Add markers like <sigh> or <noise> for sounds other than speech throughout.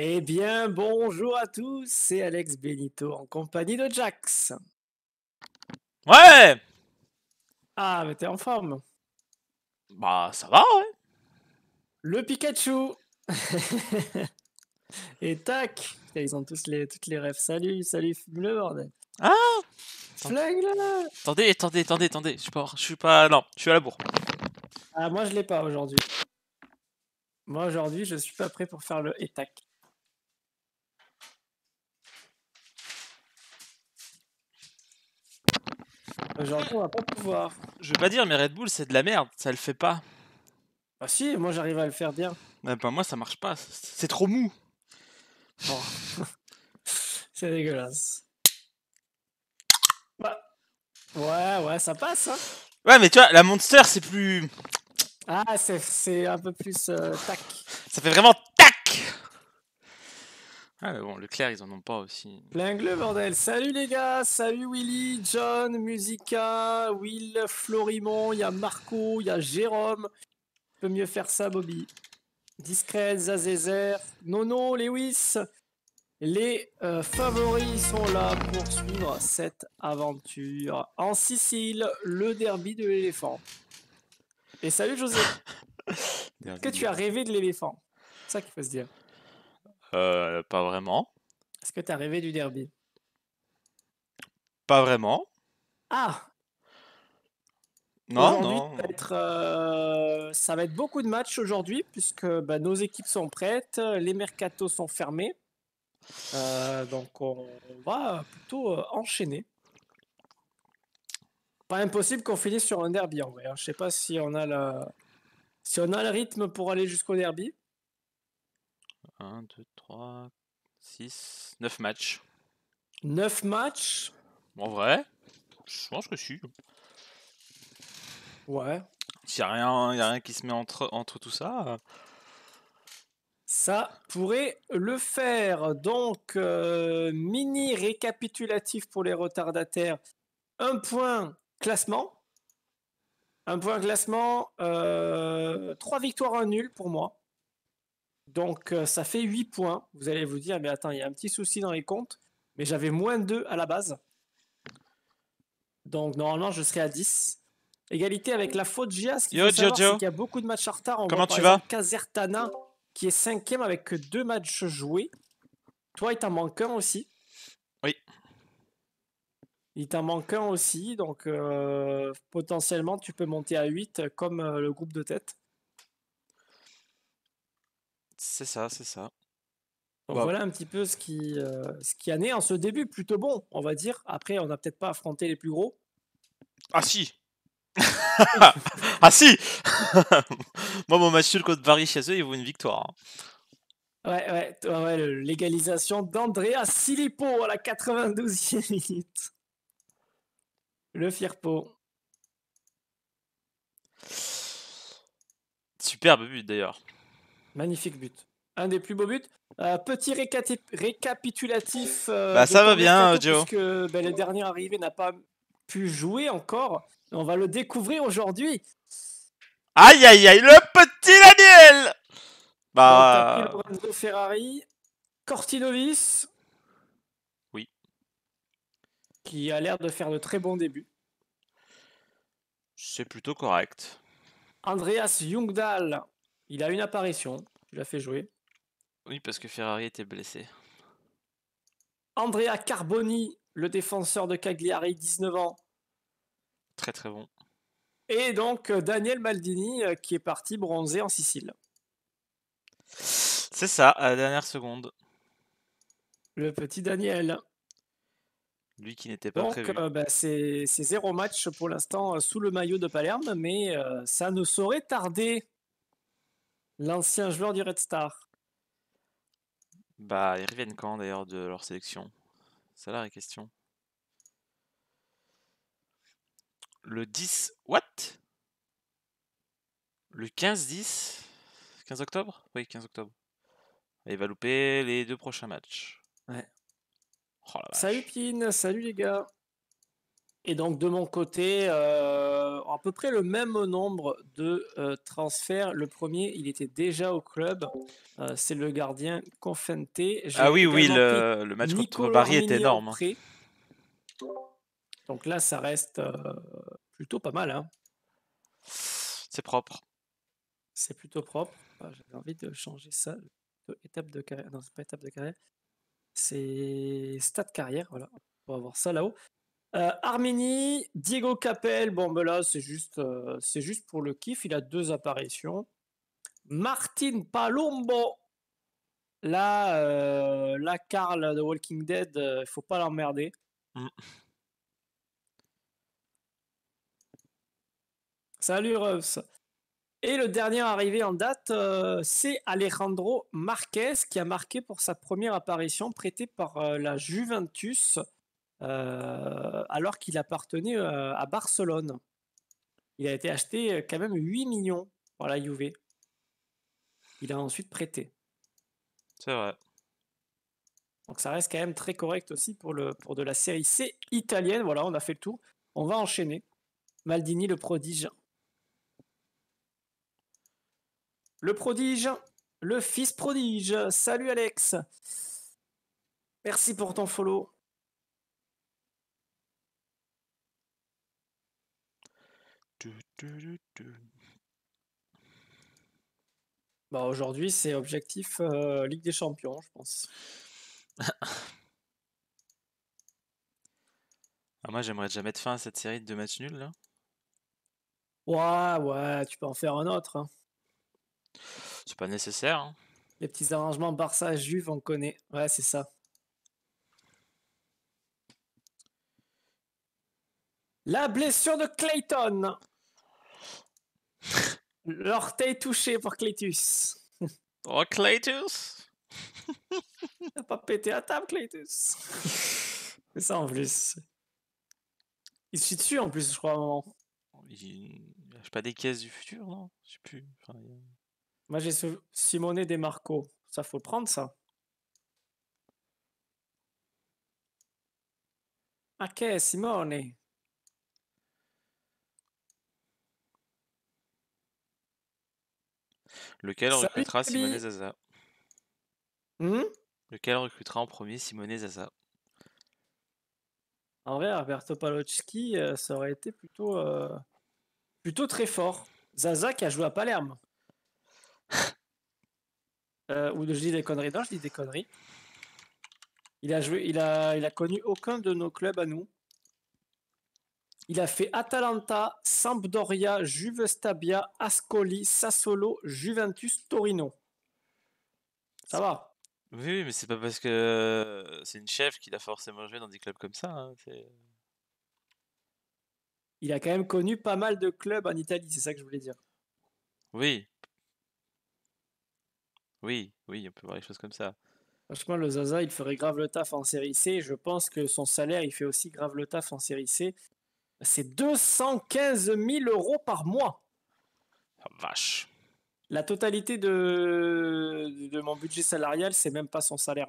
Eh bien, bonjour à tous, c'est Alex Benito en compagnie de Jax. Ouais Ah, mais t'es en forme Bah, ça va, ouais Le Pikachu <laughs> Et tac Ils ont tous les, toutes les rêves. Salut, salut, fume le bordel Ah Flingue là Attendez, attendez, attendez, attendez, je suis pas... Je suis pas... Non, je suis à la bourre. Ah, moi je l'ai pas aujourd'hui. Moi aujourd'hui, je suis pas prêt pour faire le et tac. Genre, on va pas pouvoir. Je vais pas dire, mais Red Bull, c'est de la merde. Ça le fait pas. Ah si, moi j'arrive à le faire bien. Bah, moi, ça marche pas. C'est trop mou. <laughs> c'est dégueulasse. Bah. Ouais, ouais, ça passe. Hein. Ouais, mais tu vois, la Monster, c'est plus. Ah, c'est un peu plus euh, tac. Ça fait vraiment tac ah, mais bon, Leclerc, ils en ont pas aussi. Plingue le bordel. Salut les gars, salut Willy, John, Musica, Will, Florimond, il y a Marco, il y a Jérôme. Peut mieux faire ça, Bobby. Discret, Non, Nono, Lewis. Les euh, favoris sont là pour suivre cette aventure. En Sicile, le derby de l'éléphant. Et salut José. <laughs> que tu as rêvé de l'éléphant C'est ça qu'il faut se dire. Euh, pas vraiment. Est-ce que tu as rêvé du derby Pas vraiment. Ah Non, non. Euh, ça va, être, beaucoup de matchs aujourd'hui, puisque bah, nos équipes sont prêtes, les mercatos sont fermés. Euh, donc on, va plutôt enchaîner. Pas impossible qu'on finisse sur un derby en vrai. Hein. Je sais pas si on a si on a le rythme pour aller jusqu'au derby. 1, 2, 3, 6, 9 matchs. 9 matchs En vrai Je pense que si. Ouais. S'il n'y a, rien, rien qui se met entre, entre tout ça. Euh. Ça pourrait le faire. Donc, euh, mini récapitulatif pour les retardataires. Un point classement. Un point classement. Euh, trois victoires, un nul pour moi. Donc euh, ça fait 8 points. Vous allez vous dire, mais attends, il y a un petit souci dans les comptes, mais j'avais moins 2 à la base. Donc normalement, je serais à 10. Égalité avec la faute Gias. Qui Yo, Jojo. Savoir, il y a beaucoup de matchs en retard. Comment tu vas Casertana, qui est cinquième avec deux matchs joués. Toi, il t'en manque un aussi. Oui. Il t'en manque un aussi. Donc, euh, potentiellement, tu peux monter à 8 comme euh, le groupe de tête. C'est ça, c'est ça. Bah, voilà un petit peu ce qui, euh, ce qui a né en ce début plutôt bon, on va dire. Après, on n'a peut-être pas affronté les plus gros. Ah si <laughs> Ah si <laughs> Moi, mon match contre Paris chez eux, il vaut une victoire. Hein. Ouais, ouais, ouais l'égalisation d'Andrea Silipo à la 92e <laughs> minute. Le Firpo. Superbe but d'ailleurs. Magnifique but. Un des plus beaux buts. Euh, petit récapitulatif. Euh, bah, ça va bien, Joe. Parce que ben, le dernier arrivé n'a pas pu jouer encore. On va le découvrir aujourd'hui. Aïe, aïe, aïe, le petit Daniel Bah. Ferrari, Cortinovis. Oui. Qui a l'air de faire de très bons débuts. C'est plutôt correct. Andreas Jungdal, il a une apparition, il l'as fait jouer. Oui, parce que Ferrari était blessé. Andrea Carboni, le défenseur de Cagliari, 19 ans. Très très bon. Et donc euh, Daniel Maldini euh, qui est parti bronzer en Sicile. C'est ça, à la dernière seconde. Le petit Daniel. Lui qui n'était pas prévu. Donc euh, bah, c'est zéro match pour l'instant sous le maillot de Palerme, mais ça ne saurait tarder. L'ancien joueur du Red Star. Bah, ils reviennent quand d'ailleurs de leur sélection C'est la question. Le 10. What Le 15-10 15 octobre Oui, 15 octobre. il va louper les deux prochains matchs. Ouais. Oh, salut Pin, salut les gars. Et donc, de mon côté, euh, à peu près le même nombre de euh, transferts. Le premier, il était déjà au club. Euh, c'est le gardien Confente. Ah oui, oui, le, match contre Barry est énorme. Hein. Donc là, ça reste plutôt pas mal. Hein. C'est propre. C'est plutôt propre. Ah, j'avais envie de changer ça. étape de carrière. Non, c'est pas étape de carrière. C'est stade carrière. Voilà. On va voir ça là-haut. Euh, Arménie, Diego Capel, bon ben là c'est juste, euh, juste pour le kiff, il a deux apparitions. Martin Palombo, là, euh, la Carl de Walking Dead, il faut pas l'emmerder. Mm. Salut ross. Et le dernier arrivé en date, c'est Alejandro Marquez qui a marqué pour sa première apparition prêtée par la Juventus euh, alors qu'il appartenait euh, à Barcelone. Il a été acheté euh, quand même 8 millions par la Juve. Il a ensuite prêté. C'est vrai. Donc ça reste quand même très correct aussi pour, le, pour de la série C italienne. Voilà, on a fait le tour. On va enchaîner. Maldini, le prodige. Le prodige, le fils prodige. Salut Alex. Merci pour ton follow. Bah aujourd'hui, c'est objectif euh, Ligue des Champions, je pense. <laughs> Ah, moi, j'aimerais déjà mettre fin à cette série de deux matchs nuls, là. Ouais, ouais, tu peux en faire un autre. Hein. C'est pas nécessaire. Hein. Les petits arrangements Barça-Juve, on connaît. Ouais, c'est ça. La blessure de Clayton. L'orteil touché pour Claytus. Oh, Claytus n'a <laughs> pas pété à table, Claytus C'est ça en plus. Il se dessus en plus, je crois. moment. Il lâche pas des caisses du futur, non Je sais plus. Moi, j'ai Simone Demarco. Ça, faut le prendre, ça. Ok, Simone. Lequel recrutera Simone Zaza mmh? Lequel recrutera en premier Simone Zaza En vrai, Alberto euh, ça aurait été plutôt, euh, plutôt très fort. Zaza qui a joué à Palerme. <laughs> Euh, ou je dis des conneries Non, je dis des conneries. Il a, joué, il, a, il a connu aucun de nos clubs à nous. Il a fait Atalanta, Sampdoria, Juve Stabia, Ascoli, Sassolo, Juventus, Torino. Ça va oui, mais c'est pas parce que euh, c'est une chef qu'il a forcément joué dans des clubs comme ça. Hein, il a quand même connu pas mal de clubs en Italie, c'est ça que je voulais dire. Oui. Oui, oui, on peut voir les choses comme ça. Franchement, le Zaza, il ferait grave le taf en série C. Je pense que son salaire, il fait aussi grave le taf en série C c'est 215 000 euros par mois. Ah, vache. La totalité de, de mon budget salarial, c'est même pas son salaire.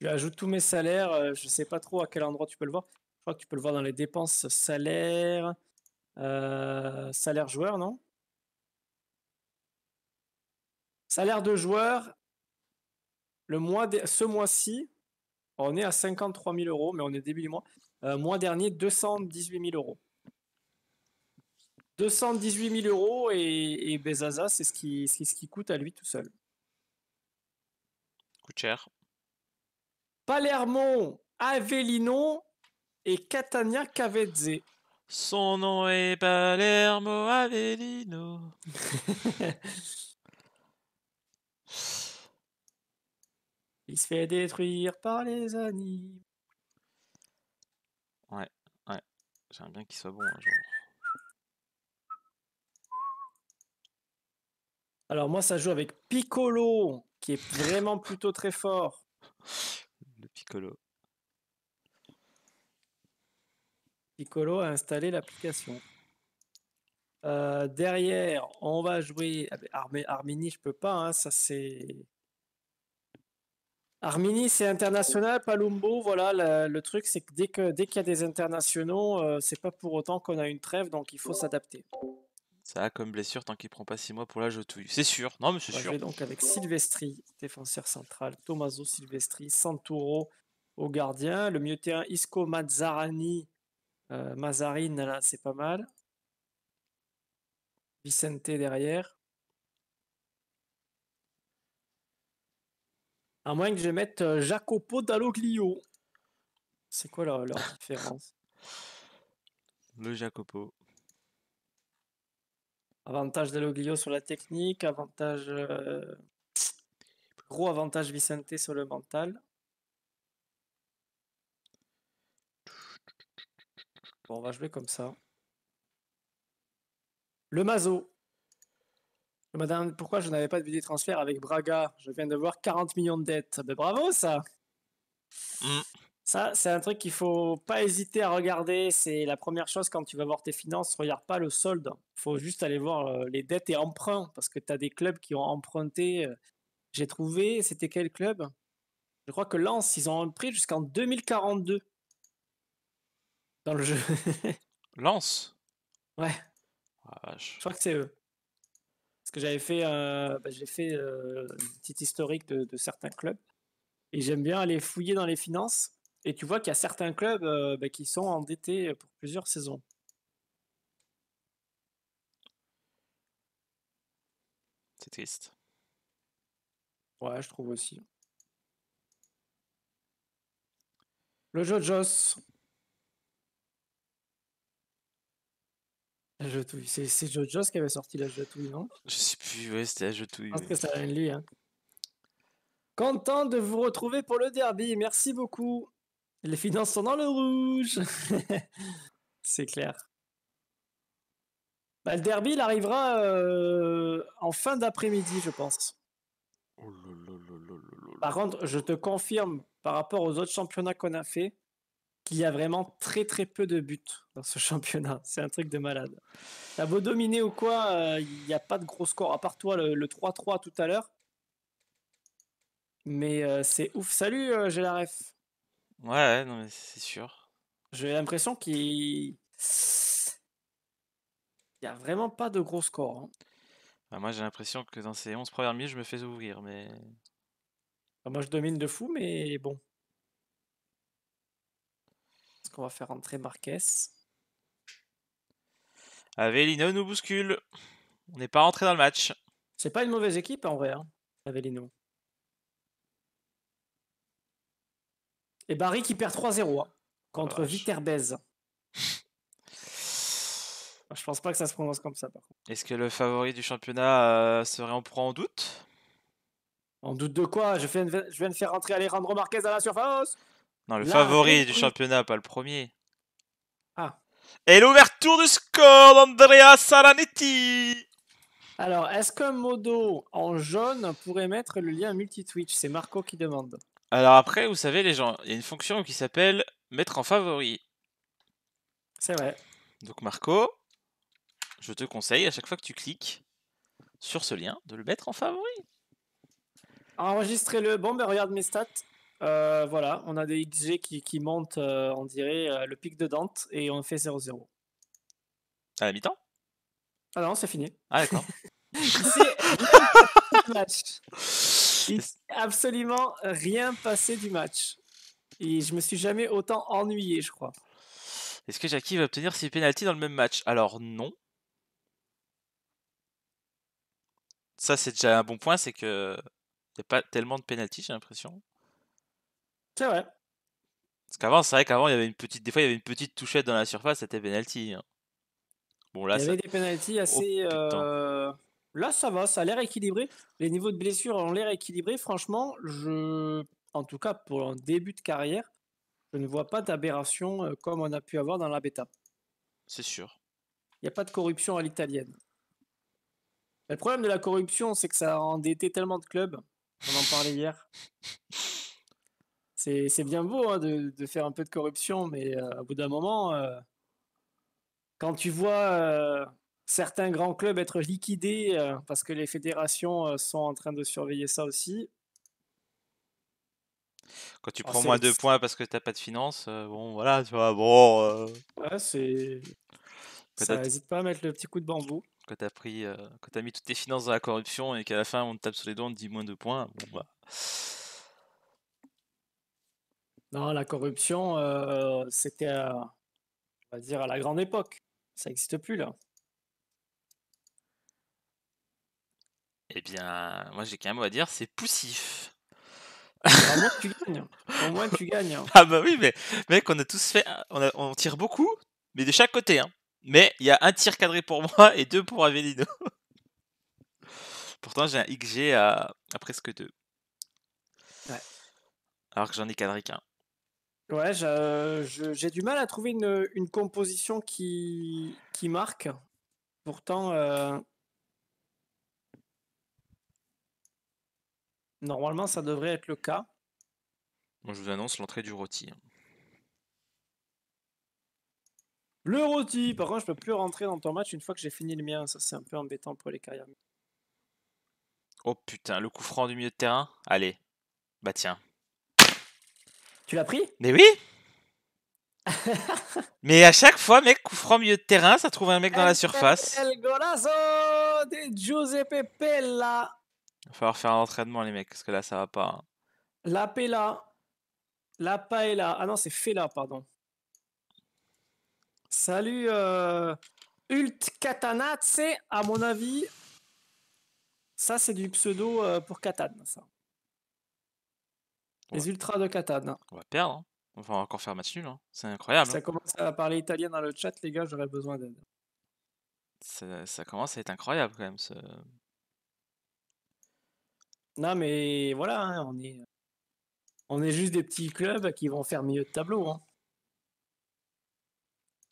Je ajoute tous mes salaires. Euh, je sais pas trop à quel endroit tu peux le voir. Je crois que tu peux le voir dans les dépenses salaires. Euh, salaire joueur, non Salaire de joueur, le mois ce mois-ci, on est à 53 000 euros, mais on est début du mois. Euh, mois dernier, 218 000 euros. 218 000 euros et, Bezaza, c'est ce qui, ce qui coûte à lui tout seul. Coûte cher. Palermo, Avellino et Catania Cavezze. Son nom est Palermo Avellino. <laughs> se fait détruire par les animaux. Ouais, ouais. j'aime bien qu'il soit bon un Alors moi, ça joue avec Piccolo, qui est vraiment plutôt très fort. <laughs> Le Piccolo. Piccolo a installé l'application. Euh, derrière, on va jouer. Ah ben, armé armini je peux pas. Hein, ça, c'est. Armini, c'est international. Palumbo, voilà, le, truc, c'est que dès qu'il y a des internationaux, euh, c'est pas pour autant qu'on a une trêve, donc il faut s'adapter. Ça a comme blessure tant qu'il prend pas six mois pour la jetouille. C'est sûr, non mais c'est sûr. Je donc avec Silvestri, défenseur central, Tommaso Silvestri, Santoro au gardien, le milieu terrain Isco Mazzarani, euh, là c'est pas mal. Vicente derrière. À moins que je mette euh, Jacopo Dalloglio. C'est quoi leur, <laughs> différence Le Jacopo. Avantage Dalloglio sur la technique, avantage. Euh, gros avantage Vicente sur le mental. Bon, on va jouer comme ça. Le Mazo. Madame, pourquoi je n'avais pas de transfert avec Braga Je viens de voir 40 millions de dettes. bravo, ça mm. Ça, c'est un truc qu'il faut pas hésiter à regarder. C'est la première chose quand tu vas voir tes finances. Regarde pas le solde. faut juste aller voir euh, les dettes et emprunts parce que tu as des clubs qui ont emprunté. Euh, j'ai trouvé, c'était quel club Je crois que Lens, ils ont pris jusqu'en 2042 dans le jeu. <laughs> Lens Ouais. Ah, je crois que c'est eux. Parce que j'avais fait, euh, bah, j'ai fait euh, une petite historique de, certains clubs. Et j'aime bien aller fouiller dans les finances. Et tu vois qu'il y a certains clubs euh, bah, qui sont endettés pour plusieurs saisons. C'est triste. Ouais, je trouve aussi. Le Jojos. C'est, c'est Jojo qui avait sorti la Jetouille, non Je sais plus, ouais, c'était la Jetouille. Je pense que ça vient lui. Hein. Content de vous retrouver pour le derby. Merci beaucoup. Les finances sont dans le rouge. <laughs> c'est clair. Bah, le derby, il arrivera euh, en fin d'après-midi, je pense. Oh par contre, je te confirme, par rapport aux autres championnats qu'on a fait, qu'il y a vraiment très très peu de buts dans ce <laughs> championnat. C'est un truc de malade. Ça beau dominer ou quoi, euh, il n'y a pas de gros score, à part toi le 3-3 tout à l'heure. Mais euh, c'est ouf. Salut, j'ai la ref. Ouais, non, mais c'est sûr. J'ai l'impression qu'il n'y a vraiment pas de gros score. Hein. Bah, moi, j'ai l'impression que dans ces 11 premières minutes, je me fais ouvrir, mais. Bah, moi, je domine de fou, mais bon qu'on va faire entrer Marquez. Avellino nous bouscule. On n'est pas rentré dans le match. C'est pas une mauvaise équipe en vrai, hein, Avellino. Et Barry qui perd 3-0 hein, contre Viterbez. Je pense pas que ça se prononce comme ça par Est-ce que le favori du championnat euh, serait en proie en doute En doute de quoi je, je viens de faire rentrer Alejandro Marquez à la surface non, le favori du championnat, pas le premier. Ah. Et l'ouverture du score d'Andrea Salanetti. Alors, est-ce qu'un modo en jaune pourrait mettre le lien multi-twitch C'est Marco qui demande. Alors après, vous savez les gens, il y a une fonction qui s'appelle mettre en favori. C'est vrai. Donc Marco, je te conseille à chaque fois que tu cliques sur ce lien de le mettre en favori. Enregistrez-le. Bon, ben regarde mes stats. Euh, voilà, on a des XG qui, montent, euh, on dirait, euh, le pic de Dante et on fait 0-0. À la mi-temps Ah non, c'est fini. Ah d'accord. <laughs> <laughs> Il s'est absolument rien passé du match. Et je me suis jamais autant ennuyé, je crois. Est-ce que Jackie va obtenir ses pénalties dans le même match Alors non. Ça, c'est déjà un bon point, c'est que n'y a pas tellement de pénalties, j'ai l'impression. C'est vrai. Parce qu'avant, c'est vrai qu'avant, il y avait une petite, des fois, il y avait une petite touchette dans la surface, c'était penalty. Hein. Bon, là, il y avait des pénalty oh, assez. Euh, là, ça va, ça a l'air équilibré. Les niveaux de blessures ont l'air équilibrés. Franchement, je, en tout cas pour un début de carrière, je ne vois pas d'aberration euh, comme on a pu avoir dans la bêta. C'est sûr. Il n'y a pas de corruption à l'italienne. Le problème de la corruption, c'est que ça a endetté tellement de clubs. On en parlait hier. <laughs> c'est bien beau hein, de, faire un peu de corruption, mais euh, au bout d'un moment, euh, quand tu vois euh, certains grands clubs être liquidés, parce que les fédérations sont en train de surveiller ça aussi. Quand tu ah, prends moins de points parce que tu t'as pas de finances, bon voilà, tu vois, bon. Ça n'hésite pas à mettre le petit coup de bambou quand t'as pris, as mis toutes tes finances dans la corruption et qu'à la fin on te tape sur les doigts, on te dit moins de points, bon bah, non, la corruption, euh, c'était, dire, à la grande époque. Ça n'existe plus là. Eh bien, moi j'ai qu'un mot à dire, c'est poussif. Au moins tu gagnes. Au moins tu gagnes. <laughs> Ah bah oui, mais mec, on a tous fait, on, tire beaucoup, mais de chaque côté. Hein. Mais il y a un tir cadré pour moi et deux pour Avelino. <laughs> Pourtant j'ai un XG à presque deux. Ouais. Alors que j'en ai cadré qu'un. Ouais, j'ai du mal à trouver une, composition qui, marque. Pourtant, euh, normalement, ça devrait être le cas. je vous annonce l'entrée du rôti. Hein. Le rôti Par contre, je peux plus rentrer dans ton match une fois que j'ai fini le mien. Ça, c'est un peu embêtant pour les carrières. Oh putain, le coup franc du milieu de terrain Allez. Bah tiens. Tu l'as pris Mais oui <laughs> Mais à chaque fois, mec, coup franc milieu de terrain, ça trouve un mec dans la surface. El golazo de Giuseppe Pella. Il va falloir faire un entraînement, les mecs, parce que là, ça va pas. Hein. La Pella. La Paella. Ah non, c'est Fella, pardon. Salut, euh, Ult Katana, c'est à mon avis. Ça, c'est du pseudo euh, pour Katane, ça. Les Ultras de Catane. On va perdre. Hein. On va encore faire match nul. Hein. C'est incroyable. Ça hein. commence à parler italien dans le chat, les gars, j'aurais besoin d'aide. Ça, commence à être incroyable quand même. Non, mais voilà, on, est... on est juste des petits clubs qui vont faire milieu de tableau.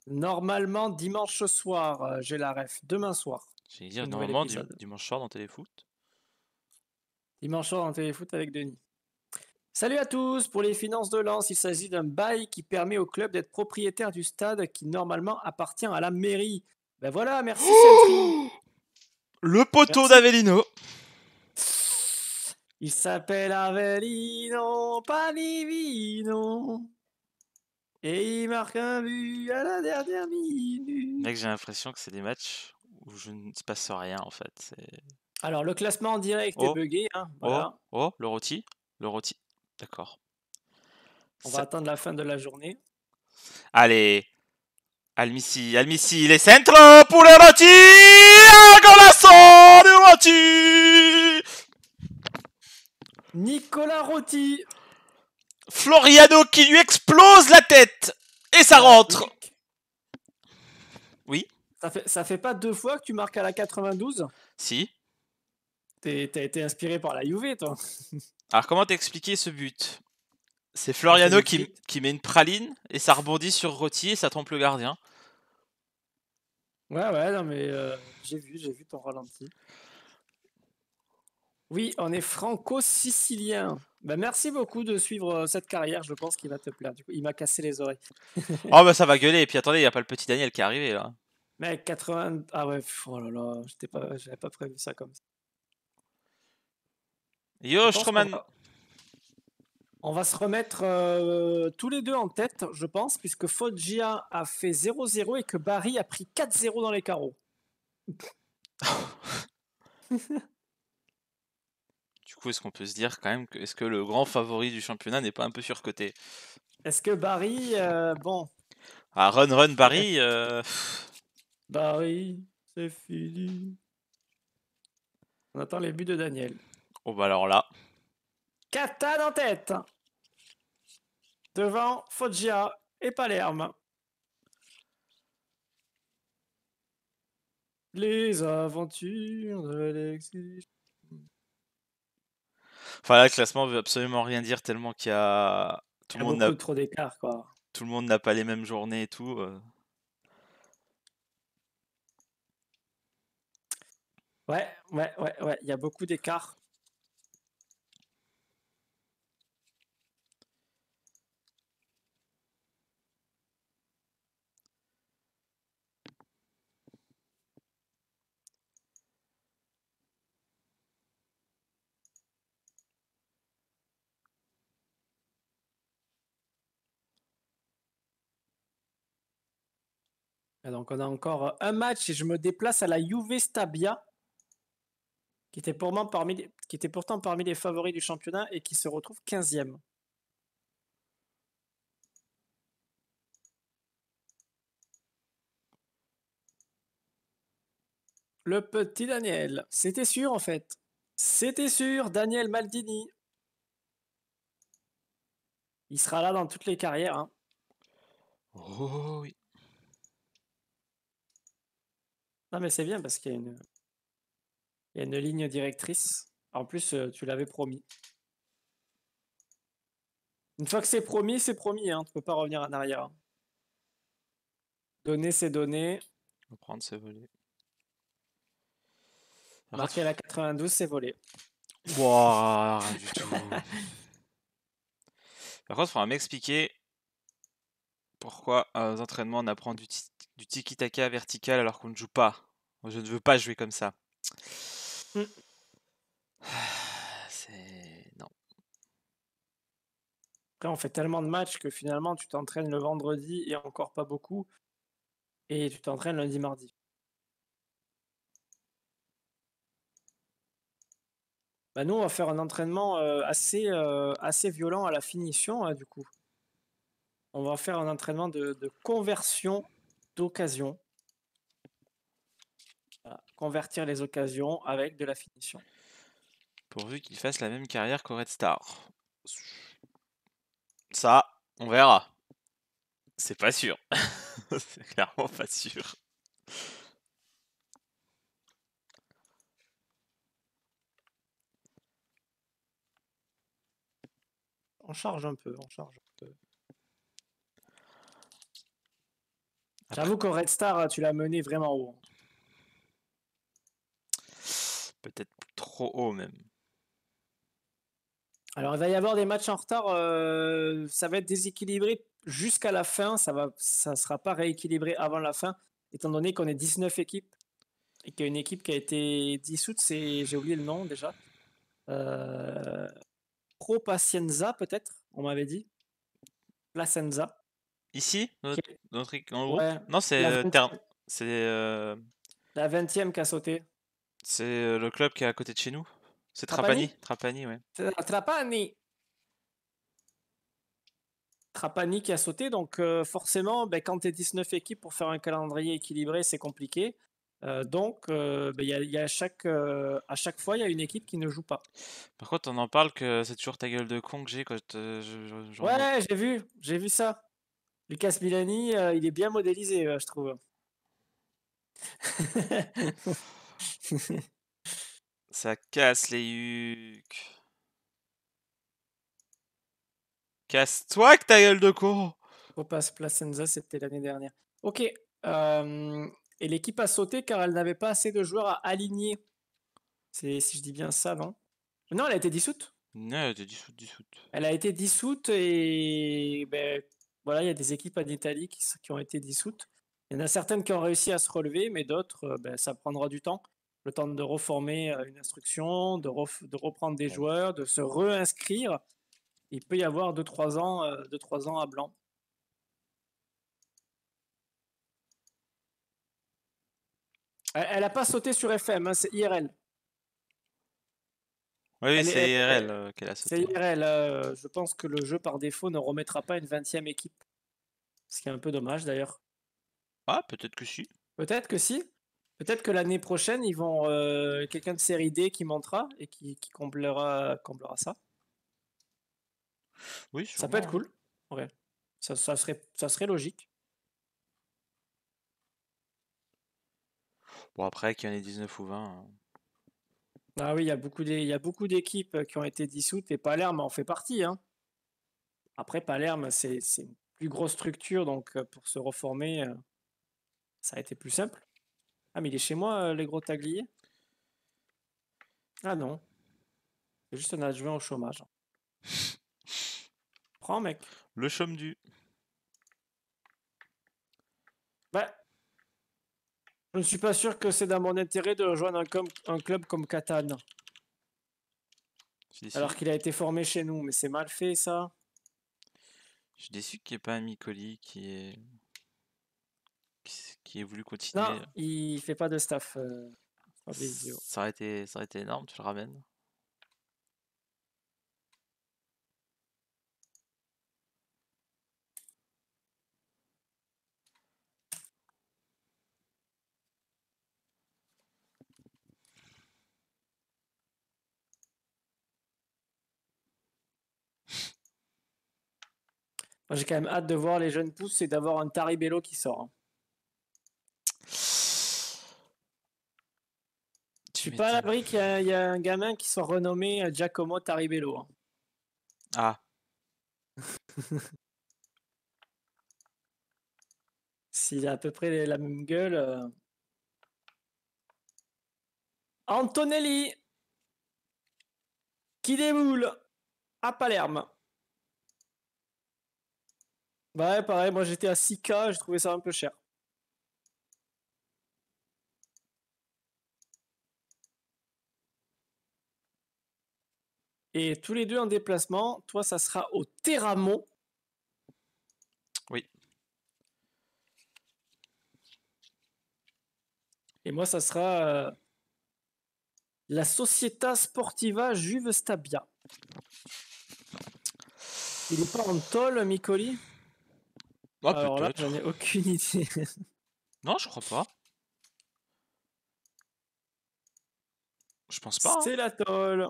Normalement, dimanche soir, euh, j'ai la ref. Demain soir. J'allais dire, normalement, dimanche soir dans Téléfoot. Dimanche soir dans Téléfoot avec Denis. Salut à tous Pour les finances de Lance, il s'agit d'un bail qui permet au club d'être propriétaire du stade qui normalement appartient à la mairie. Ben voilà, merci oh Le poteau d'Avelino Il s'appelle Avelino Panivino et il marque un but à la dernière minute. Mec, j'ai l'impression que c'est des matchs où je ne se passe rien en fait. Alors le classement en direct est oh. bugué. Hein, oh. oh, le rôti. Le rôti. D'accord. On va attendre la fin de la journée. Allez. Almissi, Almissi, les centres pour le Roti Golasso de Nicolas Rotti, Floriano qui lui explose la tête Et ça rentre Oui Ça fait, ça fait pas deux fois que tu marques à la 92 Si. T'as été inspiré par la Juve, toi <laughs> Alors, comment t'expliquer ce but C'est bah, Floriano qui, met une praline et ça rebondit sur Rotti et ça trompe le gardien. Ouais, ouais, non, mais euh, j'ai vu, j'ai vu ton ralenti. Oui, on est franco-sicilien. Bah, merci beaucoup de suivre euh, cette carrière, je pense qu'il va te plaire. Du coup, il m'a cassé les oreilles. <laughs> oh, bah ça va gueuler. Et puis attendez, il n'y a pas le petit Daniel qui est arrivé là. Mec, 80. Ah ouais, oh là là, j'avais pas prévu ça comme ça. Yo, On, va se remettre euh, tous les deux en tête, je pense, puisque Foggia a fait 0-0 et que Barry a pris 4-0 dans les carreaux. <laughs> du coup, est-ce qu'on peut se dire quand même que est-ce que le grand favori du championnat n'est pas un peu surcoté Est-ce que Barry, euh, bon. Ah, run, run, Barry. Euh, Barry, c'est fini. On attend les buts de Daniel. Oh bah alors là. Katan en tête. Devant Foggia et Palerme. Les aventures de l'exil Enfin le classement veut absolument rien dire tellement qu'il y a tout le monde trop d'écart quoi. Tout le monde n'a pas les mêmes journées et tout. Euh. Ouais, ouais, ouais, ouais. Il y a beaucoup d'écarts. Donc on a encore un match et je me déplace à la Juve Stabia, qui était, pourtant parmi les favoris du championnat et qui se retrouve 15e. Le petit Daniel. C'était sûr en fait. C'était sûr, Daniel Maldini. Il sera là dans toutes les carrières. Hein. Oh oui. Non, mais c'est bien parce qu'il y a une, ligne directrice. En plus, euh, tu l'avais promis. Une fois que c'est promis, c'est promis. Hein. Tu ne peux pas revenir en arrière. Donner, c'est donner. Prendre, c'est voler. Marquer la 92, c'est voler. rien du tout. <laughs> Par contre, il faudra m'expliquer pourquoi euh, aux entraînements on apprend du, du tiki-taka vertical alors qu'on ne joue pas. Je ne veux pas jouer comme ça. Mmh. <sighs> C'est. Non. Après, on fait tellement de matchs que finalement, tu t'entraînes le vendredi et encore pas beaucoup. Et tu t'entraînes lundi, mardi. Bah nous, on va faire un entraînement euh, assez, euh, assez violent à la finition, hein, du coup. On va faire un entraînement de conversion d'occasion. Convertir les occasions avec de la finition. Pourvu qu'il fasse la même carrière qu'au Red Star. Ça, on verra. C'est pas sûr. <laughs> C'est clairement pas sûr. On charge un peu, on charge. J'avoue qu'au Red Star, tu l'as mené vraiment haut. Hein. Peut-être trop haut même. Alors, il va y avoir des matchs en retard. Euh, ça va être déséquilibré jusqu'à la fin. Ça ne ça sera pas rééquilibré avant la fin, étant donné qu'on est 19 équipes et qu'il y a une équipe qui a été dissoute. C'est, j'ai oublié le nom déjà. Euh, Pro peut-être, on m'avait dit. Placenza. Ici notre, notre, Non, c'est la, 20... c'est la e qui a sauté. C'est euh, le club qui est à côté de chez nous. C'est Trapani Trapani, ouais. Trapani Trapani qui a sauté, donc euh, forcément, ben, quand tu es 19 équipes pour faire un calendrier équilibré, c'est compliqué. Euh, donc, ben, y a chaque, à chaque fois, il y a une équipe qui ne joue pas. Par contre, on en parle que c'est toujours ta gueule de con que j'ai quand je... Ouais, j'ai vu, j'ai vu ça. Lucas Milani, euh, il est bien modélisé, euh, je trouve. <laughs> Ça casse les hucs. Casse-toi que ta gueule de con On passe Placenza, c'était l'année dernière. Ok. Euh, et l'équipe a sauté car elle n'avait pas assez de joueurs à aligner. C'est si je dis bien ça, non Non, elle a été dissoute. Non, elle a été dissoute, dissoute. Elle a été dissoute et ben, voilà, il y a des équipes en Italie qui, ont été dissoutes. Il y en a certaines qui ont réussi à se relever, mais d'autres, euh, ben, ça prendra du temps. Le temps de reformer euh, une instruction, de, reprendre des joueurs, de se reinscrire. Il peut y avoir 2-3 ans, euh, deux, trois ans à blanc. Elle n'a pas sauté sur FM, hein, c'est IRL. Oui, c'est IRL euh, qu'elle a C'est IRL. Euh, je pense que le jeu par défaut ne remettra pas une 20e équipe. Ce qui est un peu dommage d'ailleurs. Ah, peut-être que si. Peut-être que si. Peut-être que l'année prochaine, ils vont euh, quelqu'un de série D qui montera et qui, comblera, ça. Oui, ça peut être cool. Hein. Ça, serait, logique. Bon, après, qu'il y en ait 19 ou 20. Ah oui, il y a beaucoup d'équipes euh, qui ont été dissoutes et Palerme en fait partie. Hein. Après, Palerme, c'est une plus grosse structure, donc euh, pour se reformer, euh, ça a été plus simple. Ah, mais il est chez moi, les gros tagliers Ah non. C'est juste un adjoint au chômage. Prends, mec. Le chôme du. Bah, je ne suis pas sûr que c'est dans mon intérêt de rejoindre un, club comme Katan, Alors qu'il a été formé chez nous, mais c'est mal fait ça. Je suis déçu qu'il n'y ait pas un Micoli qui est qui ait voulu continuer. Non, il fait pas de staff. Euh, ça aurait été énorme, tu le ramènes. j'ai quand même hâte de voir les jeunes pousses et d'avoir un Taribello qui sort. Hein. Je suis pas à l'abri qu'il y, a un gamin qui soit renommé euh, Giacomo Taribello. Hein. Ah. <laughs> S'il a à peu près la même gueule. Euh. Antonelli qui déboule à Palerme. Bah ouais, pareil, moi j'étais à 6K, je trouvais ça un peu cher. Et tous les deux en déplacement, toi ça sera au Terramont. Oui. Et moi ça sera euh, la Società Sportiva Juve Stabia. Il est pas en tôle, Micoli ah, ah, alors là, j'en ai aucune idée. non, je crois pas. Je pense pas. C'est hein. la tolle.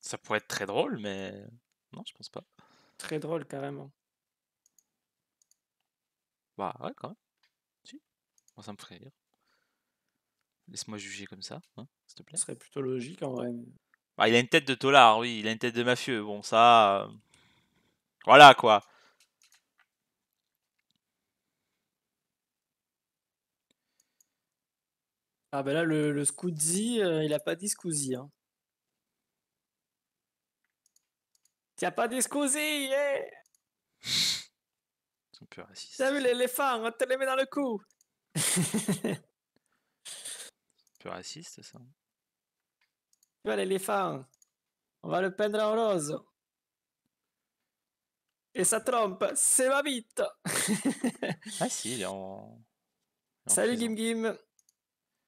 Ça pourrait être très drôle, mais non, je pense pas. Très drôle, carrément. Bah ouais, quand même. Si. Moi, ça me ferait rire. Laisse-moi juger comme ça, hein, s'il te plaît. Ce serait plutôt logique en vrai. Bah, il a une tête de tolard, oui. Il a une tête de mafieux. Bon, ça. Euh, voilà quoi. Ah ben là, le, le euh, il a pas dit Scoozy. Hein. T'as pas dit Scoozy, Ils sont plus racistes. T'as vu l'éléphant, on te les met dans le cou Un <laughs> raciste, ça. Tu vois l'éléphant, on va le peindre en rose. Et ça trompe, c'est ma bite <laughs> Ah si, il est en... Salut Gim Gim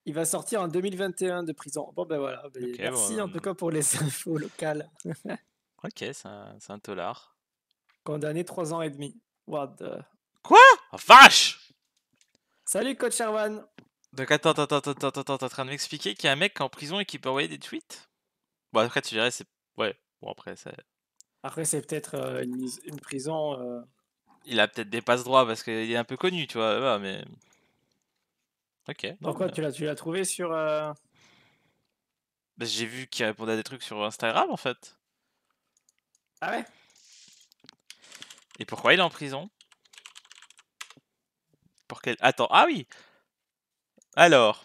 il va sortir en 2021 de prison. Bon, ben voilà. Ben, merci en euh, tout cas pour les <laughs> infos locales. <laughs> ok, c'est un, un Condamné 3 ans et demi. What the... Quoi oh, Vache Salut, coach Sherwan. Donc attends, attends, attends, attends, attends, t'es en train de m'expliquer qu'il y a un mec en prison et qui peut envoyer des tweets Bon, après, tu dirais, c'est. Ouais, bon, après, ça. Après, c'est peut-être euh, une, une, prison. Euh. Il a peut-être des passe-droits parce qu'il est un peu connu, tu vois, mais. Ok. Pourquoi tu euh l'as tu l'as trouvé sur euh bah, J'ai vu qu'il répondait à des trucs sur Instagram en fait. Ah ouais. Et pourquoi il est en prison Pour qu'elle Attends, ah oui. Alors.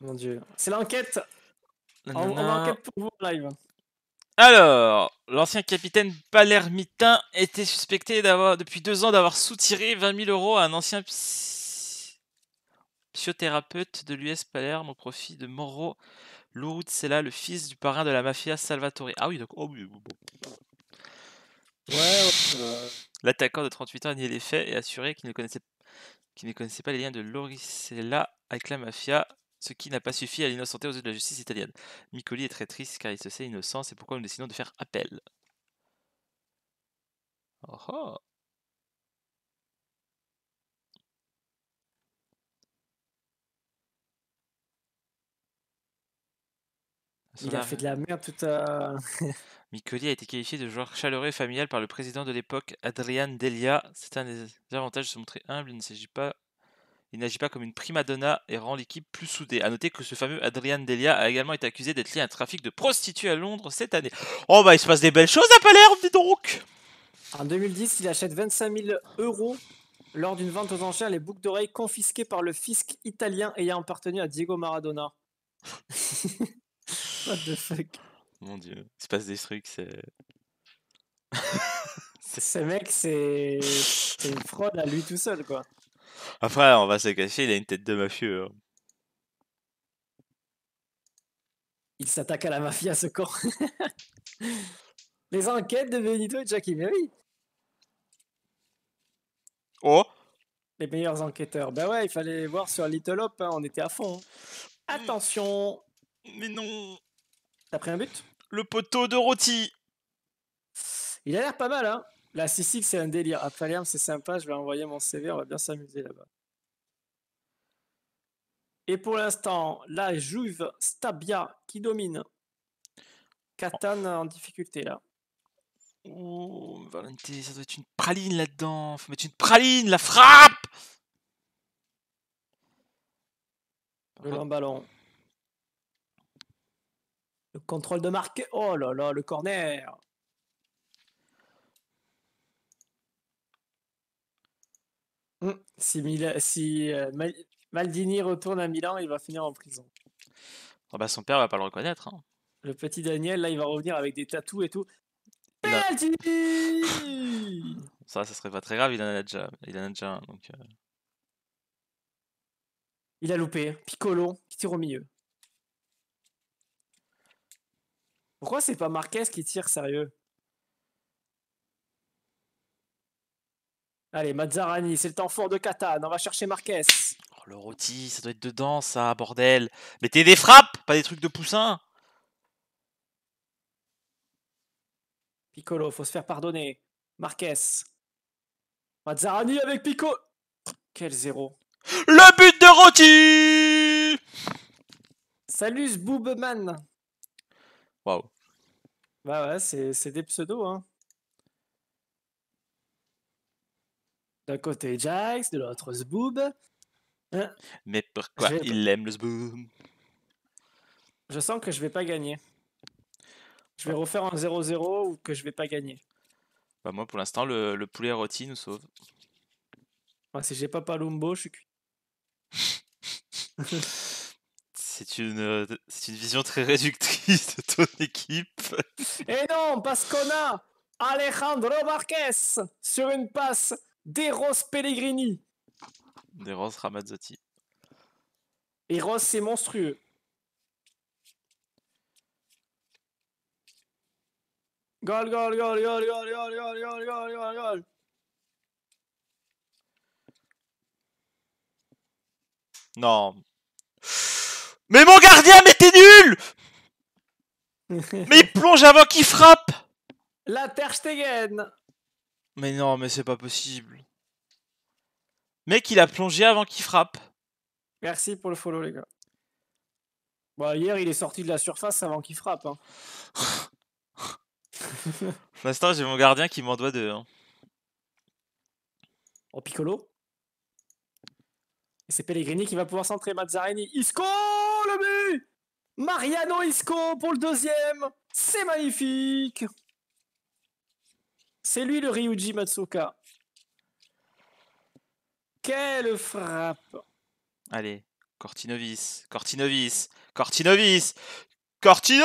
Mon dieu. C'est l'enquête. On, enquête pour vous live. Alors, l'ancien capitaine palermitain était suspecté d'avoir depuis deux ans d'avoir soutiré 20 000 euros à un ancien psy psychothérapeute de l'US Palerme au profit de Moro Louruzella, le fils du parrain de la mafia Salvatore. Ah oui, donc. Oh, bah L'attaquant de 38 ans a nié les faits et assuré qu'il ne connaissait, ne connaissait pas les liens de Lorisella avec la mafia, ce qui n'a pas suffi à l'innocenter aux yeux de la justice italienne. Micoli est très triste car il se sait innocent, c'est pourquoi nous décidons de faire appel. Oh, oh. il a fait de la merde tout à. Euh, <laughs> Micoli a été qualifié de joueur chaleureux et familial par le président de l'époque, Adrian Delia. C'est un des avantages de se montrer humble. Il ne s'agit pas. Il n'agit pas comme une prima donna et rend l'équipe plus soudée. A noter que ce fameux Adrian Delia a également été accusé d'être lié à un trafic de prostituées à Londres cette année. Oh bah il se passe des belles choses à Palerme, dis donc En 2010, il achète 25 000 euros lors d'une vente aux enchères les boucles d'oreilles confisquées par le fisc italien ayant appartenu à Diego Maradona. <laughs> What the fuck Mon dieu, il se passe des trucs, <laughs> c'est. Ce mec, c'est c'est une fraude à lui tout seul, quoi. Après, on va se cacher, il a une tête de mafieux. Hein. Il s'attaque à la mafia, ce corps. <laughs> Les enquêtes de Benito et Jackie, mais oui, Oh les meilleurs enquêteurs. Ben ouais, il fallait voir sur Little Hope, hein, on était à fond. Hein. Hmm. Attention, mais non T'as pris un but Le poteau de rôti Il a l'air pas mal, hein La Sissi, c'est un délire. À ah, Palerme, c'est sympa, je vais envoyer mon CV, on va bien s'amuser là-bas. Et pour l'instant, la Juve Stabia qui domine. Catane en difficulté là. Oh, ça doit être une praline là-dedans. Faut mettre une praline, la frappe Le grand ballon contrôle de marque. Oh là là, le corner. Hum, si, euh, Maldini retourne à Milan, il va finir en prison. Ah bah son père va pas le reconnaître. Hein. Le petit Daniel, là, il va revenir avec des tatous et tout. <laughs> Ça, ça serait pas très grave, il en a déjà, un. Donc, euh. Il a loupé. Piccolo qui tire au milieu. Pourquoi c'est pas Marques qui tire sérieux Allez, Mazzarani, c'est le temps fort de Catane. On va chercher Marques Oh, le rôti, ça doit être dedans, ça, bordel. Mettez des frappes, pas des trucs de poussin. Piccolo, faut se faire pardonner. Marques Mazzarani avec Pico Quel zéro. Le but de Rôti Salut boobeman bah c'est des pseudos, hein. D'un côté Jax, de l'autre Zboob. Hein? Mais pourquoi il aime le Zboob Je sens que je vais pas gagner. Je vais ah. refaire un 0-0 ou que je vais pas gagner. Bah, moi pour l'instant le, poulet rôti nous sauve. Ah, si j'ai pas Palumbo, je suis cuit. <laughs> c'est une, euh, c'est une vision très réductrice de ton équipe. <laughs> Et eh non, parce qu'on a Alejandro Marquez sur une passe d'Eros Pellegrini. D'Eros Ramazzotti. Eros, c'est monstrueux. Goal, goal, goal, goal, goal, goal, goal, goal, goal, goal, goal. Non. Mais mon gardien, mais t'es nul Mais il plonge avant qu'il frappe La Terre Stegen Mais non, mais c'est pas possible. Mec, il a plongé avant qu'il frappe. Merci pour le follow, les gars. Bon, bah, hier, il est sorti de la surface avant qu'il frappe. Hein. l'instant, <laughs> bah, j'ai mon gardien qui m'en doit deux. Hein. Oh, piccolo. Et c'est Pellegrini qui va pouvoir centrer Mazzarini. Isco le but Mariano Isco pour le deuxième C'est magnifique C'est lui le Ryuji Matsuka Quelle frappe Allez, Cortinovis, Cortinovis, Cortinovis, Cortino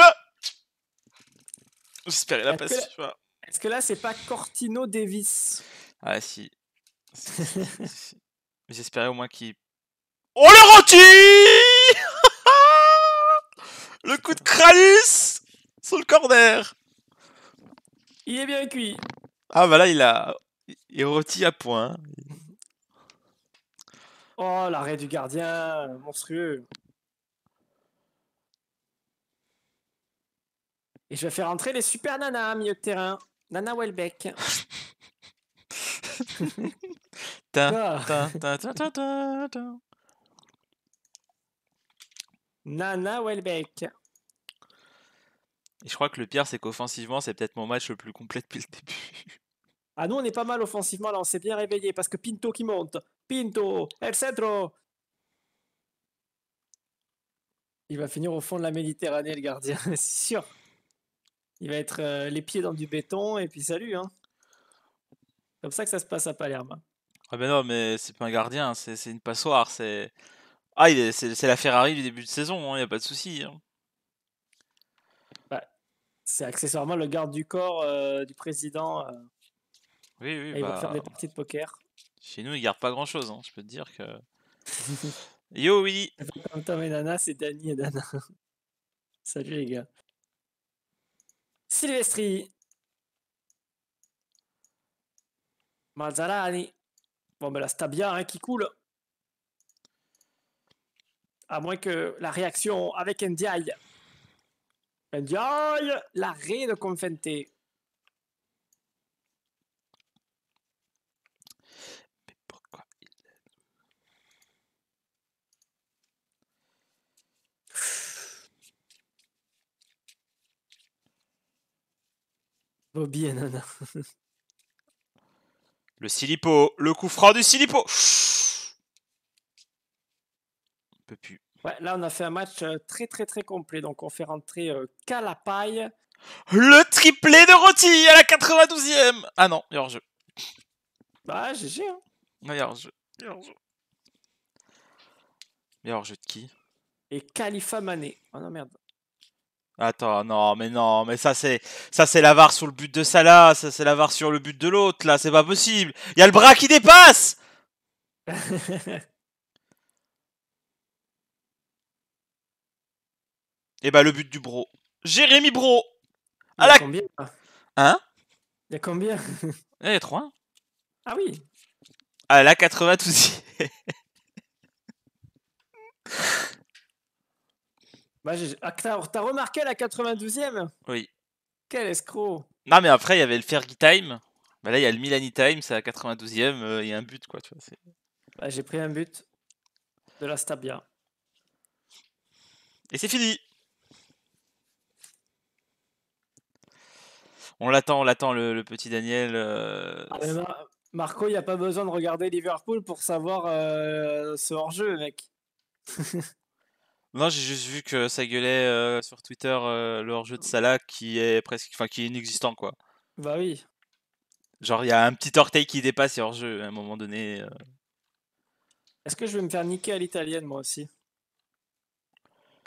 J'espérais la passer, Est-ce que là, c'est pas Cortino Davis Ah, si. <laughs> J'espérais au moins qu'il. on le rôti le coup de Kralis Sur le corner Il est bien cuit Ah bah là, il a... Il à point. Oh, l'arrêt du gardien Monstrueux Et je vais faire entrer les super nanas milieu de terrain. Nana Welbeck. <laughs> Ah. Nana Welbeck. Et je crois que le pire, c'est qu'offensivement, c'est peut-être mon match le plus complet depuis le début. <laughs> Ah, nous, on est pas mal offensivement, là, on s'est bien réveillé parce que Pinto qui monte. Pinto, El Centro. Il va finir au fond de la Méditerranée, le gardien, <laughs> c'est sûr. Il va être euh, les pieds dans du béton et puis salut. Hein. Comme ça que ça se passe à Palerme. Ah ben non, mais c'est pas un gardien, hein, c'est une passoire, c'est ah, c'est la Ferrari du début de saison, hein, il n'y a pas de souci. Hein. Bah, c'est accessoirement le garde du corps euh, du président. Euh, oui, oui. il va bah, faire des parties de poker. Chez nous, il garde pas grand chose, hein, je peux te dire que. <laughs> Yo, oui. c'est Danny et Dana. <laughs> Salut les gars. Silvestri Mazzarani Bon, ben c'est Stabia hein, qui coule. À moins que la réaction avec Ndiaye. Ndiaye L'arrêt de Confente. Mais pourquoi il <sighs> Bobby et Nana. Le Silipo, le coup franc du Silipo peut plus. Ouais, là, on a fait un match euh, très, très, très complet. Donc, on fait rentrer Kalapai, euh, Le triplé de Roti à la 92e Ah non, il y a hors-jeu. Bah, GG. Hein. hors-jeu. Il y a hors-jeu. Il y a hors-jeu de qui Et Khalifa Mané. Oh non, merde. Attends, non, mais non, mais ça c'est ça c'est la VAR sur le but de Salah, ça c'est la VAR sur le but de l'autre, là, c'est pas possible. Il y a le bras qui dépasse <laughs> Et eh bah, ben, le but du bro. Jérémy Bro à la... combien Hein Il y a combien eh, Il y a 3. Ah oui À ah, la 92 e Bah, ah, t'as remarqué la 92e Oui. Quel escroc Non, mais après, il y avait le Fergie Time. Bah, là, il y a le Milani Time, c'est la 92e euh, y a un but, quoi. Tu vois, bah, j'ai pris un but de la Stabia. Et c'est fini on l'attend, on l'attend, le, petit Daniel. Euh, ah, Marco, il n'y a pas besoin de regarder Liverpool pour savoir euh, ce hors-jeu, mec. <laughs> non, j'ai juste vu que ça gueulait euh, sur Twitter le hors-jeu de Salah qui est presque, enfin, qui est inexistant, quoi. Bah oui. Genre, il y a un petit orteil qui dépasse hors-jeu à un moment donné. Est-ce que je vais me faire niquer à l'italienne, moi aussi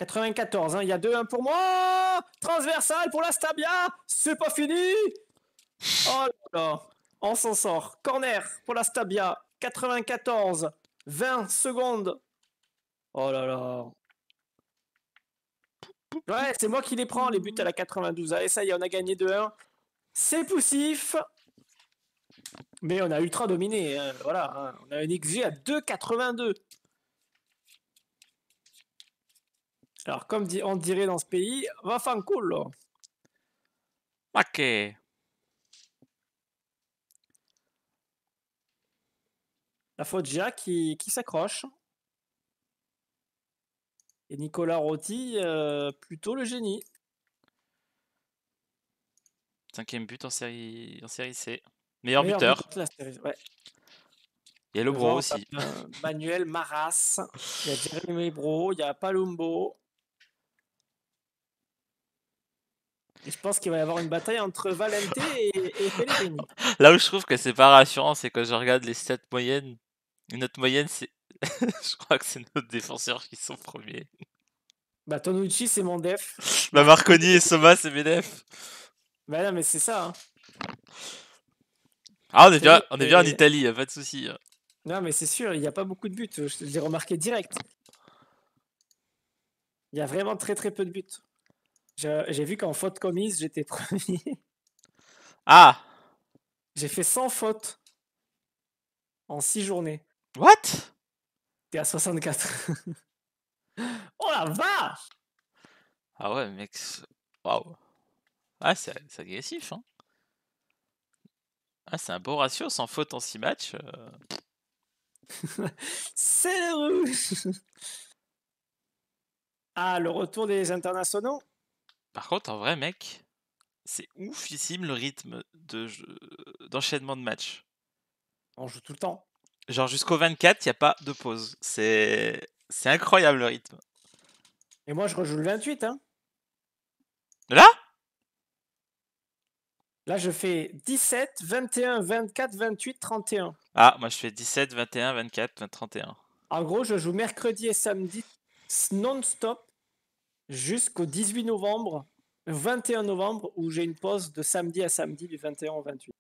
94, hein. il y a 2-1 pour moi Transversal pour la Stabia C'est pas fini Oh là là On s'en sort. Corner pour la Stabia. 94, 20 secondes. Oh là là Ouais, c'est moi qui les prends, les buts à la 92. Allez, ça y est, on a gagné 2-1. C'est poussif mais on a ultra dominé, hein. voilà. Hein. On a un XG à 2,82. Alors, comme on dirait dans ce pays, va fan cool. Ok. La Foggia qui, qui s'accroche. Et Nicolas Rotti, euh, plutôt le génie. Cinquième but en série, en série C. Meilleur, buteur. Il y a le Bro aussi. Euh, Manuel Maras, il y a Jeremy Bro, il y a Palumbo, Je pense qu'il va y avoir une bataille entre Valente et, et Là où je trouve que c'est pas rassurant, c'est que je regarde les stats moyennes. Notre moyenne, c'est. <laughs> je crois que c'est notre défenseur qui sont premiers. Bah, Tonucci, c'est mon def. bah, Marconi et Soma, c'est mes def. Bah, non, mais c'est ça. Hein. Ah, on est bien, en Italie, y a pas de soucis. Non, mais c'est sûr, il n'y a pas beaucoup de buts. Je l'ai remarqué direct. Il y a vraiment très très peu de buts. J'ai vu qu'en faute commise, j'étais <laughs> premier. Ah J'ai fait 100 fautes en 6 journées. What T'es à 64. <laughs> oh la vache Ah ouais, mec. Waouh. Ah, c'est agressif, hein. Ah, c'est un beau ratio, 100 fautes en 6 matchs. Euh. <laughs> c'est le rouge Ah, le retour des internationaux par contre, en vrai, mec, c'est oufissime le rythme euh, d'enchaînement de, match. On joue tout le temps. Genre jusqu'au 24, il n'y a pas de pause. C'est incroyable le rythme. Et moi, je rejoue le 28. Hein. Là Là, je fais 17, 21, 24, 28, 31. Ah, moi, je fais 17, 21, 24, 31. En gros, je joue mercredi et samedi non-stop jusqu'au 18 novembre, 21 novembre, où j'ai une pause de samedi à samedi du 21 au 28.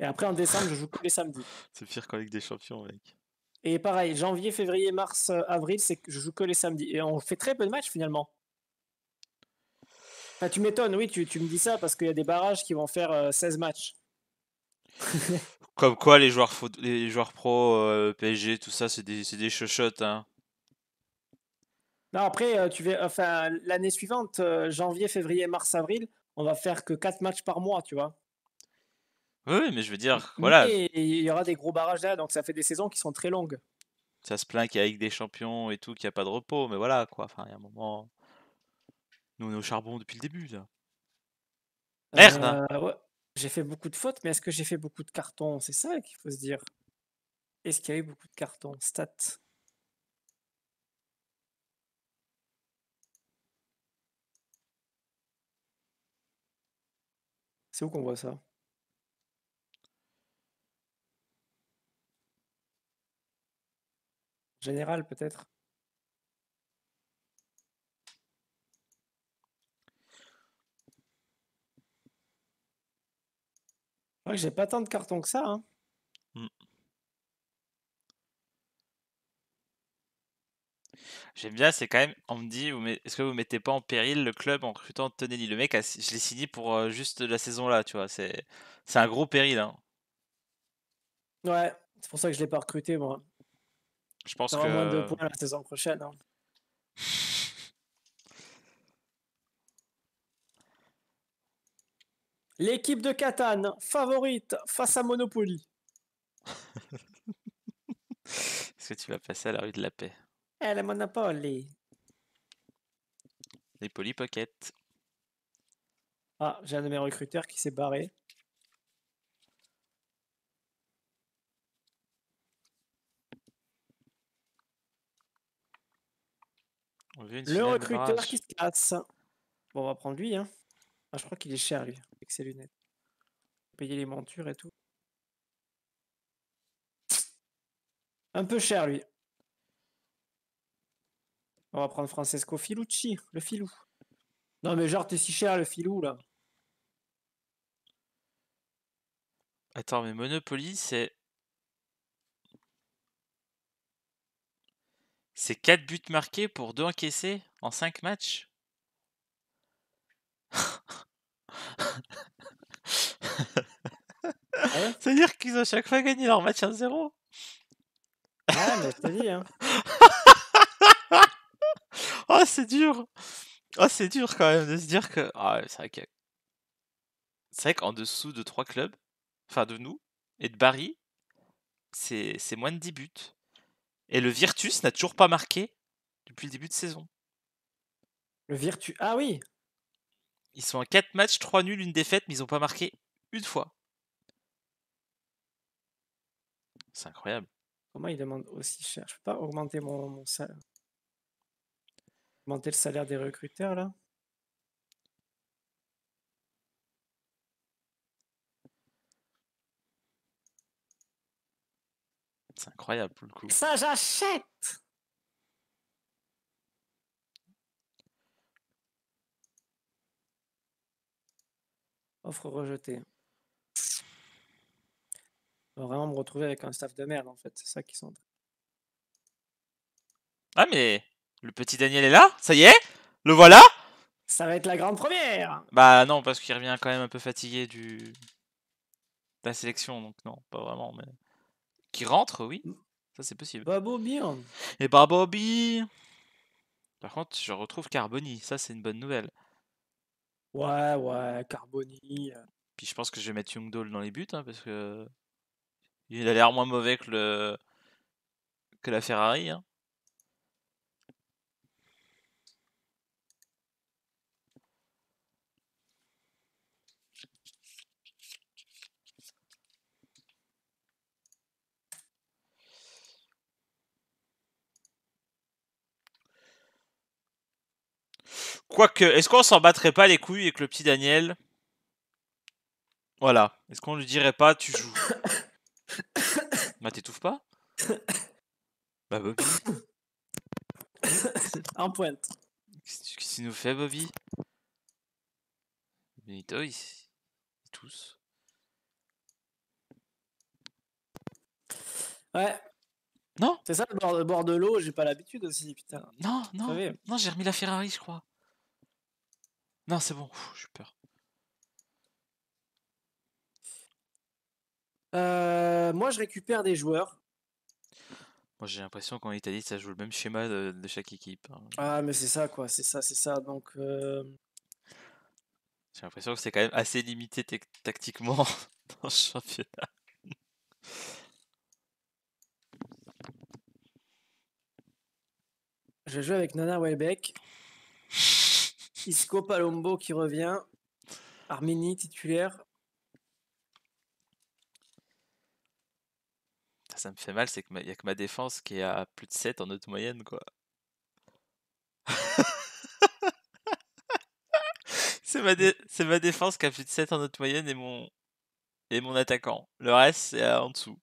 Et après, en décembre, je joue que les samedis. <laughs> C'est pire qu'en des Champions, mec. Et pareil, janvier, février, mars, euh, avril, c'est que je joue que les samedis. Et on fait très peu de matchs finalement. tu m'étonnes, oui, tu, me dis ça parce qu'il y a des barrages qui vont faire 16 euh, matchs. Comme quoi, les joueurs, les joueurs pro, euh, PSG, tout ça, c'est des, des Hein. Non, après, euh, tu enfin, l'année suivante, euh, janvier, février, mars, avril, on va faire que 4 matchs par mois, tu vois. Oui, mais je veux dire, voilà. il y aura des gros barrages là, donc ça fait des saisons qui sont très longues. Ça se plaint qu'il y a avec des champions et tout, qu'il n'y a pas de repos, mais voilà, quoi. Enfin, il y a un moment. Nous, on charbons au charbon depuis le début, là. Euh, Merde hein. J'ai fait beaucoup de fautes, mais est-ce que j'ai fait beaucoup de cartons C'est ça qu'il faut se dire. Est-ce qu'il y a eu beaucoup de cartons Stats. C'est où qu'on voit ça? Général, peut-être? Je j'ai pas tant de cartons que ça, hein. J'aime bien, c'est quand même, on me dit, est-ce que vous mettez pas en péril le club en recrutant Tonelli Le mec, je l'ai signé pour euh, juste la saison là, tu vois. C'est un gros péril. Hein. Ouais, c'est pour ça que je l'ai pas recruté, moi. Je pense que. moins de la saison prochaine. Hein. <laughs> L'équipe de Catane, favorite face à Monopoly. <laughs> Est-ce que tu vas passer à la rue de la paix eh, la Monopoly. Les polypockets Ah, j'ai un de mes recruteurs qui s'est barré. le recruteur qui se casse. Bon, on va prendre lui. Hein. Ah, je crois qu'il est cher, lui, avec ses lunettes. Payer les montures et tout. Un peu cher, lui. On va prendre Francesco Filucci, le filou. Non, mais genre, t'es si cher, le filou, là. Attends, mais Monopoly, c'est. C'est 4 buts marqués pour 2 encaissés en 5 matchs ah <laughs> C'est-à-dire qu'ils ont chaque fois gagné leur match à 0 Ouais, mais je te dis, hein. <laughs> oh, c'est dur. Oh, c'est dur quand même de se dire que. Ah, c'est vrai que... C'est qu'en dessous de trois clubs, enfin de nous et de Barry, c'est moins de 10 buts. Et le Virtus n'a toujours pas marqué depuis le début de saison. Le Virtus. Ah oui Ils sont en 4 matchs, 3 nuls, une défaite, mais ils n'ont pas marqué une fois. C'est incroyable. Comment ils demandent aussi cher Je peux pas augmenter mon, mon salaire Augmenter le salaire des recruteurs, là C'est incroyable pour le coup. Ça, j'achète Offre rejetée. On va vraiment me retrouver avec un staff de merde en fait, c'est ça qui sont. Ah mais le petit Daniel est là Ça y est Le voilà Ça va être la grande première Bah non, parce qu'il revient quand même un peu fatigué du... de la sélection, donc non, pas vraiment, mais... Qui rentre, oui Ça c'est possible. Et bah Bobby Par contre, je retrouve Carboni, ça c'est une bonne nouvelle. Ouais, ouais, Carboni... Euh. Puis je pense que je vais mettre Young dans les buts, hein, parce que... Il a l'air moins mauvais que le... que la Ferrari, hein. Quoique, est-ce qu'on s'en battrait pas les couilles avec le petit Daniel. Voilà. Est-ce qu'on lui dirait pas, tu joues <coughs> Bah, t'étouffes pas <coughs> Bah, Bobby. un point. Qu'est-ce qu'il nous fait, Bobby Benito, il... tous. Ouais. Non C'est ça, bord, le bord de l'eau, j'ai pas l'habitude aussi, putain. Non, non, non, j'ai remis la Ferrari, je crois. Non, c'est bon, je suis peur. Euh, moi, je récupère des joueurs. Moi, j'ai l'impression qu'en Italie, ça joue le même schéma de, chaque équipe. Hein. Ah, mais c'est ça, quoi. C'est ça, c'est ça. Donc, euh, J'ai l'impression que c'est quand même assez limité tactiquement <laughs> dans ce championnat. je joue avec Nana Welbeck. <laughs> Isco Palombo qui revient. Arménie titulaire. Ça me fait mal, c'est qu'il a que ma défense qui est à plus de 7 en haute moyenne, quoi. <laughs> c'est ma, défense qui a plus de 7 en haute moyenne et mon, et mon attaquant. Le reste, c'est en dessous.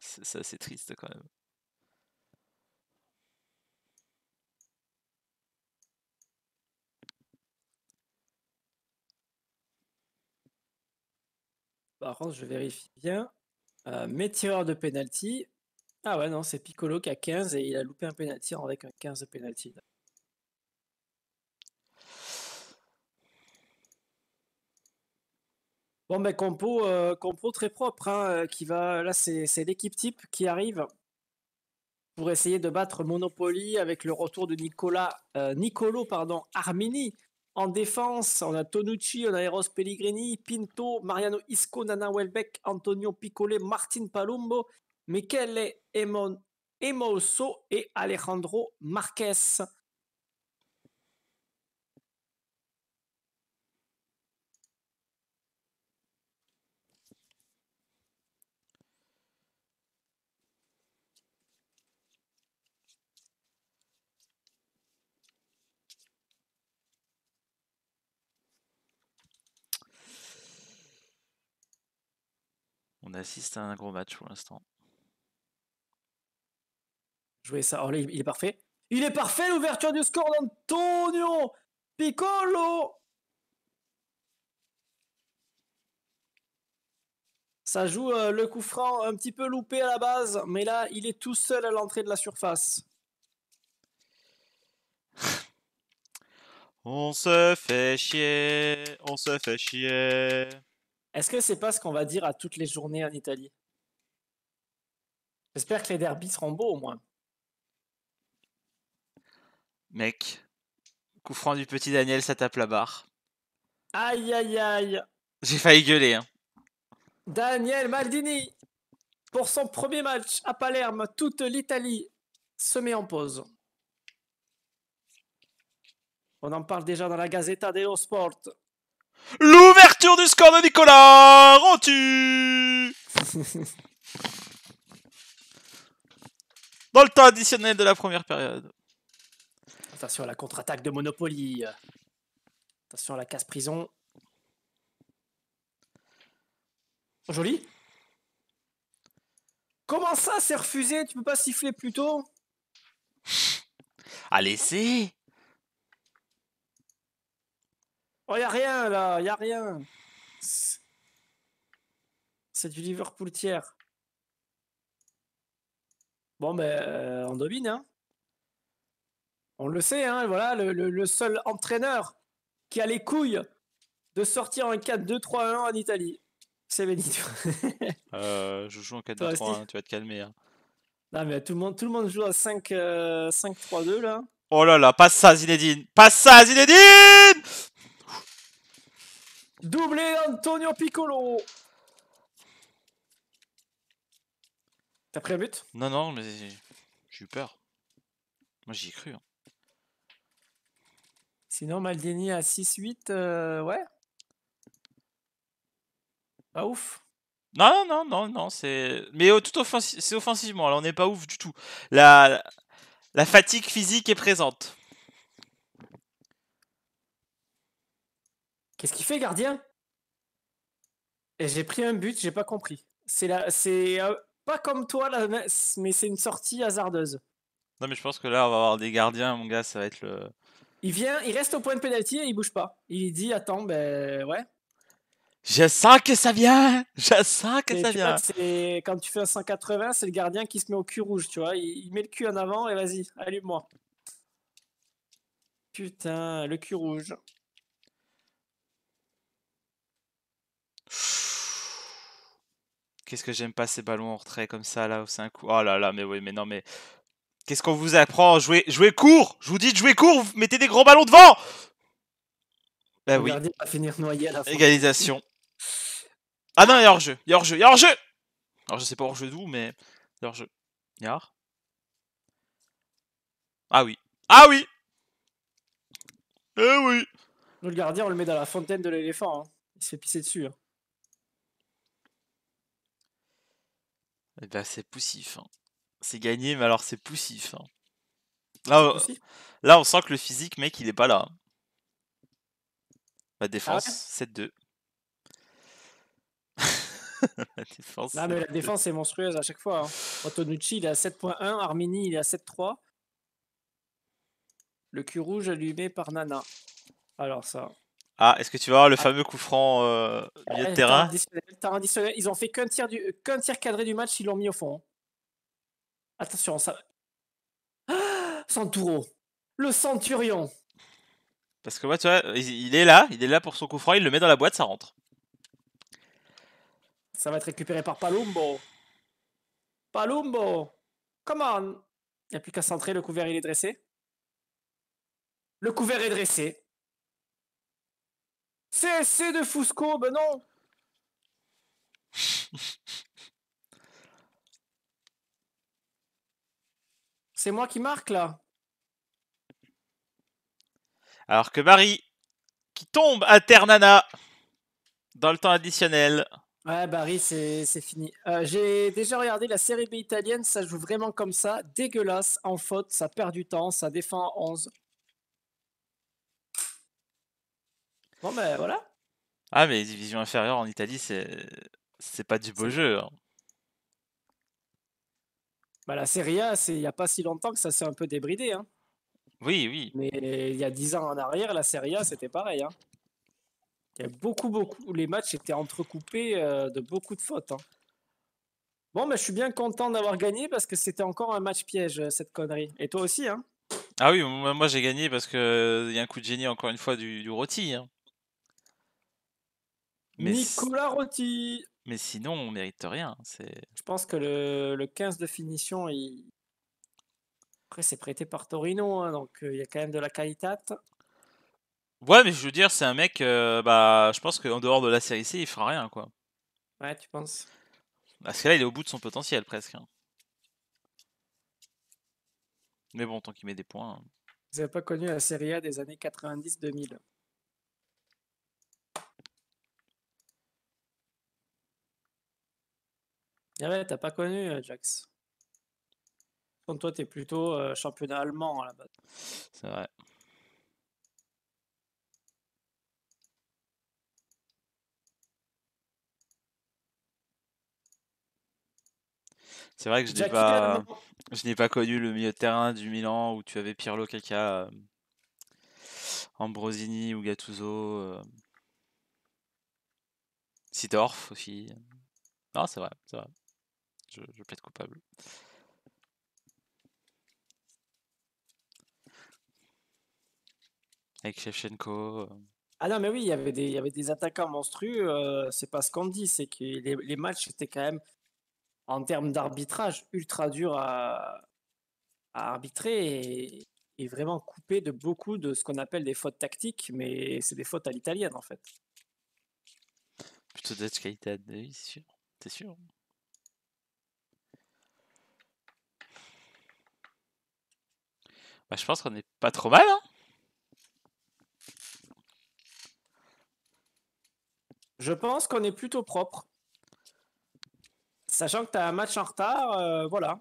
Ça, c'est triste quand même. Par contre, je vérifie bien. Euh, mes tireurs de penalty. Ah ouais, non, c'est Piccolo qui a 15 et il a loupé un penalty avec un 15 de penalty. Bon, ben, mais euh, compo, très propre. Hein, euh, qui va, là, c'est l'équipe type qui arrive pour essayer de battre Monopoly avec le retour de Nicolas, Nicolo pardon, Armini, en défense, on a Tonucci, on a Eros Pellegrini, Pinto, Mariano Isco, Nana Welbeck, Antonio Piccoli, Martin Palumbo, Michele Emoso et Alejandro Marquez. on assiste à un gros match pour l'instant. Jouer ça, oh, là, il est parfait. Il est parfait l'ouverture du score d'Antonio Piccolo. Ça joue euh, le coup franc un petit peu loupé à la base, mais là il est tout seul à l'entrée de la surface. <laughs> On se fait chier, on se fait chier. Est-ce que c'est pas ce qu'on va dire à toutes les journées en Italie J'espère que les derbys seront beaux au moins. Mec, coup franc du petit Daniel, ça tape la barre. Aïe aïe aïe. J'ai failli gueuler. Hein. Daniel Maldini, pour son premier match à Palerme, toute l'Italie se met en pause. On en parle déjà dans la Gazzetta dello Sport. L'ouverture du score de Nicolas Rontu <laughs> Dans le temps additionnel de la première période. Attention à la contre-attaque de Monopoly. Attention à la casse-prison. Oh, joli. Comment ça, c'est refusé Tu peux pas siffler plus tôt Allez c'est Oh, y a rien là, y a rien. C'est du Liverpool tiers. Bon, ben, euh, on domine, hein. On le sait, hein, voilà, le, seul entraîneur qui a les couilles de sortir en 4-2-3-1 en Italie. C'est Benito. <laughs> Euh, je joue en 4-2-3-1, tu vas te calmer. Hein. Non, mais tout le monde, tout le monde joue à 5-3-2, euh, là. Oh là là, passe ça, Zinedine Passe ça, Zinedine Doublé Antonio Piccolo T'as pris un but Non, non, mais j'ai eu peur. Moi, j'y ai cru. Hein. Sinon, Maldini à 6-8, euh, ouais. Pas ouf. Non, non, non, non, c'est. Mais oh, tout offensif c'est offensivement, alors on n'est pas ouf du tout. La... la fatigue physique est présente. Qu'est-ce qu'il fait, gardien Et j'ai pris un but, j'ai pas compris. C'est la, c'est euh, pas comme toi là, mais c'est une sortie hasardeuse. Non, mais je pense que là, on va avoir des gardiens, mon gars, ça va être le. Il vient, il reste au point de pénalty et il bouge pas. Il dit attends, ben ouais. Je sens que ça vient. Je sens que ça vient. quand tu fais un 180, c'est le gardien qui se met au cul rouge, tu vois. Il, il met le cul en avant et vas-y, allume-moi. Putain, le cul rouge. Qu'est-ce que j'aime pas ces ballons en retrait comme ça là au c'est un coup. Oh là là, mais oui, mais non, mais. Qu'est-ce qu'on vous apprend jouer, jouer court Je vous dis de jouer court, vous mettez des gros ballons devant Bah oui. finir noyé à Égalisation. Ah non, il y a hors-jeu, il y a hors-jeu, il y a hors-jeu Alors je sais pas hors-jeu d'où, mais il y hors-jeu. Il y hors Ah oui. Ah oui Eh oui Le gardien, on le met dans la fontaine de l'éléphant. Hein. Il se fait pisser dessus. Hein. Eh ben, c'est poussif. Hein. C'est gagné, mais alors c'est poussif. Hein. Là, euh, on... là, on sent que le physique, mec, il est pas là. La hein. ah défense, 7-2. la <laughs> défense. Non, mais la défense est monstrueuse à chaque fois. Hein. Antonucci, il est à 7.1. Armini, il est à 7.3. Le cul rouge allumé par Nana. Alors, ça. Ah, est-ce que tu vas le ah. fameux coup franc euh, de eh, terrain Ils ont fait qu'un tiers du, cadré du match, ils l'ont mis au fond. Hein. Attention, ça. Ah, <gasps> Le Centurion Parce que moi, tu vois, il est là, il est là pour son coup franc, il le met dans la boîte, ça rentre. Ça va être récupéré par Palumbo. Palumbo Come on Il n'y a plus qu'à centrer, le couvert il est dressé. Le couvert est dressé. CSC de Fusco, ben non C'est moi qui marque là. Alors que Barry, qui tombe à Ternana dans le temps additionnel. Ouais, Barry, c'est fini. Euh, j'ai déjà regardé la Série B italienne, ça joue vraiment comme ça, dégueulasse, en faute, ça perd du temps, ça défend à 11. Bon, ben voilà. Ah, mais division inférieure en Italie, c'est, c'est pas du beau jeu. Hein. Bah, la Serie A, il n'y a pas si longtemps que ça s'est un peu débridé. Hein. Oui, oui. Mais il y a dix ans en arrière, la Serie A, c'était pareil. Hein. Il y a beaucoup, beaucoup. Les matchs étaient entrecoupés euh, de beaucoup de fautes. Hein. Bon, mais ben, je suis bien content d'avoir gagné parce que c'était encore un match piège, euh, cette connerie. Et toi aussi, hein Ah oui, moi j'ai gagné parce qu'il euh, y a un coup de génie, encore une fois, du, du rôti. Hein. Mais Nicolas Rotti Mais sinon, on mérite rien. Je pense que le, 15 de finition, il... après, c'est prêté par Torino, hein, donc euh, il y a quand même de la qualité. Ouais, mais je veux dire, c'est un mec, euh, bah, je pense qu'en dehors de la série C, il fera rien, quoi. Ouais, tu penses Parce que là, il est au bout de son potentiel, presque. Hein. Mais bon, tant qu'il met des points. Hein. Vous n'avez pas connu la série A des années 90-2000 Ah ouais, t'as pas connu euh, Jax. Comme toi, t'es plutôt euh, championnat allemand à la base. C'est vrai. C'est vrai que je n'ai pas, euh, je n'ai pas connu le milieu de terrain du Milan où tu avais Pirlo, Kaka, Ambrosini ou Gattuso, aussi. Non, c'est vrai, c'est vrai. Je, je être coupable. Avec Shevchenko. Euh. Ah non, mais oui, il y avait des, attaquants monstrueux. Euh, c'est pas ce qu'on dit, c'est que les, matchs étaient quand même, en termes d'arbitrage, ultra durs à, arbitrer et, vraiment coupés de beaucoup de ce qu'on appelle des fautes tactiques, mais c'est des fautes à l'italienne en fait. Plutôt d'être qualité à c'est sûr. sûr Bah, je pense qu'on est pas trop mal, hein. Je pense qu'on est plutôt propre. Sachant que tu as un match en retard, euh, voilà.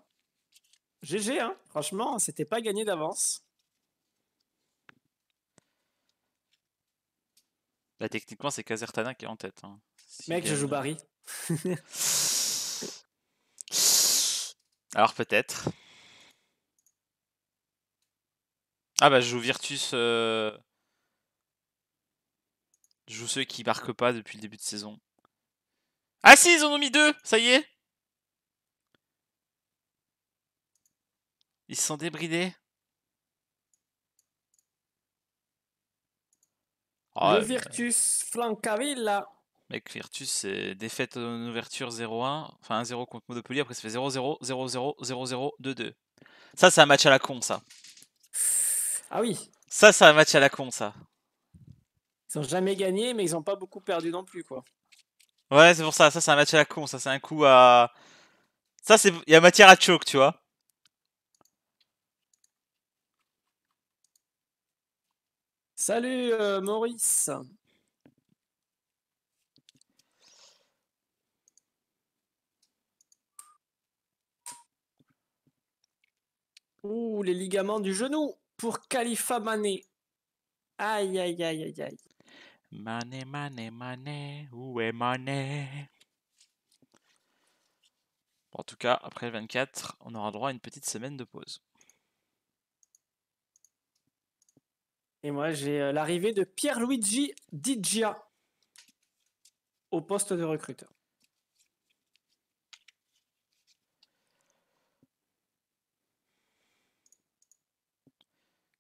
GG, hein franchement, c'était pas gagné d'avance. Là, bah, techniquement, c'est Casertana qui est en tête. Hein. Mec, je joue Barry. <laughs> Alors peut-être. Ah bah je joue Virtus. Euh, je joue ceux qui marquent pas depuis le début de saison. Ah si, ils en ont mis deux, ça y est. Ils se sont débridés. Oh, le euh, Virtus Flancavilla. Mec, Virtus, c'est défaite en ouverture 0-1, enfin 1-0 contre Monopoly, après ça fait 0-0, 0-0, 0-0, 2-2. Ça, c'est un match à la con, ça. Ah oui. Ça, c'est un match à la con, ça. Ils n'ont jamais gagné, mais ils n'ont pas beaucoup perdu non plus, quoi. Ouais, c'est pour ça. Ça, c'est un match à la con. Ça, c'est un coup à. Ça, c'est. Il y a matière à choke, tu vois. Salut, euh, Maurice. Ouh, les ligaments du genou pour Khalifa Mané. Aïe, aïe, aïe, aïe, aïe. Mané, Mané, Mané, où est Mané En tout cas, après le 24, on aura droit à une petite semaine de pause. Et moi, j'ai euh, l'arrivée de Pierre-Luigi Digia au poste de recruteur.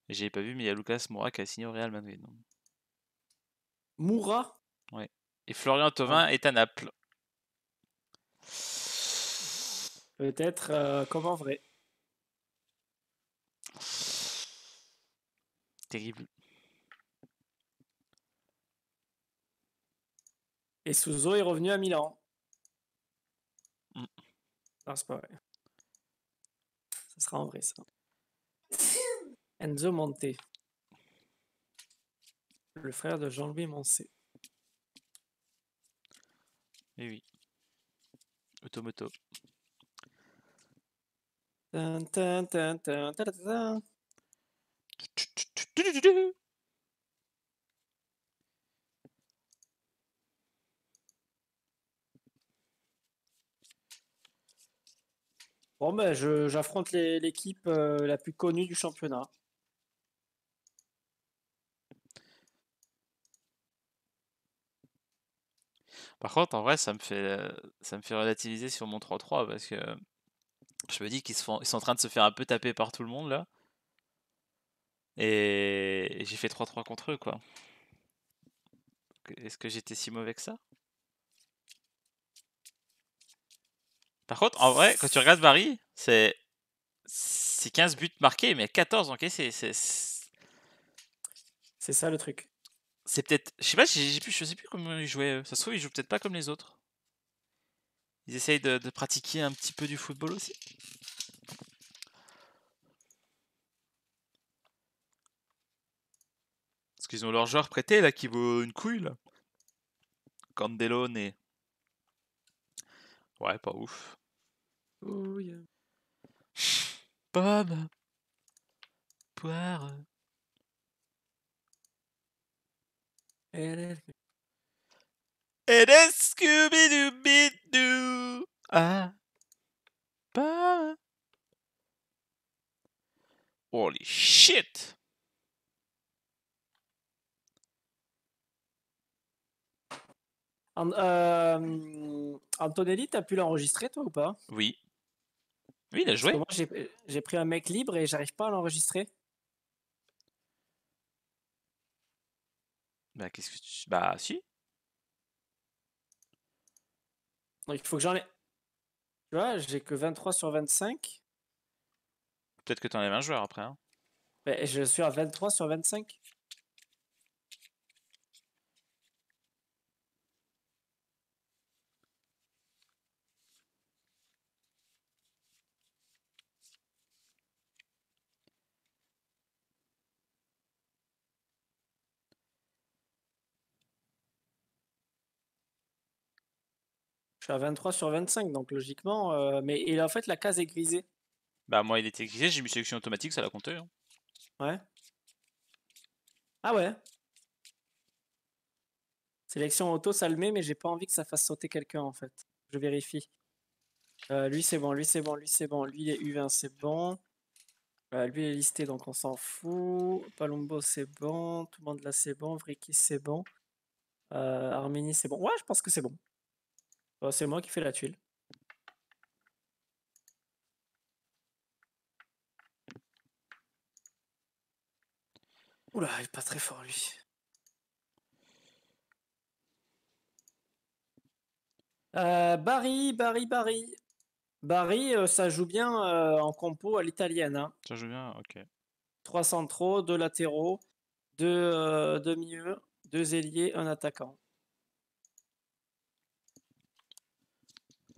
J'ai pas vu, mais il y a Lucas Moura qui a signé au Real Madrid. Moura Ouais. Et Florian Thauvin est à Naples. Peut-être Comment euh, comme en vrai. Terrible. Et Souzo est revenu à Milan. Non, mm. ah, c'est pas vrai. Ça sera en vrai, ça. Enzo Monte, le frère de Jean-Louis mancé Et eh oui. Automoto. Bon, ben, j'affronte l'équipe euh, la plus connue du championnat. Par contre, en vrai, ça me fait, ça me fait relativiser sur mon 3-3 parce que je me dis qu'ils sont en train de se faire un peu taper par tout le monde là. Et, j'ai fait 3-3 contre eux quoi. Est-ce que j'étais si mauvais que ça Par contre, en vrai, quand tu regardes Barry, c'est 15 buts marqués, mais 14 encaissés. C'est ça le truc c'est peut-être. Je sais pas, j'ai plus, je sais plus comment ils jouaient. Euh, ça se trouve, ils jouent peut-être pas comme les autres. Ils essayent de, pratiquer un petit peu du football aussi. Parce qu'ils ont leur joueur prêté là qui vaut une couille là. Candelone et. Ouais, pas ouf. Oh yeah. Hein. Pomme. Poire. Et est Scooby-Doo Ah bah. Holy shit euh, Antonelli, t'as pu l'enregistrer toi ou pas Oui. Oui, il a joué. J'ai pris un mec libre et j'arrive pas à l'enregistrer. Bah, bah, si. Donc, il faut que j'en ai. Tu vois, j'ai que 23 sur 25. Peut-être que tu en enlèves un joueur après. Hein. Mais bah, je suis à 23 sur 25. 23 sur 25, donc logiquement. Euh, mais et en fait, la case est grisée. Bah, moi, il était grisé, j'ai mis sélection automatique, ça l'a compté. Hein. Ouais. Ah ouais. Sélection auto, ça le met, mais j'ai pas envie que ça fasse sauter quelqu'un en fait. Je vérifie. Euh, lui, c'est bon, lui, c'est bon, lui, c'est bon. Lui, il est U20, c'est bon. Euh, lui, est listé, donc on s'en fout. Palombo, c'est bon. Tout le monde là, c'est bon. Vriki, c'est bon. Euh, Arménie, c'est bon. Ouais, je pense que c'est bon. Oh, c'est moi qui fais la tuile. Oula, il est pas très fort lui. Euh, Barry, Barry, Barry. Barry, euh, ça joue bien euh, en compo à l'italienne. Hein. Ça joue bien, ok. Trois centraux, deux latéraux, deux, deux milieux, deux ailiers, un attaquant.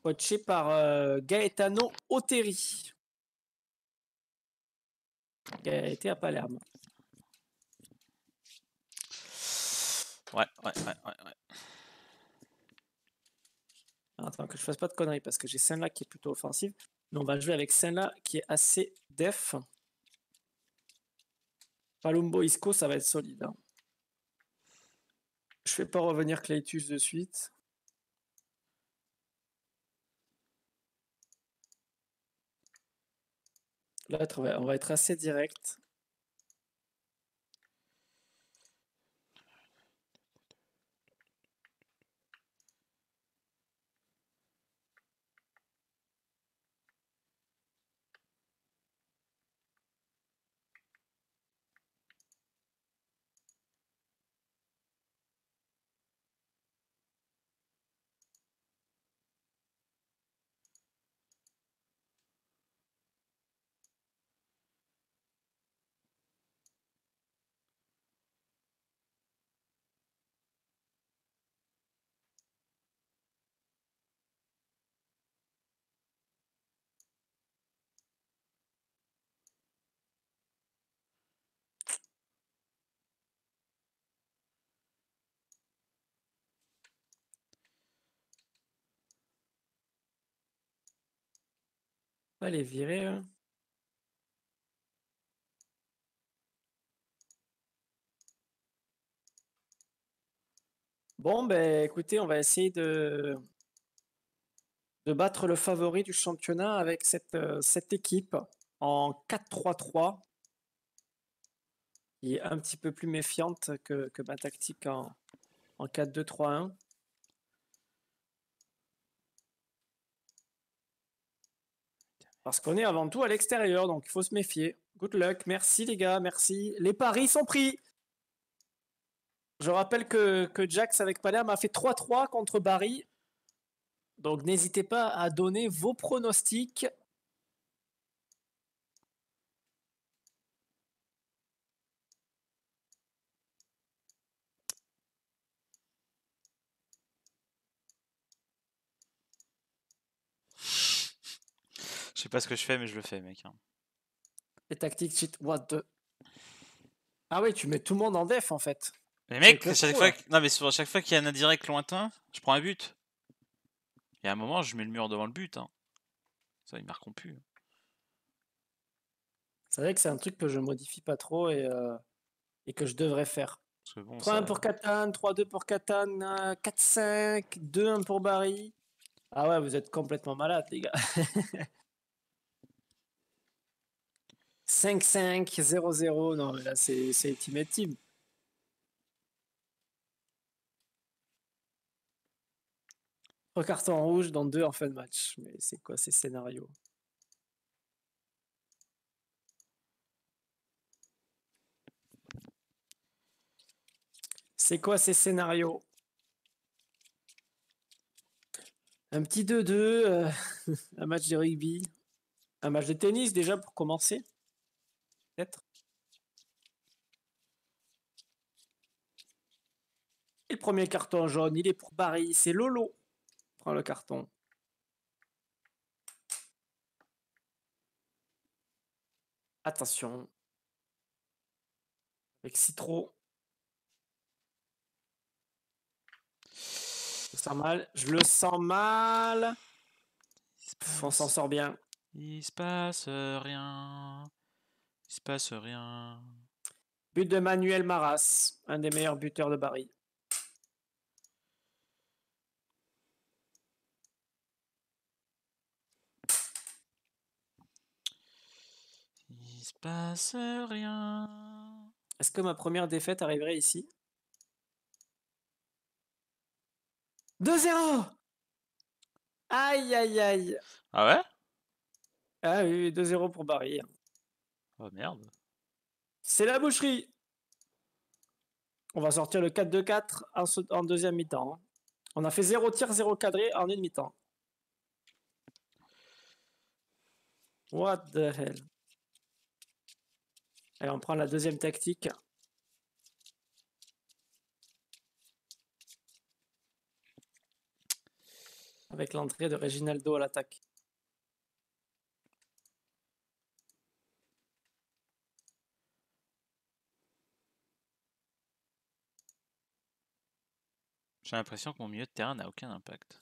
Watché par euh, Gaetano Oteri Qui a été à Palerme. Ouais, ouais, ouais, ouais. ouais. Ah, attends, que je fasse pas de conneries parce que j'ai celle-là qui est plutôt offensive. Mais on va jouer avec celle qui est assez def. Palumbo Isco, ça va être solide. Hein. Je Je vais pas revenir Claytus de suite. Là, on va être assez direct. Allez, les virer. Hein. Bon, ben écoutez, on va essayer de, de battre le favori du championnat avec cette, euh, cette équipe en 4-3-3 qui est un petit peu plus méfiante que, ma tactique en, en 4-2-3-1. Parce qu'on est avant tout à l'extérieur, donc il faut se méfier. Good luck, merci les gars, merci. Les paris sont pris. Je rappelle que, que Jax avec Palerme a fait 3-3 contre Barry. Donc n'hésitez pas à donner vos pronostics. Je sais pas ce que je fais, mais je le fais, mec. Les cheat, hein. what the... Ah ouais, tu mets tout le monde en def, en fait. Mais mec, à chaque, fois hein. non, mais à chaque fois qu'il y a un indirect lointain, je prends un but. Et à un moment, je mets le mur devant le but. Hein. Ça, il m'a recompu C'est vrai que c'est un truc que je modifie pas trop et, euh, que je devrais faire. 3-1 pour Katan 3-2 pour Katan 4-5, 2-1 pour Barry. Ah ouais, vous êtes complètement malade, les gars. <laughs> 5-5, 0-0. Non, mais là, c'est et Team. Trois cartons rouge dans deux en fin de match. Mais c'est quoi ces scénarios C'est quoi ces scénarios Un petit 2-2, euh, <laughs> un match de rugby, un match de tennis déjà pour commencer. Et le premier carton jaune, il est pour Paris, c'est Lolo. Prends le carton. Attention. Avec Citro. Je le sens mal. Je le sens mal. on s'en sort bien. Il se passe euh, rien. Il se passe rien. But de Manuel Maras, un des meilleurs buteurs de Paris. Il se passe rien. Est-ce que ma première défaite arriverait ici 2-0 Aïe aïe aïe Ah ouais Ah oui, 2-0 pour Barry. Oh merde. C'est la boucherie. On va sortir le 4-2-4 en, en, deuxième mi-temps. Hein. On a fait 0 tir, 0 cadré en une mi-temps. What the hell. Allez, on prend la deuxième tactique. Avec l'entrée de Reginaldo à l'attaque. J'ai l'impression que mon milieu de terrain n'a aucun impact.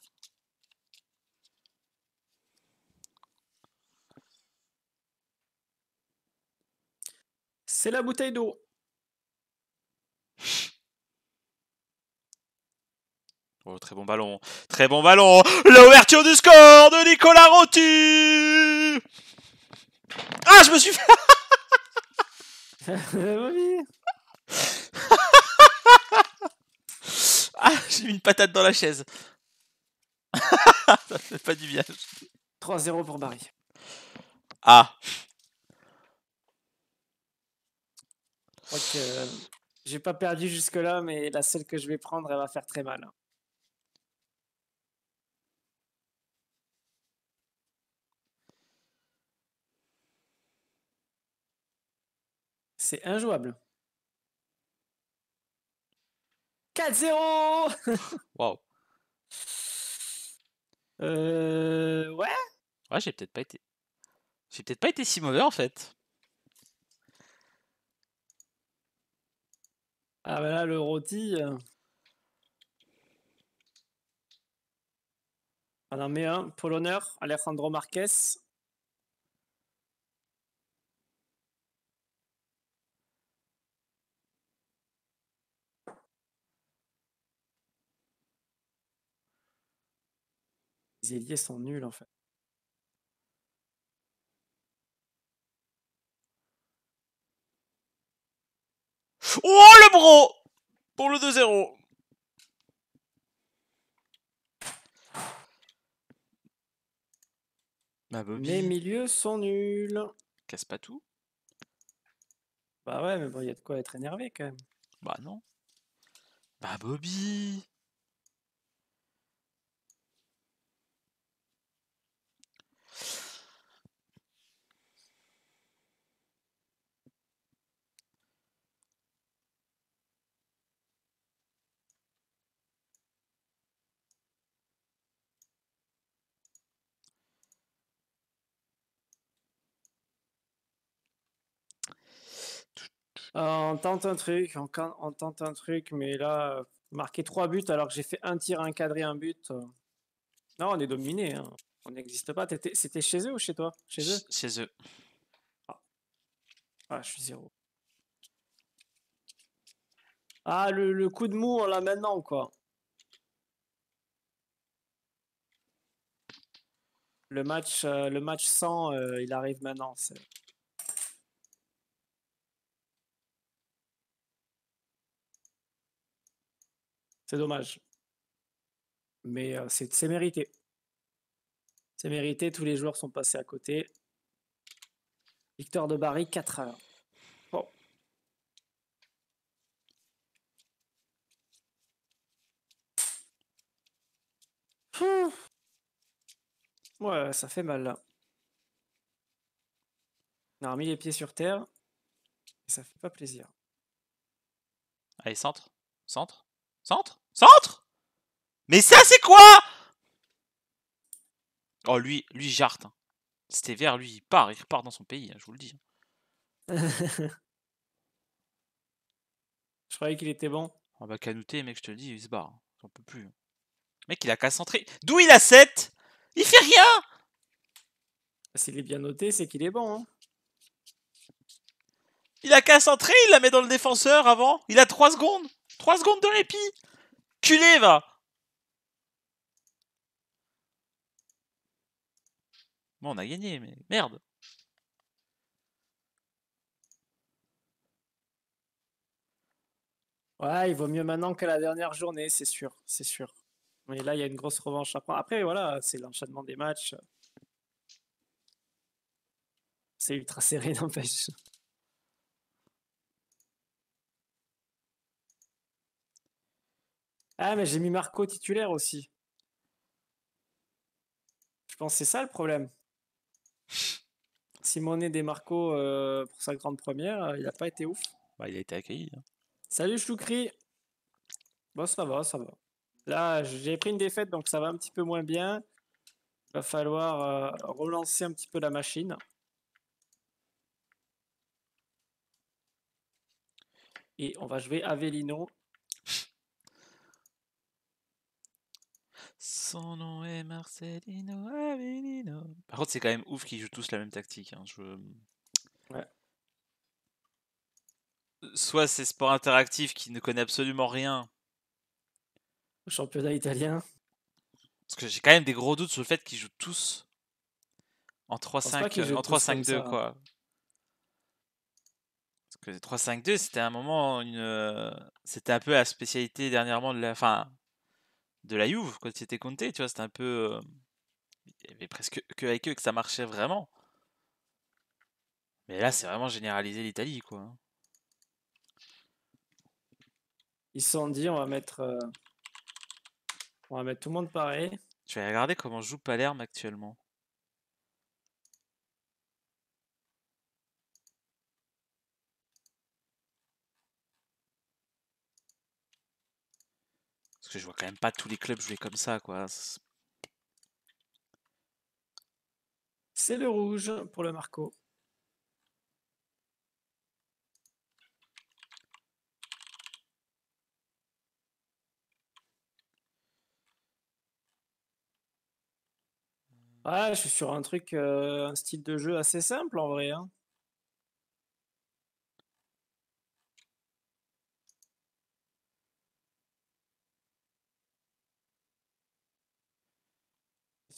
C'est la bouteille d'eau. Oh, très bon ballon. Très bon ballon. L'ouverture du score de Nicolas Rotti. Ah, je me suis fait. <laughs> Ah, <laughs> j'ai mis une patate dans la chaise. <laughs> ça fait pas du bien. 3-0 pour Barry. Ah. Je crois euh, j'ai pas perdu jusque-là, mais la seule que je vais prendre, elle va faire très mal. C'est injouable. 4-0! <laughs> Waouh. Ouais? Ouais, j'ai peut-être pas été. J'ai peut-être pas été si mauvais en fait. Ah bah là, le rôti. On en met un pour l'honneur, Alejandro Marquez. les ailiers sont nuls en fait. Oh le bro Pour le 2-0 Les milieux sont nuls. Casse pas tout. Bah ouais, mais bon, il y a de quoi être énervé quand même. Bah non. Bah Bobby Euh, on tente un truc, on, tente un truc, mais là, marquer trois buts alors que j'ai fait un tir, un cadré, un but. Euh. Non, on est dominé. Hein. On n'existe pas. C'était chez eux ou chez toi Chez eux Chez eux. Ah. ah. je suis zéro. Ah, le, coup de mou, on l'a maintenant, quoi. Le match, euh, le match 100, il arrive maintenant. C'est dommage. Mais euh, c'est mérité. C'est mérité, tous les joueurs sont passés à côté. Victor de Barry, 4 heures. Bon. Ouais, ça fait mal là. On a remis les pieds sur terre. Et ça fait pas plaisir. Allez, centre. Centre. Centre Centre Mais ça, c'est quoi Oh, lui, lui, Jarte. Hein. C'était vert, lui, il part, il repart dans son pays, hein, je vous le dis. Hein. <laughs> je croyais qu'il était bon. On oh, bah, mec, je te le dis, il se barre. J'en peux plus. Mec, il a qu'à centrer. D'où il a 7 Il fait rien bah, S'il est bien noté, c'est qu'il est bon. Il a qu'à centrer, il la met dans le défenseur avant. Il a 3 secondes. 3 secondes de répit Culé, va Bon, on a gagné, mais merde Ouais, il vaut mieux maintenant que la dernière journée, c'est sûr, c'est sûr. Mais là, il y a une grosse revanche à Après, voilà, c'est l'enchaînement des matchs. C'est ultra serré, <laughs> n'empêche. Ah, mais j'ai mis Marco titulaire aussi. Je pense que c'est ça le problème. Simone Des Marco euh, pour sa grande première, euh, il n'a pas été ouf. Bah, il a été accueilli. Hein. Salut Choucri. Bon, ça va, ça va. Là, j'ai pris une défaite, donc ça va un petit peu moins bien. Il va falloir euh, relancer un petit peu la machine. Et on va jouer Avellino Son nom est Marcelino Avellino. Par contre, c'est quand même ouf qu'ils jouent tous la même tactique. Hein. Ouais. Soit c'est sport interactif qui ne connaît absolument rien. Au championnat italien. Parce que j'ai quand même des gros doutes sur le fait qu'ils jouent tous en 3-5-2, euh, hein. quoi. Parce que 3-5-2, c'était un moment, une... Euh, c'était un peu la spécialité dernièrement de la. Enfin, de la Juve quand c'était compté, tu vois, c'était un peu. Euh, il y avait presque que avec eux que ça marchait vraiment. Mais là, c'est vraiment généralisé l'Italie, quoi. Hein. Ils se sont dit, on va mettre. Euh, on va mettre tout le monde pareil. tu vas regarder comment joue Palerme actuellement. je vois quand même pas tous les clubs jouer comme ça, quoi. C'est le rouge pour le Marco. je suis sur un truc, euh, un style de jeu assez simple en vrai. Hein.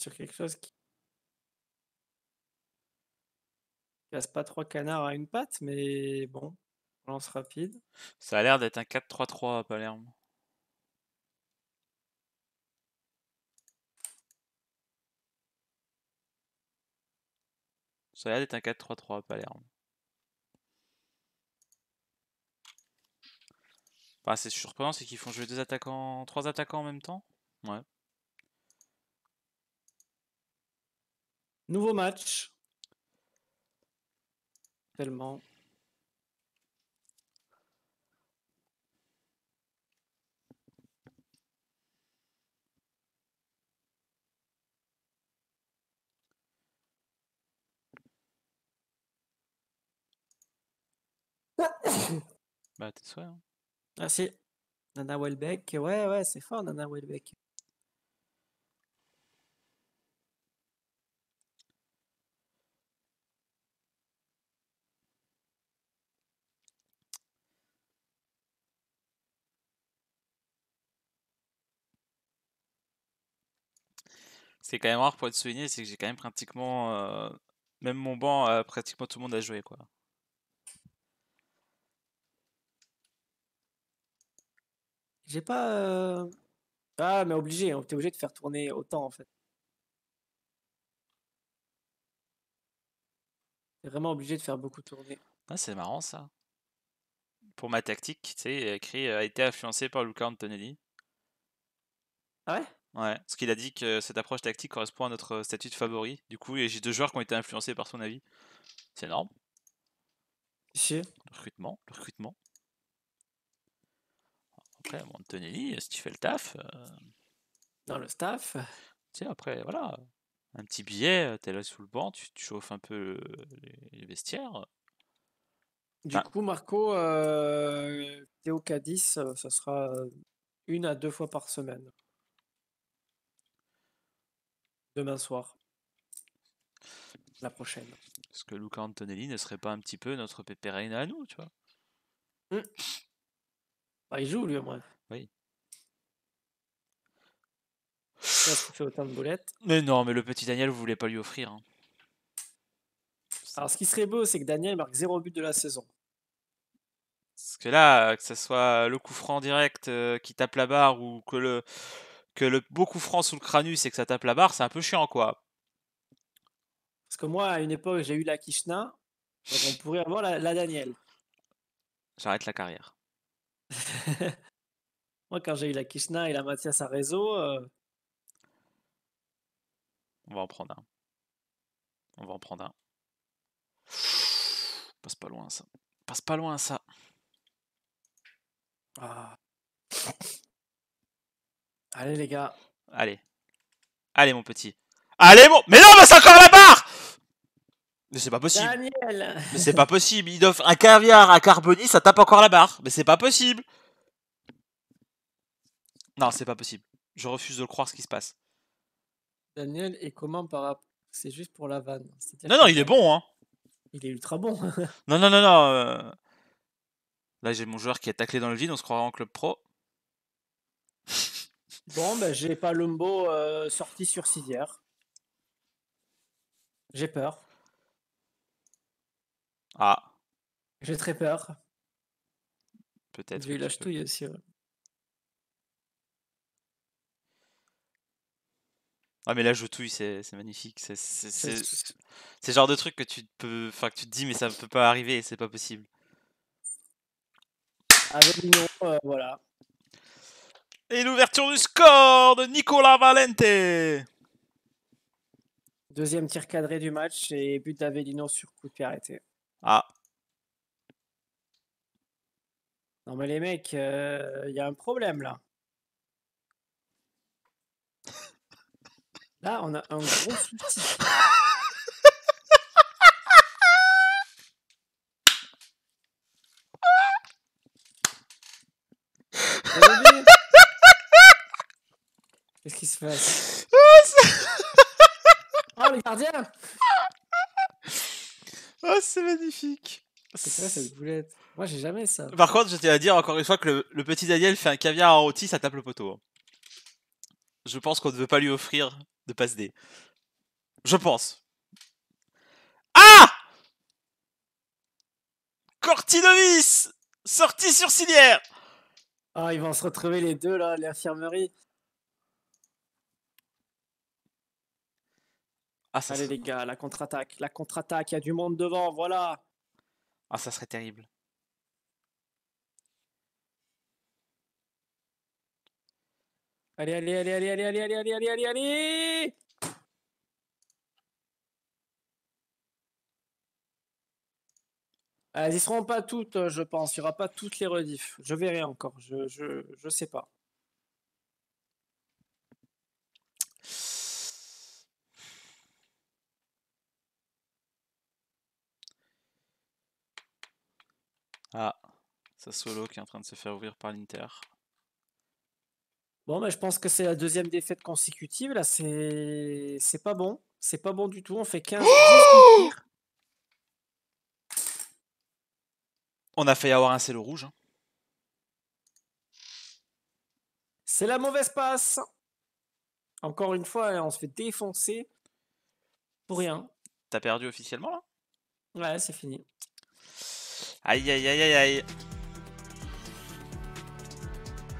sur quelque chose qui casse pas trois canards à une patte, mais bon, lance rapide. Ça a l'air d'être un 4-3-3 à Palerme. Ça a l'air d'être un 4-3-3 à Palerme. c'est surprenant, c'est qu'ils font jouer deux attaquants, trois attaquants en même temps. Ouais. Nouveau match. Tellement. Bah, t'es sûr. Hein. Ah, Nana Welbeck. Ouais, ouais, c'est fort, Nana Welbeck. C'est quand même rare pour être souligné, c'est que j'ai quand même pratiquement. Euh, même mon banc, pratiquement tout le monde a joué, quoi. J'ai pas. Euh, ah, mais obligé, on hein, t'es obligé de faire tourner autant en fait. T'es vraiment obligé de faire beaucoup tourner. Ah, c'est marrant ça. Pour ma tactique, tu sais, écrit euh, a été influencé par Luca Antonelli. Ah ouais Ouais, parce qu'il a dit que cette approche tactique correspond à notre euh, statut de favori. Du coup, j'ai deux joueurs qui ont été influencés par son avis. C'est énorme. Le recrutement, le recrutement. Après, bon, est si tu fais le taf. Euh? Dans le staff. Tu après, voilà. Un petit billet, euh, t'es là sous le banc, tu, chauffes un peu les, vestiaires. Du coup, Marco, euh, Théo Cadiz, ça sera une à deux fois par semaine. Demain soir. La prochaine. Est-ce que Luca Antonelli ne serait pas un petit peu notre pépé Reina à nous, tu vois. Hum. Bah, il joue, lui, au moins. Oui. fait autant de boulettes Mais non, mais le petit Daniel, vous voulez pas lui offrir. Hein. Alors, ce qui serait beau, c'est que Daniel marque zéro but de la saison. Parce que là, euh, que ce soit le coup franc direct euh, qui tape la barre ou que le, que le beaucoup franc sous le cranus et que ça tape la barre, c'est un peu chiant, quoi. Parce que moi, à une époque, j'ai eu la Kishna, donc on pourrait avoir la, la Daniel. J'arrête la carrière. <laughs> moi, quand j'ai eu la Kishna et la Mathias à réseau. Euh, on va en prendre un. On va en prendre un. Passe pas loin, ça. Passe pas loin, ça. Ah. Allez, les gars. Allez. Allez, mon petit. Allez, mon... Mais non, mais c'est encore la barre Mais c'est pas possible. Daniel Mais c'est pas possible. Il offre un caviar à Carboni, ça tape encore la barre. Mais c'est pas possible. Non, c'est pas possible. Je refuse de croire ce qui se passe. Daniel est comment par rapport C'est juste pour la vanne. Non, non, il est bon, hein. Il est ultra bon. <laughs> non, non, non, non. Euh, là, j'ai mon joueur qui est taclé dans le vide. On se croirait en club pro. Bon, ben, j'ai pas euh, sorti sur civière. J'ai peur. Ah. J'ai très peur. Peut-être. J'ai eu la ch'touille aussi. Ah mais la jetouille c'est magnifique, c'est c'est genre de truc que tu peux, enfin que tu te dis mais ça ne peut pas arriver, c'est pas possible. Avec l'union euh, voilà. Et l'ouverture du score de Nicolas Valente. Deuxième tir cadré du match et but d'Avellino sur coup de pied arrêté. Ah. Non mais les mecs, il euh, y a un problème là. Là, on a un gros souci. <laughs> Qu'est-ce qui se passe Oh, le gardien <laughs> Oh, c'est magnifique C'est quoi cette boulette Moi, j'ai jamais ça. Par contre, j'étais à dire encore une fois que le, petit Daniel fait un caviar en rôti, ça tape le poteau. Hein. Je pense qu'on ne veut pas lui offrir de passe D. Je pense. Ah Cortinovis Sortie sur cilière. Ah, ils vont se retrouver les deux là, l'infirmerie. Ah, ça Allez les gars, la contre-attaque, la contre-attaque, il y a du monde devant, voilà. Ah, ça serait terrible. Allez, allez, allez, allez, allez, allez, allez, allez, allez, allez, allez ah, Elles n'y seront pas toutes, euh, je pense. Il n'y aura pas toutes les redifs. Je verrai encore. Je, je, je sais pas. Ah, solo qui est en train de se faire ouvrir par l'Inter. Bon, mais je pense que c'est la deuxième défaite consécutive. Là, c'est, c'est pas bon. C'est pas bon du tout. On fait 15. On a failli avoir un cello rouge. Hein. C'est la mauvaise passe. Encore une fois, on se fait défoncer pour rien. T'as perdu officiellement là Ouais, c'est fini. Aïe aïe aïe aïe aïe.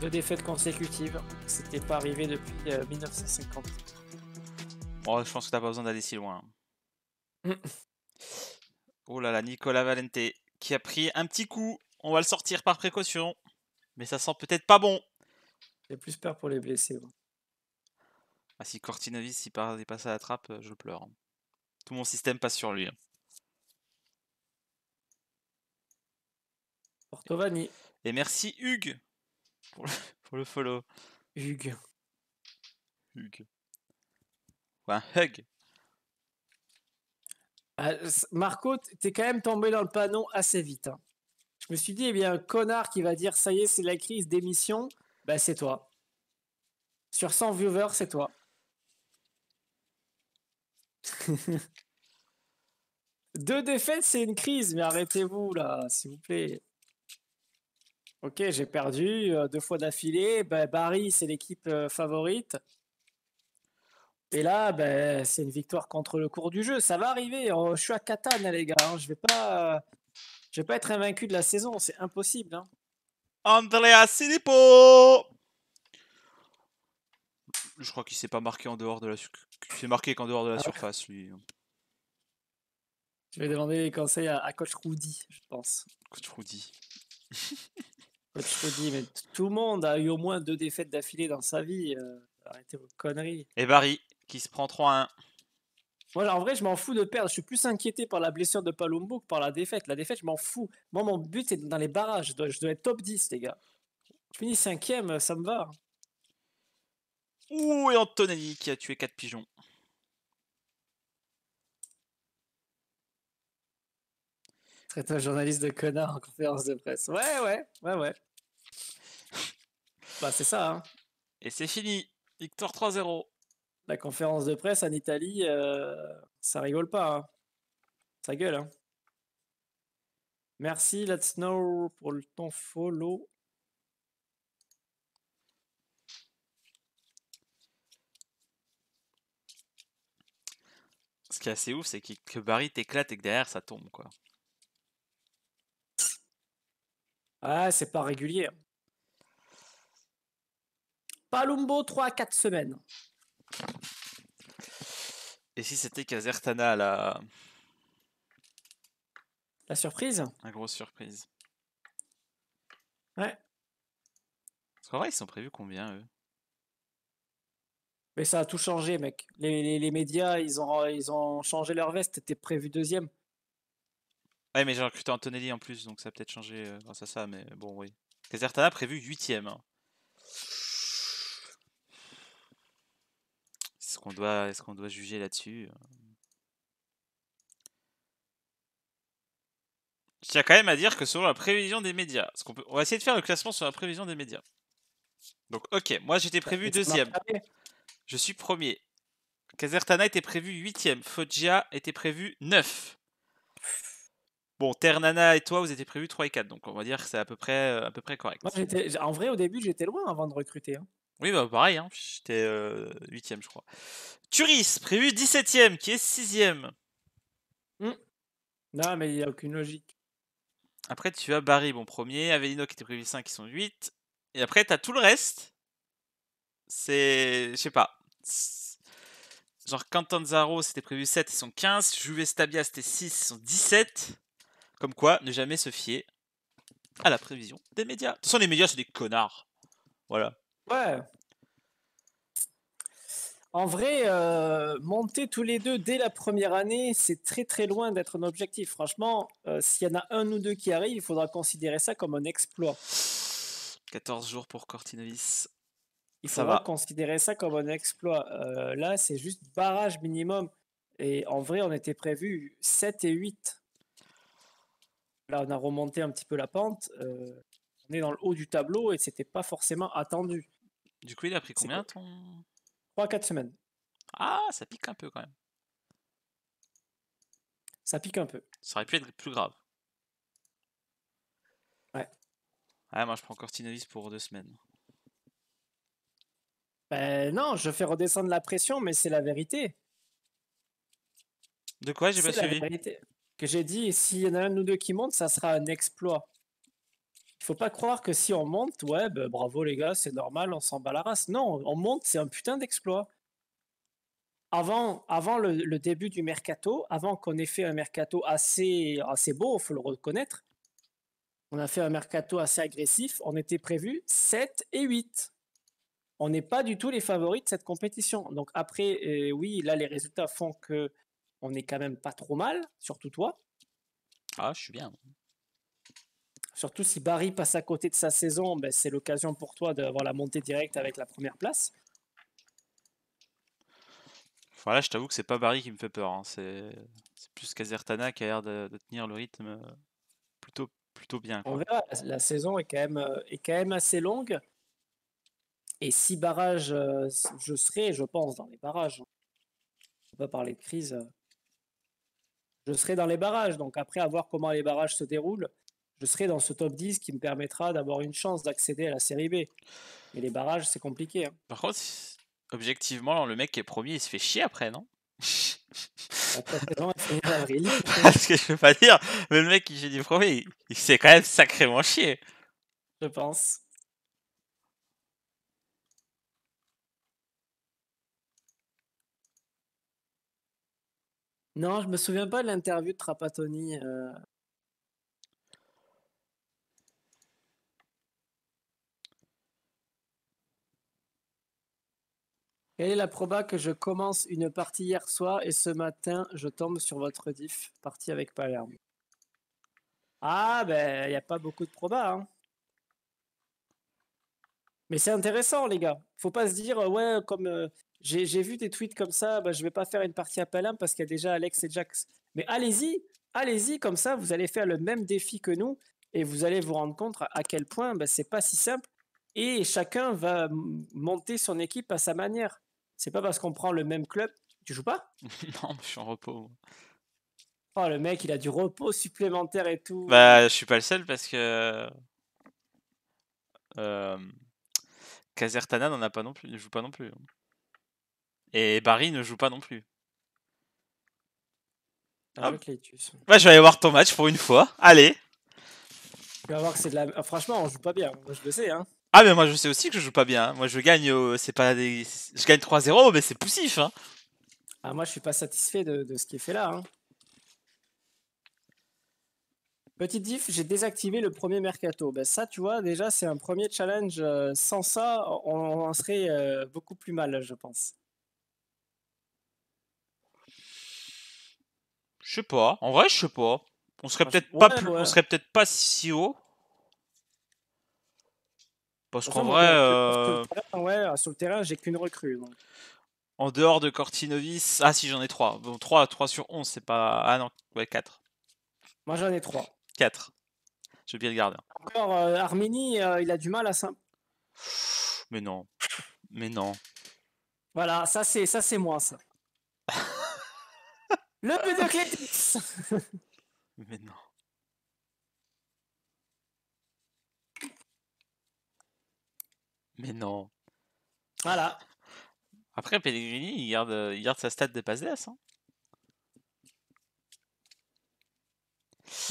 Deux défaites consécutives, c'était pas arrivé depuis 1950. Euh, bon, je pense que t'as pas besoin d'aller si loin. <laughs> oh là là, Nicolas Valente qui a pris un petit coup. On va le sortir par précaution, mais ça sent peut-être pas bon. J'ai plus peur pour les blessés. Ah, si Cortinovis il passe à la trappe, euh, je pleure. Tout mon système passe sur lui. Vanni. Et merci Hugues pour le, <laughs> follow. Hugues. Hugues. un hug. Ah, Marco, t'es quand même tombé dans le panneau assez vite. Hein. Je me suis dit, eh bien, un connard qui va dire ça y est, c'est la crise, d'émission, bah c'est toi. Sur 100 viewers, c'est toi. <laughs> Deux défaites, c'est une crise, mais arrêtez-vous là, s'il vous plaît. Ok, j'ai perdu euh, deux fois d'affilée. Ben, Barry, c'est l'équipe euh, favorite. Et là, ben, c'est une victoire contre le cours du jeu. Ça va arriver. Oh, je suis à Catane, les gars. Hein. Je ne vais, pas, je vais pas être invaincu de la saison. C'est impossible. Hein. Andrea Je crois qu'il s'est pas marqué en dehors de la s'est marqué qu'en dehors de la ah surface, lui. Je vais demander des conseils à, Coach Rudy, je pense. Coach Rudy. <laughs> te dis, mais tout le monde a eu au moins deux défaites d'affilée dans sa vie. Euh, arrêtez vos conneries. Et Barry, qui se prend 3-1. Moi, en vrai, je m'en fous de perdre. Je suis plus inquiété par la blessure de Palumbo que par la défaite. La défaite, je m'en fous. Moi, mon but, c'est dans les barrages. Je dois, être top 10, les gars. Je finis cinquième, ça me va. Ouh, et Antonelli qui a tué 4 pigeons. Traite un journaliste de connard en conférence de presse. Ouais, ouais, ouais, ouais. Bah, c'est ça. Hein. Et c'est fini. Victoire 3-0. La conférence de presse en Italie, euh, ça rigole pas. Hein. Ça gueule. Hein. Merci, Let's Know, pour le ton follow. Ce qui est assez ouf, c'est que, que Barry t'éclate et que derrière ça tombe, quoi. Ah, c'est pas régulier. Palumbo, 3 à 4 semaines. Et si c'était Casertana la... La surprise La grosse surprise. Ouais. C'est vrai, ils sont prévus combien, eux Mais ça a tout changé, mec. Les, médias, ils ont, ils ont changé leur veste. T'étais prévu deuxième. Ouais, mais j'ai recruté Antonelli en plus, donc ça a peut-être changé euh, grâce à ça, mais bon, oui. Casertana prévu huitième. Hein. doit, est-ce qu'on doit juger là-dessus euh? Je tiens quand même à dire que selon la prévision des médias, peut, on va essayer de faire le classement sur la prévision des médias. Donc, ok, moi j'étais prévu deuxième. Je suis premier. Casertana était prévu huitième. Foggia était prévu neuf Bon, Ternana et toi, vous étiez prévu 3 et 4, donc on va dire que c'est à peu près, euh, à peu près correct. en vrai, au début, j'étais loin avant de recruter. Hein. Oui, bah pareil, hein, j'étais euh, huitième 8ème, je crois. Turis, prévu 17ème, qui est 6ème. Mmh. Non, mais il n'y a aucune logique. Après, tu as Barry, bon premier, Avellino qui était prévu 5, qui sont 8. Et après, tu as tout le reste. C'est. Je sais pas. Genre Cantanzaro, c'était prévu 7, ils sont 15. Juve Stabia, c'était 6, ils sont 17. Comme quoi, ne jamais se fier à la prévision des médias. De toute façon, les médias, c'est des connards. Voilà. Ouais. En vrai, euh, monter tous les deux dès la première année, c'est très très loin d'être un objectif. Franchement, euh, s'il y en a un ou deux qui arrivent, il faudra considérer ça comme un exploit. 14 jours pour Cortinovis. Il faudra considérer ça comme un exploit. Euh, là, c'est juste barrage minimum. Et en vrai, on était prévu 7 et 8. Là, on a remonté un petit peu la pente. on est dans le haut du tableau et c'était pas forcément attendu. Du coup, il a pris combien ton 3-4 semaines. Ah, ça pique un peu quand même. Ça pique un peu. Ça aurait pu être plus grave. Ouais. Ah, moi je prends Cortinavis pour deux semaines. Ben non, je fais redescendre la pression, mais c'est la vérité. De quoi J'ai pas suivi. La vérité. Que j'ai dit, s'il y en a un ou deux qui monte, ça sera un exploit. Il faut pas croire que si on monte, ouais, ben, bravo les gars, c'est normal, on s'en bat la race. Non, on monte, c'est un putain d'exploit. Avant, avant le, début du mercato, avant qu'on ait fait un mercato assez, assez beau, il faut le reconnaître, on a fait un mercato assez agressif, on était prévu 7 et 8. On n'est pas du tout les favoris de cette compétition. Donc après, euh, oui, là, les résultats font que on est quand même pas trop mal, surtout toi. Ah, je suis bien. Surtout si Barry passe à côté de sa saison, ben, c'est l'occasion pour toi d'avoir la montée directe avec la première place. Voilà, je t'avoue que c'est pas Barry qui me fait peur. Hein. C'est plus Casertana qui a l'air de, tenir le rythme euh, plutôt, plutôt bien. On verra, la, saison euh, est quand, même, assez longue. Et si barrage, euh, je serai, je pense, dans les barrages. Hein. On peut pas parler de crise. Je serai dans les barrages. Donc après, à voir comment les barrages se déroulent je serai dans ce top 10 qui me permettra d'avoir une chance d'accéder à la série B. Mais les barrages, c'est compliqué. Hein. Par contre, objectivement, le mec qui est premier, il se fait chier après, non bah, Parce <laughs> ah, que je veux pas dire, mais le mec qui j'ai dit premier, il s'est quand même sacrément chier. Je pense. Non, je me souviens pas de l'interview de Trapatoni. Euh, Quelle est la proba que je commence une partie hier soir et ce matin je tombe sur votre diff, partie avec Palerme Ah ben, il n'y a pas beaucoup de proba, hein. Mais c'est intéressant les gars. Faut pas se dire, euh, ouais, comme euh, j'ai vu des tweets comme ça, je ben, je vais pas faire une partie à Palerme parce qu'il y a déjà Alex et Jax. Mais allez-y, allez-y comme ça, vous allez faire le même défi que nous et vous allez vous rendre compte à quel point ce ben, c'est pas si simple et chacun va monter son équipe à sa manière. C'est pas parce qu'on prend le même club. Tu joues pas <laughs> Non, je suis en repos. Oh, le mec, il a du repos supplémentaire et tout. Bah, je suis pas le seul parce que. Euh... Kazertana n'en a pas non plus, il ne joue pas non plus. Et Barry ne joue pas non plus. Ah, ah. je vais aller voir ton match pour une fois. Allez. Tu vas voir que c'est de la. Ah, franchement, on joue pas bien. Moi, je le sais. Hein. Ah mais moi je sais aussi que je joue pas bien. Hein. Moi je gagne, c'est pas je gagne 3-0 mais c'est poussif. Hein. Ah moi je suis pas satisfait de, ce qui est fait là. Hein. Petite diff, j'ai désactivé le premier mercato. Ben ça tu vois déjà c'est un premier challenge. Euh, sans ça on, serait euh, beaucoup plus mal je pense. Je sais pas. En vrai je sais pas. On serait peut-être pas on serait peut-être pas si haut. Parce qu'en vrai. Euh, ouais, euh, sur le terrain, j'ai qu'une recrue. En dehors de Cortinovis. Ah, si, j'en ai trois. Bon, 3, sur 11, c'est pas. Ah non, ouais, 4. Moi, j'en ai trois. Quatre. Je vais le garder. Hein. Encore, euh, Arménie, il a du mal à ça Mais non. Mais non. Voilà, ça, c'est, ça, c'est moi, ça. <laughs> le but de Clétis Mais non. Mais non. Voilà. Après, Pellegrini, il garde, garde sa stat de passe Hein.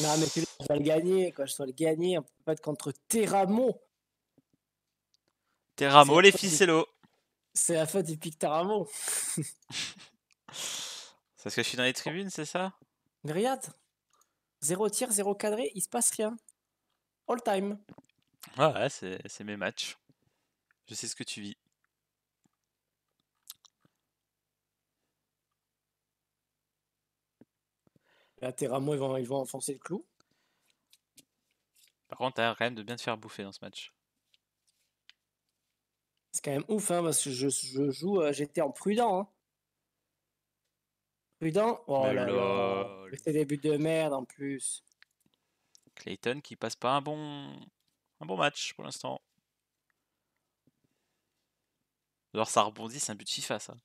Non, mais je dois le gagner, quoi. Je dois le gagner. On peut pas être contre Terramo Terramo les ficello. C'est la faute du pic Terramo <laughs> c'est parce que je suis dans les tribunes, c'est ça Mais regarde. Zéro tir, zéro cadré, il se passe rien. All time. ouais, c'est mes matchs. Je sais ce que tu vis. Là, terre ils vont, ils vont enfoncer le clou. Par contre, t'as quand de bien te faire bouffer dans ce match. C'est quand même ouf, hein, parce que je, joue, euh, j'étais en prudent. Hein. Prudent Oh là là c'était des buts de merde en plus. Clayton qui passe pas un bon, un bon match pour l'instant alors ça rebondit, c'est un but de FIFA, ça.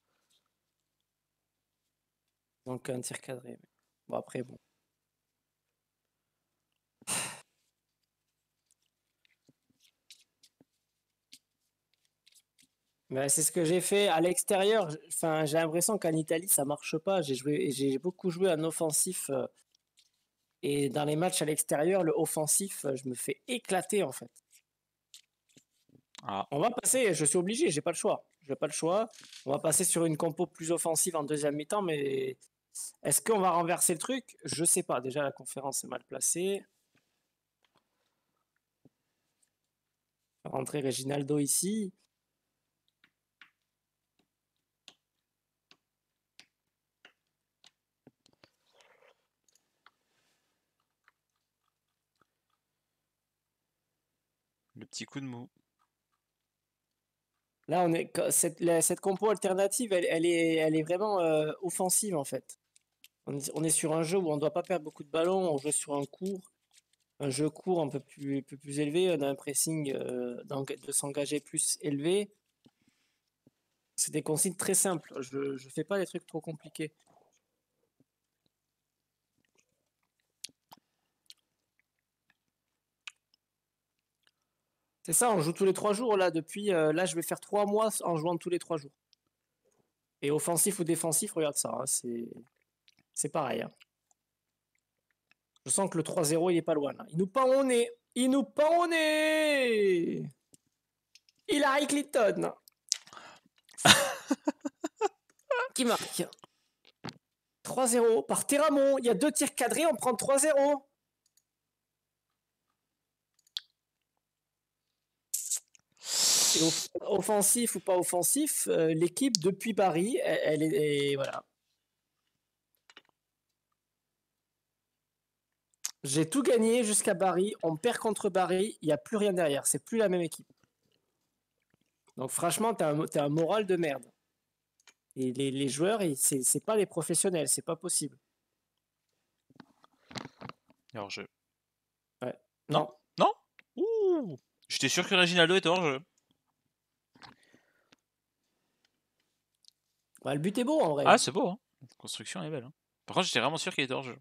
Donc, un tir cadré. Bon, après, bon. Bah, c'est ce que j'ai fait à l'extérieur. Enfin, j'ai l'impression qu'en Italie, ça marche pas. J'ai joué, j'ai beaucoup joué en offensif. Euh, et dans les matchs à l'extérieur, le offensif, euh, je me fais éclater en fait. Ah. On va passer, je suis obligé, j'ai pas le choix. Je n'ai pas le choix. On va passer sur une compo plus offensive en deuxième mi-temps, mais est-ce qu'on va renverser le truc Je ne sais pas. Déjà, la conférence est mal placée. Rentrer Reginaldo ici. Le petit coup de mou. Là, on est, cette, cette compo alternative, elle, est, vraiment euh, offensive en fait. On est, sur un jeu où on ne doit pas perdre beaucoup de ballons, on joue sur un court, un jeu court un peu plus, élevé, on a un pressing euh, de s'engager plus élevé. C'est des consignes très simples, je ne fais pas des trucs trop compliqués. C'est ça, on joue tous les trois jours là. Depuis euh, là, je vais faire trois mois en jouant tous les trois jours. Et offensif ou défensif, regarde ça, hein, c'est c'est pareil. Hein. Je sens que le 3-0, il est pas loin. Là. Il nous pend au nez. Il nous pend au nez. Hillary Clinton. <laughs> Qui marque 3-0 par Terramon. Il y a deux tirs cadrés, on prend 3-0. offensif ou pas offensif, euh, l'équipe depuis Paris, e-, elle, est voilà. J'ai tout gagné jusqu'à Paris. On perd contre Paris. Il n'y a plus rien derrière. C'est plus la même équipe. Donc franchement, tu as, un moral de merde. Et les, les joueurs, c'est pas les professionnels. C'est pas possible. Alors jeu. Ouais. Non. Non Ouh J'étais sûr que Reginaldo était hors jeu. Bah, le but est beau en vrai. Ah, c'est beau. Hein. La construction est belle. Hein. Par contre, j'étais vraiment sûr qu'il était hors jeu.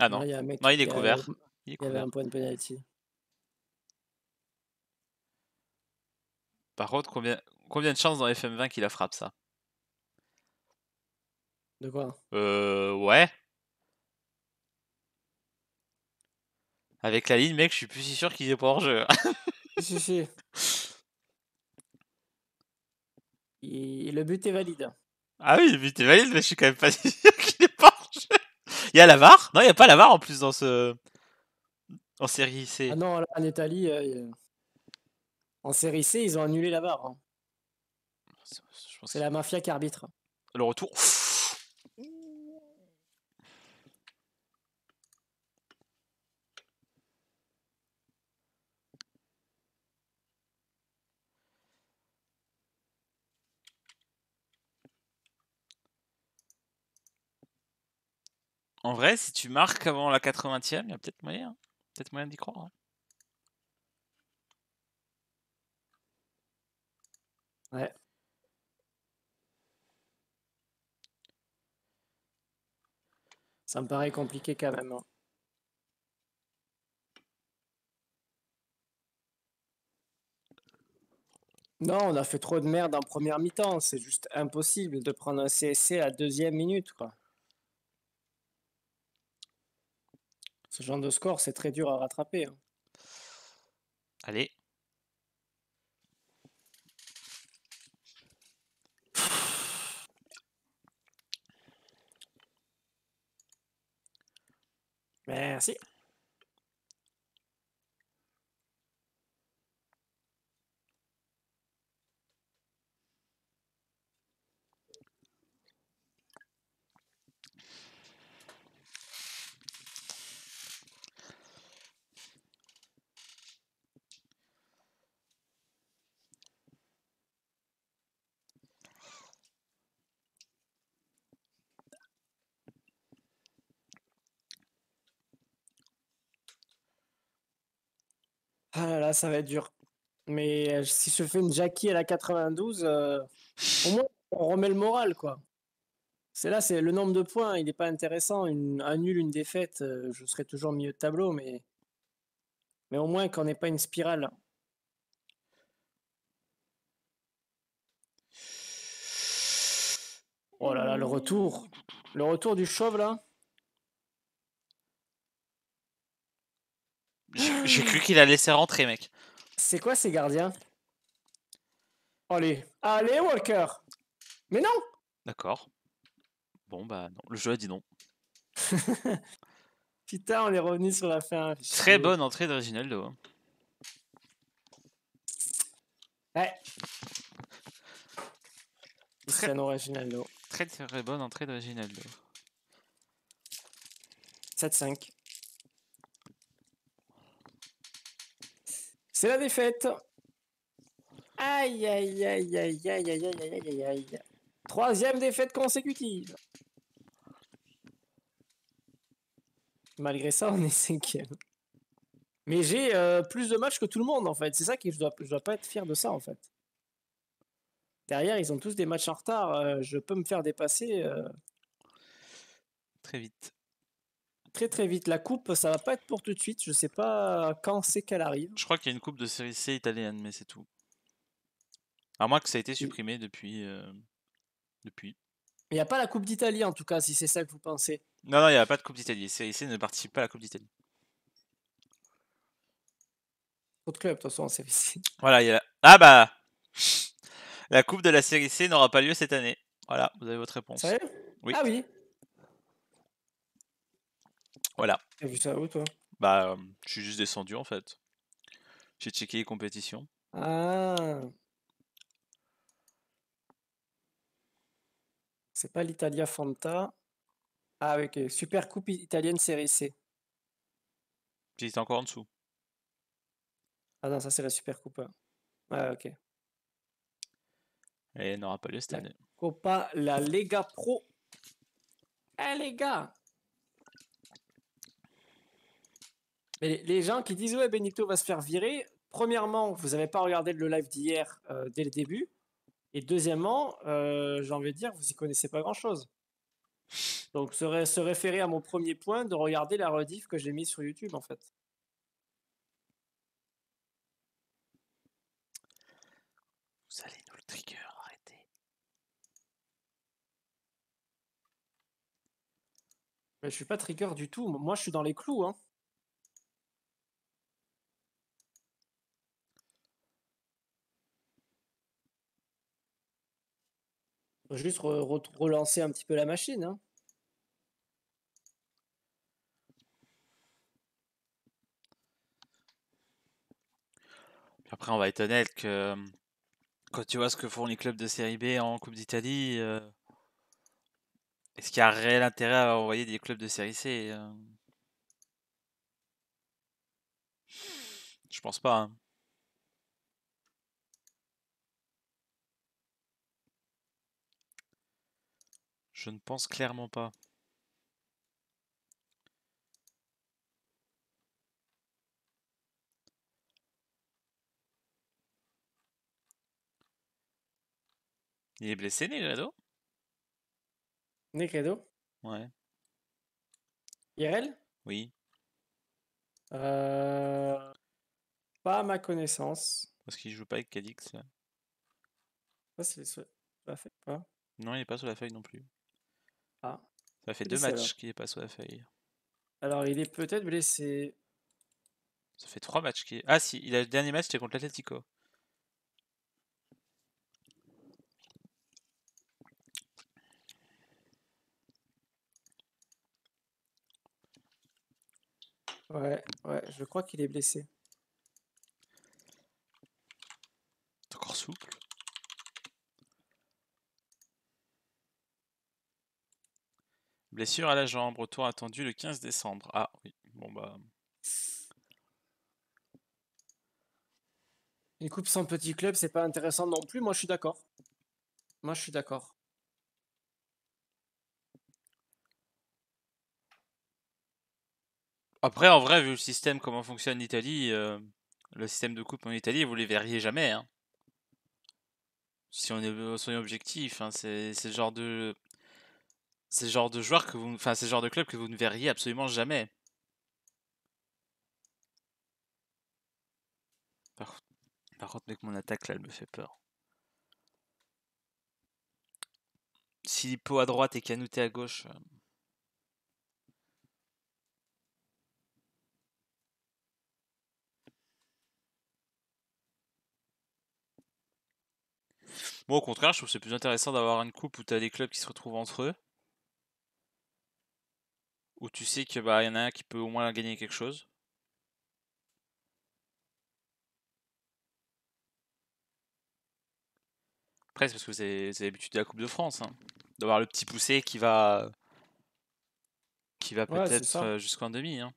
Ah non. Non, il, est couvert. Il y avait un point de penalty. Par contre, combien, de chances dans FM20 qu'il la frappe ça De quoi Euh. Ouais. Avec la ligne, mec, je suis plus si sûr qu'il est pas hors jeu. <laughs> Si, si, Le but est valide. Ah oui, mais t'es valide, mais je suis quand même pas <laughs> sûr qu'il est pas Il y a la VAR Non, il n'y a pas la VAR en plus dans ce. En série C. Ah non, en Italie, euh, en série C, ils ont annulé la VAR. Hein. C'est la mafia qui arbitre. Le retour. En vrai, si tu marques avant la 80e, il y a peut-être moyen. Hein. Peut-être moyen d'y croire. Hein. Ouais. Ça me paraît compliqué quand même. Hein. Non, on a fait trop de merde en première mi-temps. C'est juste impossible de prendre un CSC à deuxième minute, quoi. Ce genre de score, c'est très dur à rattraper. Hein. Allez, Merci. ça va être dur. Mais euh, si je fais une Jackie à la 92, euh, au moins on remet le moral, quoi. C'est là, c'est le nombre de points, il n'est pas intéressant. Une, un une défaite, euh, je serai toujours mieux de tableau, mais, mais au moins qu'on n'ait pas une spirale. Oh là là, le retour. Le retour du chauve, là. J'ai cru <gasps> qu'il a laissé rentrer, mec. C'est quoi ces gardiens Allez, allez, Walker Mais non D'accord. Bon, bah non, le jeu a dit non. <laughs> Putain, on est revenu sur la fin. Très bonne entrée de Ouais. Très très bonne entrée de 7-5. C'est la défaite. Aïe, aïe, aïe, aïe, aïe, aïe, aïe, aïe, aïe, aïe. Troisième défaite consécutive. Malgré ça, on est cinquième. Mais j'ai euh, plus de matchs que tout le monde, en fait. C'est ça que je dois, dois pas être fier de ça, en fait. Derrière, ils ont tous des matchs en retard. Euh, je peux me faire dépasser. Euh, Très vite très très vite. La coupe, ça va pas être pour tout de suite. Je sais pas quand c'est qu'elle arrive. Je crois qu'il y a une coupe de série C italienne, mais c'est tout. À moins que ça a été supprimé depuis. Euh, depuis. Il n'y a pas la Coupe d'Italie en tout cas, si c'est ça que vous pensez. Non, non, il n'y a pas de Coupe d'Italie. Série C ne participe pas à la Coupe d'Italie. Autre club, de toute façon, en série C. Voilà, il y a. Ah bah La Coupe de la série C n'aura pas lieu cette année. Voilà, vous avez votre réponse. oui. Ah oui voilà. T'as vu ça où toi Bah, je suis juste descendu en fait. J'ai checké les compétitions. Ah. C'est pas l'Italia Fanta. Ah, ok. Super Coupe italienne Série C. J'étais encore en dessous. Ah non, ça c'est la Super Coupe. Ouais, ok. Et elle n'aura pas lieu cette année. Copa, la Lega Pro. Eh les gars, Mais les gens qui disent ouais Benito va se faire virer, premièrement, vous n'avez pas regardé le live d'hier euh, dès le début, et deuxièmement, euh, j'ai envie de dire, vous y connaissez pas grand-chose. Donc se, se référer à mon premier point, de regarder la rediff que j'ai mise sur YouTube en fait. Vous allez nous le trigger, arrêtez. Je je suis pas trigger du tout, moi je suis dans les clous. Hein. juste relancer un petit peu la machine. Hein. Après, on va être honnête que quand tu vois ce que font les clubs de série B en Coupe d'Italie, euh, est-ce qu'il y a réel intérêt à envoyer des clubs de série C euh Je pense pas. Hein. Je ne pense clairement pas. Il est blessé, Negredo Negredo Ouais. Irel Oui. Euh, pas à ma connaissance. Parce qu'il joue pas avec Cadix là. Non, il est pas sur la feuille non plus. Ah. Ça fait deux matchs qu'il est pas feuille Alors il est peut-être blessé. Ça fait trois matchs qu'il est. Ah si, il a le dernier match c'était contre l'Atletico. Ouais, ouais, je crois qu'il est blessé. T'es encore souple Blessure à la jambe, retour attendu le 15 décembre. Ah oui, bon bah. Une coupe sans petit club, c'est pas intéressant non plus. Moi je suis d'accord. Moi je suis d'accord. Après, en vrai, vu le système, comment fonctionne l'Italie, euh, le système de coupe en Italie, vous les verriez jamais. Hein. si on est, euh, soyons objectifs, hein, c'est, le genre de, c'est genre de joueur que vous, enfin, c'est genre de club que vous ne verriez absolument jamais. Par, contre, mec, mon attaque là, elle me fait peur. Silippo à droite et Canouté à gauche. bon euh. au contraire, je trouve que c'est plus intéressant d'avoir une coupe où tu as des clubs qui se retrouvent entre eux. Ou tu sais qu'il bah, y en a un qui peut au moins gagner quelque chose. Après, c'est parce que vous avez, l'habitude de la Coupe de France, hein, d'avoir le petit poussé qui va, qui va peut-être euh, jusqu'en demi. Hein.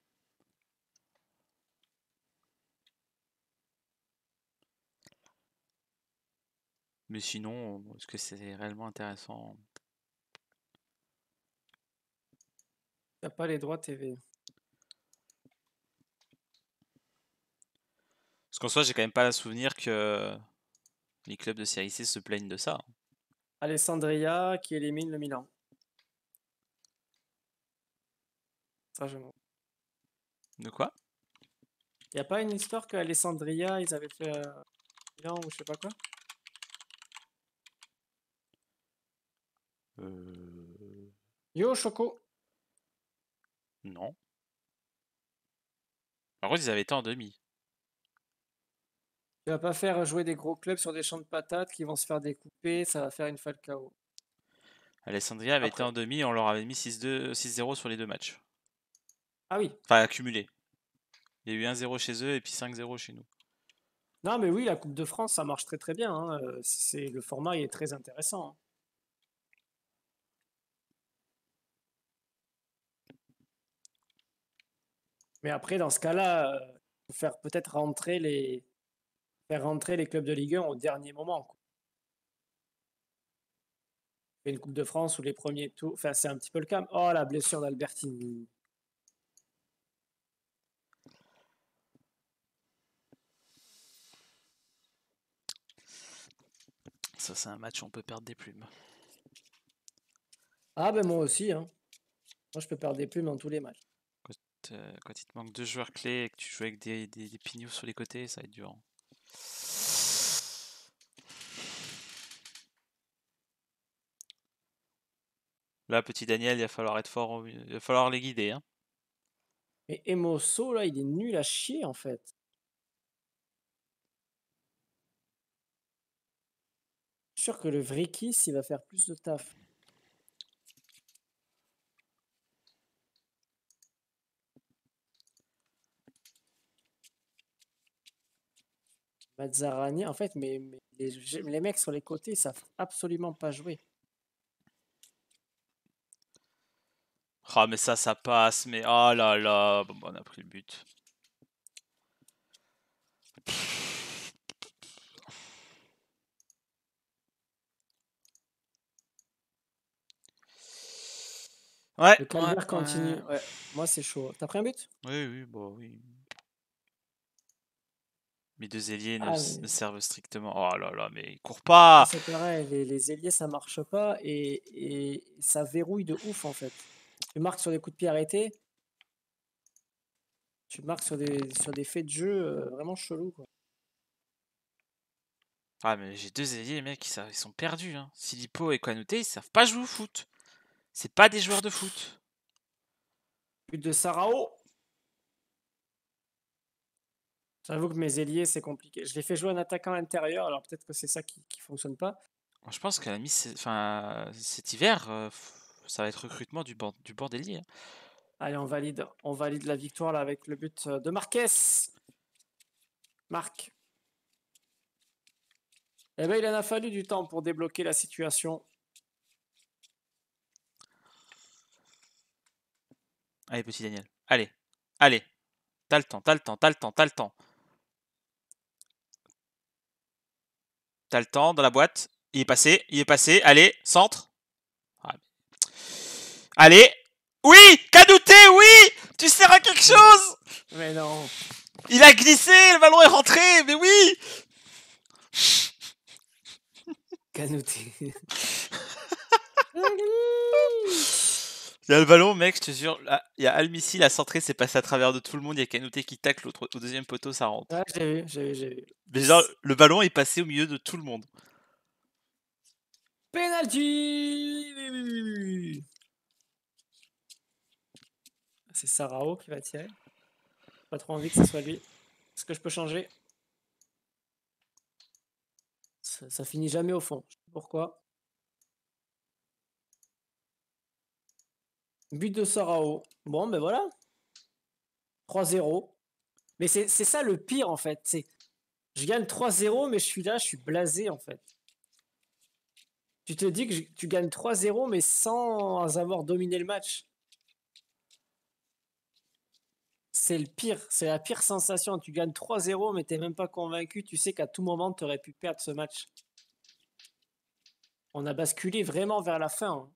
Mais sinon, est-ce que c'est réellement intéressant pas les droits TV. Parce qu'en soi, j'ai quand même pas le souvenir que les clubs de Série C se plaignent de ça. Alessandria qui élimine le Milan. Ça, De quoi Il a pas une histoire que Alessandria ils avaient fait euh, Milan ou je sais pas quoi euh. Yo, Choco non. En gros, ils avaient été en demi. Tu vas pas faire jouer des gros clubs sur des champs de patates qui vont se faire découper, ça va faire une Falcao. Alessandria avait été en demi, on leur avait mis 6-0 sur les deux matchs. Ah oui. Enfin, accumulé. Il y a eu 1-0 chez eux et puis 5-0 chez nous. Non, mais oui, la Coupe de France, ça marche très très bien. Hein. Euh, le format il est très intéressant. Hein. Mais après, dans ce cas-là, euh, faut faire peut-être rentrer les faire rentrer les clubs de Ligue 1 au dernier moment. Une Coupe de France où les premiers tours, enfin c'est un petit peu le cas. Oh la blessure d'Albertine. Ça, c'est un match où on peut perdre des plumes. Ah, ben moi aussi. Hein. Moi, je peux perdre des plumes dans tous les matchs. Euh, quand il te manque deux joueurs clés et que tu joues avec des, des, sur les côtés, ça va être dur. Hein. Là, petit Daniel, il va falloir être fort, il va falloir les guider. Hein. Mais Emoso, là, il est nul à chier en fait. Je suis sûr que le Vrikis, il va faire plus de taf. Mazzarani, en fait, mais, les, mecs sur les côtés, ils savent absolument pas jouer. Ah, mais ça, ça passe, mais oh là là, on a pris le but. Ouais. Le ouais, continue. Ouais. Moi, c'est chaud. T'as pris un but Oui, oui, bon, bah oui. Mes deux ailiers ne, ah servent strictement. Oh là là, mais ils courent ah, pas C'est vrai, les, les, ailiers ça marche pas et, ça verrouille de ouf en fait. Tu marques sur des coups de pied arrêtés, tu marques sur des, sur des faits de jeu euh, vraiment chelou quoi. Ah mais j'ai deux ailiers, les mecs, ils, sont perdus. Hein. Silipo et Kanouté, ils savent pas jouer au foot. C'est pas des joueurs de foot. But de Sarao J'avoue que mes ailiers, c'est compliqué. Je les fais jouer en attaquant intérieur, alors peut-être que c'est ça qui ne fonctionne pas. Je pense qu'à la mi enfin, cet hiver, euh, ça va être recrutement du bord, du bord hein. Allez, on valide. On valide la victoire là, avec le but euh, de Marquez. Marc. Eh bien, il en a fallu du temps pour débloquer la situation. Allez, petit Daniel. Allez, allez. T'as le temps, t'as le temps, t'as le temps, t'as le temps. le temps dans la boîte. Il est passé, il est passé. Allez, centre. Allez. Oui Cadouté, oui Tu sers à quelque chose Mais non. Il a glissé, le ballon est rentré, mais oui Kanouté. <laughs> <laughs> le ballon, mec, je te jure. Il y a Almissi, la centrée, s'est passée à travers de tout le monde. Il y a Canouté qui tacle l'autre au deuxième poteau, ça rentre. Ah, j'ai vu, j'ai vu, j'ai vu. Mais genre, le ballon est passé au milieu de tout le monde. Penalty C'est Sarao qui va tirer. Pas trop envie que ce soit lui. Est-ce que je peux changer ça, ça finit jamais au fond. Pourquoi But de Sarao. Bon, ben voilà. 3-0. Mais c'est ça le pire, en fait. Je gagne 3-0, mais je suis là, je suis blasé, en fait. Tu te dis que tu gagnes 3-0, mais sans avoir dominé le match. C'est le pire, c'est la pire sensation. Tu gagnes 3-0, mais tu n'es même pas convaincu. Tu sais qu'à tout moment, tu aurais pu perdre ce match. On a basculé vraiment vers la fin. Hein.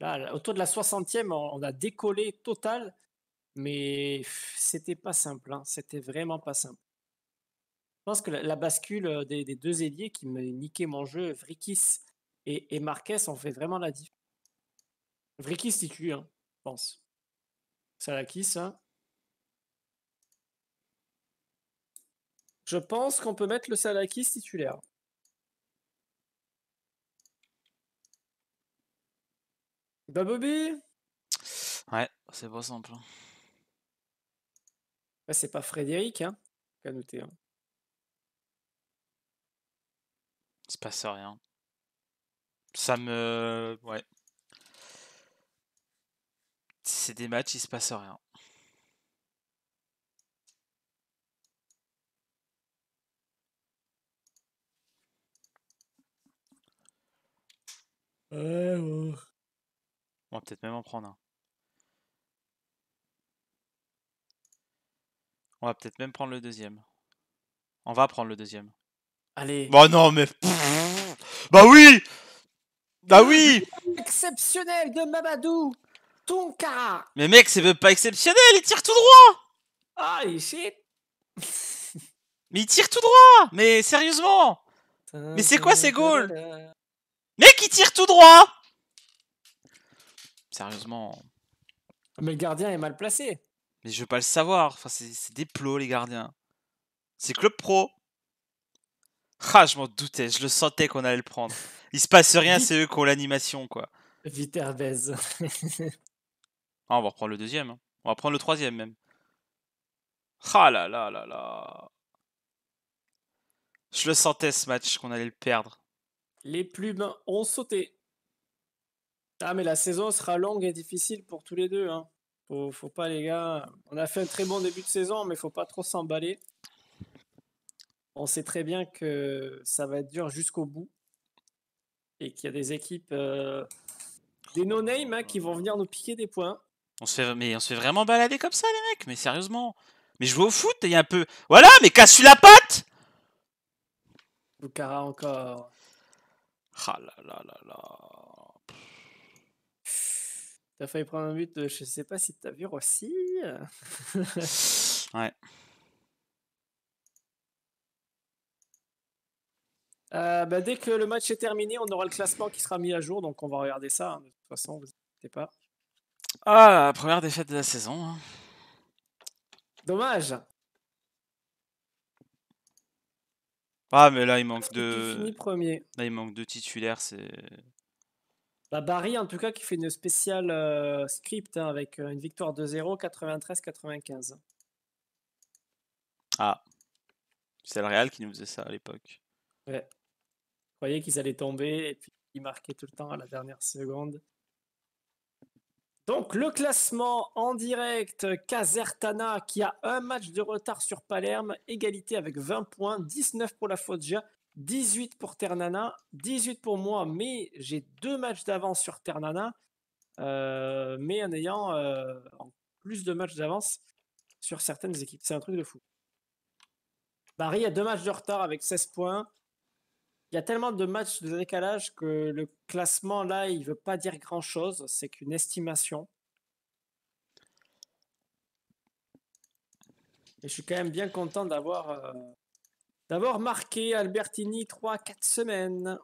Là, autour de la 60e, on a décollé total, mais c'était pas simple. Hein. C'était vraiment pas simple. Je pense que la, bascule euh, des, deux ailiers qui me niquaient mon jeu, Vrikis et, Marques, ont fait vraiment la différence. Vrikis titulaire, hein, je pense. Salakis, hein. Je pense qu'on peut mettre le Salakis titulaire. Bah Bobby Ouais, c'est pas simple. Hein. Ah, c'est pas Frédéric, hein, qu'à noter. Hein. Il se passe rien. Ça me. Ouais. C'est des matchs, il se passe rien. Ouais, ouais. On va peut-être même en prendre un. On va peut-être même prendre le deuxième. On va prendre le deuxième. Allez. Bah non, mais. Bah oui Bah oui Exceptionnel de Mamadou Tonka Mais mec, c'est pas exceptionnel, il tire tout droit Ah, shit <laughs> Mais il tire tout droit Mais sérieusement Mais c'est quoi ces goals Mec, il tire tout droit Sérieusement. Mais le gardien est mal placé. Mais je veux pas le savoir. Enfin, c'est des plots, les gardiens. C'est club pro. Ah, je m'en doutais. Je le sentais qu'on allait le prendre. Il se passe rien, c'est eux qui ont l'animation, quoi. Viterbez. <laughs> ah, on va reprendre le deuxième. Hein. On va prendre le troisième, même. Ah là là là là. Je le sentais, ce match, qu'on allait le perdre. Les plumes ont sauté. Ah, mais la saison sera longue et difficile pour tous les deux. Hein. Faut, pas, les gars. On a fait un très bon début de saison, mais faut pas trop s'emballer. On sait très bien que ça va être dur jusqu'au bout et qu'il y a des équipes, euh, des no-name hein, qui vont venir nous piquer des points. On se fait, mais on se fait vraiment balader comme ça, les mecs. Mais sérieusement. Mais je jouer au foot, il y a un peu. Voilà, mais casse-lui la patte Boukara encore. Ah T'as failli prendre un but, de, euh, je sais pas si t'as vu aussi. <laughs> ouais. <laughs> Euh, bah, dès que le match est terminé, on aura le classement qui sera mis à jour, donc on va regarder ça. Hein, de toute façon, vous inquiétez pas. Ah, première défaite de la saison. Hein. Dommage. Ah, mais là, il manque de. premier. il manque de titulaires, c'est. Bah Barry, en tout cas, qui fait une spéciale euh, script hein, avec euh, une victoire de 0, 93-95. Ah, c'est le Real qui nous faisait ça à l'époque. Ouais. Vous qu'ils allaient tomber et puis ils marquaient tout le temps à la dernière seconde. Donc le classement en direct, Casertana qui a un match de retard sur Palerme, égalité avec 20 points, 19 pour la Foggia, 18 pour Ternana, 18 pour moi, mais j'ai deux matchs d'avance sur Ternana, euh, mais en ayant euh, plus de matchs d'avance sur certaines équipes. C'est un truc de fou. Paris a deux matchs de retard avec 16 points. Il y a tellement de matchs de décalage que le classement, là, il ne veut pas dire grand-chose. C'est qu'une estimation. Et je suis quand même bien content d'avoir euh, D'abord marqué Albertini 3-4 semaines.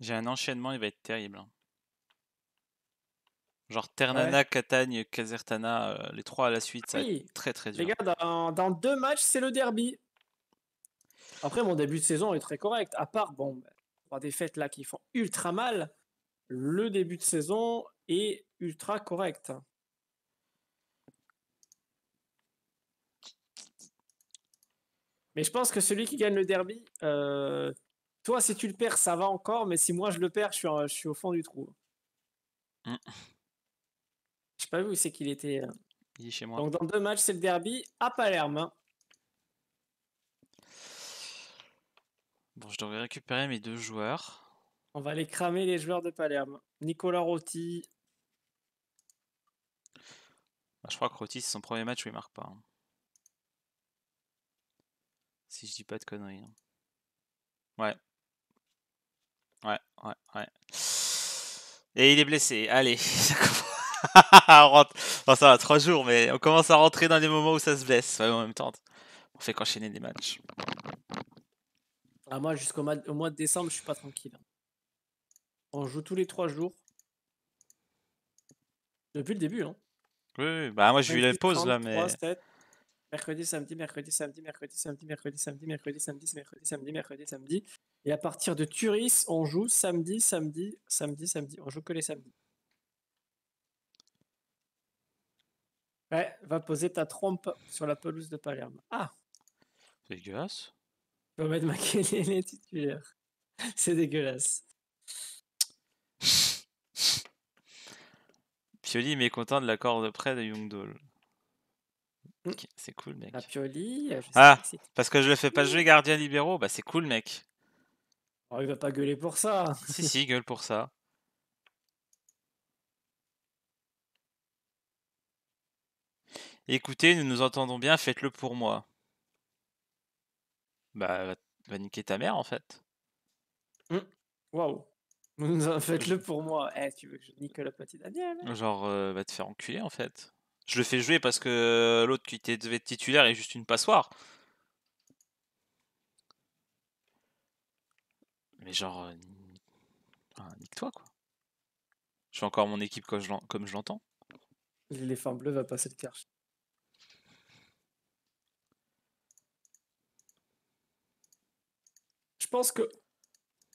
J'ai un enchaînement, il va être terrible. Hein. Genre Ternana, Catagne, Casertana, euh, les trois à la suite, ça va être très très dur. Les gars, dans, deux matchs, c'est le derby. Après, mon début de saison est très correct. À part, bon, trois défaites là qui font ultra mal le début de saison est ultra correct. Mais je pense que celui qui gagne le derby, euh, toi, si tu le perds, ça va encore, mais si moi je le perds, je suis, au fond du trou. Hein. Je sais pas où c'est qu'il était. Euh. Il est chez moi. Donc dans deux matchs, c'est le derby à Palerme. Bon, je devrais récupérer mes deux joueurs. On va aller cramer les joueurs de Palerme. Nicolas Rotti. Bah, je crois que Rotti, c'est son premier match où il marque pas. Hein. Si je dis pas de conneries. Hein. Ouais. Ouais, ouais, ouais. Et il est blessé. Allez, <laughs> ça va, trois jours, mais on commence à rentrer dans des moments où ça se blesse. en même temps, on fait qu'enchaîner des matchs. Ah, moi, jusqu'au mois de décembre, je suis pas tranquille. On joue tous les trois jours. Depuis le début, hein. Oui, bah moi je lui la pause là, mais. mercredi, samedi, mercredi, samedi, mercredi, samedi, mercredi, samedi, mercredi, samedi, mercredi, samedi, mercredi, samedi. Et à partir de Turis, on joue samedi, samedi, samedi, samedi. On joue que les samedis. Ouais, va poser ta trompe sur la pelouse de Palerme. Ah C'est dégueulasse. Je vais mettre <laughs> titulaire. C'est dégueulasse. Pioli content de l'accord de prêt de Young mm. c'est cool, mec. La ah, Pioli, euh, ah parce que je le fais pas jouer gardien libéraux, bah c'est cool, mec. Oh, il va pas gueuler pour ça. <laughs> si, si, gueule pour ça. Écoutez, nous nous entendons bien, faites-le pour moi. Bah, va, niquer ta mère en fait. Mm. Waouh. Faites-le pour moi. Eh, tu veux que je le Petit Daniel hein Genre, euh, va te faire enculer en fait. Je le fais jouer parce que euh, l'autre qui devait être titulaire est juste une passoire. Mais genre, euh, nique-toi quoi. Je suis encore mon équipe comme je l'entends. L'éléphant bleu va passer le carche. Je pense que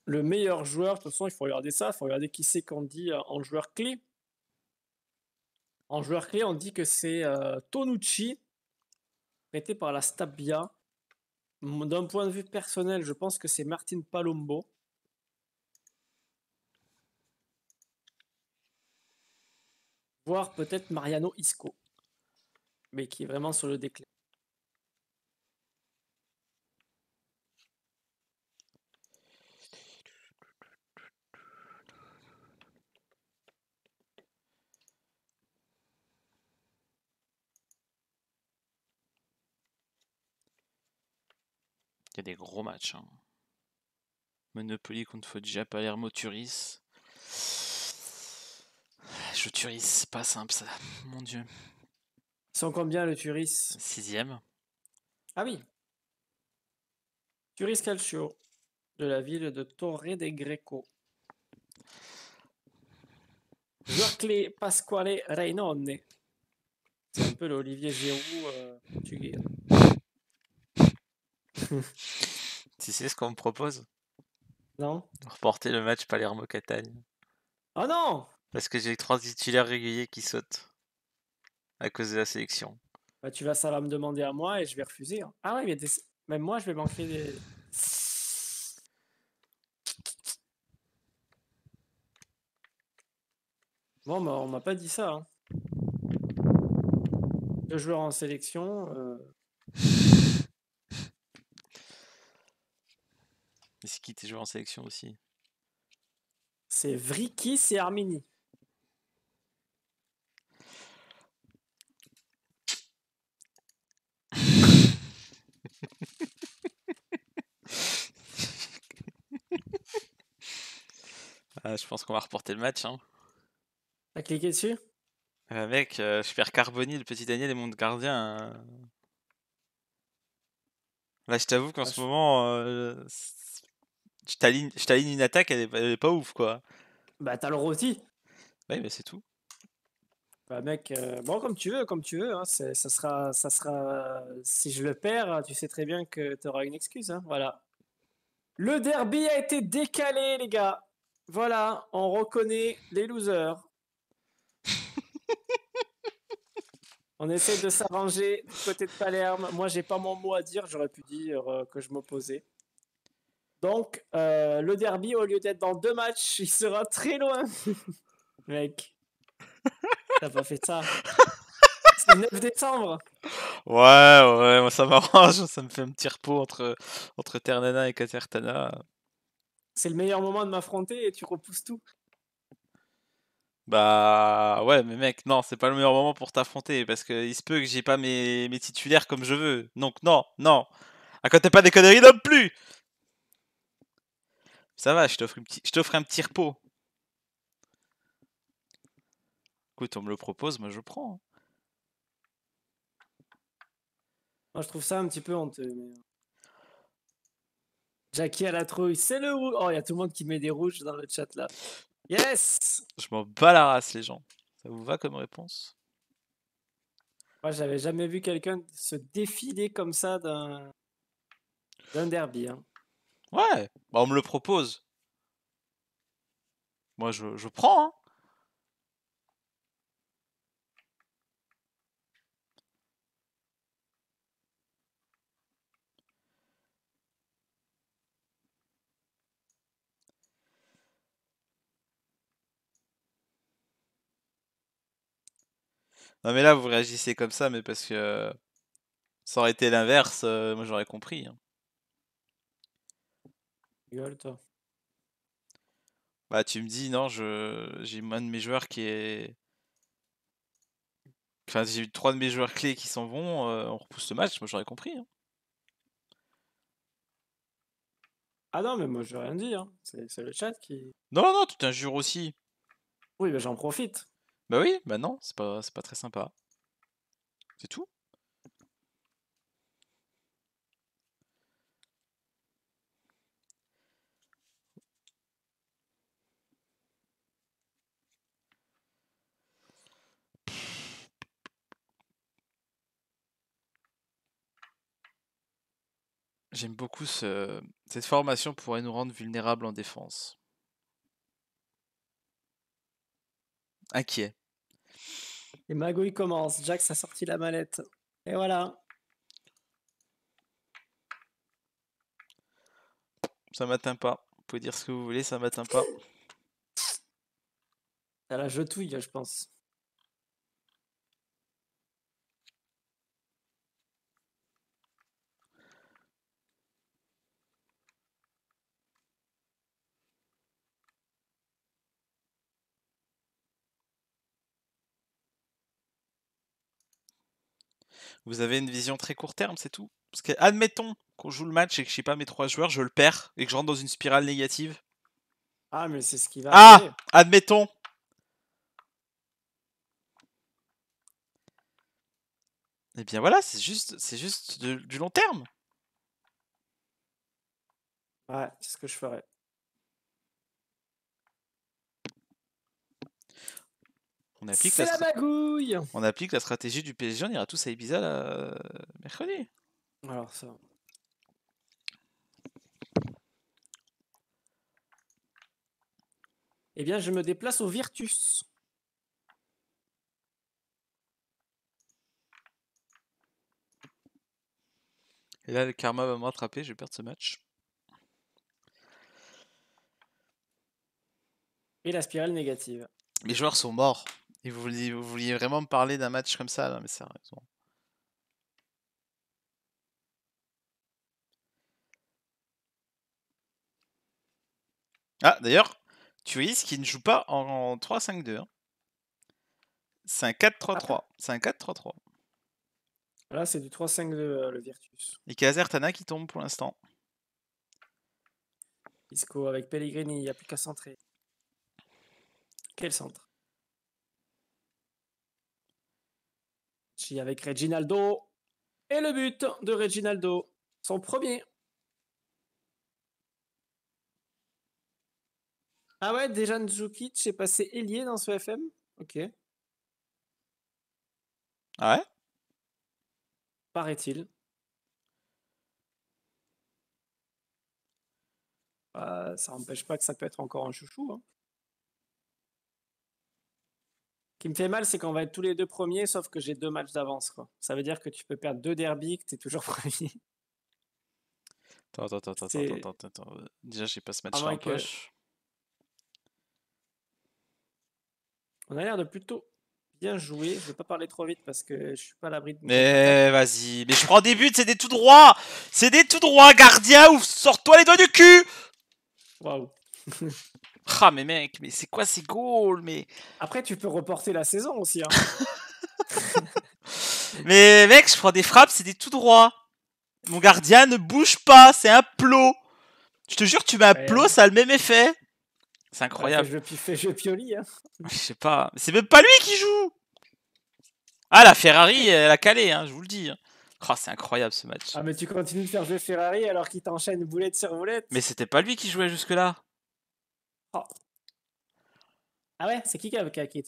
le meilleur joueur, de toute façon, il faut regarder ça, il faut regarder qui c'est qu'on dit euh, en joueur clé. En joueur clé, on dit que c'est euh, Tonucci, prêté par la Stabia. D'un point de vue personnel, je pense que c'est Martin Palombo. Voire peut-être Mariano Isco, mais qui est vraiment sur le déclin. Il y a des gros matchs. Hein. Monopoly contre Foggia, Palermo, Turis. Je ah, Turis, c'est pas simple ça, mon dieu. sans combien bien le Turis Sixième. Ah oui. Turis Calcio, de la ville de Torre de Greco. Jacques Pasquale Reynone. C'est un peu l'Olivier Giroud euh, tu sais ce qu'on me propose Non. Reporter le match Palermo-Catagne. Oh ah non Parce que j'ai trois titulaires réguliers qui sautent à cause de la sélection. Bah, tu vas, ça me demander à moi et je vais refuser. Hein. Ah ouais, mais même moi, je vais manquer des. Bon, bah, on m'a pas dit ça. Le hein. joueur en sélection. Euh, qui tes joué en sélection aussi C'est Vriki, c'est Armini. <laughs> Ah, je pense qu'on va reporter le match. Hein. T'as cliqué dessus euh, Mec, euh, je perds Carboni, le petit Daniel et mon gardien. Hein. Là, je t'avoue qu'en ah, ce moment, euh, je t'aligne une attaque, elle est, pas ouf, quoi. Bah, t'as le rôti. Oui, mais bah, c'est tout. Bah, mec, euh, bon, comme tu veux, comme tu veux. Hein. ça sera, ça sera. Si je le perds, tu sais très bien que t'auras une excuse. Hein. voilà. Le derby a été décalé, les gars. Voilà, on reconnaît les losers. <laughs> on essaie de s'arranger du côté de Palerme. Moi, j'ai pas mon mot à dire. J'aurais pu dire euh, que je m'opposais. Donc, euh, le derby, au lieu d'être dans deux matchs, il sera très loin. <laughs> Mec, t'as pas fait ça. C'est le 9 décembre. Ouais, ouais, moi ça m'arrange. Ça me fait un petit repos entre, entre Ternana et Catertana. C'est le meilleur moment de m'affronter et tu repousses tout. Bah ouais, mais mec, non, c'est pas le meilleur moment pour t'affronter parce que il se peut que j'ai pas mes, mes titulaires comme je veux. Donc non, non. À ah, côté pas des conneries non plus. Ça va, je t'offre, un petit repos. Écoute, on me le propose, moi je prends. Hein. Moi je trouve ça un petit peu honteux. Mais... Hein. Jackie à la trouille, c'est le rouge. Oh, il y a tout le monde qui met des rouges dans le chat là. Yes Je m'en bats la race, les gens. Ça vous va comme réponse Moi, j'avais jamais vu quelqu'un se défiler comme ça d'un, d'un derby. Hein. Ouais, bah, on me le propose. Moi, je, je prends. Hein. Non mais là vous réagissez comme ça mais parce que euh, ça aurait été l'inverse, euh, moi j'aurais compris. Hein. Bah, tu me dis, non, je j'ai un de mes joueurs qui est. Enfin, j'ai eu trois de mes joueurs clés qui s'en vont, euh, on repousse le match, moi j'aurais compris. Hein. Ah non, mais moi je veux rien dire. Hein. C'est le chat qui. Non, non, tu t'injures aussi. Oui, mais j'en profite. Bah oui, bah non, c'est pas, c'est pas très sympa. C'est tout. J'aime beaucoup cette formation pourrait nous rendre vulnérables en défense. Inquiet. Et Magouille commence, Jack a sorti la mallette. Et voilà. Ça m'atteint pas. Vous pouvez dire ce que vous voulez, ça m'atteint pas. Elle ah a jetouille, je pense. Vous avez une vision très court terme, c'est tout. Parce que, admettons qu'on joue le match et que je sais pas mes trois joueurs, je le perds et que je rentre dans une spirale négative. Ah, mais c'est ce qui va. Ah Admettons et eh bien voilà, c'est juste, c'est juste du long terme. Ouais, c'est ce que je ferais. on applique la, On applique la stratégie du PSG, on ira tous à Ibiza euh, mercredi. Alors ça. Eh bien, je me déplace au Virtus. Et là, le karma va me rattraper, je vais perdre ce match. Et la spirale négative. Les joueurs sont morts. Et vous vouliez, vraiment me parler d'un match comme ça, mais sérieusement. Ah, d'ailleurs, tu vois ce qui ne joue pas en 3-5-2. Hein. C'est un 4-3-3. Ah. C'est un 4-3-3. Là, c'est du 3-5-2, euh, le Virtus. Et Kazertana qui tombe pour l'instant. Isco avec Pellegrini, il n'y a plus qu'à centrer. Quel centre avec Reginaldo. Et le but de Reginaldo, son premier. Ah ouais, déjà Nzukic est passé ailier dans ce FM Ok. Ah ouais Paraît-il. Bah, ça n'empêche pas que ça peut être encore un chouchou. Hein. qui me fait mal, c'est qu'on va être tous les deux premiers, sauf que j'ai deux matchs d'avance. Ça veut dire que tu peux perdre deux derbies, que tu es toujours <laughs> premier. Attends, attends, attends, attends, attends, attends. Déjà, j'ai pas ce match On a l'air de plutôt bien jouer. Je vais pas parler trop vite parce que je suis pas à l'abri de. Mais vas-y, mais je prends des buts, c'est des tout droits C'est des tout droits, gardien, ou sors-toi les doigts du cul Waouh <laughs> Ah, mais mec, mais c'est quoi ces goals mais... Après, tu peux reporter la saison aussi. Hein. <laughs> mais mec, je prends des frappes, c'est des tout droits. Mon gardien ne bouge pas, c'est un plot. Je te jure, tu mets un eh plot, ça a le même effet. C'est bah, incroyable. je fais Pioli. Hein. Je sais pas. C'est même pas lui qui joue. Ah, la Ferrari, <laughs> elle a calé, hein, je vous le dis. Oh, c'est incroyable ce match. Ah, mais tu continues de faire jouer Ferrari alors qu'il t'enchaîne boulette sur boulette. Mais c'était pas lui qui jouait jusque-là. Oh. Ah ouais, c'est qui qui, a,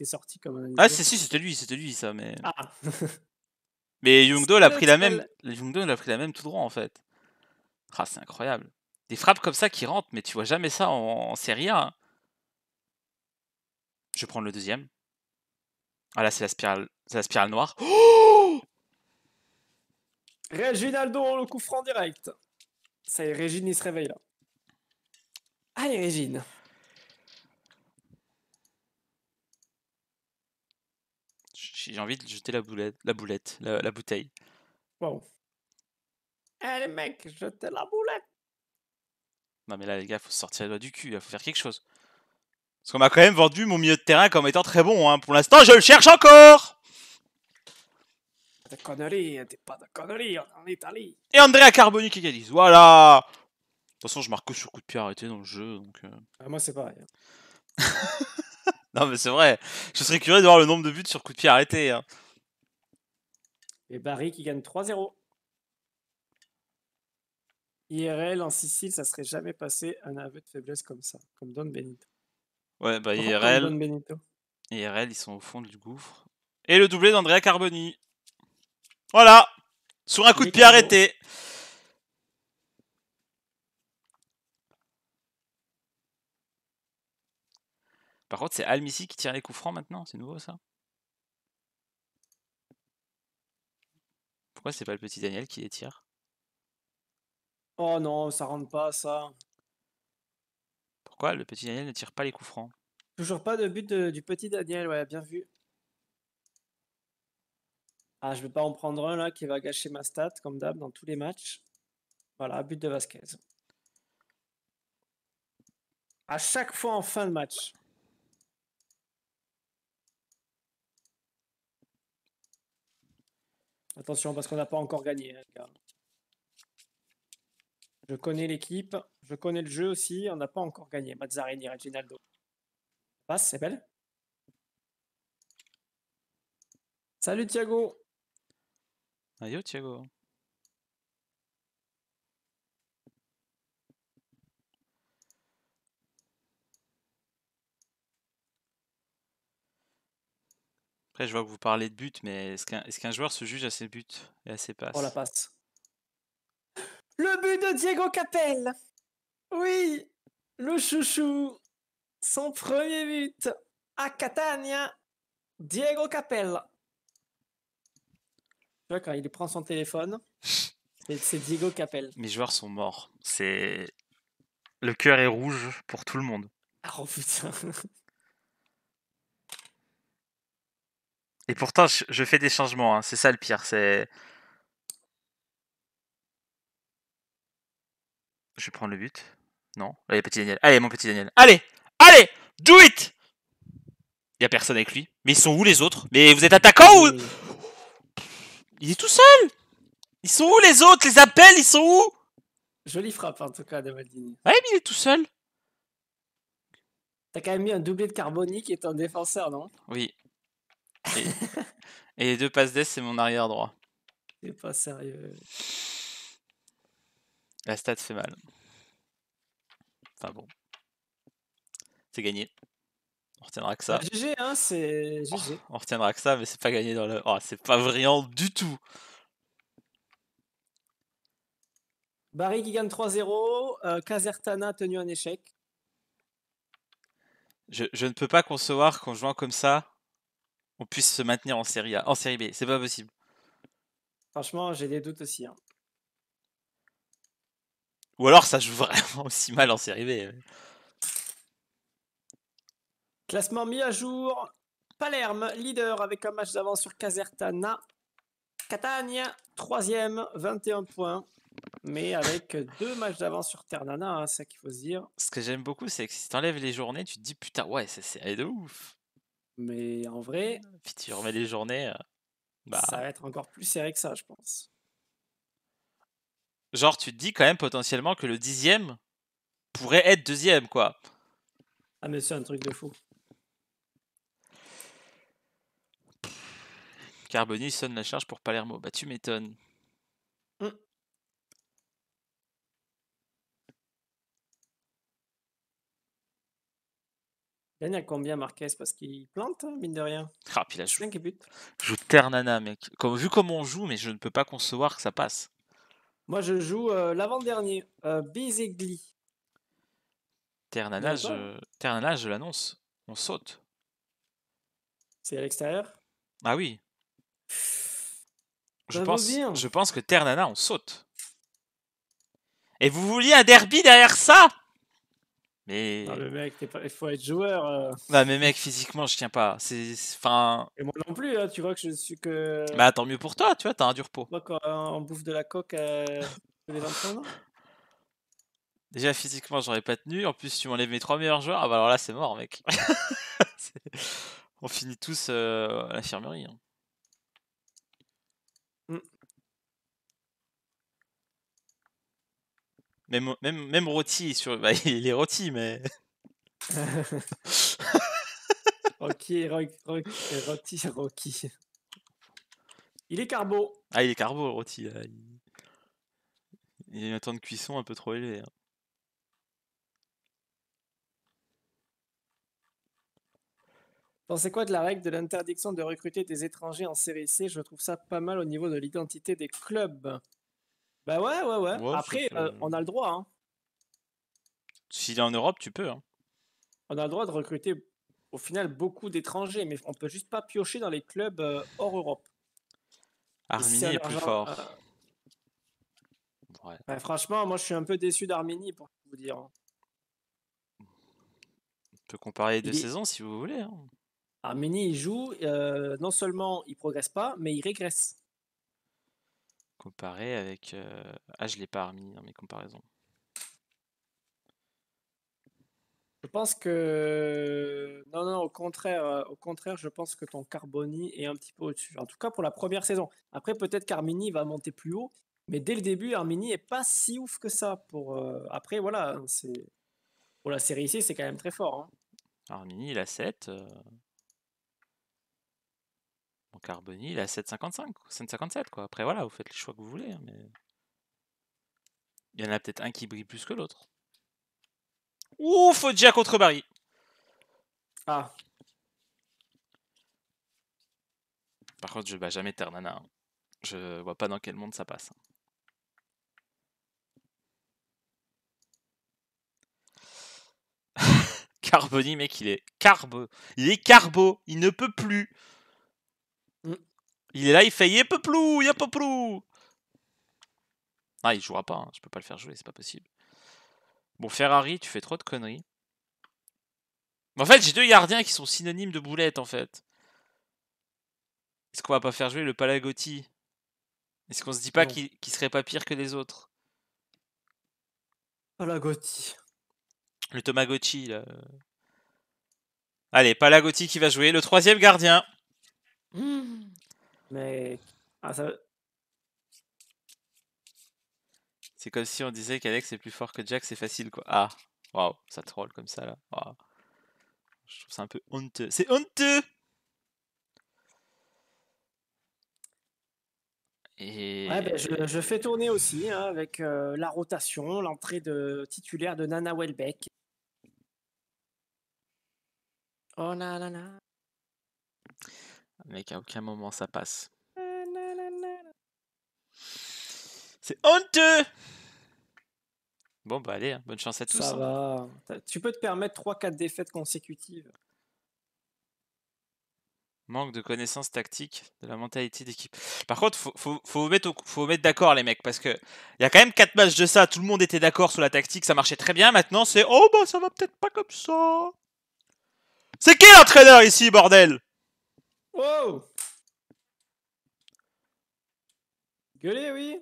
sorti comme. Ah, c'est si, c'était lui, c'était lui ça, mais. Ah. <laughs> mais Jungdo l'a pris la même. Jungdo a pris la même tout droit en fait. Ah, c'est incroyable. Des frappes comme ça qui rentrent, mais tu vois jamais ça en, série Serie hein. Je prends le deuxième. Ah là, c'est la spirale, la spirale noire. Oh <gasps> Reginaldo, le coup franc direct. Ça y est, Régine, il se réveille là. Allez, Régine. j'ai envie de jeter la boulette, la boulette, la, bouteille. waouh Eh les mecs, jetez la boulette Non mais là les gars, faut sortir les doigts du cul, il faut faire quelque chose. Parce qu'on m'a quand même vendu mon milieu de terrain comme étant très bon, hein. Pour l'instant, je le cherche encore Pas de conneries, hein, pas de conneries, en Italie Et Andrea Carboni qui égalise, voilà De toute façon, je marque sur coup de pied arrêté dans le jeu, donc... Euh. Ah, moi c'est pareil. Hein. <laughs> Non, mais c'est vrai. Je serais curieux de voir le nombre de buts sur coup de pied arrêté. Hein. Et Barry qui gagne 3-0. IRL en Sicile, ça serait jamais passé un aveu de faiblesse comme ça, comme Don Benito. Ouais, bah Don Benito IRL, ils sont au fond du gouffre. Et le doublé d'Andrea Carboni. Voilà Sur un coup de pied arrêté Par contre, c'est Almissi qui tire les coups francs maintenant, c'est nouveau ça Pourquoi c'est pas le petit Daniel qui les tire Oh non, ça rentre pas ça. Pourquoi le petit Daniel ne tire pas les coups francs Toujours pas de but du petit Daniel, ouais, bien vu. Ah, je vais pas en prendre un là qui va gâcher ma stat comme d'hab dans tous les matchs. Voilà, but de Vasquez. À chaque fois en fin de match. Attention, parce qu'on n'a pas encore gagné, hein, Je connais l'équipe, je connais le jeu aussi, on n'a pas encore gagné. Mazzarini, Reginaldo. Passe, c'est belle. Salut Thiago. Adieu Thiago. Après, je vois que vous parlez de but, mais est-ce qu'un est joueur se juge à ses buts et à ses passes Oh la passe. Le but de Diego Capel Oui Le chouchou Son premier but à Catania Diego Capel Tu vois, quand il prend son téléphone, <laughs> c'est Diego Capel. Mes joueurs sont morts. C'est. Le cœur est rouge pour tout le monde. Ah, oh putain <laughs> Et pourtant, je, fais des changements. Hein, c'est ça le pire. C'est. Je vais prendre le but. Non. Allez, petit Daniel. Allez, mon petit Daniel. Allez Allez Do it Il a personne avec lui. Mais ils sont où les autres Mais vous êtes attaquant ou. <laughs> Il est tout seul Ils sont où les autres Les appels, ils sont où Jolie frappe en tout cas de Maldini. Ouais, mais il est tout seul. T'as quand même mis un doublé de Carboni qui est un défenseur, non Oui. Et, les <laughs> deux passes d'Est, c'est mon arrière droit. C'est pas sérieux. La stat fait mal. Enfin bon. C'est gagné. On retiendra que ça. GG, bah, hein, c'est GG. Oh, on retiendra que ça, mais c'est pas gagné dans le. Oh, c'est pas brillant du tout. Barry qui gagne 3-0. Euh, Casertana tenu un échec. Je, je, ne peux pas concevoir qu'en jouant comme ça, on puisse se maintenir en série A, en série B. C'est pas possible. Franchement, j'ai des doutes aussi. Hein. Ou alors ça joue <laughs> vraiment aussi mal en série B. Classement mis à jour. Palerme, leader avec un match d'avance sur Casertana. Catania, troisième, 21 points. Mais avec deux matchs d'avance sur Ternana, hein, c'est ça qu'il faut se dire. Ce que j'aime beaucoup, c'est que si tu enlèves les journées, tu te dis putain, ouais, c'est de ouf. Mais en vrai. Ah. tu remets les journées. Euh, bah. Ça va être encore plus serré que ça, je pense. Genre, tu te dis quand même potentiellement que le dixième pourrait être deuxième, quoi. Ah, mais c'est un truc de fou. Carboni sonne la charge pour Palermo. Bah, tu m'étonnes. y a combien Marquez Parce qu'il plante, hein, mine de rien. Ah, puis là, je, joue, je joue Ternana, mec. vu comment on joue, mais je ne peux pas concevoir que ça passe. Moi, je joue euh, l'avant-dernier, euh, Ternana, je, l'annonce. On saute. C'est à l'extérieur Ah oui. Je pense, je pense que Ternana, on saute. Et vous vouliez un derby derrière ça mais le ah, mec, pas... il faut être joueur. Bah, mais mec, physiquement, je tiens pas. C'est, enfin. Et moi non plus, hein, tu vois que je suis que. Bah tant mieux pour toi, tu vois, t'as un dur pot. Moi, quand on bouffe de la coque à euh, les Déjà physiquement, j'aurais pas tenu. En plus, tu m'enlèves mes trois meilleurs joueurs. Ah bah alors là, c'est mort, mec. <laughs> on finit tous euh, à l'infirmerie. Hein. Même, même, rôti, sur... Bah, <laughs> il est rôti, mais. Rocky, <laughs> Rocky, Rocky, Rocky. Il est carbo. Ah, il est carbo, rôti. Il... il... a un temps de cuisson un peu trop élevé. Hein. Pensez quoi de la règle de l'interdiction de recruter des étrangers en série C Je trouve ça pas mal au niveau de l'identité des clubs. Bah ouais, ouais, ouais. Après, euh, on a le droit. Hein. S'il est en Europe, tu peux. Hein. On a le droit de recruter au final beaucoup d'étrangers, mais on peut juste pas piocher dans les clubs euh, hors Europe. Arménie est plus fort. Euh, bah, franchement, moi je suis un peu déçu d'Arménie pour vous dire. On peut comparer les deux saisons si vous voulez. Hein. Arménie, il joue, non seulement il progresse pas, mais il régresse comparer avec... Euh, ah, je l'ai pas armé dans mes comparaisons. Je pense que non, non, au contraire, euh, au contraire, je pense que ton Carboni est un petit peu au-dessus. En tout cas, pour la première saison. Après, peut-être qu'Armini va monter plus haut, mais dès le début, Armini est pas si ouf que ça. Pour euh, après, voilà, c'est pour la série ici, c'est quand même très fort. Hein. Armini, il a 7. Carboni, il est à 7,55, 7,57 quoi. Après voilà, vous faites les choix que vous voulez. Hein, mais... Il y en a peut-être un qui brille plus que l'autre. Ouh, Foggia contre Barry. Ah. Par contre, je bats jamais Ternana. Hein. Je vois pas dans quel monde ça passe. <laughs> Carboni, mec, il est carbo. Il est carbo. Il ne peut plus. Il est là, il fait y Peplou, y'a Peplou Ah, il jouera pas, hein. je peux pas le faire jouer, c'est pas possible. Bon, Ferrari, tu fais trop de conneries. En fait, j'ai deux gardiens qui sont synonymes de boulettes, en fait. Est-ce qu'on va pas faire jouer le Palagotti Est-ce qu'on se dit pas qu'il serait pas pire que les autres Palagotti. Le Tomagotchi, là. Allez, Palagotti qui va jouer. Le troisième gardien. Mmh. Mais ah ça... C'est comme si on disait qu'Alex est plus fort que Jack, c'est facile quoi. Ah, waouh, ça troll comme ça là. Je trouve ça un peu honteux. C'est honteux Et... Ben, je, fais tourner aussi hein, avec euh, la rotation, l'entrée de titulaire de Nana Welbeck. Oh là là là mais à aucun moment ça passe. C'est honteux Bon, bah allez, hein, bonne chance à tous. Ça hein. va. Tu peux te permettre 3-4 défaites consécutives. Manque de connaissances tactiques, de la mentalité d'équipe. Par contre, faut, faut, vous mettre, faut mettre d'accord, les mecs, parce que il y a quand même 4 matchs de ça, tout le monde était d'accord sur la tactique, ça marchait très bien. Maintenant, c'est oh bah ça va peut-être pas comme ça. C'est qui l'entraîneur ici, bordel Oh Gueulez, oui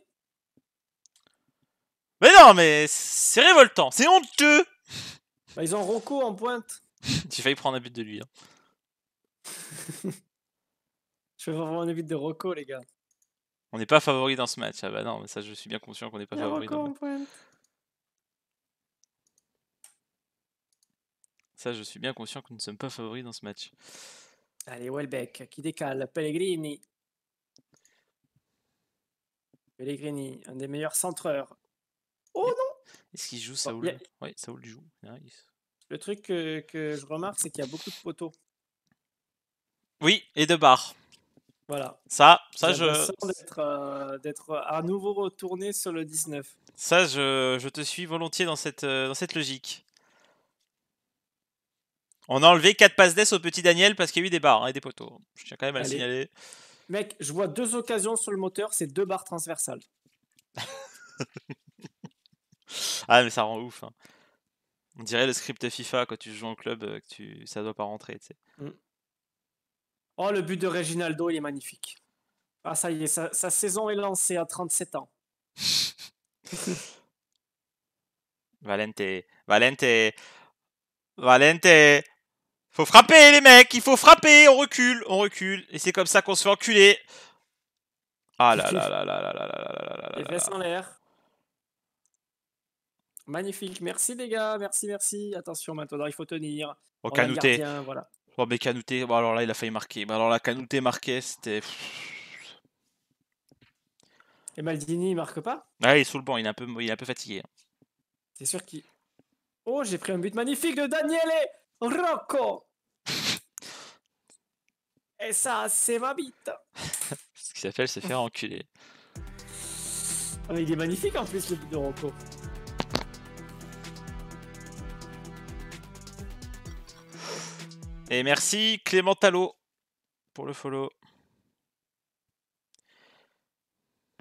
Mais non, mais c'est révoltant, c'est honteux bah, Ils ont Rocco en pointe. <laughs> J'ai failli prendre un but de lui. Hein. <laughs> je vais vraiment un but de Rocco, les gars. On n'est pas favori dans ce match. Ah bah non, mais ça, je suis bien conscient qu'on n'est pas favori dans ce match. Ça, je suis bien conscient que nous ne sommes pas favoris dans ce match. Allez, Welbeck qui décale. Pellegrini. Pellegrini, un des meilleurs centreurs. Oh non Est-ce qu'il joue Saoul Oui, Saoul joue. Le truc que, je remarque, c'est qu'il y a beaucoup de photos. Oui, et de barres. Voilà. Ça, ça je. Euh, d'être à nouveau retourné sur le 19. Ça, je, te suis volontiers dans cette, euh, dans cette logique. On a enlevé 4 passes d'ess au petit Daniel parce qu'il y a eu des barres hein, et des poteaux. Je tiens quand même à le signaler. Mec, je vois deux occasions sur le moteur, c'est deux barres transversales. <laughs> ah, mais ça rend ouf. Hein. On dirait le script FIFA quand tu joues en club, euh, que tu... ça doit pas rentrer. Mm. Oh, le but de Reginaldo, il est magnifique. Ah, ça y est, sa, sa saison est lancée à 37 ans. <laughs> Valente, Valente, Valente. Faut frapper les mecs, il faut frapper, on recule, on recule, et c'est comme ça qu'on se fait enculer. Ah là là là là là là là là là Les fesses en l'air. Magnifique, merci les gars, merci, merci. Attention maintenant, il faut tenir. Oh, canouté. Voilà. Oh, mais canouté, alors là, il a failli marquer. alors là, canouté marquait, c'était. Et Maldini, il marque pas Ouais, il est sous le banc, il est un peu, il est un peu fatigué. C'est sûr qu'il. Oh, j'ai pris un but magnifique de Daniele Rocco et ça, c'est ma bite. <laughs> Ce qui s'appelle se faire enculer. Ah, il est magnifique en plus, le but de Rocco. Et merci Clément Talot pour le follow.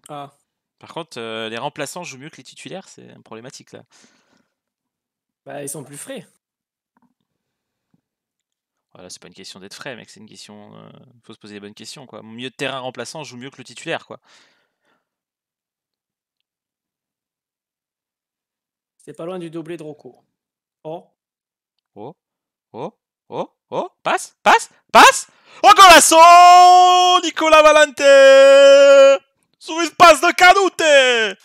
Ah. Par contre, euh, les remplaçants jouent mieux que les titulaires, c'est problématique là. Bah, ils sont plus frais. Voilà, c'est pas une question d'être frais, mec, c'est une question. Euh, faut se poser les bonnes questions, quoi. Mon de terrain remplaçant joue mieux que le titulaire, quoi. C'est pas loin du doublé de Rocco. Oh. Oh. Oh. Oh. Oh. Passe. Passe. Passe. Oh, golaçon Nicolas Valente Sous une passe de Canute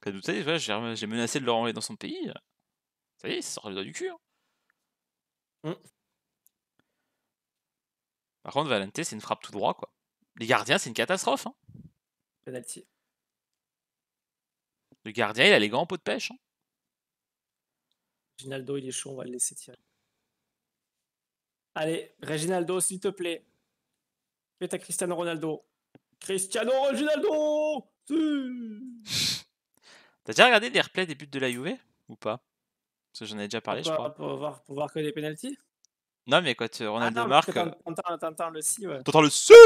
Canute, ouais, j'ai menacé de le renvoyer dans son pays. Ça y est, il sort le doigt du cul. Hein. Mm. Par contre, Valente, c'est une frappe tout droit, quoi. Les gardiens, c'est une catastrophe. Hein. Penalty. Le gardien, il a les gants en peau de pêche. Hein. Reginaldo, il est chaud, on va le laisser tirer. Allez, Reginaldo, s'il te plaît. Fais ta Cristiano Ronaldo. Cristiano Ronaldo <laughs> T'as déjà regardé les replays des buts de la Juve ou pas parce que j'en ai déjà parlé, je crois. Pour voir, que des pénalties Non, mais écoute euh, Ronaldo ah non, marque. Euh, t'entends le si, ouais. T'entends le si <laughs>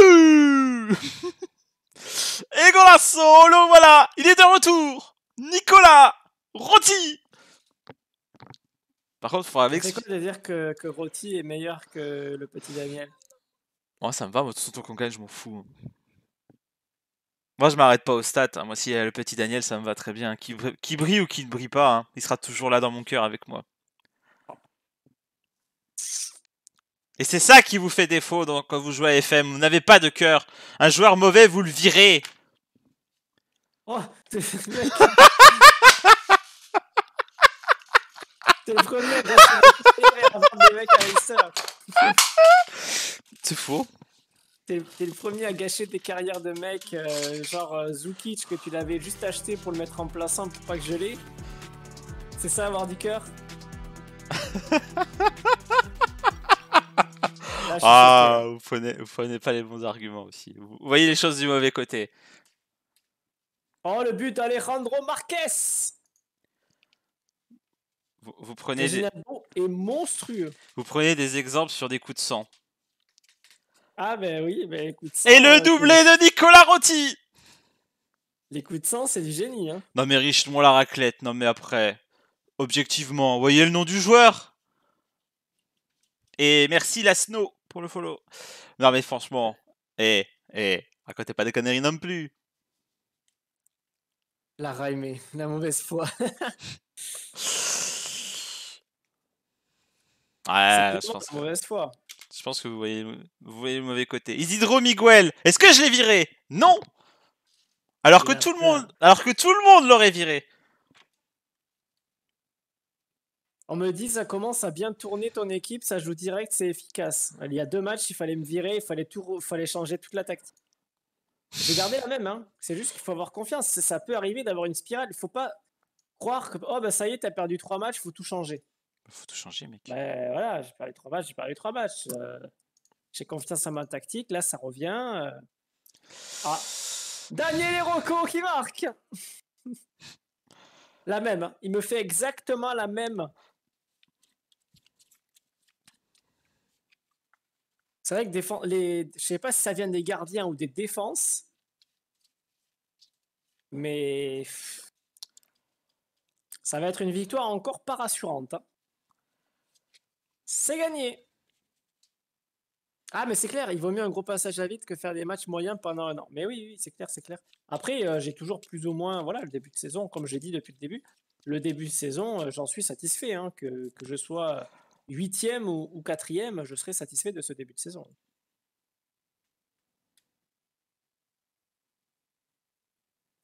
Et Golasso, le voilà Il est de retour Nicolas Rotti Par contre, il faudra C'est quoi de dire que, que Rotti est meilleur que le petit Daniel Moi, oh, ça me va, moi, tout qu'on gagne, je m'en fous. Hein. Moi, je m'arrête pas aux stats. Hein. Moi, si euh, le petit Daniel, ça me va très bien. Qui, brille, ou qui ne brille pas, hein, il sera toujours là dans mon cœur avec moi. Et c'est ça qui vous fait défaut donc, quand vous jouez à FM. Vous n'avez pas de cœur. Un joueur mauvais, vous le virez. Oh, le <laughs> C'est faux. T'es le premier à gâcher tes carrières de mec, euh, genre euh, que tu l'avais juste acheté pour le mettre en plaçant pour pas que je l'ai. C'est ça, avoir du cœur Ah, vous prenez, vous pas les bons arguments aussi. Vous voyez les choses du mauvais côté. Oh, le but, d'Alejandro Marquez vous, prenez monstrueux. Vous prenez des exemples sur des coups de sang. Ah ben oui, ben écoute. Et le euh, doublé de Nicolas Rotti Les coups de sang, c'est du génie. Hein. Non mais richement la raclette, non mais après. Objectivement, voyez le nom du joueur Et merci la Snow pour le follow. Non mais franchement, eh, eh, racontez pas des conneries non plus. La raimée, la mauvaise foi. <laughs> ouais, je La mauvaise foi. Je pense que vous voyez, le mauvais côté. Isidro Miguel, est-ce que je l'ai viré Non alors que, tout le monde, alors que tout le monde l'aurait viré. On me dit ça commence à bien tourner ton équipe, ça joue direct, c'est efficace. Il y a deux matchs, il fallait me virer, il fallait, tout, fallait changer toute la tactique. J'ai garder la même, hein. c'est juste qu'il faut avoir confiance. Ça peut arriver d'avoir une spirale. Il faut pas croire que oh bah ça y est, as perdu trois matchs, faut tout changer. Bah, faut tout changer, mec. ben voilà, j'ai parlé trois matchs, j'ai parlé trois matchs. Euh. j'ai confiance en ma tactique, là ça revient. Euh. Ah Daniel rocco qui marque <laughs> La même, hein. il me fait exactement la même. C'est vrai que défense, les, je sais pas si ça vient des gardiens ou des défenses, mais ça va être une victoire encore pas rassurante. Hein c'est gagné. Ah, mais c'est clair, il vaut mieux un gros passage à vide que faire des matchs moyens pendant un an. Mais oui, oui c'est clair, c'est clair. Après, euh, j'ai toujours plus ou moins, voilà, le début de saison, comme j'ai dit depuis le début, le début de saison, euh, j'en suis satisfait. Hein, que, je sois huitième ou, quatrième, je serai satisfait de ce début de saison.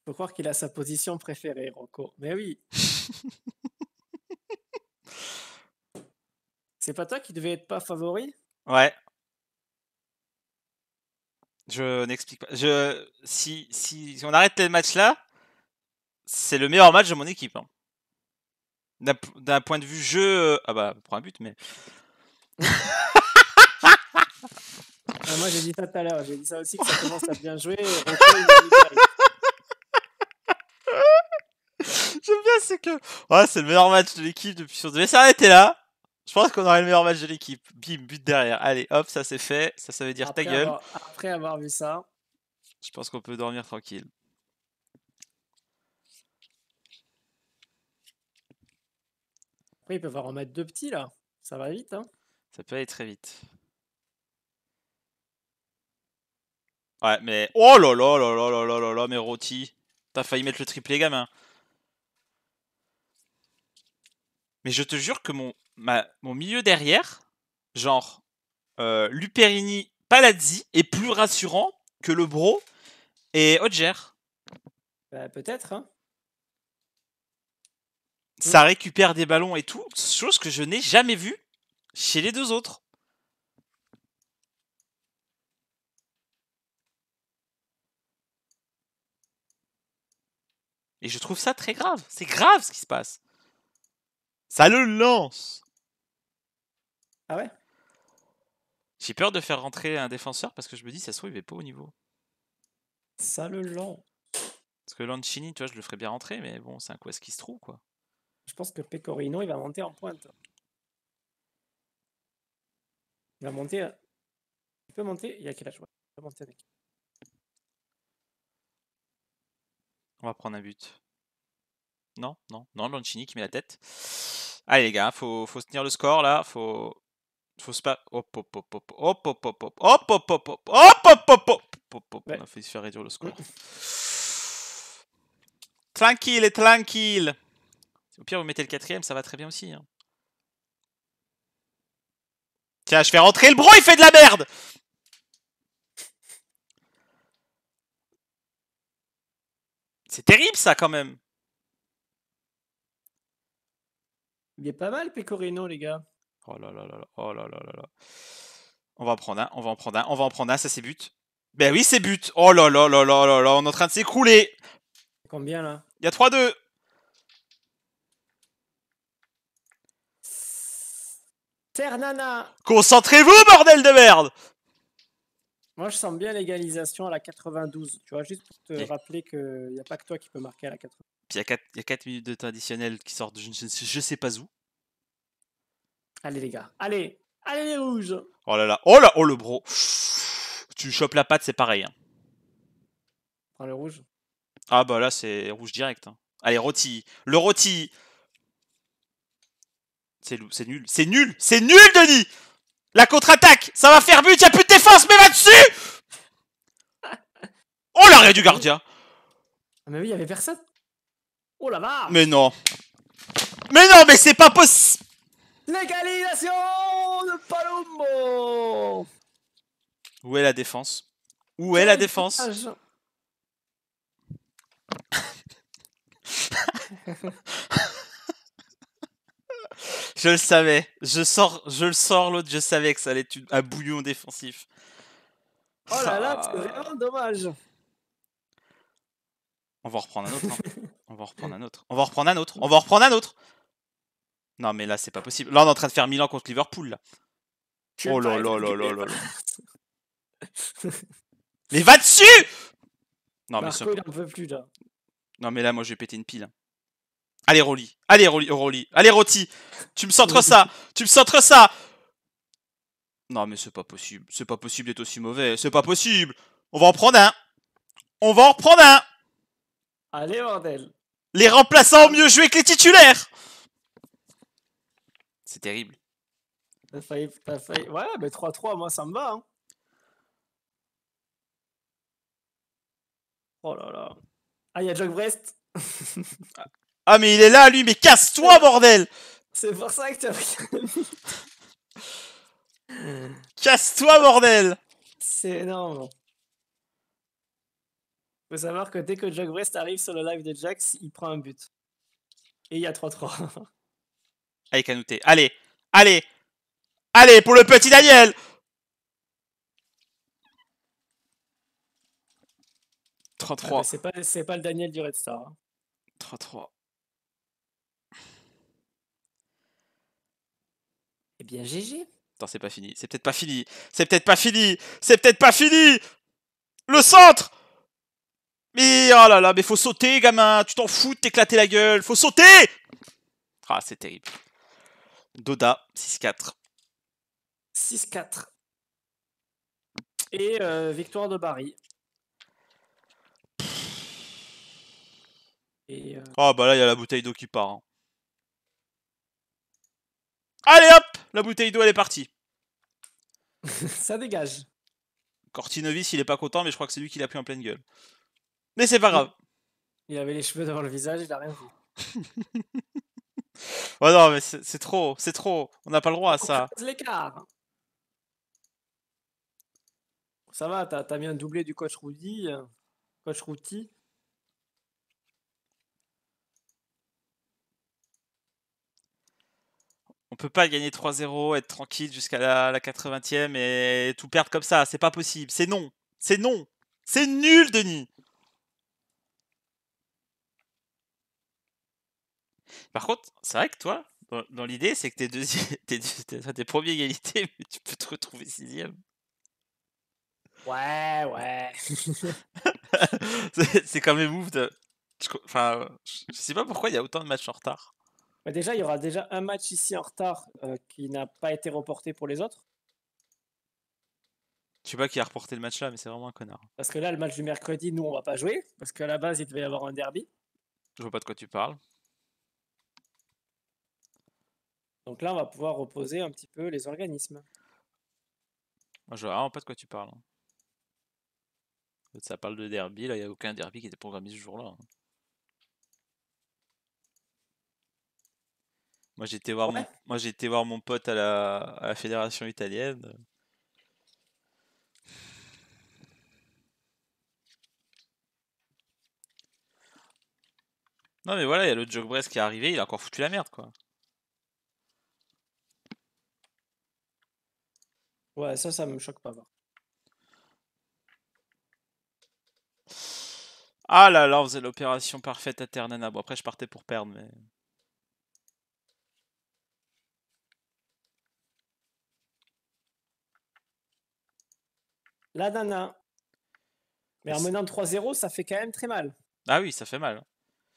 Il Faut croire qu'il a sa position préférée, Rocco. Mais oui. <laughs> C'est pas toi qui devais être pas favori Ouais. Je n'explique pas. Je, si, si, on arrête le match là, c'est le meilleur match de mon équipe. Hein. D'un point de vue jeu. Euh, ah bah, pour un but, mais. <laughs> Ah, moi j'ai dit ça tout à l'heure, j'ai dit ça aussi que ça commence à bien jouer. <laughs> J'aime bien, c'est que. Ouais, c'est le meilleur match de l'équipe depuis sur Mais ça là. Je pense qu'on aurait le meilleur match de l'équipe. Bim, but derrière. Allez, hop, ça c'est fait. Ça, ça veut dire ta gueule. après avoir vu ça, je pense qu'on peut dormir tranquille. Après, peut peuvent en mettre deux petits là. Ça va vite. Hein ça peut aller très vite. Ouais, mais. Oh là là là là là là là là, mais Roti. T'as failli mettre le triplé, gamin. Mais je te jure que mon, mon milieu derrière, genre euh, Luperini, Palazzi, est plus rassurant que le Bro et Odger. Bah, peut-être. Hein. Ça récupère des ballons et tout, chose que je n'ai jamais vue chez les deux autres. Et je trouve ça très grave. C'est grave ce qui se passe. Ça le lance. Ah ouais J'ai peur de faire rentrer un défenseur parce que je me dis, ça se trouve, il n'est pas au niveau. Ça le lent. Parce que Lanchini, tu vois, je le ferais bien rentrer, mais bon, c'est un quoi ce qui se trouve, quoi. Je pense que Pecorino, il va monter en pointe. Il va monter. Euh, il peut monter. Il y a quel ouais. Il peut monter avec. On va prendre un but. Non, non, non, Lanchini qui met la tête. Allez les gars, faut, faut tenir le score là, faut, faut se pas. Hop, hop, hop, hop, hop, hop, hop, hop, hop, hop, hop, hop, hop, hop, hop, hop, hop, On a failli se faire réduire le score. Tranquille, tranquille. Au pire, vous mettez le quatrième, ça va très bien aussi. Tiens, je fais rentrer le bro, il fait de la merde C'est terrible ça quand même. Il est pas mal Pecorino les gars. Oh là là là là, oh là là là là. On va en prendre un, on va en prendre un, on va en prendre un, ça c'est but. Ben oui, c'est but. Oh là là là là là là, on est en train de s'écrouler. Combien là Il y a 3-2. Ternana. Concentrez-vous, bordel de merde Moi, je sens bien l'égalisation à la 92. Tu vois, juste pour te rappeler qu'il n'y a pas que toi qui peux marquer à la 92. il y, a 4 minutes de temps additionnel qui sortent de je, je sais pas où. Allez, les gars. Allez, allez, les rouges. Oh là là. Oh là, oh le bro. Tu chopes la patte, c'est pareil. Hein. Prends le rouge. Ah bah là, c'est rouge direct. Hein. Allez, rôti. Le rôti. C'est nul. C'est nul. C'est nul, Denis. La contre-attaque. Ça va faire but. Y a plus de défense, mais va dessus. <laughs> Oh l'arrêt du gardien. Ah, mais oui, il y avait personne. Oh la vache. Mais non. Mais non, mais c'est pas possible. Légalisation de Palombo Où est la défense Où est la défense ah, Je le savais. Je sors, je le sors l'autre, je savais que ça allait être un bouillon défensif. Oh là là, c'est ah. vraiment dommage. On va hein. reprendre un autre. On va reprendre un autre. On va reprendre un autre. On va reprendre un autre. Non, mais là, c'est pas possible. Là, on est en train de faire Milan contre Liverpool. Là. Oh là là là là là <laughs> Mais va dessus Non, mais là. Non, mais là, moi, je vais péter une pile. Allez, Rolly. Allez, oh, Roli, Allez, Roti. Tu me centres ça. Tu me centres ça. Non, mais c'est pas possible. C'est pas possible d'être aussi mauvais. C'est pas possible. On va en prendre un. On va en prendre un. Allez, bordel. Les remplaçants ont mieux joué que les titulaires. C'est terrible. T'as failli, t'as failli. Ouais, mais 3-3, moi, ça me va. Hein. Oh là là. Ah, il y a Jack Brest. <laughs> ah, mais il est là, lui, mais casse-toi, bordel C'est pour ça que t'as pris <laughs> Casse-toi, bordel C'est énorme. Faut savoir que dès que Jack Brest arrive sur le live de Jax, il prend un but. Et il y a 3-3. <laughs> Allez, ah, Canouté. Allez, allez, allez pour le petit Daniel. 33. Ah, c'est pas, le Daniel du Red Star. 3 hein. 33. Eh bien, GG. Attends, c'est pas fini. C'est peut-être pas fini. C'est peut-être pas fini. C'est peut-être pas fini. Le centre Mais oh là là, mais faut sauter, gamin. Tu t'en fous de t'éclater la gueule. Faut sauter Ah, c'est terrible. Doda, 6-4. 6-4. Et euh, victoire de Barry. Euh, ah Oh bah là il y a la bouteille d'eau qui part. Hein. Allez hop La bouteille d'eau elle est partie. <laughs> Ça dégage. Cortinovis il est pas content mais je crois que c'est lui qui l'a pris en pleine gueule. Mais c'est pas grave. Il avait les cheveux devant le visage, il a rien vu. <laughs> Oh non, mais c'est trop, c'est trop. On n'a pas le droit à ça. Ça va, t'as as doublé du coach Rudy. Euh, coach Routy. On peut pas gagner 3-0, être tranquille jusqu'à la, la, 80e et tout perdre comme ça. C'est pas possible. C'est non. C'est non. C'est nul, Denis. Par contre, c'est vrai que toi, dans, l'idée, c'est que t'es deuxième, <laughs> t'es, premier égalité, <laughs> mais tu peux te retrouver sixième. Ouais, ouais. <laughs> c'est, quand même ouf de. enfin, je sais pas pourquoi il y a autant de matchs en retard. Bah, déjà, il y aura déjà un match ici en retard euh, qui n'a pas été reporté pour les autres. Je sais pas qui a reporté le match là, mais c'est vraiment un connard. Parce que là, le match du mercredi, nous, on va pas jouer. Parce qu'à la base, il devait y avoir un derby. Je vois pas de quoi tu parles. Donc là, on va pouvoir reposer un petit peu les organismes. je vois vraiment pas de quoi tu parles. Hein. Ça parle de derby, là, il n'y a aucun derby qui était programmé ce jour-là. Hein. Moi, j'étais voir, été voir mon pote à la... fédération italienne. Non mais voilà, il y a le Joke Brest qui est arrivé, il a encore foutu la merde quoi. Ouais, ça, ça me choque pas. Ah là là, on faisait l'opération parfaite à Ternana. Bon, après, je partais pour perdre, mais. La nana. Mais en menant 3-0, ça fait quand même très mal. Ah oui, ça fait mal. Hein.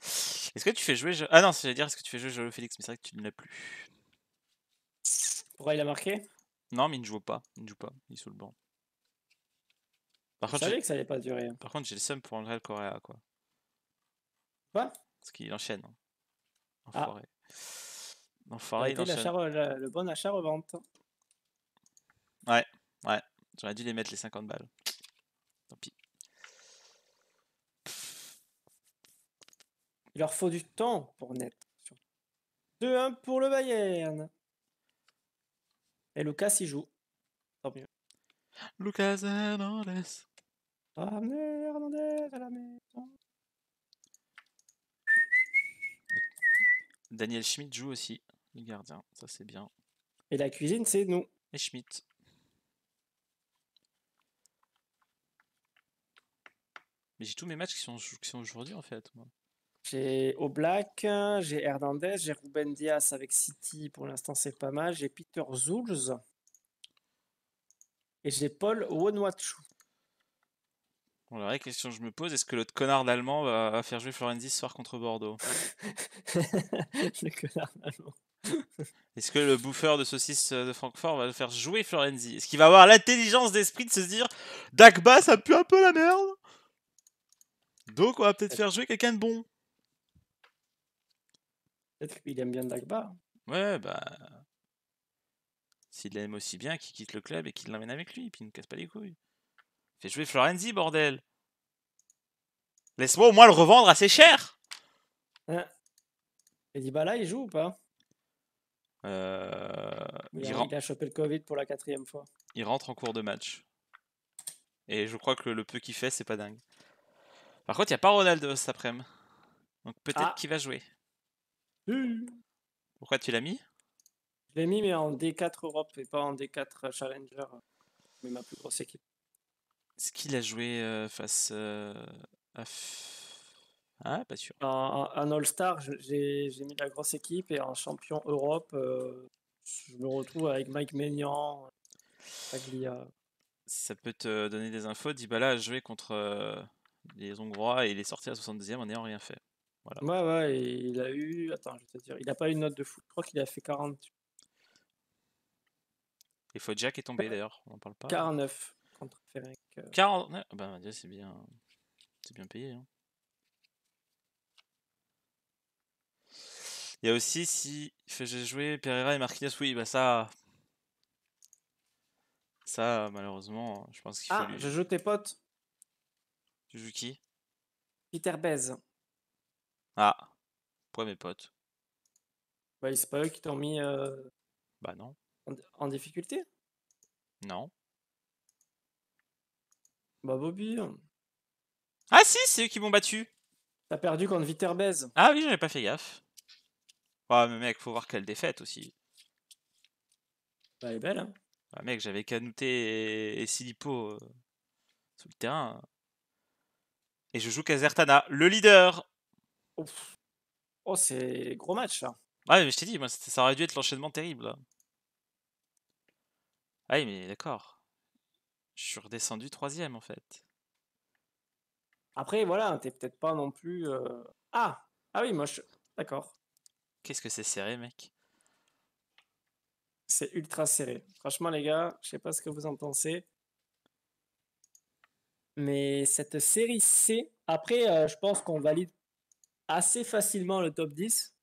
Est-ce que tu fais jouer. Ah non, c'est à dire, est-ce que tu fais jouer Joël Félix Mais c'est vrai que tu ne l'as plus. Pourquoi il a marqué non, mais il ne joue pas. Il ne joue pas. Il est sous le banc. Par je savais que ça allait pas durer. Par contre, j'ai le seum pour André Correa, quoi. Quoi Parce qu'il enchaîne. En hein. forêt. Enfoiré. Ah. forêt, il enchaîne. le bon achat revente. Ouais, ouais. J'aurais dû les mettre les 50 balles. Tant pis. Il leur faut du temps pour net. 2-1 pour le Bayern. Et Lucas y joue. Tant mieux. Lucas Hernandez. Ramenez Hernandez à la maison. Daniel Schmidt joue aussi, le gardien. Ça, c'est bien. Et la cuisine, c'est nous. Et Schmidt. Mais j'ai tous mes matchs qui sont, aujourd'hui, en fait. J'ai Oblak, j'ai Hernandez, j'ai Ruben Diaz avec City, pour l'instant c'est pas mal. J'ai Peter Zulz et j'ai Paul Wonwachu. la vraie question que je me pose, est-ce que l'autre connard d'allemand va faire jouer Florenzi ce soir contre Bordeaux <laughs> Le connard d'allemand. <laughs> Est-ce que le bouffeur de saucisses de Francfort va faire jouer Florenzi Est-ce qu'il va avoir l'intelligence d'esprit de se dire Dagba, ça pue un peu la merde Donc on va peut-être faire jouer quelqu'un de bon Peut-être qu'il aime bien Dagba. Ouais, bah. S'il l'aime aussi bien, qu'il quitte le club et qu'il l'emmène avec lui, puis il ne casse pas les couilles. Fais jouer Florenzi, bordel Laisse-moi au moins le revendre assez cher hein. Et là, il joue ou pas euh... il, il, a, il, chopé le Covid pour la quatrième fois. Il rentre en cours de match. Et je crois que le peu qu'il fait, c'est pas dingue. Par contre, il n'y a pas Ronaldo cet après-midi. Donc peut-être ah. qu'il va jouer. Pourquoi tu l'as mis Je l'ai mis, mais en D4 Europe et pas en D4 Challenger. Mais ma plus grosse équipe. Est-ce qu'il a joué euh, face euh, à. Ah, pas sûr. En, All-Star, j'ai mis la grosse équipe et en champion Europe, euh, je me retrouve avec Mike Maignan, Aglia. Ça peut te donner des infos. Dibala a joué contre les Hongrois et il est sorti à 72e en n'ayant rien fait. Ouais, ouais, il a eu. Attends, je vais te dire. Il n'a pas eu une note de foot Je crois qu'il a fait 40. Et Foggia qui est tombé d'ailleurs, on n'en parle pas. 49 contre Ferenc. Euh. 49 ah Bah, c'est bien. C'est bien payé. Hein. Il y a aussi si j'ai joué Pereira et Marquinhos. Oui, bah ça. Ça, malheureusement, je pense qu'il faut. Ah, lui... je joue tes potes. Tu joues qui Peter Bez. Ah, pourquoi mes potes Bah, c'est pas eux qui t'ont mis euh, Bah non, en, difficulté non. Bah, Bobby, hein. Ah si, c'est eux qui m'ont battu t'as perdu contre Viterbez. Ah oui, j'avais pas fait gaffe. Ouais, oh, mais mec, faut voir quelle défaite aussi. Bah, elle est belle, hein. Bah mec, j'avais Canouté et, Silipo euh, le terrain. Et je joue Kazertana, le leader Oh, c'est gros match, là. Ouais, mais je t'ai dit, ça aurait dû être l'enchaînement terrible. Ouais, Ah mais d'accord. Je suis redescendu troisième, en fait. Après, voilà, t'es peut-être pas non plus... Euh, ah Ah oui, moi, je... D'accord. Qu'est-ce que c'est serré, mec C'est ultra serré. Franchement, les gars, je sais pas ce que vous en pensez. Mais cette série C, après, euh, je pense qu'on valide assez facilement le top 10,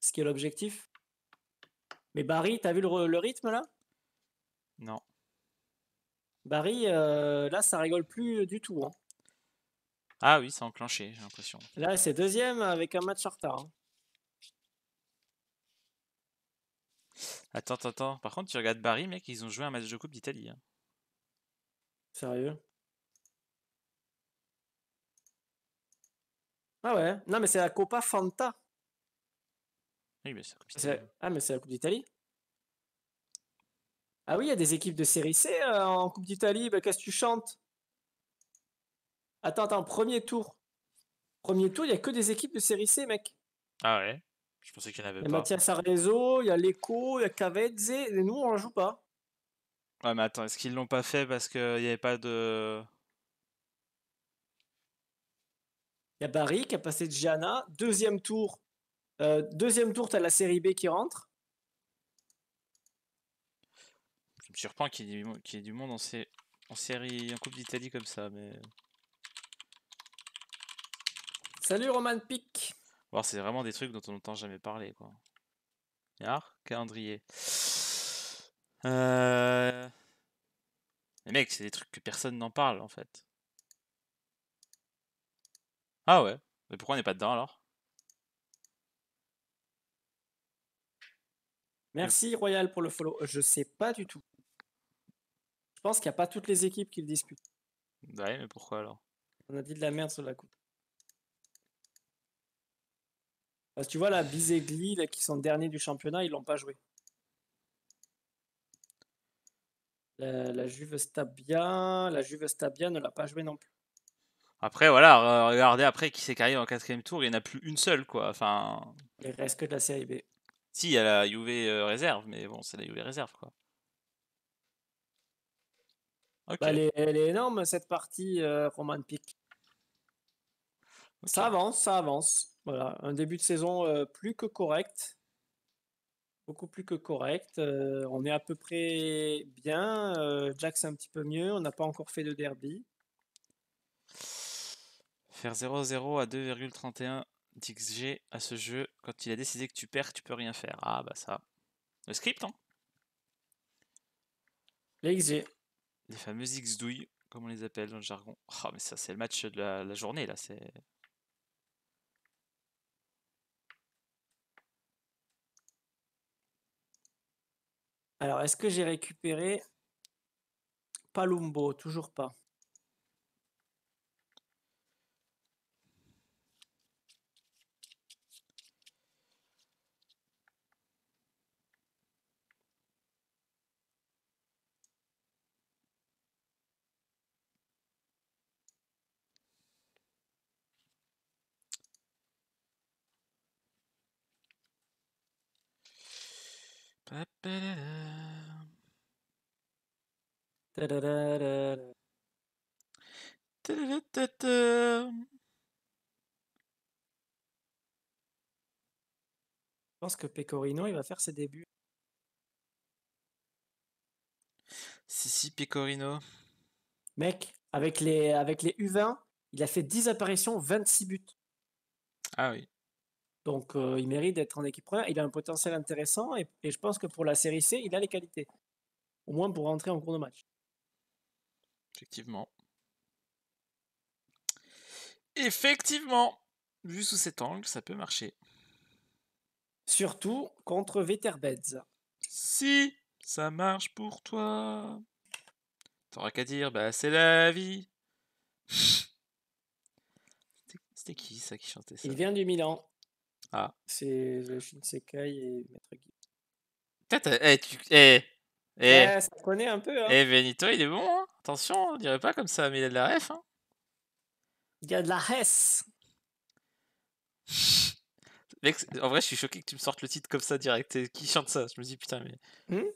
ce qui est l'objectif. Mais Barry, t'as vu le, rythme là Non. Barry, euh, là, ça rigole plus du tout. Hein. Ah oui, c'est enclenché, j'ai l'impression. Là, c'est deuxième avec un match en retard. Hein. Attends, attends, attends. Par contre, tu regardes Barry, mec, ils ont joué un match de Coupe d'Italie. Hein. Sérieux Ah ouais Non, mais c'est la Copa Fanta. Oui, mais c'est Ah, mais c'est la Coupe d'Italie Ah oui, il y a des équipes de série C euh, en Coupe d'Italie. Bah, Qu'est-ce que tu chantes Attends, attends, premier tour. Premier tour, il n'y a que des équipes de série C, mec. Ah ouais Je pensais qu'il n'y en avait pas. Il y a il y a l'Echo, il y a Cavezze, et nous, on ne joue pas. Ouais, mais attends, est-ce qu'ils l'ont pas fait parce qu'il n'y avait pas de. Il y a Barry qui a passé Gianna. Deuxième tour, euh, deuxième tour, tu as la série B qui rentre. Je me surprends qu'il y, ait du monde en, série en Coupe d'Italie comme ça, mais. Salut Roman Pic. c'est vraiment des trucs dont on n'entend jamais parler, quoi. calendrier. Euh. Mais mec, c'est des trucs que personne n'en parle en fait. Ah ouais. Mais pourquoi on n'est pas dedans alors Merci Royal pour le follow. Je sais pas du tout. Je pense qu'il n'y a pas toutes les équipes qui le disputent. Bah ouais, mais pourquoi alors On a dit de la merde sur la coupe. Parce que tu vois, la Bizegli, qui sont derniers du championnat, ils l'ont pas joué. La, la Juve Stabia, la Juve Stabia ne l'a pas joué non plus. Après, voilà, regardez après qui s'est carré en quatrième tour, il n'y en a plus une seule, quoi. Enfin... Il reste que de la série Si, il y a la UV euh, réserve, mais bon, c'est la UV réserve, quoi. Bah, elle, est, énorme, cette partie euh, Roman Pic. Ça avance, ça avance. Voilà, un début de saison euh, plus que correct. Beaucoup plus que correct. on est à peu près bien. Jack, c'est un petit peu mieux. On n'a pas encore fait de derby. Faire 0-0 à 2,31 d'XG à ce jeu, quand il a décidé que tu perds, tu peux rien faire. Ah bah ça. Le script, hein Les XG. Les fameuses X-douilles, comme on les appelle dans le jargon. Oh mais ça c'est le match de la, la journée là, c'est... Alors, est-ce que j'ai récupéré Palumbo Toujours pas. Je pense que Pecorino, il va faire ses débuts. Si, si, Pecorino. Mec, avec les, avec les U20, il a fait 10 apparitions, 26 buts. Ah oui. Donc, euh, il mérite d'être en équipe première. Il a un potentiel intéressant et, je pense que pour la série C, il a les qualités. Au moins pour rentrer en cours de match. Effectivement. Effectivement. Vu sous cet angle, ça peut marcher. Surtout contre Veterbeds. Si ça marche pour toi, t'auras qu'à dire, bah c'est la vie. <laughs> C'était qui ça qui chantait ça Il vient du Milan. Ah. C'est le Shinsekai et Maître Peut-être. Euh, eh, tu. Eh. Eh. ça connaît un peu. Hein. Eh, Benito, il est bon. Hein. Attention, on dirait pas comme ça, mais il a de la ref. Hein. Il y a de la res. <laughs> en vrai, je suis choqué que tu me sortes le titre comme ça direct. Qui chante ça Je me dis putain, mais. Hmm?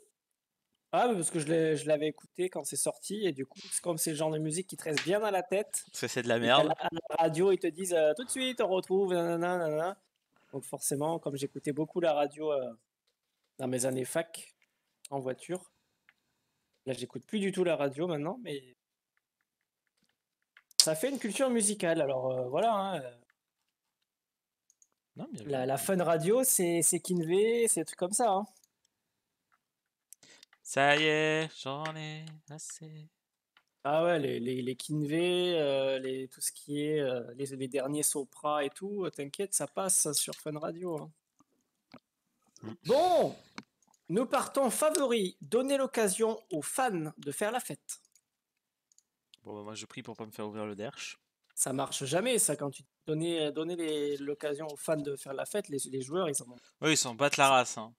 ah, mais parce que je l'avais écouté quand c'est sorti, et du coup, c'est comme c'est le genre de musique qui te reste bien dans la tête. Parce que c'est de la merde. À la, radio, ils te disent euh, tout de suite, on retrouve, nanana. Donc forcément, comme j'écoutais beaucoup la radio euh, dans mes années fac en voiture, là j'écoute plus du tout la radio maintenant, mais ça fait une culture musicale. Alors euh, voilà. Hein, euh. la, fun radio, c'est Kinvé, c'est des trucs comme ça. Hein. Ça y est, j'en ai assez. Ah ouais, les, les, les euh, les, tout ce qui est euh, les, derniers Sopra et tout, euh, t'inquiète, ça passe sur Fun Radio. Hein. Mm. Bon, nous partons favoris. donner l'occasion aux fans de faire la fête. Bon, bah, moi je prie pour pas me faire ouvrir le derche. Ça marche jamais, ça, quand tu donnais, l'occasion aux fans de faire la fête, les, joueurs, ils s'en Oui, ils s'en battent la race. Hein.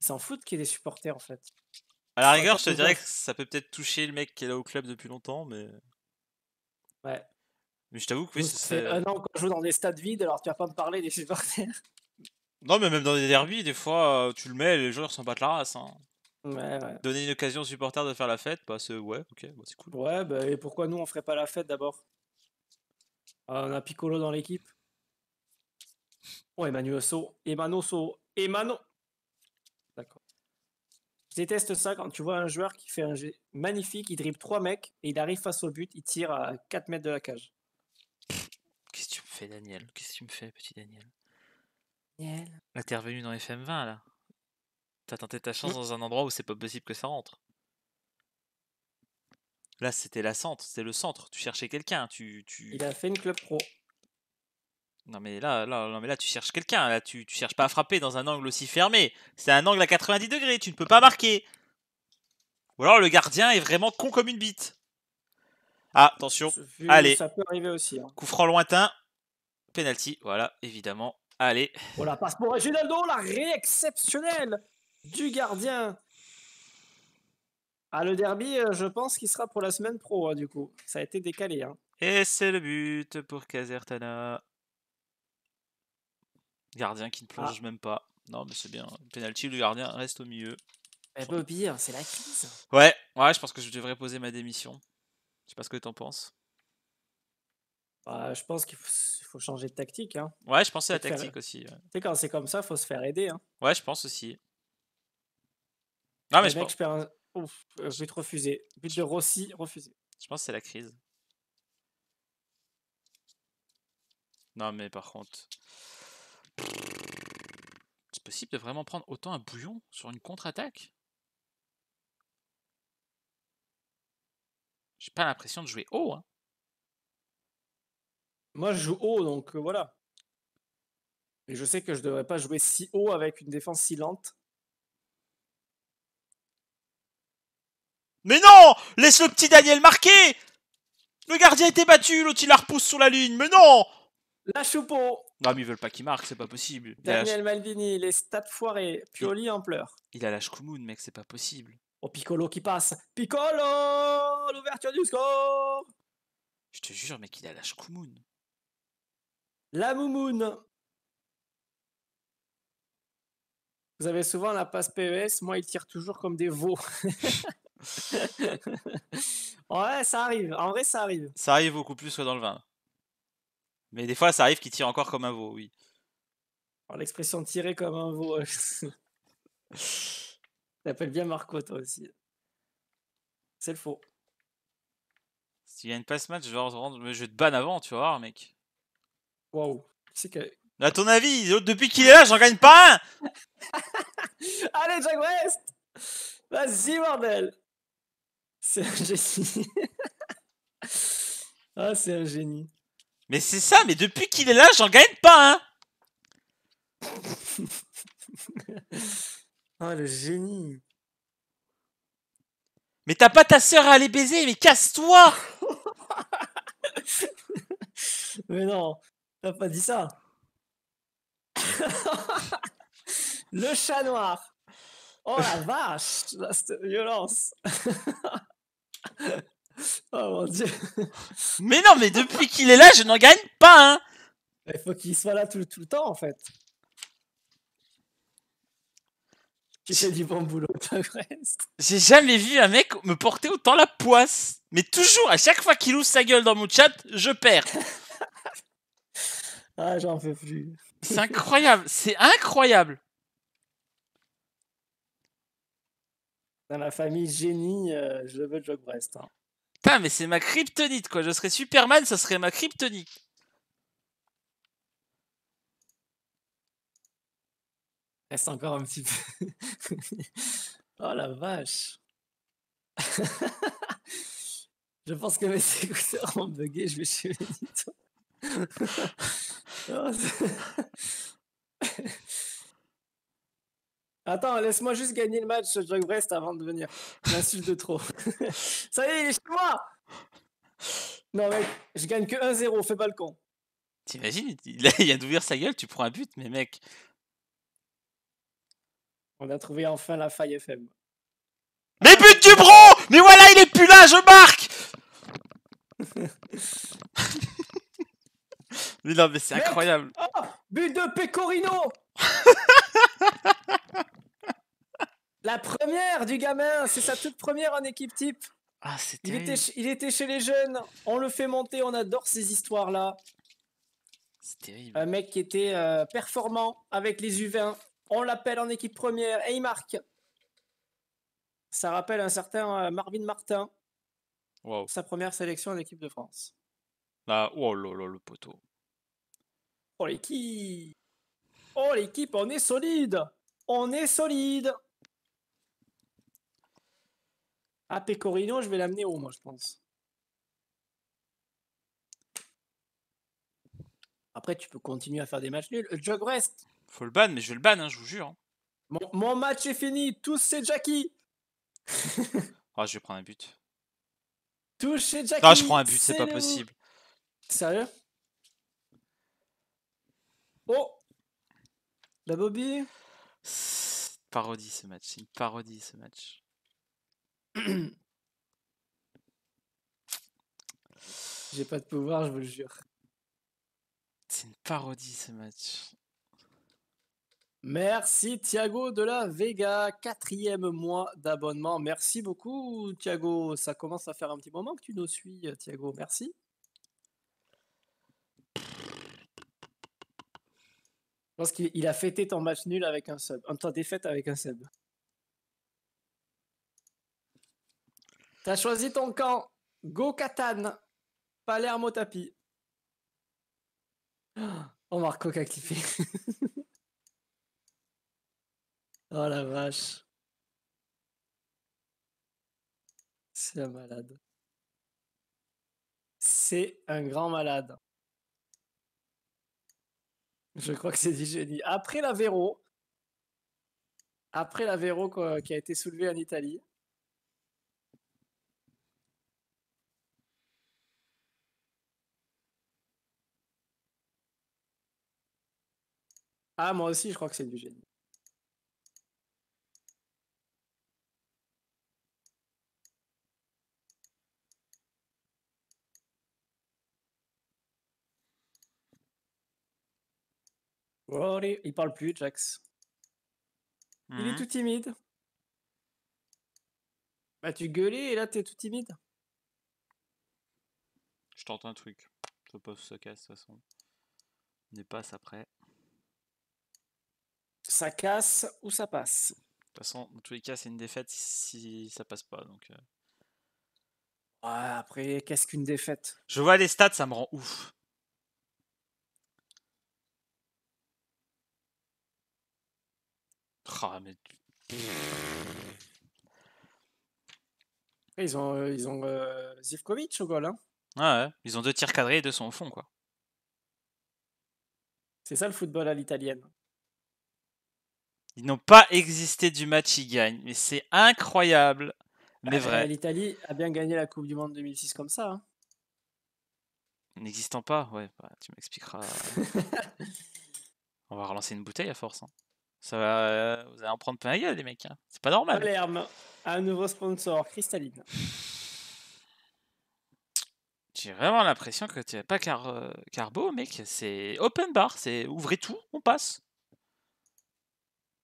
ils s'en foutent qu'il y ait des supporters, en fait. À la rigueur, je te dirais que ça peut peut-être toucher le mec qui est là au club depuis longtemps, mais. Ouais. Mais je t'avoue que oui, c'est. Euh un an je joue dans des stades vides, alors tu vas pas me parler des supporters. Non, mais même dans des derbies, des fois, euh, tu le mets, les joueurs pas de la race. Hein. Ouais, ouais. Donner une occasion aux supporters de faire la fête, pas bah, c'est ouais, ok, bah, c'est cool. Ouais, bah, et pourquoi nous on ferait pas la fête d'abord ah, On a Piccolo dans l'équipe. Oh, Emmanuel So, Emmanuel So, Emmanuel je déteste ça quand tu vois un joueur qui fait un jeu magnifique, il dribble trois mecs et il arrive face au but, il tire à 4 mètres de la cage. Qu'est-ce que tu me fais, Daniel Qu'est-ce que tu me fais, petit Daniel Daniel. Là, t'es revenu dans FM20, là. T'as tenté ta chance dans un endroit où c'est pas possible que ça rentre. Là, c'était la centre, c'était le centre. Tu cherchais quelqu'un. tu... Il a fait une club pro. Non mais là, mais là tu cherches quelqu'un, là tu, tu cherches pas à frapper dans un angle aussi fermé. C'est un angle à 90 degrés, tu ne peux pas marquer. Ou alors le gardien est vraiment con comme une bite. Ah, attention. Allez. Ça peut arriver aussi. Hein. Coup franc lointain. Penalty, voilà, évidemment. Allez. Voilà, oh, passe pour Reginaldo, la réexceptionnelle du gardien. Ah, le derby, euh, je pense qu'il sera pour la semaine pro, hein, du coup. Ça a été décalé. Hein. Et c'est le but pour Casertana. Gardien qui ne plonge ah. même pas. Non, mais c'est bien. Penalty, le gardien reste au milieu. Eh ben, Bobby, hein, c'est la crise. Ouais, ouais, je pense que je devrais poser ma démission. Je sais pas ce que t'en penses. Bah, je pense qu'il faut, changer de tactique. Hein. Ouais, je pensais à la tactique aussi. Tu sais, quand c'est comme ça, il faut se faire aider. Hein. Ouais, je pense aussi. Non, mais, je pense. Je je vais euh, te refuser. But de Rossi, refusé. Je pense que c'est la crise. Non, mais par contre. C'est possible de vraiment prendre autant un bouillon sur une contre-attaque J'ai pas l'impression de jouer haut. Hein. Moi, je joue haut, donc euh, voilà. Et je sais que je devrais pas jouer si haut avec une défense si lente. Mais non Laisse le petit Daniel marquer Le gardien a été battu, l'autre il sur la ligne, mais non La choupeau non, mais ils veulent pas qu'il marque, c'est pas possible. Daniel Malvini, les stats foirés. Pioli en pleurs. Il a lâché Koumoun, mec, c'est pas possible. Oh, Piccolo qui passe. Piccolo L'ouverture du score Je te jure, mec, il a lâché Koumoun. La Moumoun Vous avez souvent la passe PES, moi, il tire toujours comme des veaux. <laughs> <laughs> ouais, ça arrive. En vrai, ça arrive. Ça arrive beaucoup plus que dans le vin. Mais des fois, ça arrive qu'il tire encore comme un veau, oui. Oh, l'expression tirer comme un veau. <laughs> T'appelles bien Marco, toi aussi. C'est le faux. S'il y a une passe match, je vais, te ban avant, tu vois, mec. Waouh. C'est que. À ton avis, depuis qu'il est là, j'en gagne pas un <laughs> Allez, Jack West Vas-y, bordel C'est un génie. <laughs> ah, c'est un génie. Mais c'est ça, mais depuis qu'il est là, j'en gagne pas, hein <laughs> Oh, le génie Mais t'as pas ta sœur à aller baiser, mais casse-toi <laughs> Mais non, t'as pas dit ça <laughs> Le chat noir Oh la vache, la violence Oh mon dieu. Mais non, mais depuis qu'il est là, je n'en gagne pas hein. Il faut qu'il soit là tout, le temps en fait. du bon boulot, J'ai jamais vu un mec me porter autant la poisse. Mais toujours, à chaque fois qu'il ouvre sa gueule dans mon chat, je perds. <laughs> ah, j'en fais plus. C'est incroyable, c'est incroyable. Dans la famille génie, je euh, je veux Jog Brest. Hein. Putain, mais c'est ma kryptonite, quoi. Je serais Superman, ça serait ma kryptonite. Reste encore un petit peu. <laughs> oh la vache. <laughs> je pense que mes écouteurs ont bugué, je vais chez Benito. <laughs> Attends, laisse-moi juste gagner le match Drake Brest avant de venir. J'insulte de trop. <laughs> Ça y est, il est chez moi Non, mec, je gagne que 1-0, fais pas le con. T'imagines, il, y a d'ouvrir sa gueule, tu prends un but, mais mec. On a trouvé enfin la faille FM. Mais but du bro Mais voilà, il est plus là, je marque <laughs> Mais non, mais c'est incroyable. Oh, but de Pecorino <laughs> La première du gamin, c'est sa toute première en équipe type. Ah, il, était il était, chez les jeunes, on le fait monter, on adore ces histoires-là. C'est terrible. Un mec qui était euh, performant avec les U20, on l'appelle en équipe première et il marque. Ça rappelle un certain euh, Marvin Martin. Sa première sélection en équipe de France. Ah, oh là là, le poteau. Oh l'équipe Oh l'équipe, on est solide On est solide ah, Pecorino, je vais l'amener haut, moi, je pense. Après, tu peux continuer à faire des matchs nuls. Jog reste. Faut le ban, mais je vais le ban, hein, je vous jure. Hein. Mon, match est fini. Tous, c'est Jackie. <laughs> Ah, je vais prendre un but. c'est Jackie. Ah, je prends un but, c'est pas possible. Sérieux Oh La Bobby Parodie ce match, c'est une parodie ce match. <clears throat> J'ai pas de pouvoir, je vous le jure. C'est une parodie ce match. Merci Thiago de la Vega, quatrième mois d'abonnement. Merci beaucoup Thiago, ça commence à faire un petit moment que tu nous suis Thiago, merci. Je pense qu'il a fêté ton match nul avec un sub, ton défaite avec un sub. T'as choisi ton camp. Go Katan. Palermo tapis. <gasps> Oh, Marco qui a kiffé. <laughs> oh la vache. C'est un malade. C'est un grand malade. Je crois que c'est du génie. Après la Véro, après la Véro qui a été soulevé en Italie, Ah, moi aussi, je crois que c'est du génie. Oh, il parle plus, Jax. Il est hmm. tout timide. Bah, tu gueulais et là, tu es tout timide. Je tente un truc. Ça pas ça casse, de toute façon. On est passe après ça casse ou ça passe. De toute façon, dans tous les cas, c'est une défaite si ça passe pas. Donc, euh. ah, après, qu'est-ce qu'une défaite Je vois les stats, ça me rend ouf. Ah, ils ont, euh, ils ont euh, Zivkovic au goal. Hein. ah ouais, ils ont deux tirs cadrés et deux sont au fond. quoi. C'est ça le football à l'italienne. Ils n'ont pas existé du match, ils gagnent. Mais c'est incroyable. Mais bah, vrai. L'Italie a bien gagné la Coupe du Monde 2006 comme ça. Hein. N'existant pas, ouais, bah, tu m'expliqueras. <laughs> On va relancer une bouteille à force. Hein. Ça va, euh, vous allez en prendre plein la gueule, les mecs. Hein. C'est pas normal. un nouveau sponsor, Cristalline. J'ai vraiment l'impression que tu n'es pas euh, carbo, mec. C'est open bar, c'est ouvrez tout, on passe.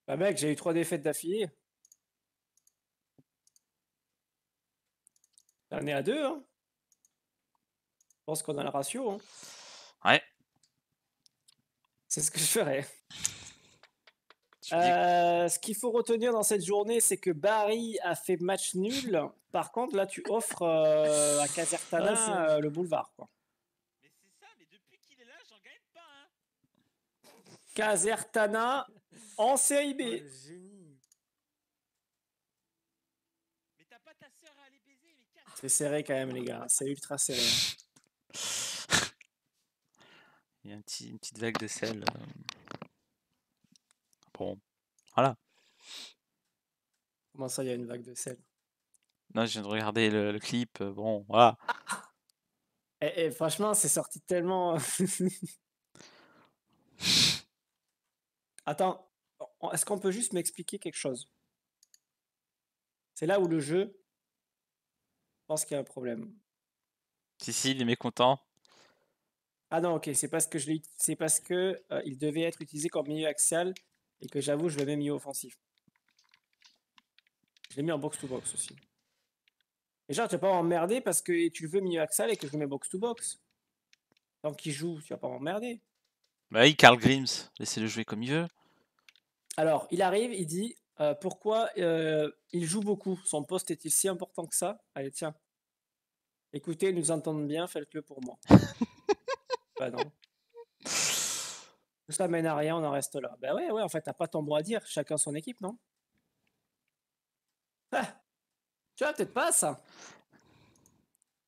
Bah mec, j'ai eu trois défaites d'affilée. On est à deux, hein. Je pense qu'on a la ratio. Hein. Ouais. C'est ce que je ferais. Euh, ce qu'il faut retenir dans cette journée, c'est que Barry a fait match nul. Par contre, là, tu offres euh, à Casertana ah, euh, le boulevard. Mais c'est ça, mais depuis qu'il est là, j'en gagne pas. Hein. Casertana en oh, série B. C'est serré quand même, les gars. C'est ultra serré. Hein. Il y a une petite vague de sel. Euh. Bon, voilà. Comment ça, il y a une vague de sel Non, je viens de regarder le, clip. Euh, bon, voilà. et eh, eh, franchement, c'est sorti tellement. Euh, <laughs> <laughs> Attends, est-ce qu'on peut juste m'expliquer quelque chose C'est là où le jeu pense qu'il y a un problème. Si, si, il est mécontent. Ah non, ok, c'est parce que je c'est parce que euh, il devait être utilisé comme milieu axial et que j'avoue, je le mets milieu offensif. Je l'ai mis en box-to-box aussi. Et genre, tu vas pas m'emmerder parce que tu veux milieu axial et que je mets box-to-box. -box. Tant qu'il joue, tu vas pas m'emmerder. Bah oui, Carl Grims, laissez-le jouer comme il veut. Alors, il arrive, il dit euh, pourquoi euh, il joue beaucoup Son poste est-il si important que ça Allez, tiens. Écoutez, nous entendons bien, faites-le pour moi. <laughs> bah non. Ça mène à rien, on en reste là. Bah ouais, ouais, en fait, t'as pas ton mot à dire. Chacun son équipe, non ah, Tu vois, peut-être pas ça.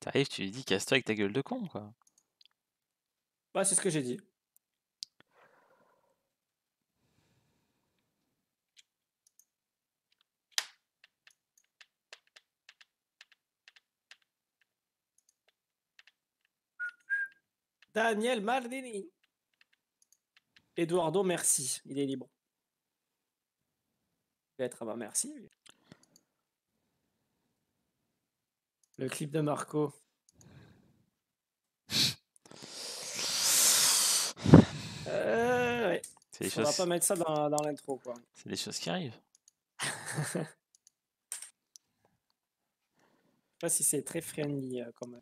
T'arrives, tu lui dis casse-toi avec ta gueule de con, quoi. Bah, c'est ce que j'ai dit. Daniel Maldini. Eduardo, merci. Il est libre. être à merci. Le clip de Marco. <laughs> Euh, On va pas mettre ça dans, dans l'intro. C'est des choses qui arrivent. <laughs> sais pas si c'est très friendly euh, quand même.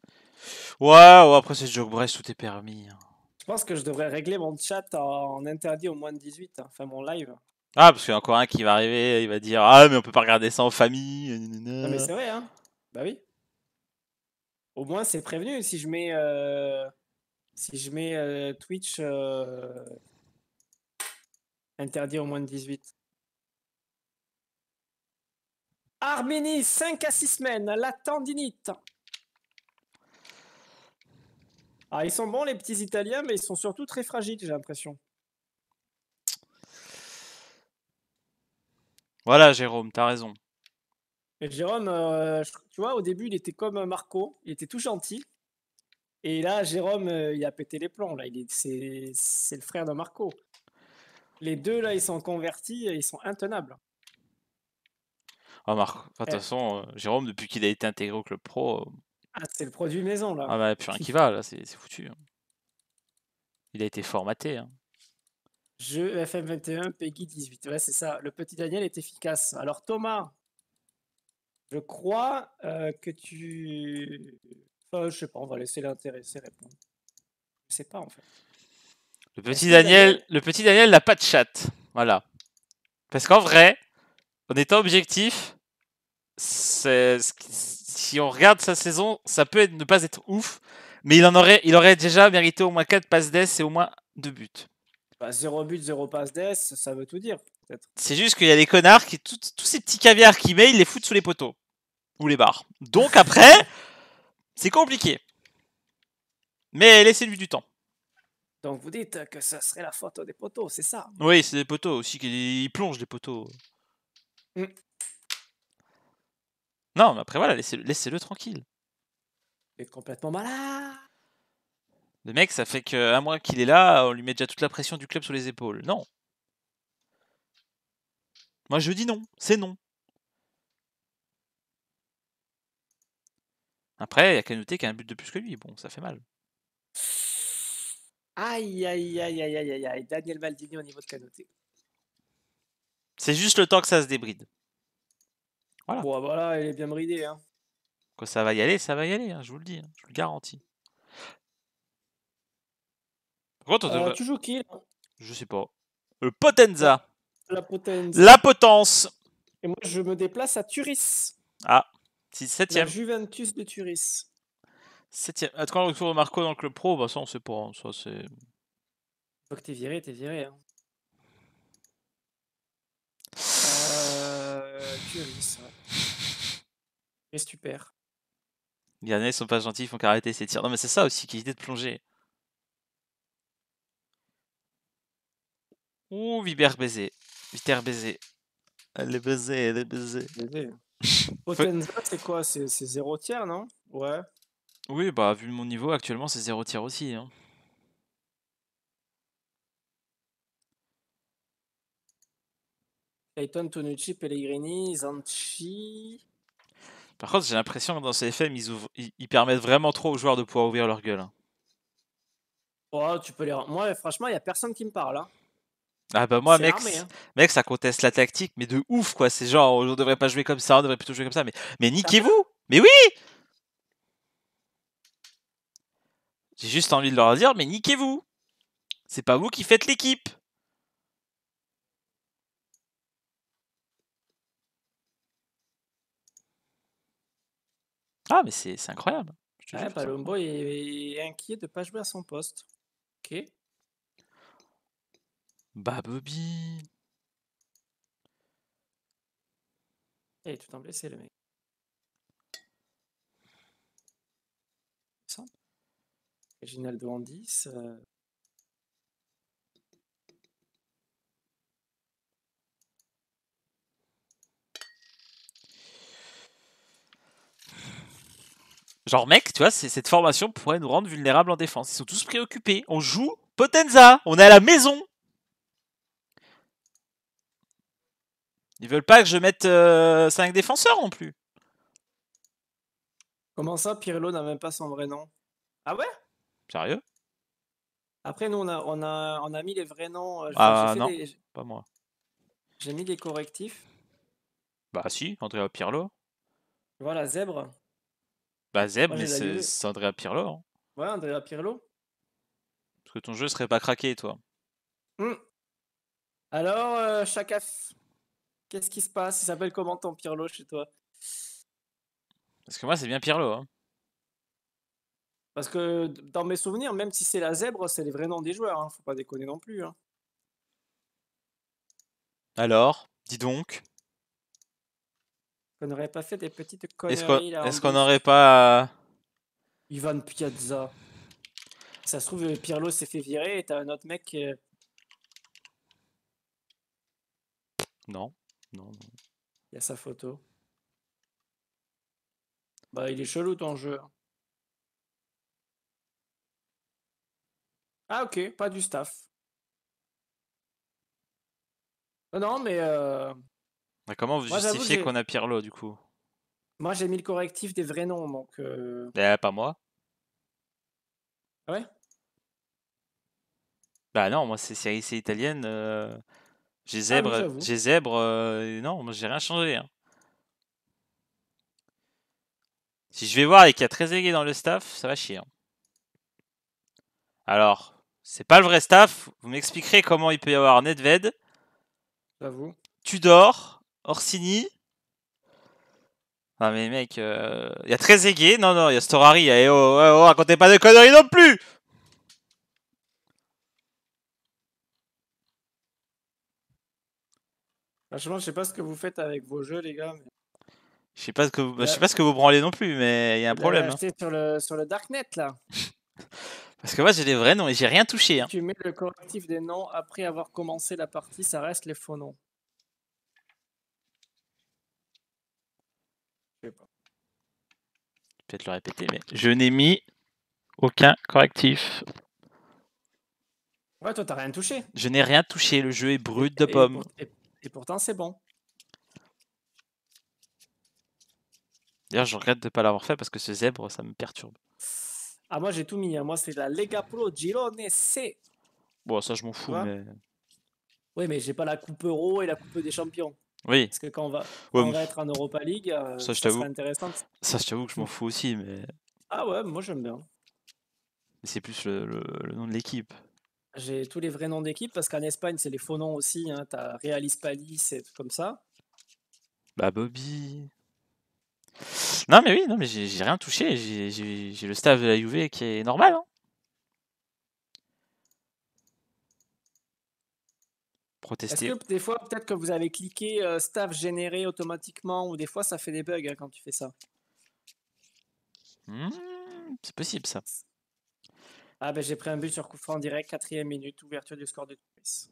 Ouais, après c'est Joke Brest, tout est permis. Hein. Je pense que je devrais régler mon chat en interdit au moins de 18, hein, enfin mon live. Ah, parce qu'il y a encore un qui va arriver, il va dire Ah, mais on peut pas regarder ça en famille. Non, mais c'est vrai, hein. Bah oui. Au moins, c'est prévenu. Si je mets, euh, si je mets euh, Twitch interdit au moins de 18. Arménie, 5 à 6 semaines, la tendinite. Ah, ils sont bons les petits Italiens, mais ils sont surtout très fragiles, j'ai l'impression. Voilà, Jérôme, t'as raison. Jérôme, euh, tu vois, au début, il était comme Marco, il était tout gentil. Et là, Jérôme, euh, il a pété les plombs. Là, il est, c'est, c'est le frère de Marco. Les deux là, ils sont convertis, et ils sont intenables. Ah, Marc, de toute façon, euh, Jérôme, depuis qu'il a été intégré au club pro. Ah, c'est le produit maison, là. Ah, bah, plus rien qui va, là, c'est foutu. Hein. Il a été formaté. Hein. Jeu FM21, Peggy 18. Ouais, c'est ça. Le petit Daniel est efficace. Alors, Thomas, je crois euh, que tu. Enfin, je sais pas, on va laisser l'intéressé répondre. Je sais pas, en fait. Le petit Daniel, le petit Daniel n'a pas de chat. Voilà. Parce qu'en vrai, en étant objectif, si on regarde sa saison, ça peut ne pas être ouf, mais il, en aurait, il aurait déjà mérité au moins 4 passes d'ess et au moins 2 buts. 0 bah, but, 0 passe d'ess, ça veut tout dire. C'est juste qu'il y a des connards qui, tous ces petits caviars qu'il met, ils les foutent sous les poteaux ou les barres. Donc après, <laughs> c'est compliqué. Mais laissez-lui du temps. Donc vous dites que ce serait la faute des poteaux, c'est ça Oui, c'est des poteaux aussi, qu'ils plongent des poteaux. Mm. Non, mais après, voilà, laissez-le tranquille. Il est complètement malade. Le mec, ça fait qu'un mois qu'il est là, on lui met déjà toute la pression du club sur les épaules. Non. Moi, je dis non. C'est non. Après, il y a qu'à noter qu'il a un but de plus que lui. Bon, ça fait mal. Aïe, aïe, aïe, aïe, aïe, aïe, Daniel Maldini au niveau de Canoté. C'est juste le temps que ça se débride. Voilà. voilà, ah bah elle est bien bridée. Hein. Quand ça va y aller, ça va y aller, hein, je vous le dis, hein, je vous le garantis. Par euh, tu qui Je sais pas. Le Potenza. La Potenza. La potence. Et moi, je me déplace à Turis. C'est ah, La septième. Juventus de Turis. Septième. Attends, ah, quand on retour Marco dans le club pro, bah ça on sait pas. hein, Ça c'est. que t'es viré, t'es viré. hein. <sighs> Euh, Turis, ouais mais super. Les derniers sont pas gentils, ils font qu'arrêter ces tirs. Non, mais c'est ça aussi qui est l'idée de plonger. Ouh, Viber baiser. Viter baiser. Elle est baisée, elle est baisée. <laughs> Potenza, c'est quoi C'est 0 tiers, non Ouais. Oui, bah, vu mon niveau, actuellement, c'est 0 tiers aussi. Hein. Tonucci, Pellegrini, Zanchi. Par contre, j'ai l'impression que dans ces FM, ils, ouvrent, ils, permettent vraiment trop aux joueurs de pouvoir ouvrir leur gueule. Hein. Oh, tu peux les... Moi, franchement, il n'y a personne qui me parle. Hein. Ah bah moi, mec, hein. mec, ça conteste la tactique, mais de ouf, quoi. C'est genre, on ne devrait pas jouer comme ça, on devrait plutôt jouer comme ça. Mais, mais niquez-vous Mais oui J'ai juste envie de leur dire, mais niquez-vous C'est pas vous qui faites l'équipe Ah, mais c'est incroyable. Je ouais, Palombo est, inquiet de ne pas jouer à son poste. Ok. Bah, Bobby. Il est eh, tout en blessé, le mec. Ginaldo en 10. Genre, mec, tu vois, cette formation pourrait nous rendre vulnérables en défense. Ils sont tous préoccupés. On joue Potenza. On est à la maison. Ils veulent pas que je mette 5 euh, défenseurs non plus. Comment ça, Pirlo n'a même pas son vrai nom Ah ouais Sérieux Après, nous, on a, on, a, on a mis les vrais noms. Euh, ah non, pas moi. J'ai mis des correctifs. Bah si, Andrea Pirlo. Voilà, Zèbre. Bah Zeb, mais c'est Andrea Pirlo. Hein. Ouais, Andrea Pirlo. Parce que ton jeu serait pas craqué, toi. Mmh. Alors, euh, qu'est-ce qui se passe Il s'appelle comment ton Pirlo chez toi Parce que moi, c'est bien Pirlo. hein. Parce que dans mes souvenirs, même si c'est la zèbre, c'est les vrais noms des joueurs. Hein. Faut pas déconner non plus. Hein. Alors, dis donc. On n'aurait pas fait des petites conneries Est-ce qu'on n'aurait pas. Euh, Ivan Piazza. Ça se trouve, Pirlo s'est fait virer et t'as un autre mec euh, Non, non, non. Il y a sa photo. Bah, il est chelou ton jeu. Ah, ok, pas du staff. Non, mais. Euh, bah, comment vous justifiez qu'on a Pirlo du coup Moi, j'ai mis le correctif des vrais noms, donc. Euh, bah, pas moi. ouais Bah non, moi c'est série italienne. J'ai zèbre, euh, Non, moi j'ai rien changé. Hein. Si je vais voir et qu'il y a aigué dans le staff, ça va chier. Hein. Alors, c'est pas le vrai staff. Vous m'expliquerez comment il peut y avoir Nedved, J'avoue. Tudor, Orsini. Ah mais mec, euh, il y a Trezeguet, non non, il y a Storari, racontez pas de conneries non plus Franchement, je sais pas ce que vous faites avec vos jeux les gars. Je sais pas ce que vous... je sais pas ce que vous branlez non plus, mais il y a un problème. Hein. sur le sur le darknet là. <laughs> Parce que moi j'ai des vrais noms et j'ai rien touché. Hein. tu mets le correctif des noms après avoir commencé la partie, ça reste les faux noms. peut-être le répéter, mais je n'ai mis aucun correctif. Ouais, toi, t'as rien touché. Je n'ai rien touché, le jeu est brut de pomme. Et, pourtant, c'est bon. D'ailleurs, je regrette de ne pas l'avoir fait parce que ce zèbre, ça me perturbe. Ah, moi, j'ai tout mis. Hein. Moi, c'est la Lega Pro Girone C. Bon, ça, je m'en fous, mais. Oui, mais j'ai pas la Coupe Euro et la Coupe des Champions. Oui. Parce que quand on va, être en Europa League, euh, ça, intéressant. Ça, je t'avoue que je m'en fous aussi, mais. Ah ouais, moi j'aime bien. C'est plus le, nom de l'équipe. J'ai tous les vrais noms d'équipe parce qu'en Espagne, c'est les faux noms aussi. Hein. T'as Real Hispalis et comme ça. Bah, Bobby. Non, mais oui, non, mais j'ai rien touché. J'ai le staff de la UV qui est normal. Hein. protester. Est-ce que des fois, peut-être que vous avez cliqué euh, staff généré automatiquement, ou des fois, ça fait des bugs hein, quand tu fais ça hmm, C'est possible, ça. Ah, ben j'ai pris un but sur coup franc direct, quatrième minute, ouverture du score de Chris.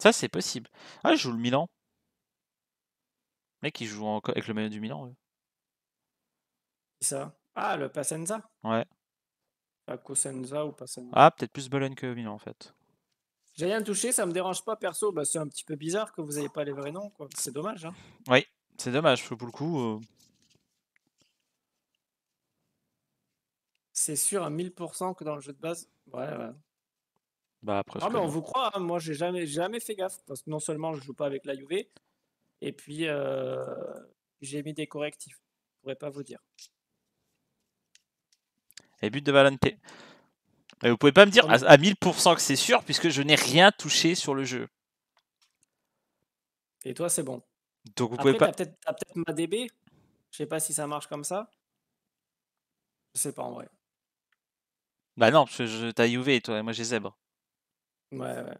Ça, c'est possible. Ah, je joue le Milan. mec, il joue avec le maillot du Milan. ça Ah, le Pacenza Ouais. Cosenza ou Pacenza Ah, peut-être plus Bologne que Milan, en fait. J'ai rien touché, ça me dérange pas perso. Bah, c'est un petit peu bizarre que vous n'ayez pas les vrais noms, C'est dommage. Hein. Oui, c'est dommage, pour le coup. Euh. C'est sûr à 1000% que dans le jeu de base. Ouais, Bah, après, ah, on vous croit, hein. moi j'ai jamais, jamais fait gaffe parce que non seulement je joue pas avec la UV, et puis euh, j'ai mis des correctifs. Je pourrais pas vous dire. Et but de Valente et vous pouvez pas me dire à, 1000% que c'est sûr, puisque je n'ai rien touché sur le jeu. Et toi, c'est bon. Donc vous pouvez pas. T'as peut-être ma DB. Je sais pas si ça marche comme ça. Je sais pas en vrai. Bah non, parce que je, t'as UV toi, et moi j'ai zèbre. Ouais, ouais.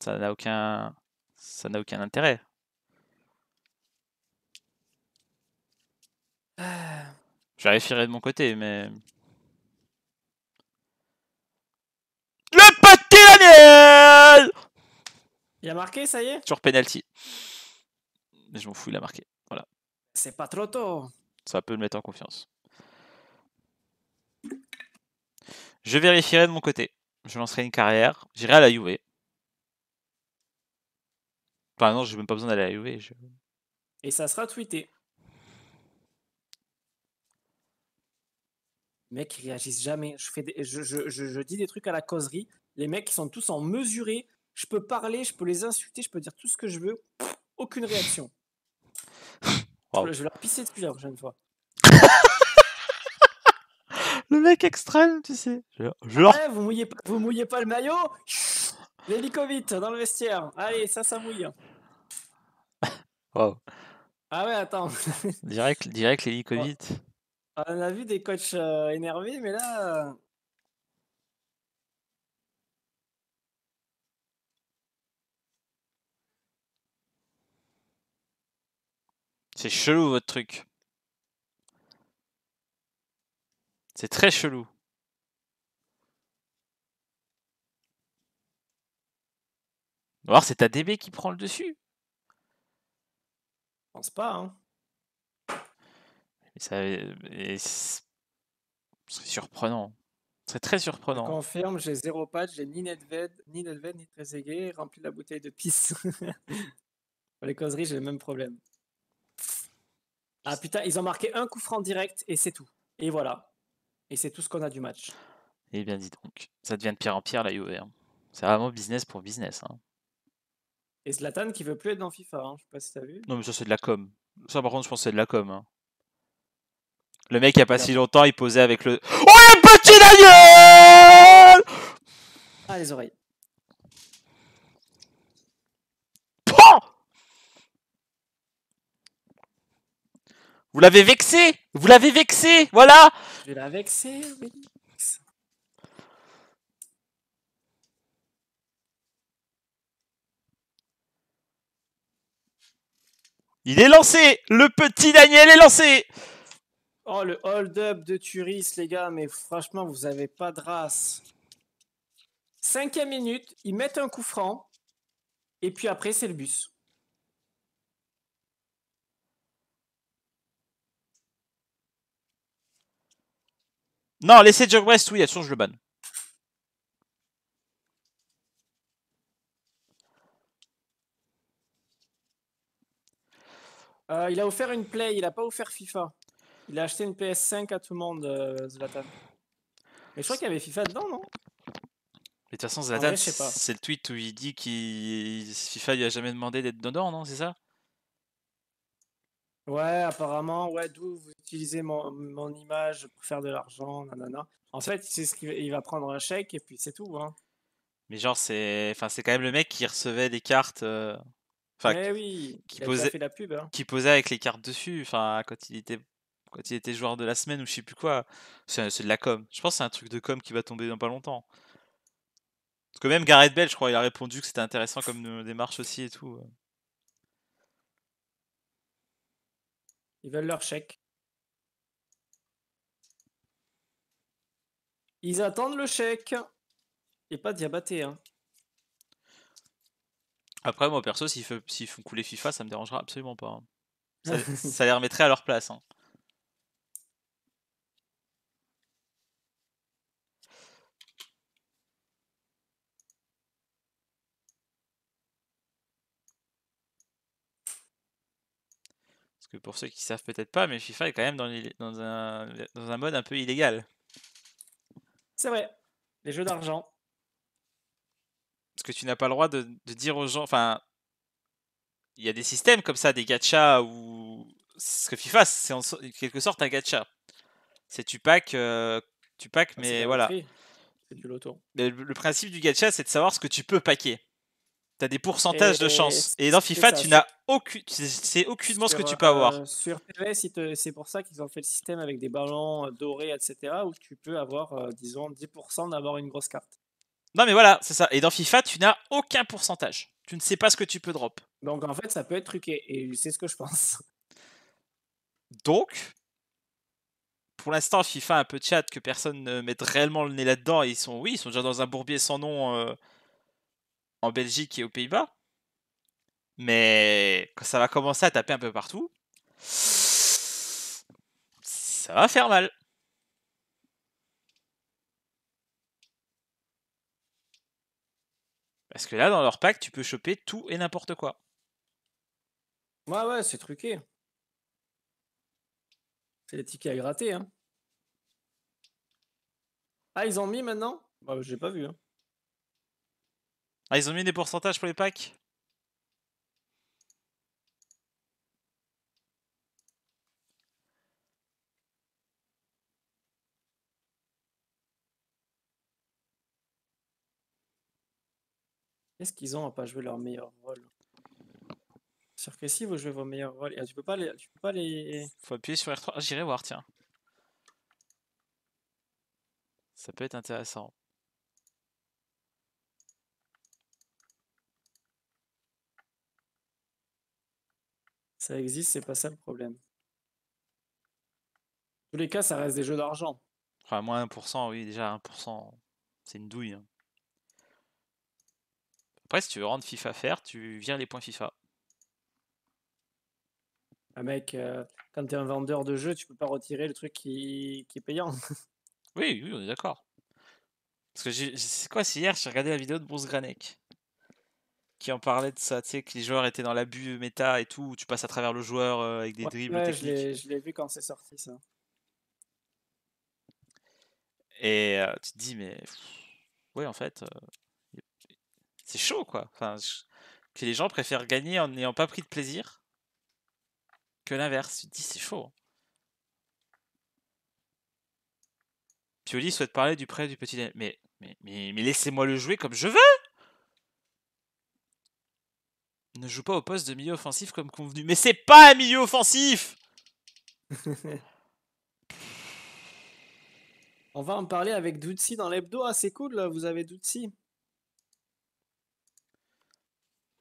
Ça n'a aucun. Ça n'a aucun intérêt. Ah. Je vérifierai de mon côté, mais Le petit Daniel Il a marqué, ça y est Sur penalty. Mais je m'en fous, il a marqué. Voilà. C'est pas trop tôt. Ça peut me mettre en confiance. Je vérifierai de mon côté. Je lancerai une carrière. J'irai à la Juve. Enfin non, j'ai même pas besoin d'aller à la Juve. Et ça sera tweeté. Les mecs ils réagissent jamais. Je, fais je, dis des trucs à la causerie. Les mecs ils sont tous en mesuré. Je peux parler, je peux les insulter, je peux dire tout ce que je veux. aucune réaction. Je vais leur pisser dessus la prochaine fois. <laughs> le mec extrême, tu sais. vous, mouillez pas, vous mouillez pas le maillot L'hélicovite dans le vestiaire. Allez, ça, ça mouille. Wow. Ah ouais, attends. direct direct l'hélicovite. On a vu des coachs euh, énervés, mais là. Euh, c'est chelou votre truc. C'est très chelou. voir c'est ta DB qui prend le dessus. Je pense pas, hein ça, serait euh, surprenant. C'est très surprenant. Je confirme, j'ai zéro patch, j'ai ni Nedved, ni Nedved, ni Trezeguet, rempli la bouteille de pisse. <laughs> Pour les causeries, j'ai le même problème. Ah putain, ils ont marqué un coup franc direct et c'est tout. Et voilà. Et c'est tout ce qu'on a du match. Eh bien, dis donc, ça devient de pire en pire la UV. E, hein. C'est vraiment business pour business. Hein. Et Zlatan qui veut plus être dans FIFA, hein. je sais pas si t'as vu. Non, mais ça c'est de la com. Ça par contre, je pense que c'est de la com. Hein. Le mec, il n'y a pas si longtemps, il posait avec le. Oh le petit Daniel Ah, les oreilles. Vous l'avez vexé Vous l'avez vexé Voilà Je l'ai vexé, Il est lancé Le petit Daniel est lancé Oh, le hold-up de Turis, les gars, mais franchement, vous avez pas de race. Cinquième minute, ils mettent un coup franc, et puis après, c'est le bus. Non, laissez JugRest, oui, attention, je le banne. Euh, il a offert une play, il a pas offert FIFA. Il a acheté une PS5 à tout le monde, euh, Zlatan. Mais je crois qu'il y avait FIFA dedans, non Mais de toute façon, Zlatan, c'est le tweet où il dit qu'il FIFA lui a jamais demandé d'être dedans, non C'est ça Ouais, apparemment, ouais, d'où vous utilisez mon, image pour faire de l'argent, nanana. En fait, c'est ce qu'il va prendre un chèque et puis c'est tout. Hein. Mais genre, c'est enfin, quand même le mec qui recevait des cartes. Euh, enfin, eh qui, oui, posait, la pub, hein. qui posait avec les cartes dessus, enfin, quand il était quand il était joueur de la semaine ou je sais plus quoi, c'est de la com. Je pense que c'est un truc de com qui va tomber dans pas longtemps. Parce que même Gareth Bell, je crois, il a répondu que c'était intéressant comme euh, démarche aussi et tout. Ils veulent leur chèque. Ils attendent le chèque. Et pas diabaté. Hein. Après, moi perso, s'ils font couler FIFA, ça me dérangera absolument pas. Hein. <laughs> Ça, les remettrait à leur place. Hein. que pour ceux qui savent peut-être pas, mais FIFA est quand même dans, un, dans un mode un peu illégal. C'est vrai, les jeux d'argent. Parce que tu n'as pas le droit de, dire aux gens. Enfin, il y a des systèmes comme ça, des gachas ou. Ce que FIFA, c'est en quelque sorte un gacha. C'est tu pack, euh, tu pack, ah, mais voilà. C'est du loto. Le, le, principe du gacha, c'est de savoir ce que tu peux packer. T'as des pourcentages de chance. Et dans FIFA, tu n'as aucune. C'est aucunement ce que tu peux avoir. Euh, sur PES, c'est pour ça qu'ils ont fait le système avec des ballons euh, dorés, etc., où tu peux avoir, euh, disons, 10% d'avoir une grosse carte. Non, mais voilà, c'est ça. Et dans FIFA, tu n'as aucun pourcentage. Tu ne sais pas ce que tu peux drop. Donc en fait, ça peut être truqué. Et c'est ce que je pense. Donc, pour l'instant, FIFA un peu chat que personne ne mette réellement le nez là-dedans. Ils sont, oui, ils sont déjà dans un bourbier sans nom en Belgique et aux Pays-Bas. Mais quand ça va commencer à taper un peu partout, ça va faire mal. Parce que là, dans leur pack, tu peux choper tout et n'importe quoi. Ouais, ouais, c'est truqué. C'est les tickets à gratter. Hein. Ah, ils ont mis maintenant bah, J'ai pas vu. Hein. Ah, ils ont mis des pourcentages pour les packs est ce qu'ils ont à pas jouer leur meilleur rôle Sûr que si vous jouez vos meilleurs rôles, ah, tu peux pas les, tu peux pas les. Faut appuyer sur R3. Ah, j'irai voir, tiens. Ça peut être intéressant. Ça existe, c'est pas ça le problème. En tous les cas, ça reste des jeux d'argent. Enfin, moins 1%, oui, déjà 1%, c'est une douille. Hein. Après, si tu veux rendre FIFA faire, tu viens les points FIFA. Ah mec, euh, quand t'es un vendeur de jeux, tu peux pas retirer le truc qui, est payant. oui, oui, on est d'accord. Parce que c'est quoi, si hier, j'ai regardé la vidéo de Bruce Granek qui en parlait de ça, tu sais, que les joueurs étaient dans l'abus méta et tout, où tu passes à travers le joueur euh, avec des dribbles techniques. Je l'ai vu quand c'est sorti ça. Et euh, tu te dis, mais oui ouais, en fait, euh, c'est chaud quoi. Enfin, que les gens préfèrent gagner en n'ayant pas pris de plaisir que l'inverse. Tu te dis, c'est chaud. Hein. Pioli souhaite parler du prêt du petit. mais, mais, mais laissez-moi le jouer comme je veux! ne joue pas au poste de milieu offensif comme convenu. Mais c'est pas un milieu offensif <laughs> On va en parler avec Dutsi dans l'hebdo. Ah, c'est cool, là, vous avez Dutsi.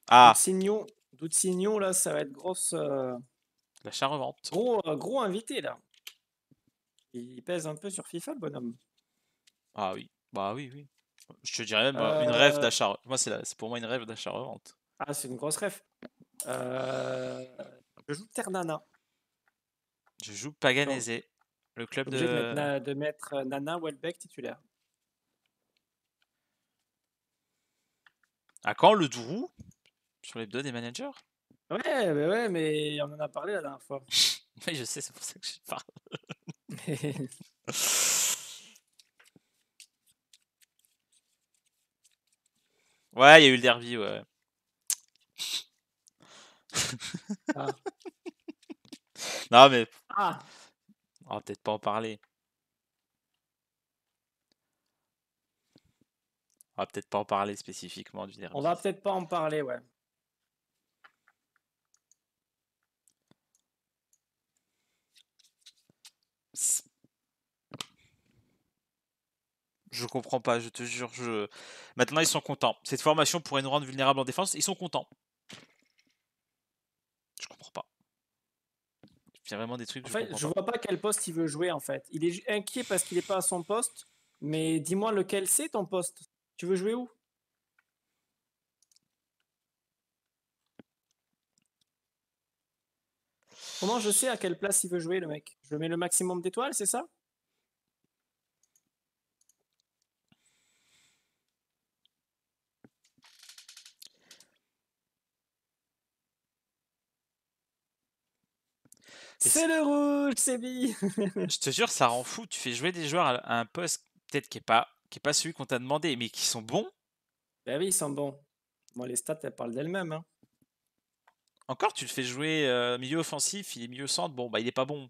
Ah. là, ça va être grosse. Euh... La euh, Gros, invité, là. Il pèse un peu sur FIFA, le bonhomme. Ah oui, bah oui, oui. Je te dirais même euh, une rêve euh, d'achat. Moi, c'est pour moi une rêve d'achat-revente. Ah, c'est une grosse ref. Euh, je joue Ternana. Je joue Paganese, le club de... De, mettre, de mettre euh, Nana Welbeck titulaire. À ah, quand le Drou Sur les deux des managers Ouais, mais bah ouais, mais on en a parlé la dernière fois. <laughs> mais je sais, c'est pour ça que je parle. <laughs> ouais, il y a eu le derby, ouais. Ah. <laughs> non, mais. Ah. On va peut-être pas en parler. On va peut-être pas en parler spécifiquement du dernier. On va peut-être pas en parler, ouais. Je comprends pas, je te jure. Je... Maintenant, ils sont contents. Cette formation pourrait nous rendre vulnérables en défense. Ils sont contents pas. vraiment des trucs. je, vois pas quel poste il veut jouer en fait. Il est inquiet parce qu'il n'est pas à son poste, mais dis-moi lequel c'est ton poste. Tu veux jouer où Comment je sais à quelle place il veut jouer le mec Je mets le maximum d'étoiles, c'est ça C'est le rouge, c'est bi <laughs> Je te jure, ça rend fou. Tu fais jouer des joueurs à un poste peut-être qui est pas, qui est pas celui qu'on t'a demandé, mais qui sont bons. Bah oui, ils sont bons. Bon, les stats, elles parlent d'elles-mêmes. Hein. Encore, tu le fais jouer euh, milieu offensif, il est milieu centre, bon, bah il est pas bon.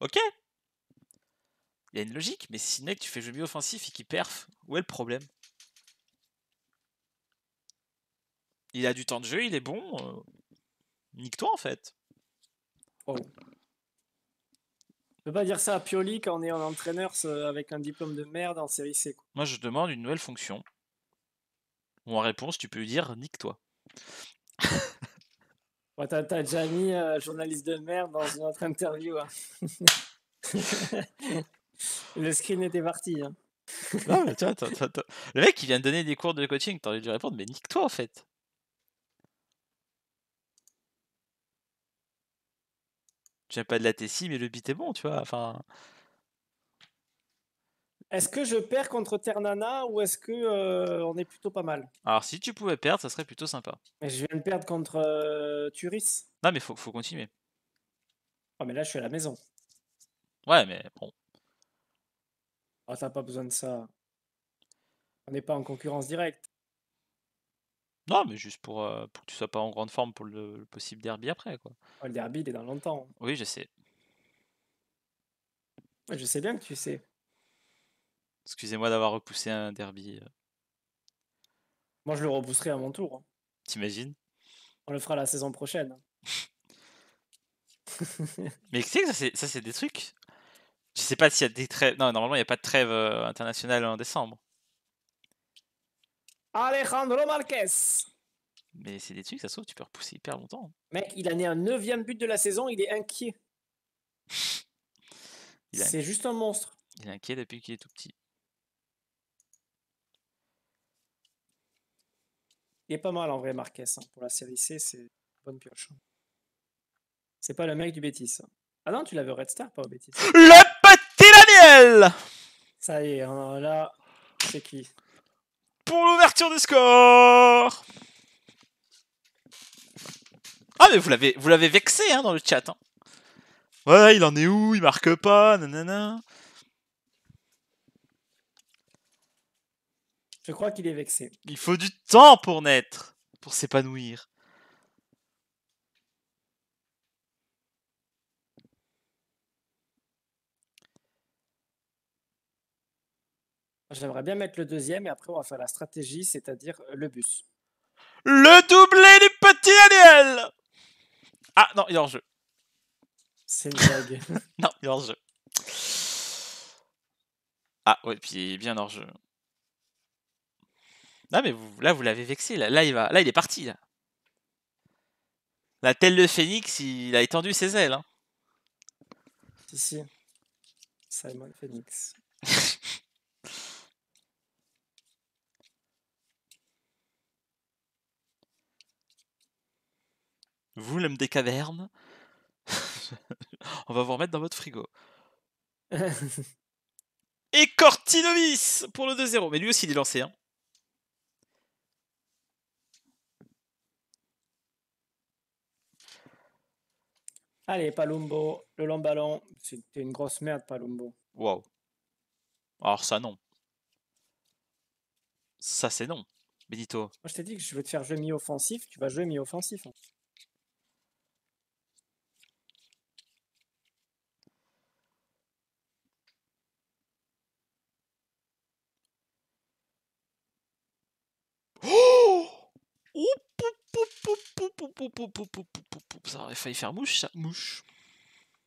Ok Il y a une logique, mais si mec, tu fais jouer milieu offensif et qu'il perf, où est le problème Il a du temps de jeu, il est bon. Euh. Nique-toi en fait. Oh. ne peux pas dire ça à Pioli quand on est en entraîneur avec un diplôme de merde en série C. Moi, je demande une nouvelle fonction. Ou en réponse, tu peux lui dire nique-toi. <laughs> ouais, t'as, déjà mis euh, journaliste de merde dans une autre interview. Hein. <laughs> Le screen était parti. Hein. mais le mec, il vient de donner des cours de coaching. T'as envie de lui répondre, mais nique-toi en fait. j'aime pas de la Tessie, mais le beat est bon, tu vois. Enfin. Est-ce que je perds contre Ternana ou est-ce que euh, on est plutôt pas mal Alors si tu pouvais perdre, ça serait plutôt sympa. Mais je viens de perdre contre euh, Turis. Non mais faut, faut continuer. Oh mais là je suis à la maison. Ouais mais bon. Oh t'as pas besoin de ça. On n'est pas en concurrence directe mais juste pour, euh, pour que tu sois pas en grande forme pour le, possible derby après. Quoi. le derby, il est dans longtemps. Hein. Oui, je sais. Je sais bien que tu sais. Excusez-moi d'avoir repoussé un derby. Euh. Moi, je le repousserai à mon tour. Hein. T'imagines On le fera la saison prochaine. Hein. <laughs> mais tu sais que ça, c'est des trucs. Je sais pas s'il y a des trêves. Non, normalement, il n'y a pas de trêve euh, internationale en décembre. Alejandro Marquez. Mais c'est des trucs, ça se tu peux repousser hyper longtemps. Hein. Mec, il a né un neuvième but de la saison, il est inquiet. <laughs> C'est juste un monstre. Il est inquiet depuis qu'il est tout petit. Il est pas mal en vrai, Marquez. Hein, pour la série C, c'est une bonne pioche. Hein. C'est pas le mec du bêtise. Ah non, tu l'avais au Red Star, pas au Le petit Daniel Ça y est, là, c'est qui pour l'ouverture du score Ah mais vous l'avez vous l'avez vexé hein, dans le chat. Hein. Ouais, il en est où Il marque pas, nanana. Je crois qu'il est vexé. Il faut du temps pour naître, pour s'épanouir. J'aimerais bien mettre le deuxième et après on va faire la stratégie, c'est-à-dire euh, le bus. Le doublé du petit Daniel Ah non, il est hors jeu. C'est une blague. <laughs> non, il est hors jeu. Ah ouais, puis il est bien hors jeu. Non mais là vous l'avez vexé, là, il là il est parti La telle de le phénix, il a étendu ses ailes. Hein. Si si. Simon Phoenix. <laughs> Vous, l'homme des cavernes, <laughs> on va vous remettre dans votre frigo. <laughs> Et Cortinovis pour le 2-0. Mais lui aussi, il est lancé. Hein. Allez, Palumbo, le long ballon. C'était une grosse merde, Palumbo. Waouh. Alors, ça, non. Ça, c'est non. Benito. Moi, je t'ai dit que je vais te faire jouer mi-offensif. Tu vas jouer mi-offensif. Hein. Ça aurait failli faire mouche, ça. Mouche.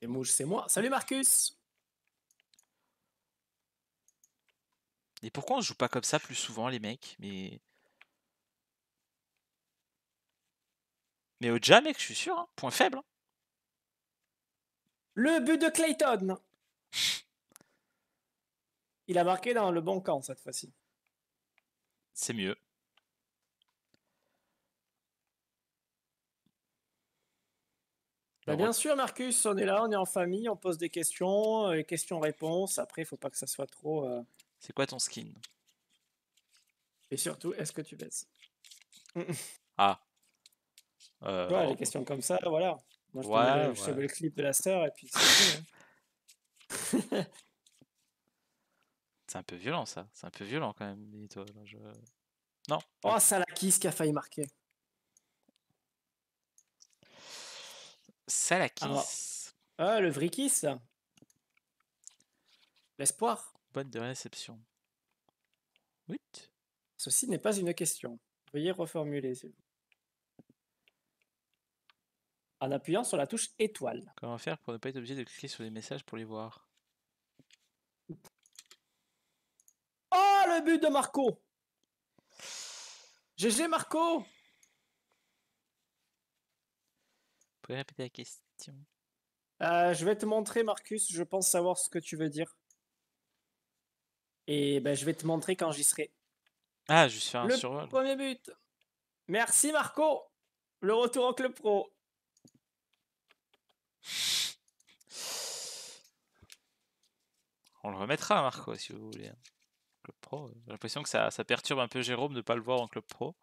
Et mouche, c'est moi. Salut Marcus Et pourquoi on joue pas comme ça plus souvent, les mecs Mais. Mais jamais mec, je suis sûr. Point faible. Le but de Clayton Il a marqué dans le bon camp cette fois-ci. C'est mieux. Bah, bah, bien sûr, Marcus, on est là, on est en famille, on pose des questions, euh, questions-réponses. Après, il faut pas que ça soit trop. Euh, c'est quoi ton skin Et surtout, est-ce que tu baisses <laughs> Ah. Euh, ouais, les questions comme ça, voilà. Moi, je te le- clip de la sœur et puis c'est tout. Hein. <laughs> C'est un peu violent ça. C'est un peu violent quand même. dis-toi, là, je- Oh, qui a failli marquer. Salakis. ah, le Vrikis. L'espoir. Bonne de réception. Oui. Ceci n'est pas une question. Veuillez reformuler, En appuyant sur la touche étoile. Comment faire pour ne pas être obligé de cliquer sur les messages pour les voir Oh, le but de Marco GG Marco la question euh, Je vais te montrer, Marcus. Je pense savoir ce que tu veux dire. Et ben, je vais te montrer quand j'y serai. Ah, je suis un Le premier but. Merci, Marco. Le retour en club pro. On le remettra, Marco, si vous voulez. Hein. Club pro. J'ai l'impression que ça, ça, perturbe un peu Jérôme de ne pas le voir en club pro.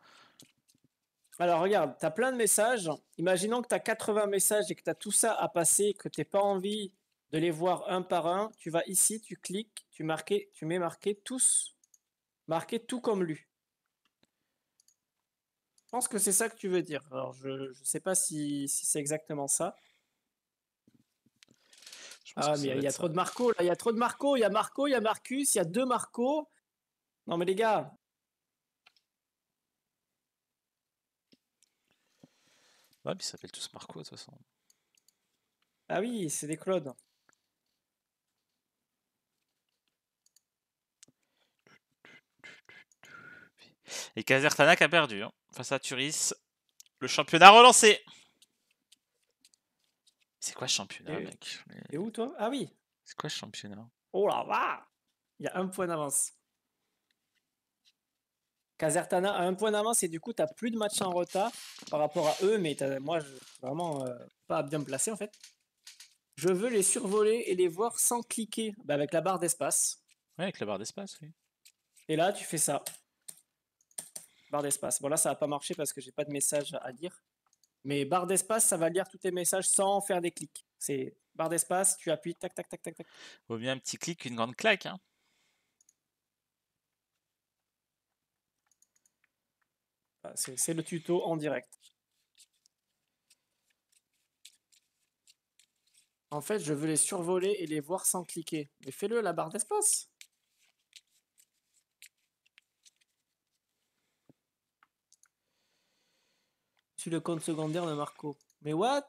Alors regarde, tu as plein de messages. Imaginons que tu as 80 messages et que tu as tout ça à passer, que tu pas envie de les voir un par un. Tu vas ici, tu cliques, tu, marquais, tu mets marqué tous, Marquer tout comme lu. Je pense que c'est ça que tu veux dire. Alors je ne sais pas si, c'est exactement ça. Ah, mais il y a trop de Marco, là, il y a trop de Marco, il y a Marco, il y a Marcus, il y a deux Marco. Non, mais les gars, Ouais, mais ils s'appellent tous Marco de toute façon. Ah oui, c'est des Claude. Et Kazertanak a perdu hein. face à Turis. Le championnat relancé. C'est quoi championnat, mec Et où toi Ah oui. C'est quoi championnat Oh là là Il y a un point d'avance. Casertana a un point d'avance et du coup, tu n'as plus de matchs en retard par rapport à eux, mais moi, je suis vraiment euh, pas bien placé en fait. Je veux les survoler et les voir sans cliquer bah, avec la barre d'espace. Ouais, avec la barre d'espace, oui. Et là, tu fais ça. Barre d'espace. Bon, là, ça n'a pas marché parce que j'ai pas de message à lire. Mais barre d'espace, ça va lire tous tes messages sans faire des clics. C'est barre d'espace, tu appuies, tac, tac, tac, tac, tac. Vaut bien un petit clic une grande claque. Hein. Ah, c'est le tuto en direct. En fait, je veux les survoler et les voir sans cliquer. Mais fais-le à la barre d'espace. Sur le compte secondaire de Marco. Mais what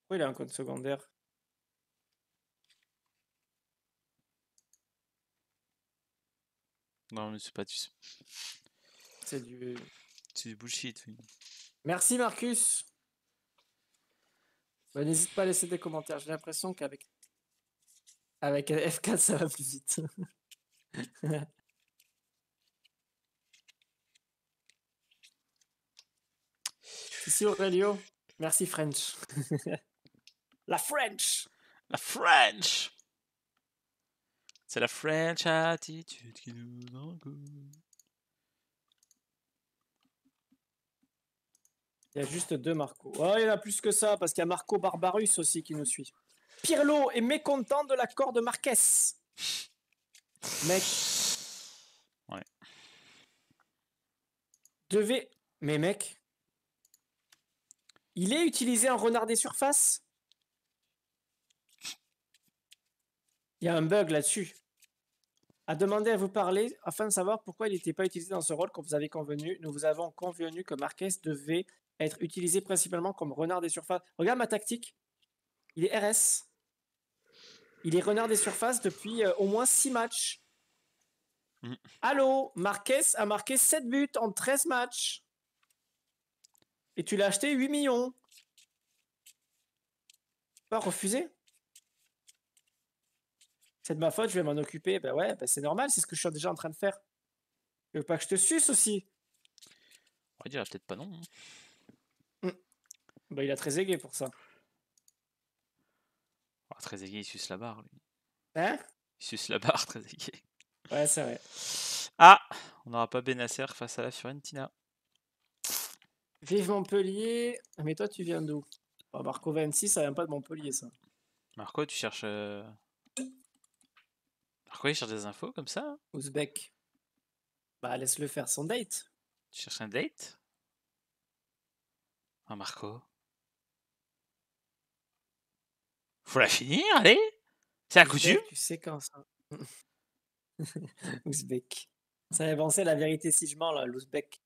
Pourquoi il a un compte secondaire c'est pas du. bullshit. Merci Marcus. Bah, n'hésite pas à laisser des commentaires. J'ai l'impression qu'avec avec F4 ça va plus vite. <laughs> Ici Merci French. <laughs> La French. La French. C'est la French attitude qui nous engoule. Il y a juste deux Marco. Oh, il y en a plus que ça, parce qu'il y a Marco Barbarus aussi qui nous suit. Pirlo est mécontent de l'accord de Marques. Mec. Ouais. Devait. Mais mec. Il est utilisé en renard des surfaces Il y a un bug là-dessus. A demandé à vous parler afin de savoir pourquoi il n'était pas utilisé dans ce rôle quand vous avez convenu. Nous vous avons convenu que Marquez devait être utilisé principalement comme renard des surfaces. Regarde ma tactique. Il est RS. Il est renard des surfaces depuis euh, au moins six matchs. Mm. Allô, Marquez a marqué 7 buts en 13 matchs. Et tu l'as acheté 8 millions. Pas refusé c'est de ma faute, je vais m'en occuper. Ben ouais, ben c'est normal, c'est ce que je suis déjà en train de faire. Je veux pas que je te suce aussi. On va dire peut-être pas non. Hein. Hmm. Ben, il a très aigué pour ça. Ah, très aigué, il suce la barre, lui. Hein Il suce la barre, <laughs> très aigué. Ouais, c'est vrai. Ah On n'aura pas Benacer face à la Fiorentina. Vive Montpellier Mais toi, tu viens d'où bah, Marco 26, ça vient pas de Montpellier, ça. Marco, tu cherches. Euh, pourquoi il cherche des infos comme ça hein. Ouzbek. Bah, laisse-le faire son date. Tu cherches un date Oh, Marco. Faut la finir, allez C'est la coutume Tu sais quand ça. <laughs> Ouzbek. Ça pensé la vérité si je mens, là, l'Ouzbek.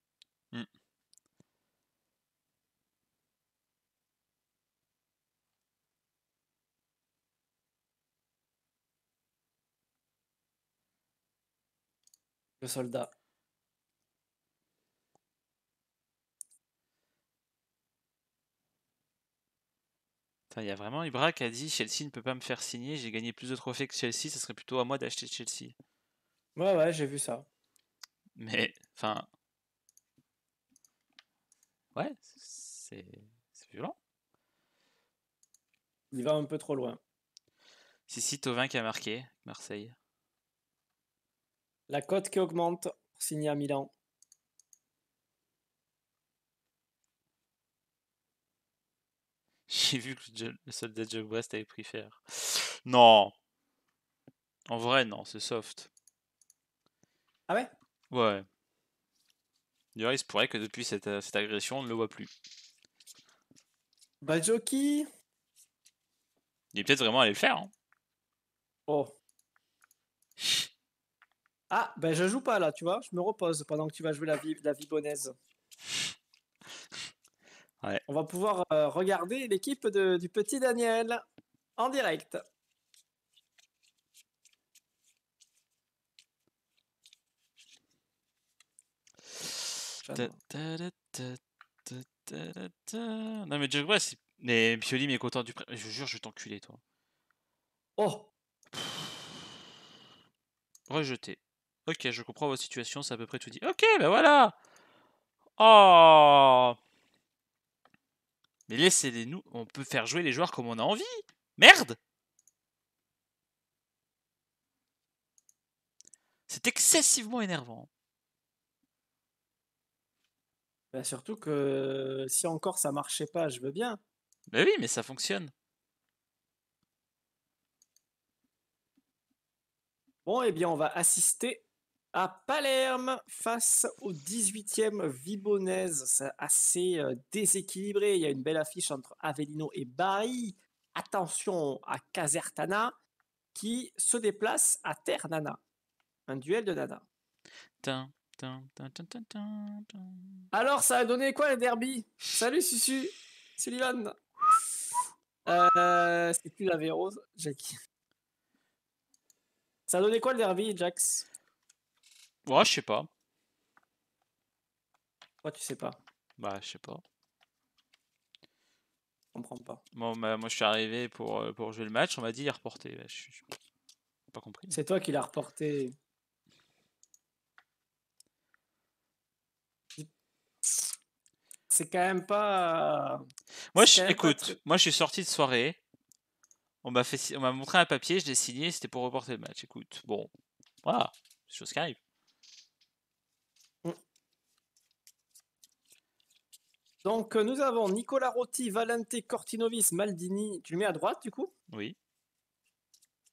Mm. Le soldat. Il y a vraiment Ibra qui a dit Chelsea ne peut pas me faire signer, j'ai gagné plus de trophées que Chelsea, ça serait plutôt à moi d'acheter Chelsea. Ouais, ouais, j'ai vu ça. Mais, enfin. Ouais, c'est violent. Il va un peu trop loin. C'est Tovin qui a marqué, Marseille. La cote qui augmente pour signer à Milan. J'ai vu que le, soldat de West avait pris faire. Non. En vrai, non, c'est soft. Ah ouais Ouais. D'ailleurs, il se pourrait que depuis cette, euh, agression, on ne le voit plus. Bajoki Il est peut-être vraiment allé le faire. Hein. Oh. <laughs> Ah, ben je joue pas là, tu vois, je me repose pendant que tu vas jouer la vie, la vie bonaise. On va pouvoir euh, regarder l'équipe du petit Daniel en direct. Non mais Jack mais Pioli mais content du Je jure, je vais t'enculer toi. Oh. Rejeté. Ok, je comprends votre situation, c'est à peu près tout dit. Ok, ben voilà Oh Mais laissez-les nous, on peut faire jouer les joueurs comme on a envie Merde C'est excessivement énervant. Bah, surtout que si encore ça marchait pas, je veux bien. Mais bah oui, mais ça fonctionne. Bon, eh bien, on va assister à Palerme face au 18e Vibonaise C'est assez euh, déséquilibré. Il y a une belle affiche entre Avellino et Bari. Attention à Casertana qui se déplace à terre Nana. Un duel de Nana. Alors, ça a donné quoi le derby Salut Susu Sullivan euh, C'est plus la Vérose, Jackie. Ça a donné quoi le derby, Jax Ouais, je sais pas. Pourquoi tu sais pas Bah, je sais pas. Je comprends pas. Bah, moi, je suis arrivé pour, euh, pour jouer le match. On m'a dit, il a reporté. Bah, je pas compris. C'est toi qui l'as reporté. C'est quand même pas. Moi, je, écoute, moi, je suis sorti de soirée. On m'a fait, on m'a montré un papier. Je l'ai signé. C'était pour reporter le match. Écoute, bon, voilà, chose qui arrive. Donc, euh, nous avons Nicolas Rotti, Valente, Cortinovis, Maldini. Tu le mets à droite, du coup Oui.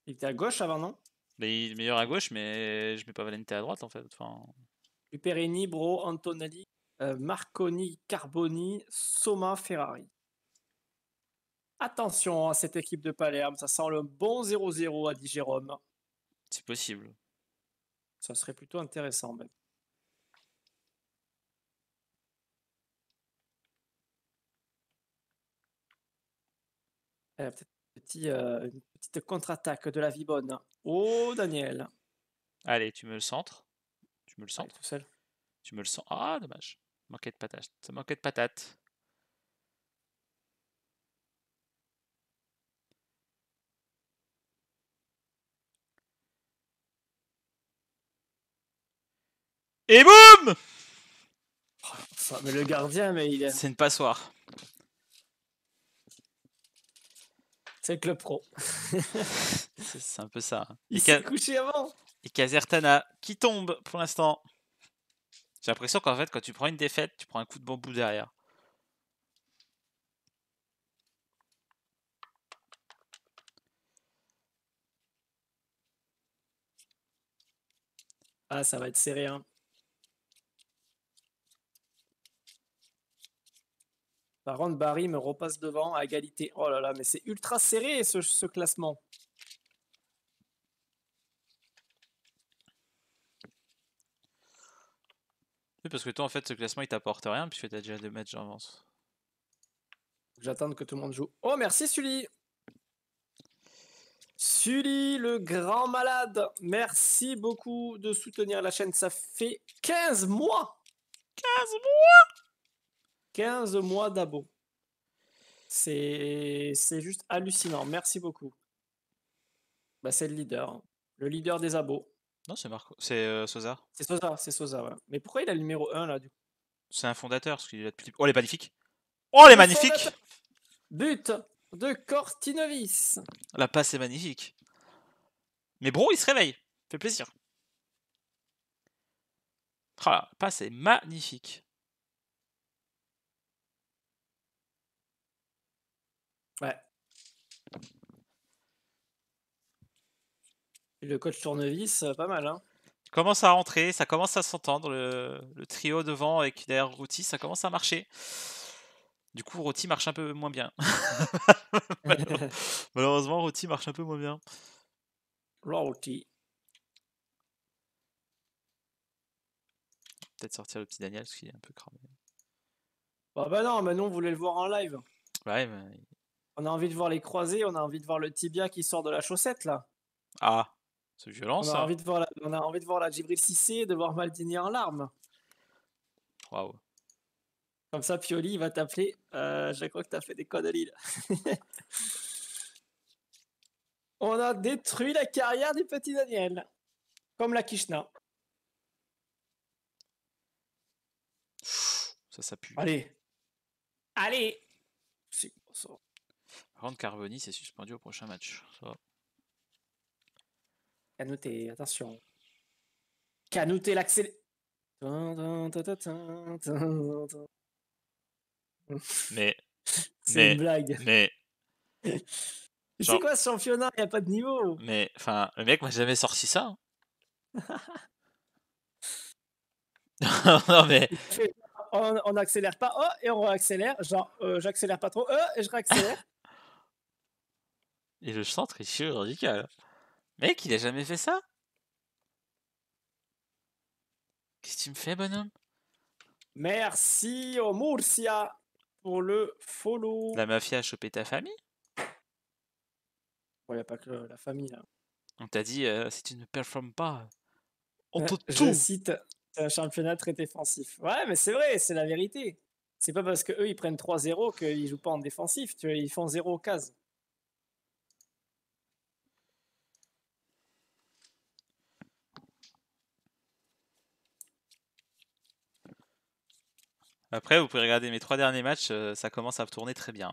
Il était à gauche avant, non mais Il est meilleur à gauche, mais je mets pas Valente à droite, en fait. Enfin... Bro, Antonelli, euh, Marconi, Carboni, Soma, Ferrari. Attention à cette équipe de Palerme, ça sent le bon 0-0 à dit Jérôme. C'est possible. Ça serait plutôt intéressant même. a eh, euh, une petite contre-attaque de la vie bonne. Oh, Daniel. Allez, tu me le centres. Tu me le centres. tout seul. Tu me le sens. Ah, dommage. patate. Ça manquait de patate. Et boum oh, mais le gardien, mais il est... C'est une passoire. C'est le pro. <laughs> c'est un peu ça. Hein. Il s'est couché avant. Et Kazertana qui tombe pour l'instant. J'ai l'impression qu'en fait, quand tu prends une défaite, tu prends un coup de bambou derrière. Ah, ça va être serré. Hein. Par contre, Barry me repasse devant à égalité. Oh là là, mais c'est ultra serré ce, classement. Oui, parce que toi, en fait, ce classement, il t'apporte rien puisque t'as déjà deux matchs en avance. J'attends que tout le monde joue. Oh, merci Sully Sully, le grand malade, merci beaucoup de soutenir la chaîne. Ça fait 15 mois 15 mois 15 mois d'abo. C'est juste hallucinant. Merci beaucoup. Bah, c'est le leader. Hein. Le leader des abos. Non, c'est Marco. C'est euh, Sosa. C'est Sosa, c'est Sosa, Mais pourquoi il a le numéro 1 là du coup C'est un fondateur, parce qu'il Oh, les est magnifique Oh, les est magnifique But de Cortinovis. La passe est magnifique. Mais bro, il se réveille. Fait plaisir. Ah la passe est magnifique. Le coach tournevis, euh, pas mal. Hein commence à rentrer, ça commence à s'entendre. Le, trio devant avec derrière Routy, ça commence à marcher. Du coup, Routy marche un peu moins bien. <laughs> <laughs> Malheureusement, Routy marche un peu moins bien. Routy Peut-être sortir le petit Daniel parce qu'il est un peu cramé. Bah, bah non, Manon voulait le voir en live. On a envie de voir les croisés, on a envie de voir le tibia qui sort de la chaussette là. Ah, c'est on A envie de voir la, on a envie de voir la de voir Maldini en larmes. Waouh. Comme ça, Pioli, il va t'appeler. Euh, je crois que t'as fait des conneries, là. <laughs> on a détruit la carrière du petit Daniel. Comme la Kishna. Ça, ça pue. Allez. Allez. Par Carboni, s'est suspendu au prochain match. Canouté, attention. Canouté l'accélé... Mais. <laughs> C'est une blague. Mais. <laughs> C'est quoi ce championnat Il n'y a pas de niveau. Mais, enfin, le mec m'a jamais sorti ça. Hein. <laughs> non, mais. On n'accélère pas, oh, et on réaccélère. Genre, euh, j'accélère pas trop, oh, et je réaccélère. et le centre est radical. Mec, il a jamais fait ça Qu'est-ce que tu me fais, bonhomme Merci au Murcia pour le follow. La mafia a chopé ta famille Il n'y a pas que la famille, On t'a dit, euh, si tu ne performes pas, on euh, Je cite, un championnat très défensif. Ouais, mais c'est vrai, c'est la vérité. C'est pas parce que eux ils prennent 3-0 qu'ils jouent pas en défensif, tu ils font 0 15 Après, vous pouvez regarder mes trois derniers matchs, euh, ça commence à tourner très bien.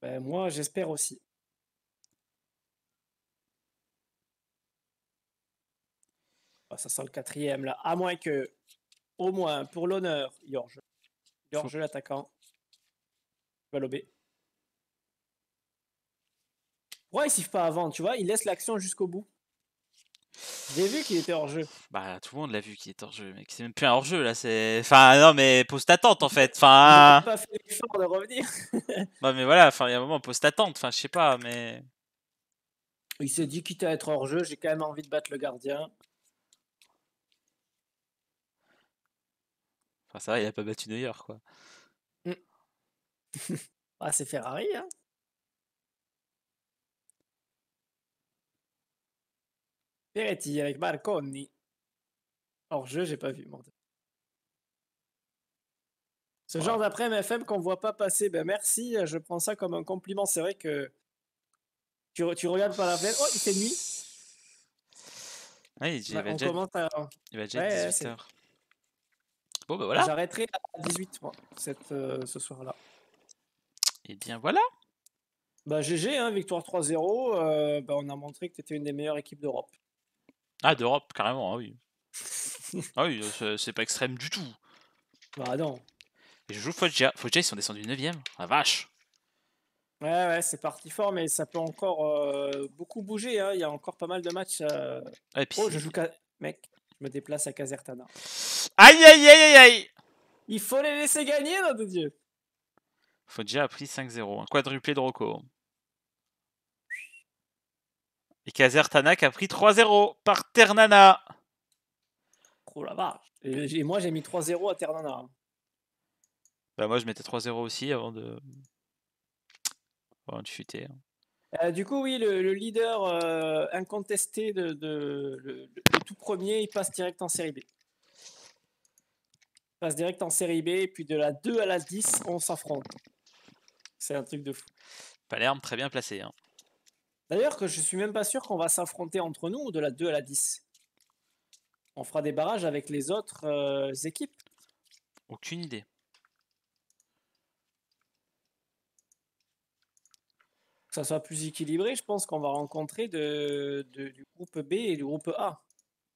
Ben, moi, j'espère aussi. Ah, ça sent le quatrième là. À moins que, au moins, pour l'honneur, Georges, Georges l'attaquant, Valobé. Pourquoi il siffle pas avant, tu vois, il laisse l'action jusqu'au bout. J'ai vu qu'il était hors jeu. Bah, tout le monde l'a vu qu'il est hors jeu, mec. C'est même plus un hors jeu là. C'est. Enfin, non, mais post attente en fait. <laughs> Enfin. pas fait l'effort de revenir. <laughs> bah mais voilà. il y a un moment post attente. Enfin, je sais pas, mais. Il s'est dit quitte à être hors jeu, j'ai quand même envie de battre le gardien. Enfin, ça, va, il a pas battu d'ailleurs quoi. Hum. <laughs> ah, c'est Ferrari, hein. Peretti avec Marconi. Or jeu, j'ai pas vu, Ce genre d'après MFM qu'on voit pas passer, ben merci, euh, je prends ça comme un compliment. C'est vrai que tu, tu regardes par la fenêtre, oh, il fait nuit. Bah, il, va déjà, à... déjà 18h. Bon, ben voilà. J'arrêterai à 18 h cette, euh, ce soir-là. Et eh bien voilà. Bah, GG, hein, victoire 3-0. Euh, bah, on a montré que tu étais une des meilleures équipes d'Europe. Ah, d'Europe, carrément, ah oui. ah oui, <laughs> c'est pas extrême du tout. Bah non. je joue Foggia. Foggia, ils sont descendus 9ème. Ah, la vache. Ouais, ouais, c'est parti fort, mais ça peut encore euh, beaucoup bouger. Hein. Il y a encore pas mal de matchs. Euh. Ah, oh, je joue. Mec, je me déplace à Casertana. Aïe, aïe, aïe, aïe, Il faut les laisser gagner, notre Dieu Foggia a pris 5-0. Un quadruplé de Rocco. Et Kazertanak a pris 3-0 par Ternana. Oh là vache. Et moi, j'ai mis 3-0 à Ternana. Bah, moi, je mettais 3-0 aussi avant de, avant de chuter. Hein. Euh, du coup, oui, le, leader euh, incontesté, de, tout premier, il passe direct en série B. Il passe direct en série B, et puis de la 2 à la 10, on s'affronte. C'est un truc de fou. Palerme, très bien placé. Hein. D'ailleurs, que je suis même pas sûr qu'on va s'affronter entre nous de la 2 à la 10. On fera des barrages avec les autres euh, équipes. Aucune idée. Que ça soit plus équilibré, je pense qu'on va rencontrer du groupe B et du groupe A.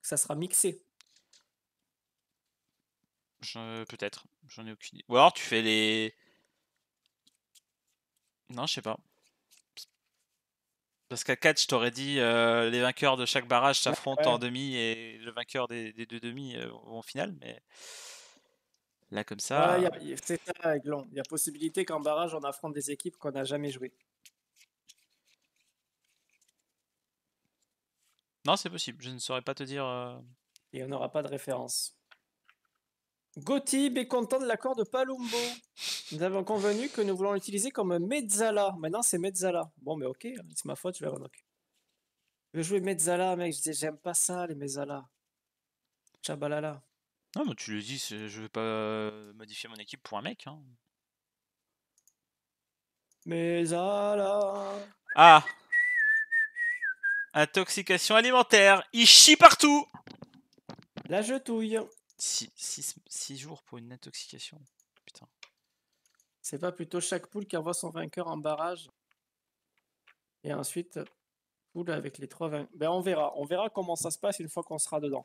Que ça sera mixé. Je, peut-être. J'en ai aucune Ou alors tu fais les. Non, je sais pas. Parce qu'à 4, je t'aurais dit euh, les vainqueurs de chaque barrage s'affrontent en demi et le vainqueur des, deux demi euh, en finale. Mais là, comme ça. Euh, c'est ça, Il y a possibilité qu'en barrage, on affronte des équipes qu'on n'a jamais jouées. Non, c'est possible. Je ne saurais pas te dire. Et on n'aura pas de référence. Gotti, est content de l'accord de Palumbo. Nous avons convenu que nous voulons l'utiliser comme Mezzala. Maintenant, c'est Mezzala. Bon, mais ok, c'est ma faute, je vais redoc. Je vais jouer Mezzala, mec. j'aime pas ça, les Mezzala. Chabalala. Non, mais tu le dis, je vais pas euh, modifier mon équipe pour un mec. Hein. Mezzala. Ah Intoxication alimentaire. Il chie partout. La jetouille. 6 jours pour une intoxication. Putain. C'est pas plutôt chaque poule qui envoie son vainqueur en barrage et ensuite poule avec les trois vainqueurs. Ben on verra, on verra comment ça se passe une fois qu'on sera dedans.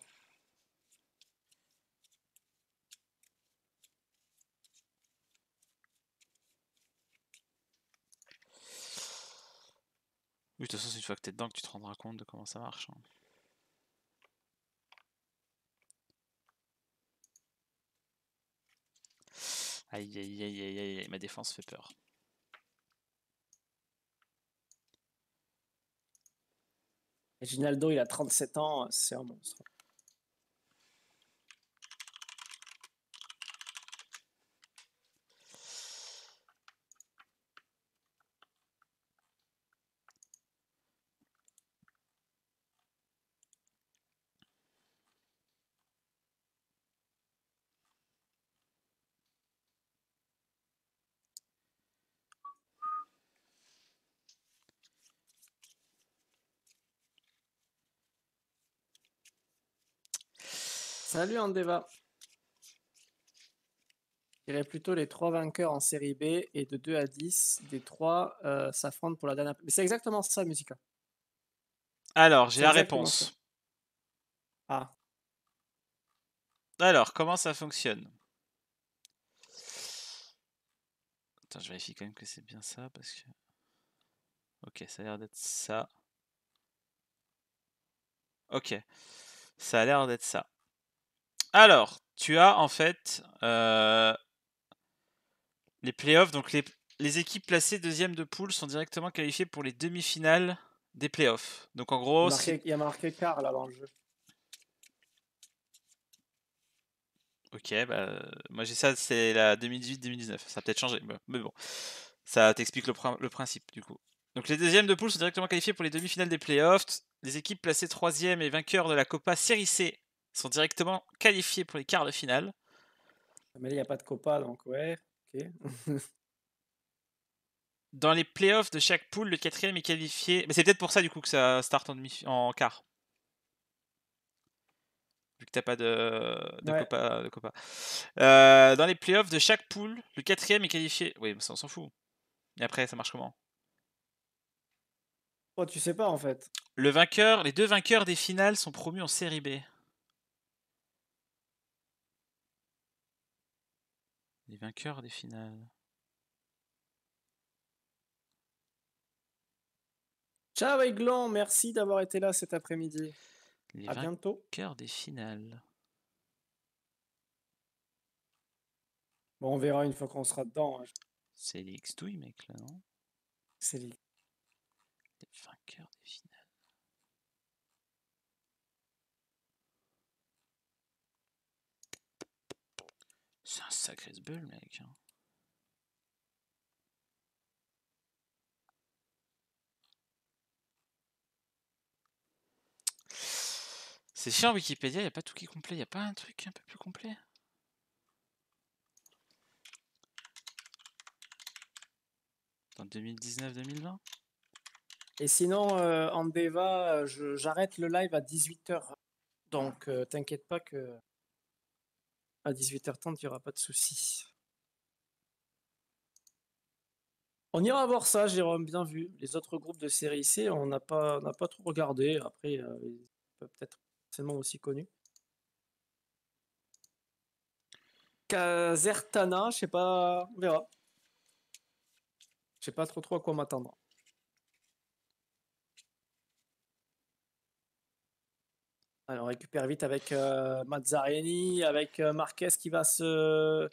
de toute façon, c'est une fois que t'es dedans que tu te rendras compte de comment ça marche. Hein. Aïe, aïe, aïe, aïe, aïe, ma défense fait peur. Ginaldo, il a 37 ans, c'est un monstre. Salut Andeva. Je dirais plutôt les trois vainqueurs en série B et de 2 à 10 des trois euh, s'affrontent pour la dernière. Mais c'est exactement ça, Musica. Alors, j'ai la réponse. Ah. Alors, comment ça fonctionne Attends, je vérifie quand même que c'est bien ça parce que. Ok, ça a l'air d'être ça. Ok, ça a l'air d'être ça. Alors, tu as en fait euh, les playoffs. Donc, les, équipes placées deuxième de poule sont directement qualifiées pour les demi-finales des playoffs. Donc, en gros. Il y a marqué car là dans le jeu. Ok, bah, moi j'ai ça, c'est la 2018-2019. Ça a peut-être changé, mais bon. Ça t'explique le, principe du coup. Donc les deuxièmes de poule sont directement qualifiés pour les demi-finales des playoffs. Les équipes placées troisième et vainqueurs de la Copa Série C sont directement qualifiés pour les quarts de finale. Mais il n'y a pas de Copa, donc ouais, <laughs> Dans les playoffs de chaque poule, le quatrième est qualifié. Mais c'est peut-être pour ça du coup que ça start en, demi quart. Vu que t'as pas de, Copa. Euh, dans les playoffs de chaque poule, le quatrième est qualifié. Oui, mais ça on s'en fout. Et après, ça marche comment Oh, tu sais pas en fait. Le vainqueur, les deux vainqueurs des finales sont promus en série B. les vainqueurs des finales. Ciao Aiglon. merci d'avoir été là cet après-midi. à bientôt. Cœur des finales. Bon, on verra une fois qu'on sera dedans. Hein. C'est l'X2, mec, là, non C'est les... les vainqueurs des finales. C'est un sacré bull, mec. Hein. C'est chiant Wikipédia, il a pas tout qui est complet, il a pas un truc un peu plus complet Dans 2019-2020 Et sinon, euh, Andeva, euh, j'arrête le live à 18h. Donc, euh, t'inquiète pas que à 18h30, il n'y aura pas de souci. On ira voir ça, Jérôme, bien vu. Les autres groupes de série C, on n'a pas, pas trop regardé. Après, euh, peut-être forcément aussi connus. Kazertana, je sais pas, on verra. Je sais pas trop trop à quoi m'attendre. Allez, on récupère vite avec euh, Mazzarini, avec euh, Marquez qui va se.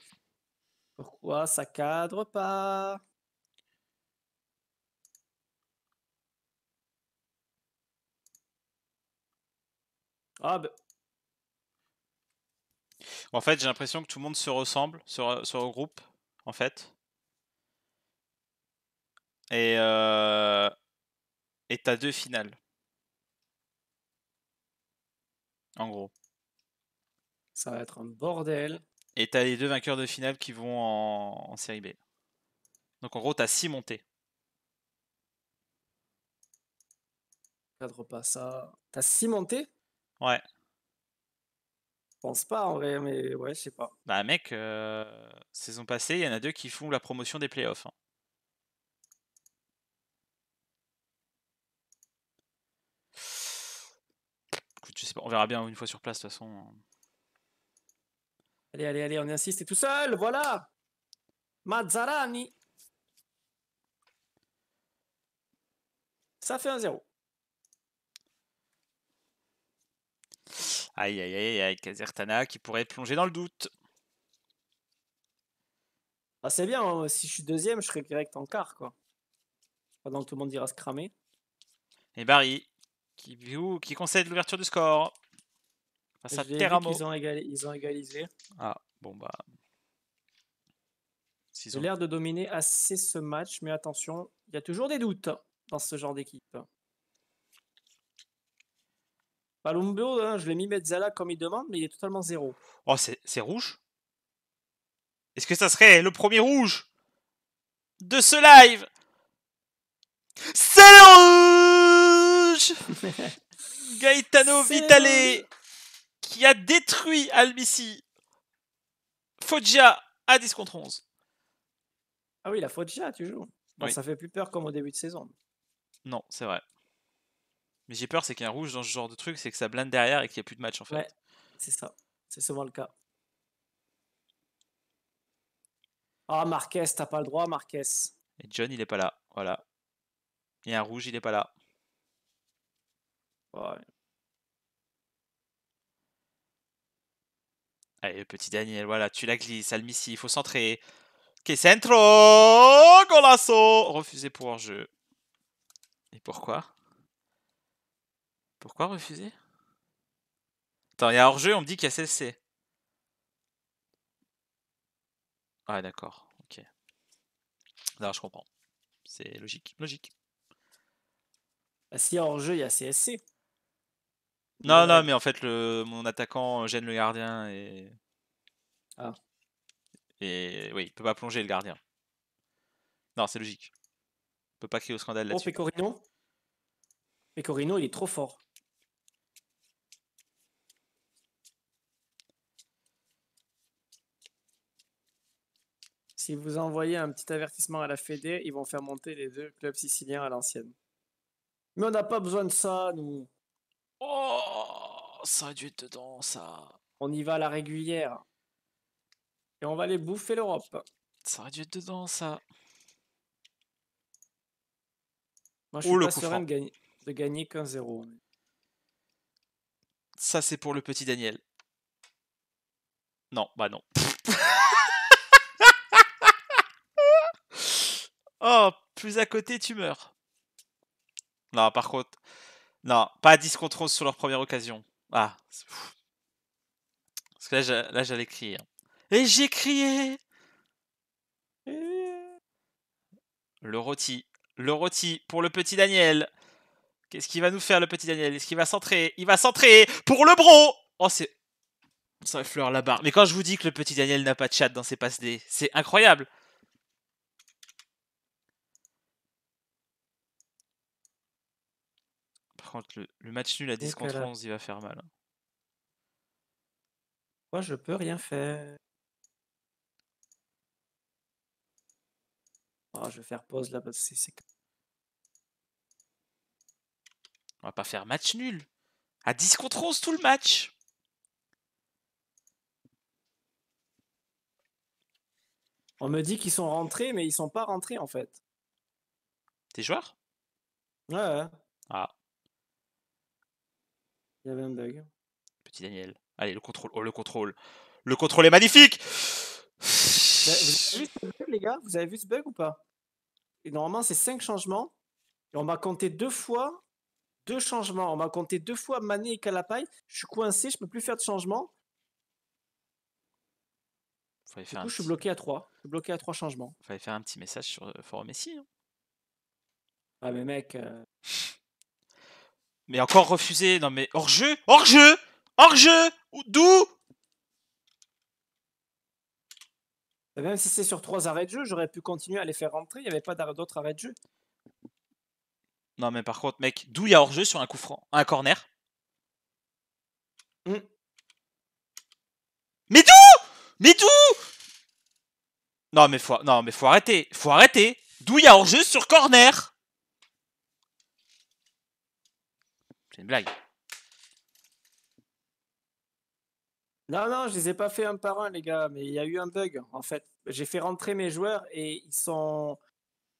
Pourquoi ça cadre pas Ah ben. En fait, j'ai l'impression que tout le monde se ressemble, se, se regroupe, en fait. Et euh... et t'as deux finales. en gros. Ça va être un bordel. Et t'as les deux vainqueurs de finale qui vont en, série B. Donc en gros, t'as 6 montées. Cadre pas ça. T'as 6 montées Ouais. Je pense pas en vrai, mais ouais, je sais pas. Bah mec, euh, saison passée, il y en a deux qui font la promotion des playoffs. Hein. on verra bien une fois sur place de toute façon. Hein. Allez, allez, allez, on insiste, et tout seul, voilà Mazzarani Ça fait un zéro Aïe, aïe, aïe, aïe, Kazertana qui pourrait plonger dans le doute. Ah, c'est bien, hein, si je suis deuxième, je serai direct en quart, quoi. Pendant que tout le monde ira se cramer. Et Barry qui, qui concède l'ouverture du score. Ils ont, égalisé, ils ont égalisé. Ah, bon bah. Ils ont l'air de dominer assez ce match, mais attention, il y a toujours des doutes dans ce genre d'équipe. Palumbo, hein, je l'ai mis Metzala comme il demande, mais il est totalement zéro. Oh, c'est rouge Est-ce que ça serait le premier rouge de ce live C'est Gaetano Vitale qui a détruit Albici. Foggia à 10 contre 11. Ah oui, la Foggia, tu joues. Ça fait plus peur comme au début de saison. Non, c'est vrai. Mais j'ai peur, c'est qu'un rouge dans ce genre de truc, c'est que ça blinde derrière et qu'il n'y a plus de match en fait. Ouais, c'est ça. C'est souvent le cas. Ah, Marquez, t'as pas le droit, Marquez. Et John, il est pas là. Voilà. Il y a un rouge, il est pas là. Allez, petit Daniel, voilà, tu la glisses, Almissi, il faut centrer. Que centro Golasso Refusé pour hors jeu. Et pourquoi Pourquoi refuser Attends, il y a hors-jeu, on me dit qu'il y a CSC Ah d'accord, ok. Non, je comprends. C'est logique, logique. Bah, si hors-jeu, il y a CSC. Non, non, mais en fait, le, mon attaquant euh, gêne le gardien et. Ah. Et oui, il peut pas plonger le gardien. Non, c'est logique. On peut pas crier au scandale oh, là-dessus. Oh, Pecorino Pecorino, il est trop fort. Si vous envoyez un petit avertissement à la Fédé, ils vont faire monter les deux clubs siciliens à l'ancienne. Mais on n'a pas besoin de ça, nous. Oh, ça aurait dû être dedans, ça. On y va à la régulière. Et on va aller bouffer l'Europe. Ça aurait dû être dedans, ça. Moi, je suis pas serein de gagner, de gagner qu'un zéro. Ça, c'est pour le petit Daniel. Non, bah non. <laughs> oh, plus à côté, tu meurs. Non, par contre, non, pas 10 contre 11 sur leur première occasion. Ah, Parce que là, j'allais crier. Hein. Et j'ai crié Le rôti. Le rôti pour le petit Daniel. Qu'est-ce qu'il va nous faire, le petit Daniel Est-ce qu'il va centrer Il va centrer pour le bro Oh, c'est... Ça fleur la barre. Mais quand je vous dis que le petit Daniel n'a pas de chat dans ses passes D, c'est incroyable le, match nul à 10 contre 11, il va faire mal. Moi, je peux rien faire. Oh, je vais faire pause là parce que c'est. On va pas faire match nul. À 10 contre 11 tout le match. On me dit qu'ils sont rentrés, mais ils sont pas rentrés en fait. Tes joueurs Ouais. Ah. Il y avait un bug. Petit Daniel. Allez, le contrôle. Oh, le contrôle. Le contrôle est magnifique Vous avez vu ce bug, les gars Vous avez vu ce bug ou pas Et Normalement, c'est 5 changements. Et on m'a compté deux fois deux changements. On m'a compté deux fois Mané et Calapaille. Je suis coincé, je peux plus faire de changement. du coup, je suis bloqué à 3. Je suis bloqué à 3 changements. Il Fallait faire un petit message sur euh, forum Messi. Hein. ah mais mec, euh, <laughs> Mais encore refusé. Non, mais hors-jeu Hors-jeu Hors-jeu D'où Même si c'est sur trois arrêts de jeu, j'aurais pu continuer à les faire rentrer. Il n'y avait pas d'autres arrêts de jeu. Non, mais par contre, mec, d'où il y a hors-jeu sur un coup franc Un corner hmm. Mais d'où Mais d'où Non, mais non, mais faut arrêter. Faut arrêter. D'où il y a hors-jeu sur corner C'est une blague. Non, non, je les ai pas fait un par un, les gars, mais il y a eu un bug, en fait. J'ai fait rentrer mes joueurs et ils sont.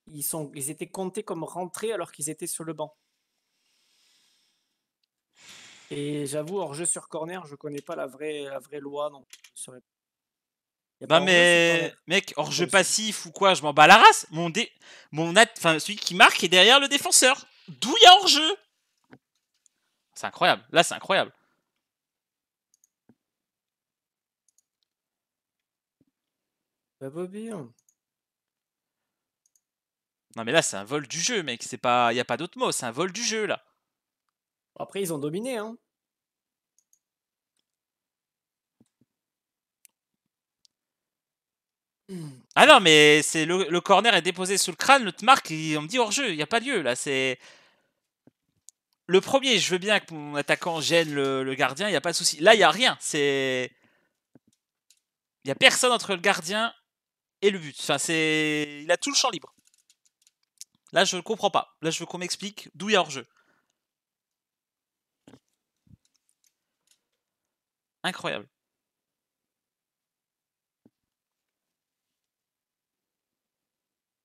Ils, sont, ils étaient comptés comme rentrés alors qu'ils étaient sur le banc. Et j'avoue, hors jeu sur corner, je connais pas la vraie, la vraie loi. Non, bah mais mec, hors jeu passif ou quoi, je m'en bats la race. Mon dé... mon enfin, celui qui marque est derrière le défenseur. D'où il y a hors jeu c'est incroyable. Là, c'est incroyable. bien. Bah, hein. Non, mais là, c'est un vol du jeu, mec. C'est pas, y a pas d'autre mot. C'est un vol du jeu, là. Après, ils ont dominé, hein. Ah non, mais c'est le, corner est déposé sous le crâne, Notre marque, on me dit hors jeu, il n'y a pas lieu là, c'est le premier, je veux bien que mon attaquant gêne le, gardien, il n'y a pas de souci. Là, il n'y a rien. C'est. Il n'y a personne entre le gardien et le but. c'est. Il a tout le champ libre. Là, je ne comprends pas. Là, je veux qu'on m'explique d'où il y a hors-jeu. Incroyable.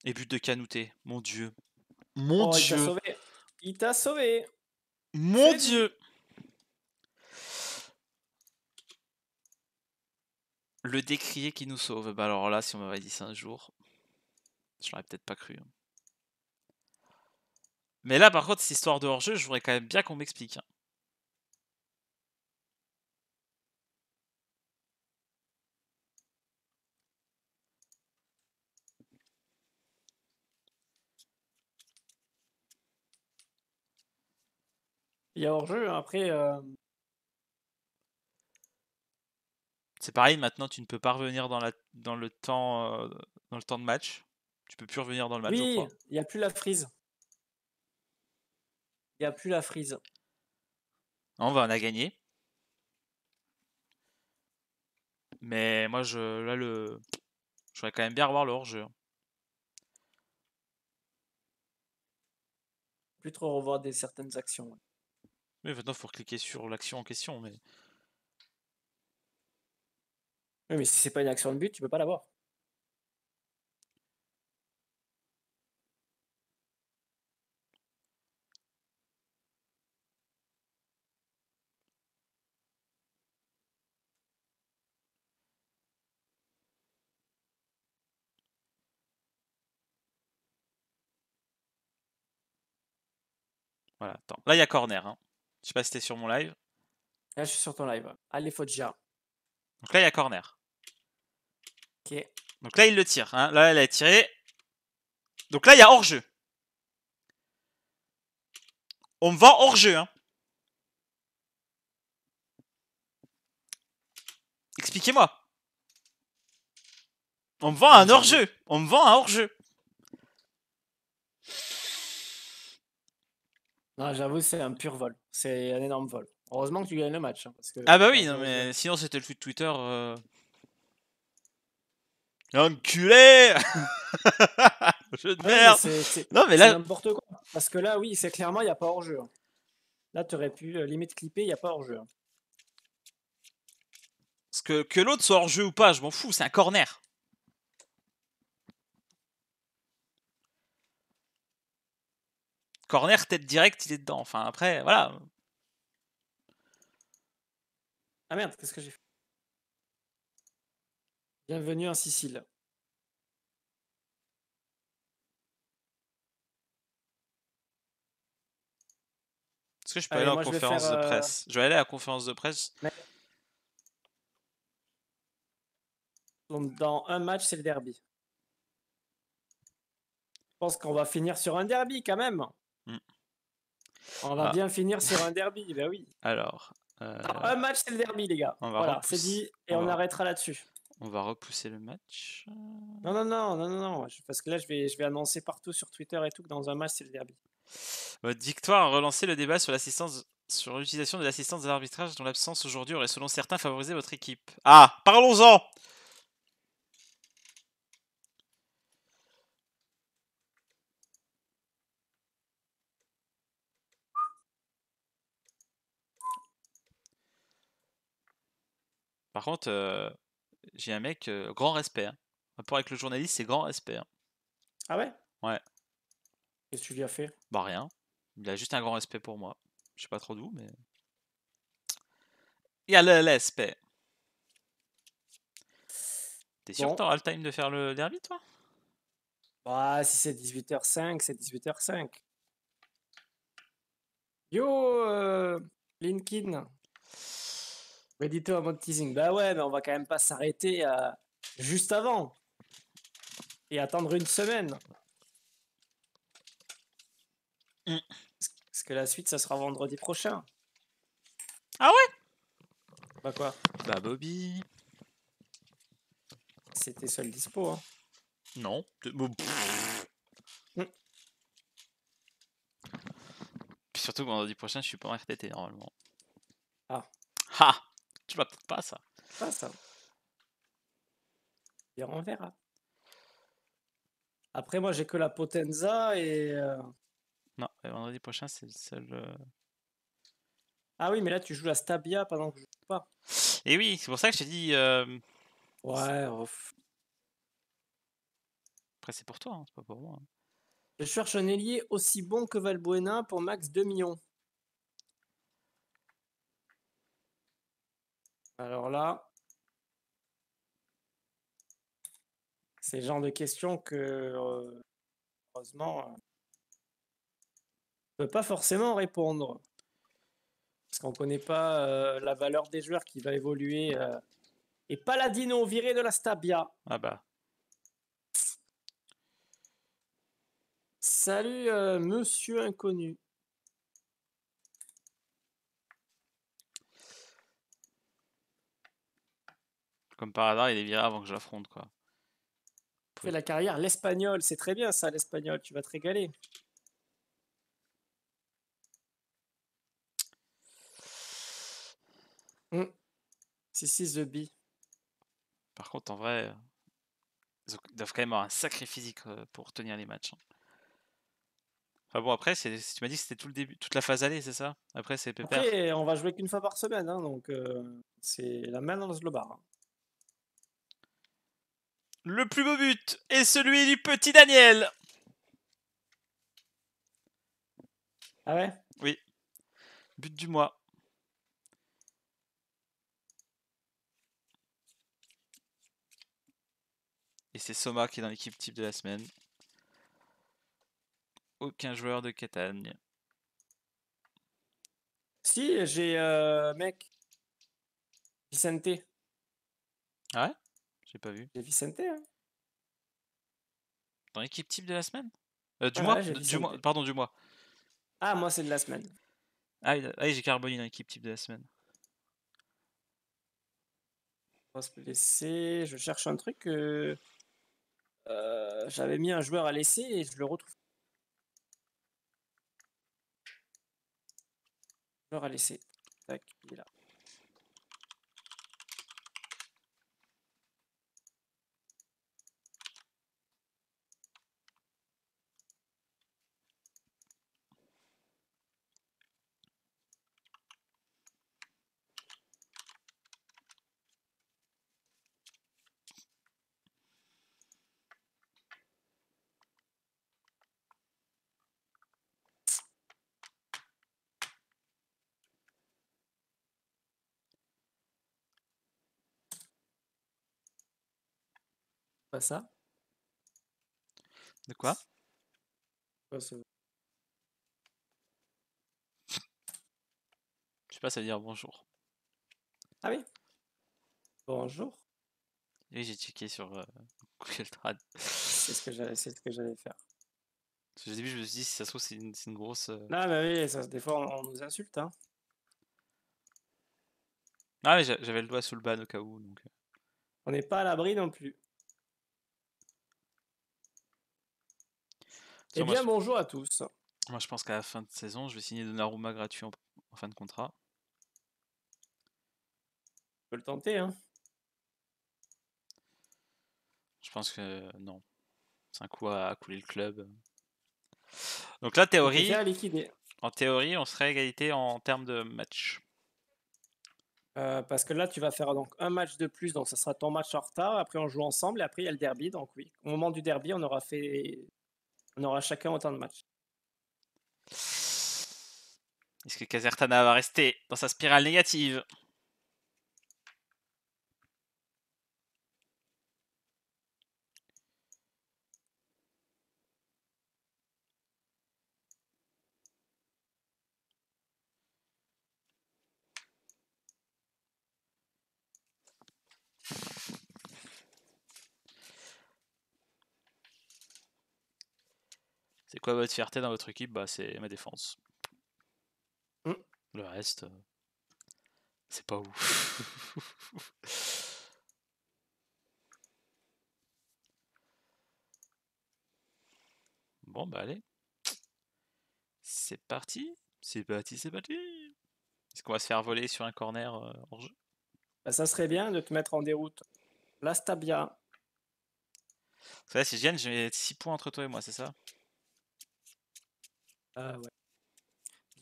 Et but de Canouté, mon dieu. Mon oh, dieu. Il t'a sauvé. Mon Dieu Le décrier qui nous sauve. Bah alors là, si on m'avait dit ça un jour, je l'aurais peut-être pas cru. Hein. Mais là, par contre, cette histoire de hors-jeu, je voudrais quand même bien qu'on m'explique. Hein. Il y a hors-jeu, après. Euh, C'est pareil, maintenant tu ne peux pas revenir dans, la, dans, le temps, euh, dans le temps de match. Tu peux plus revenir dans le match. Oui, il n'y a plus la frise. Il n'y a plus la frise. Bah, on va en a gagné. Mais moi, je, là, le, je voudrais quand même bien revoir le hors-jeu. Plus trop revoir des certaines actions. Mais maintenant, il faut cliquer sur l'action en question. Mais... Oui, mais si c'est pas une action de but, tu peux pas l'avoir. Voilà, attends. Là, il y a corner. Hein. Je sais pas si t'es sur mon live. Là, je suis sur ton live. Allez, Foggia. Donc là, il y a corner. Ok. Donc là, il le tire. Hein. Là, elle a tiré. Donc là, il y a hors-jeu. On me vend hors-jeu. Hein. Expliquez-moi. On me vend un hors-jeu. On me vend un hors-jeu. Non, j'avoue, c'est un pur vol. C'est un énorme vol. Heureusement que tu gagnes le match. Hein, ah bah oui, mais sinon c'était le euh. <laughs> de Twitter. Enculé Je de merde Non mais là... n'importe quoi. Parce que là, oui, c'est clairement, il n'y a pas hors-jeu. Hein. Là, tu aurais pu euh, limite clipper, il n'y a pas hors-jeu. Hein. Parce que, que l'autre soit hors-jeu ou pas, je m'en fous, c'est un corner. corner, tête directe, il est dedans. Enfin, après, voilà. Ah merde, qu'est-ce que j'ai fait Bienvenue en Sicile. Est-ce que je peux aller à la conférence de euh, presse Je vais aller à la conférence de presse. dans un match, c'est le derby. Je pense qu'on va finir sur un derby quand même. Mm. On va ah. bien finir sur un <laughs> derby, ben oui. Alors. Euh, ah, un match, c'est le derby, les gars. voilà, c'est dit, et on, arrêtera là-dessus. On va repousser le match. Non, non, non, non, non, non, parce que là, je vais, je vais annoncer partout sur Twitter et tout que dans un match, c'est le derby. Votre bah, victoire a relancé le débat sur l'assistance sur l'utilisation de l'assistance à l'arbitrage dont l'absence aujourd'hui aurait selon certains favorisé votre équipe. Ah, parlons-en Par contre, euh, j'ai un mec, euh, grand respect. Hein. Rapport avec le journaliste, c'est grand respect. Hein. Ah ouais Ouais, Qu'est-ce que tu lui as fait bah rien. Il a juste un grand respect pour moi. Je sais pas trop d'où, mais. Il y a le respect. T'es sûr que t'auras le time de faire le derby, toi Bah, si c'est 18h05, c'est 18h05. Yo, euh, Linkin, dit-toi en mode teasing. Bah ouais, mais on va quand même pas s'arrêter euh, juste avant. Et attendre une semaine. Parce que la suite, ça sera vendredi prochain. Ah ouais Bah quoi Bah Bobby. C'était seul dispo. Hein. Non. Mm. Puis surtout vendredi prochain, je suis pas en FTT normalement. Ah tu vas peut-être pas ça. Pas ça. on verra. Après, moi, j'ai que la Potenza et. Euh, non, vendredi prochain, c'est le seul. Euh, ah oui, mais là, tu joues la Stabia pendant que je joue pas. Et eh oui, c'est pour ça que je t'ai dit. Euh, ouais, oh, Après, c'est pour toi, hein, c'est pas pour moi. je cherche un ailier aussi bon que Valbuena pour max 2 millions. Alors là, c'est le genre de questions que, euh, heureusement, euh, on ne peut pas forcément répondre. Parce qu'on ne connaît pas euh, la valeur des joueurs qui va évoluer. et Paladino viré de la Stabia. Ah bah. Salut, monsieur inconnu. comme par hasard, il est viré avant que je l'affronte. quoi. la carrière, l'espagnol, c'est très bien ça, l'espagnol, tu vas te régaler. Hmm. Si, si, The B. Par contre, en vrai, ils euh, doivent quand même avoir un sacré physique euh, pour tenir les matchs. Hein. Enfin bon, après, tu m'as dit que c'était tout le début, toute la phase allée, c'est ça Après, c'est Pépère. Après, on va jouer qu'une fois par semaine, hein, donc euh, c'est la main dans le bar. Le plus beau but est celui du petit Daniel. Ah ouais Oui. But du mois. Et c'est Soma qui est dans l'équipe type de la semaine. Aucun joueur de Catane Si, j'ai euh, mec. Vicente. Ah ouais pas vu. J'ai Vicente. Hein. Dans l'équipe type de la semaine euh, Du mois Pardon, du mois. Ah, moi, c'est de la semaine. Ah, j'ai ah, Carboni dans l'équipe type de la semaine. Je cherche un truc. Euh, euh, j'avais mis un joueur à laisser et je le retrouve. joueur à laisser. il est là. ça. De quoi Je sais pas, ça veut dire bonjour. Ah oui Bonjour. Oui, j'ai checké sur euh, <laughs> Google Trad. c'est ce que j'allais faire. au début, je me suis dit, si ça se trouve, c'est une, grosse. Euh... mais oui, ça, des fois, on, nous insulte. Hein. Ah, mais j'avais le doigt sous le ban au cas où. Donc... Euh on n'est pas à l'abri non plus. Eh, eh bien, bonjour à tous. Moi, je pense qu'à la fin de saison, je vais signer Donnarumma gratuit en, fin de contrat. peut le tenter, hein. Je pense que non. C'est un coup à, couler le club. Donc là, théorie. En théorie, on serait égalité en termes de match. Euh, parce que là, tu vas faire donc un match de plus, donc ça sera ton match en retard. Après, on joue ensemble et après, il y a le derby. Donc, oui, au moment du derby, on aura fait on aura chacun autant de matchs. Est-ce que Casertana va rester dans sa spirale négative votre fierté dans votre équipe bah, C'est ma défense. Mmh. Le reste, euh, c'est pas ouf. <laughs> Bon, bah allez. C'est parti. C'est parti, c'est parti. Est-ce qu'on va se faire voler sur un corner en euh, jeu bah, Ça serait bien de te mettre en déroute. La Stabia. Ça, si je j'ai 6 points entre toi et moi, c'est ça ah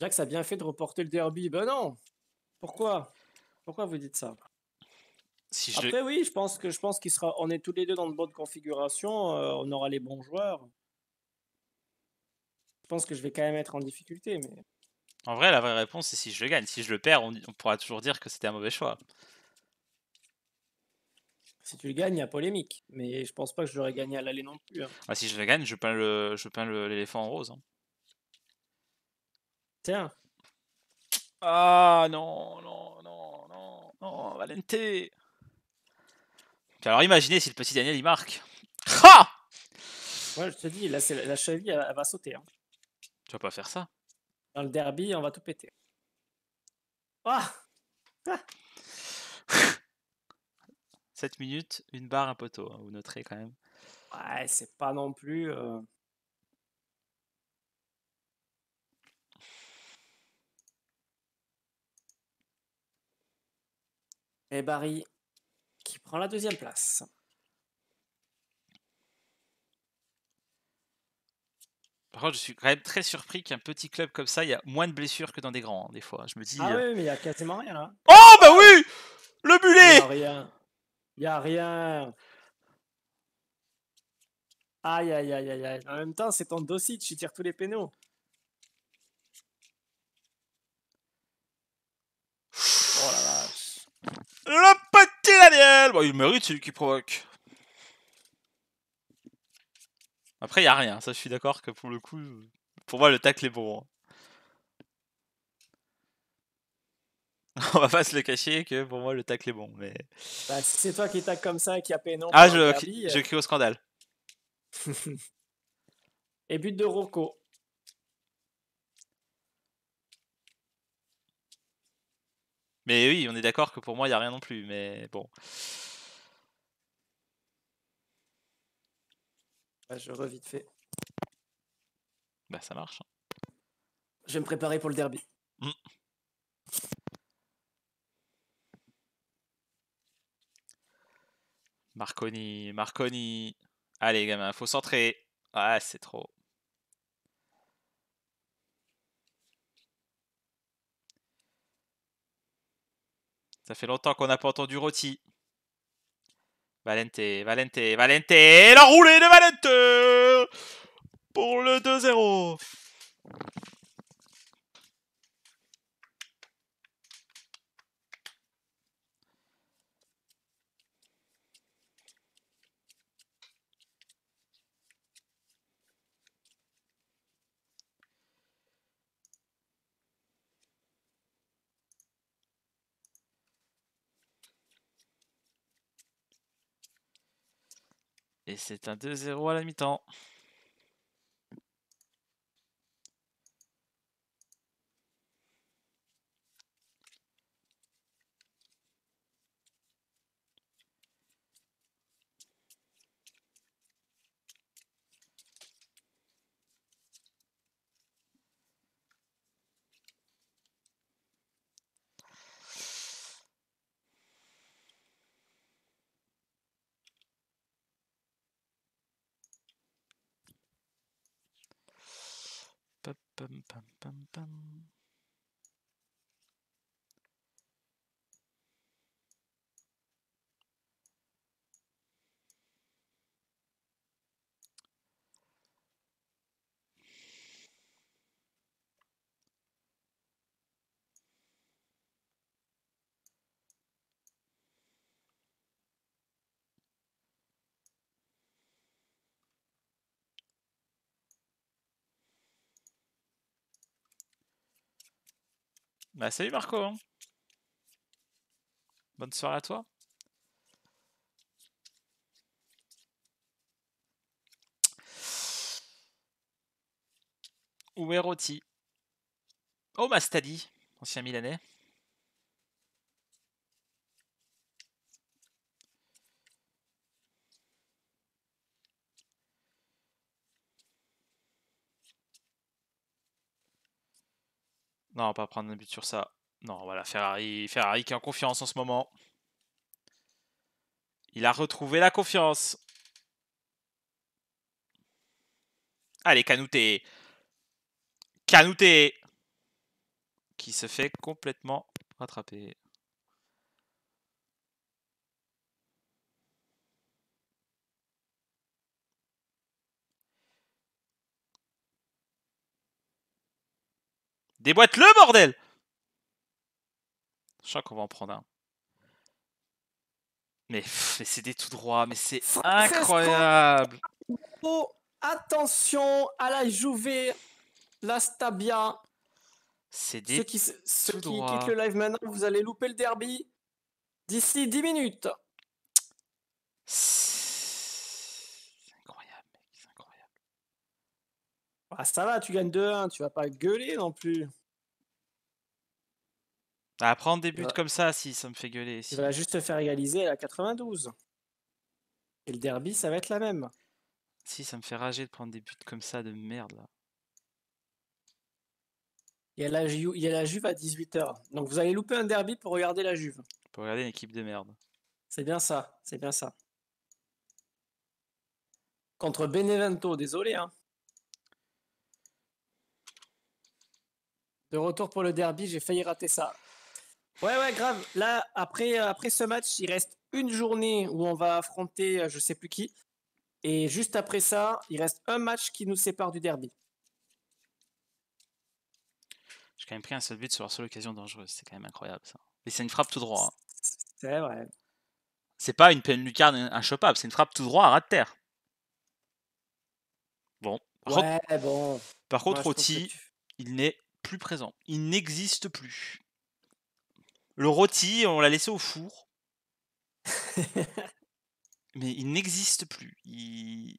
ouais. ça a bien fait de reporter le derby. Ben non Pourquoi Pourquoi vous dites ça si Après, oui, je pense que je pense qu'il sera. On est tous les deux dans de bonnes configurations. Euh, on aura les bons joueurs. Je pense que je vais quand même être en difficulté, mais. En vrai, la vraie réponse, c'est si je le gagne. Si je le perds, on, pourra toujours dire que c'était un mauvais choix. Si tu le gagnes, il y a polémique. Mais je pense pas que j'aurais gagné à l'aller non plus. Hein. Ah, si je le gagne, je peins l'éléphant en rose. Hein. Ah non, non, non, non, non, Valente. alors imaginez si le petit Daniel il marque. Ha Ouais, je te dis, là, c'est la cheville, elle, va sauter. Hein. Tu vas pas faire ça. Dans le derby, on va tout péter. Ah, 7 ah minutes, une barre, un poteau. Hein. vous noterez quand même. Ouais, c'est pas non plus. Euh, Et Barry qui prend la deuxième place. Par contre, je suis quand même très surpris qu'un petit club comme ça, il y a moins de blessures que dans des grands, hein, des fois. Hein. Je me dis. Ah euh, oui, mais il y a quasiment rien. là. Hein. Oh bah oui Le bullet Il a rien. Il y a rien. Aïe, aïe, aïe, aïe, aïe. En même temps, c'est ton dossier, tu tires tous les pénaux. Le petit Daniel Bon, il mérite, c'est qui provoque. Après, il n'y a rien. Ça, je suis d'accord que pour le coup, pour moi, le tacle est bon. Hein. <laughs> On va pas se le cacher que pour moi, le tacle est bon. Mais... Bah, si c'est toi qui tacle comme ça et qui a non Ah, je, euh. je crie au scandale. <laughs> et but de Rocco. Mais oui, on est d'accord que pour moi, il n'y a rien non plus. Mais bon. Bah, je revite fait. Bah, ça marche. Hein. Je vais me préparer pour le derby. Mmh. Marconi, Marconi. Allez, gamin, faut centrer. Ah, c'est trop. Ça fait longtemps qu'on n'a pas entendu Roti. Valente, Valente, Valente, La roulée de Valente pour le 2-0. Et c'est un 2-0 à la mi-temps. Bum, bum, bum, bum. Bah salut Marco. Hein. Bonne soirée à toi. est Roti. Oh Mastadi, ancien Milanais. Non, on va pas prendre un but sur ça. Non, voilà, Ferrari, Ferrari qui est en confiance en ce moment. Il a retrouvé la confiance. Allez, Canouté. Canouté. Qui se fait complètement rattraper. Déboîte-le, bordel Je crois qu'on va en prendre un. Mais, c'est des tout droits, mais c'est incroyable oh, attention à la Juve, la Stabia. C'est des Ceux qui, quittent le live maintenant, vous allez louper le derby d'ici 10 minutes. incroyable, mec, incroyable. Ah, ça va, tu gagnes 2-1, tu vas pas gueuler non plus. À prendre des buts comme ça, si ça me fait gueuler. Si. Il va juste te faire égaliser à 92. Et le derby, ça va être la même. Si, ça me fait rager de prendre des buts comme ça de merde Il y a la, Juve à 18h. Donc vous allez louper un derby pour regarder la Juve. Pour regarder une équipe de merde. C'est bien ça, c'est bien ça. Contre Benevento, désolé. Hein. De retour pour le derby, j'ai failli rater ça. Ouais, ouais, grave. Là, après, euh, après ce match, il reste une journée où on va affronter euh, je sais plus qui. Et juste après ça, il reste un match qui nous sépare du derby. J'ai quand même pris un seul but sur la seule occasion dangereuse. C'est quand même incroyable ça. Mais c'est une frappe tout droit. Hein. C'est vrai. C'est pas une, peine lucarne inchopable, c'est une frappe tout droit à ras de terre. Bon. ouais, contre, bon. Par contre, il n'est plus présent. Il n'existe plus. Le rôti, on l'a laissé au four. <laughs> Mais il n'existe plus. Il...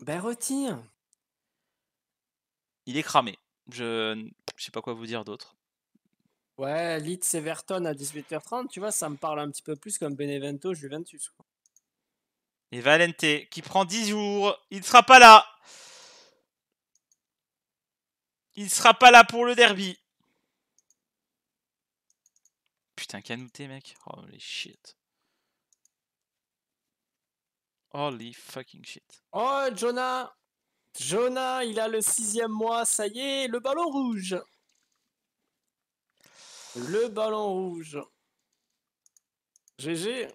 Ben rôti Il est cramé. Je ne sais pas quoi vous dire d'autre. Ouais, Leeds Everton à 18h30, tu vois, ça me parle un petit peu plus comme Benevento Juventus. Et Valente qui prend 10 jours, il ne sera pas là. Il ne sera pas là pour le derby un canouté, mec. Holy shit. Holy fucking shit. Oh, Jonah Jonah, il a le sixième mois, ça y est, le ballon rouge Le ballon rouge. GG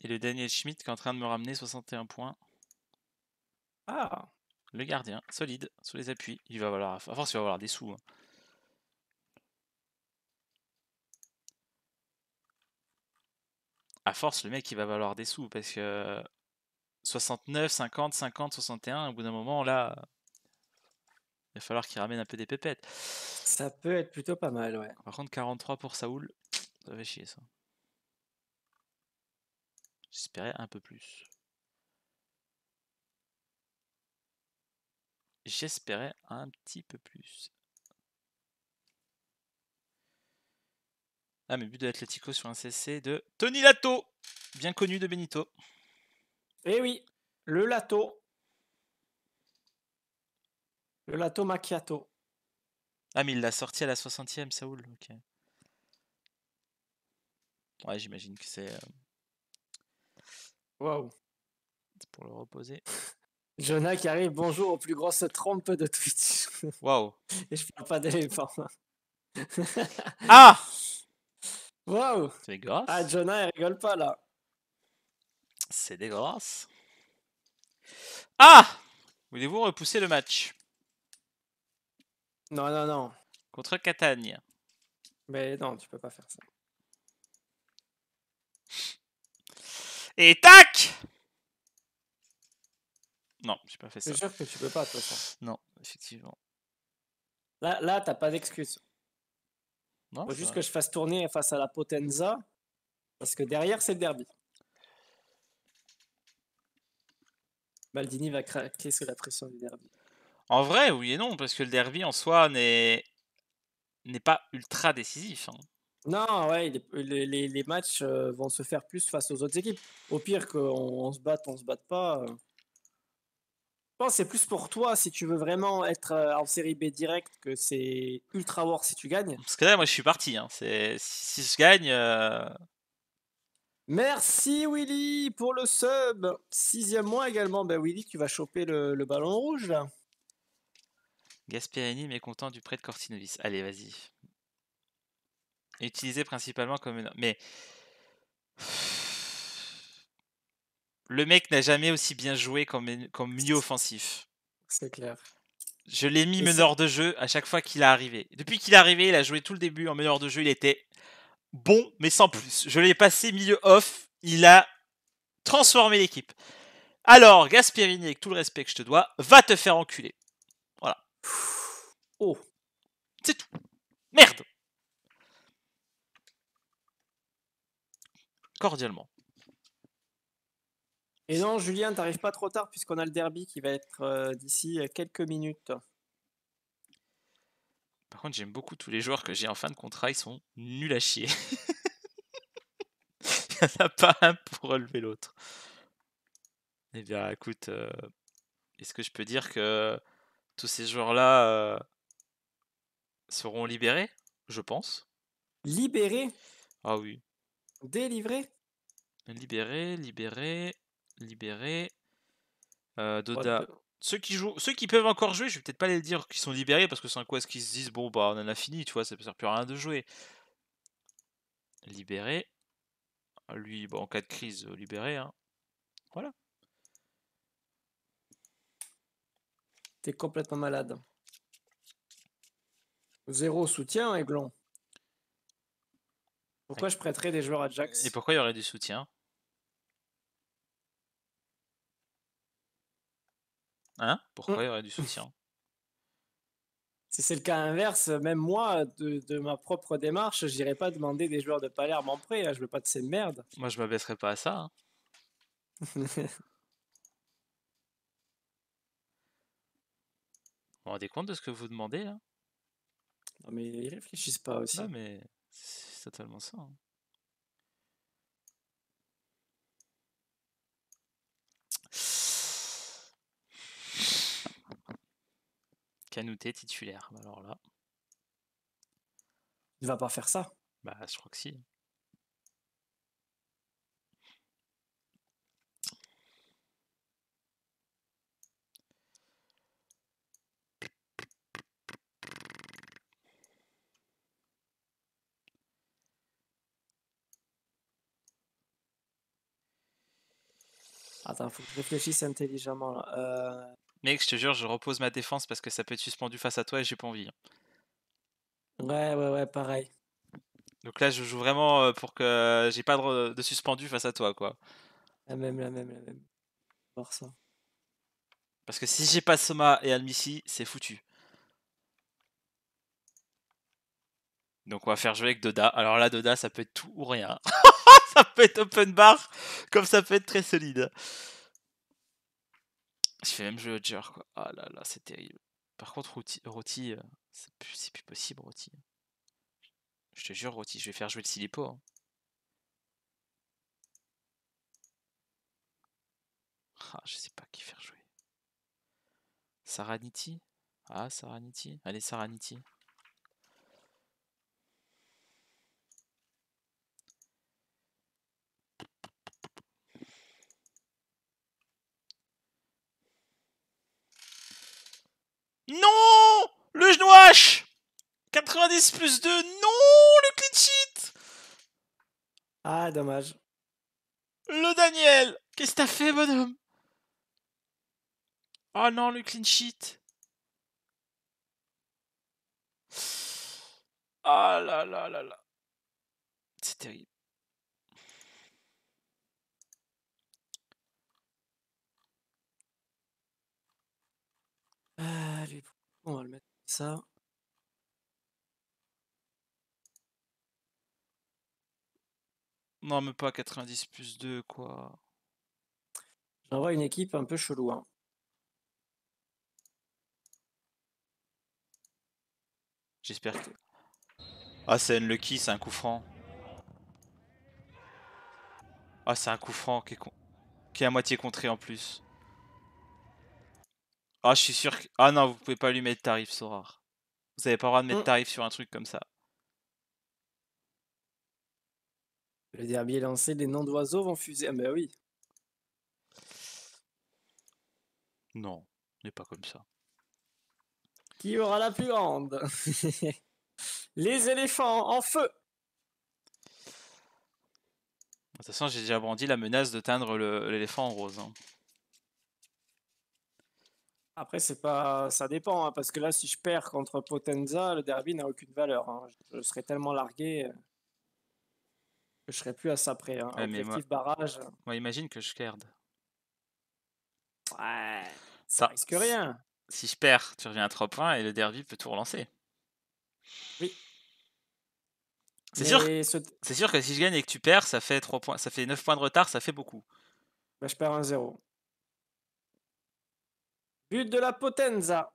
Et le Daniel Schmidt qui est en train de me ramener 61 points. Ah le gardien, solide, sous les appuis. Il va falloir, à force, il va avoir des sous. Hein. À force, le mec, il va valoir des sous parce que 69, 50, 50, 61, au bout d'un moment, là, il va falloir qu'il ramène un peu des pépettes. Ça peut être plutôt pas mal, ouais. Par contre, 43 pour Saoul, ça va chier ça. J'espérais un peu plus. J'espérais un petit peu plus. Ah, mais but de l'Atletico sur un CC de Tony Lato, bien connu de Benito. Eh oui, le Lato. Le Lato Macchiato. Ah, mais il l'a sorti à la 60e, Saoul. Ouais, j'imagine que c'est. Euh, Waouh! c'est Pour le reposer. <laughs> Jonah qui arrive, bonjour aux plus grosses trompes de Twitch. Waouh. <laughs> Et je parle pas d'éléphant. <laughs> ah Waouh C'est dégueulasse. Ah, Jonah, il rigole pas là. C'est dégueulasse. Ah Voulez-vous repousser le match Non, non, non. Contre Catania. Mais non, tu peux pas faire ça. Et tac non, je n'ai pas fait ça. C'est sûr que tu peux pas, toi. Non, effectivement. Là, là n'as pas d'excuse. Non. Faut juste que je fasse tourner face à la Potenza, parce que derrière, c'est le derby. Maldini va craquer sous la pression du derby. En vrai, oui et non, parce que le derby en soi n'est pas ultra décisif. Hein. Non, ouais, les, matchs euh, vont se faire plus face aux autres équipes. Au pire qu'on se batte, on se batte pas. Euh c'est plus pour toi si tu veux vraiment être euh, en série B direct que c'est ultra war si tu gagnes. Parce que là, moi, je suis parti. Hein. C'est... Si je gagne. Euh, Merci Willy pour le sub. Sixième mois également. Ben Willy, tu vas choper le, ballon rouge là. Gasperini mécontent du prêt de Cortinovis. Allez, vas-y. Utilisé principalement comme une... Mais le mec n'a jamais aussi bien joué qu'en milieu offensif. C'est clair. Je l'ai mis meneur de jeu à chaque fois qu'il est arrivé. Depuis qu'il est arrivé, il a joué tout le début en meneur de jeu. Il était bon, mais sans plus. Je l'ai passé milieu off. Il a transformé l'équipe. Alors, Gasperini, avec tout le respect que je te dois, va te faire enculer. Voilà. Oh. C'est tout. Merde. Cordialement. Et non, Julien, t'arrives pas trop tard puisqu'on a le derby qui va être euh, d'ici euh, quelques minutes. Par contre, j'aime beaucoup tous les joueurs que j'ai en fin de contrat, ils sont nuls à chier. <laughs> Il n'y en a pas un pour relever l'autre. Eh bien, écoute, euh, est-ce que je peux dire que tous ces joueurs-là seront libérés Je pense. Libérés Ah oui. Délivrés Libérés, libérés. Libéré, euh, Doda. ceux qui jouent, ceux qui peuvent encore jouer, je vais peut-être pas les dire qu'ils sont libérés parce que c'est un ce qu'ils se disent bon bah on en a fini, tu vois, ça ne sert plus à rien de jouer. Libéré. Lui, bon, bah, en cas de crise, euh, libéré. Hein. Voilà. T'es complètement malade. Zéro soutien, Aiglon. Pourquoi je prêterais des joueurs à Jax Et pourquoi il y aurait du soutien Hein Pourquoi mmh. il y aurait du soutien Si c'est le cas inverse, même moi, de, ma propre démarche, je j'irai pas demander des joueurs de Palerme en prêt. Hein, je veux pas de ces merdes. Moi, je m'abaisserais pas à ça. Hein. <laughs> Vous vous rendez compte de ce que vous demandez là hein Non mais ils réfléchissent pas aussi. mais c'est totalement ça. Hein. Canouté titulaire. Bah, alors là. Il va pas faire ça. Bah, je crois que si. Attends, faut que je réfléchisse intelligemment. Euh... Mec, je te jure, je repose ma défense parce que ça peut être suspendu face à toi et j'ai pas envie. Hein. Ouais, ouais, ouais, pareil. Donc là, je joue vraiment euh, pour que j'ai pas de, suspendu face à toi, quoi. La même, la même, la même. Voir Parce que si j'ai pas Soma et Almissi, c'est foutu. Donc on va faire jouer avec Doda. Alors là, Doda, ça peut être tout ou rien. <laughs> ça peut être open bar, comme ça peut être très solide. Je fais même jouer Odger, quoi. Ah là là, c'est terrible. Par contre, Roti, euh, c'est plus, plus, possible, Roti. Je te jure, Roti, je vais faire jouer le Silipo. Hein. Ah, je sais pas qui faire jouer. Saraniti Ah, Saraniti Allez, Saraniti. Non Le genouache 90 plus 2, non Le clean sheet Ah, dommage. Le Daniel Qu'est-ce que t'as fait, bonhomme Oh non, le clean sheet Ah là là là là C'est terrible. Allez, ah, on va le mettre comme ça. Non, mais pas 90 plus 2, quoi. J'envoie une équipe un peu chelou. Hein. J'espère que... Ah, c'est lucky, c'est un coup franc. Ah, c'est un coup franc qui qui est à moitié contré en plus. Ah, je suis sûr Ah non, vous pouvez pas lui mettre tarif rare Vous avez pas le droit de mettre mmh. tarif sur un truc comme ça. Le derby lancé, les noms d'oiseaux vont fuser. Ah bah oui. Non, n'est pas comme ça. Qui aura la plus grande <laughs> Les éléphants en feu De toute façon, j'ai déjà brandi la menace de teindre l'éléphant en rose. Hein. Après, c'est pas, ça dépend, hein, parce que là, si je perds contre Potenza, le derby n'a aucune valeur. Hein. Je, serais tellement largué euh, que je serais plus à ça près. Hein. moi... barrage. Moi, imagine que je perde. Ouais, ça, risque rien. Si je perds, tu reviens à 3 points et le derby peut tout relancer. Oui. C'est sûr, c'est sûr que si je gagne et que tu perds, ça fait 3 points, ça fait 9 points de retard, ça fait beaucoup. Bah, je perds un 0. But de la Potenza.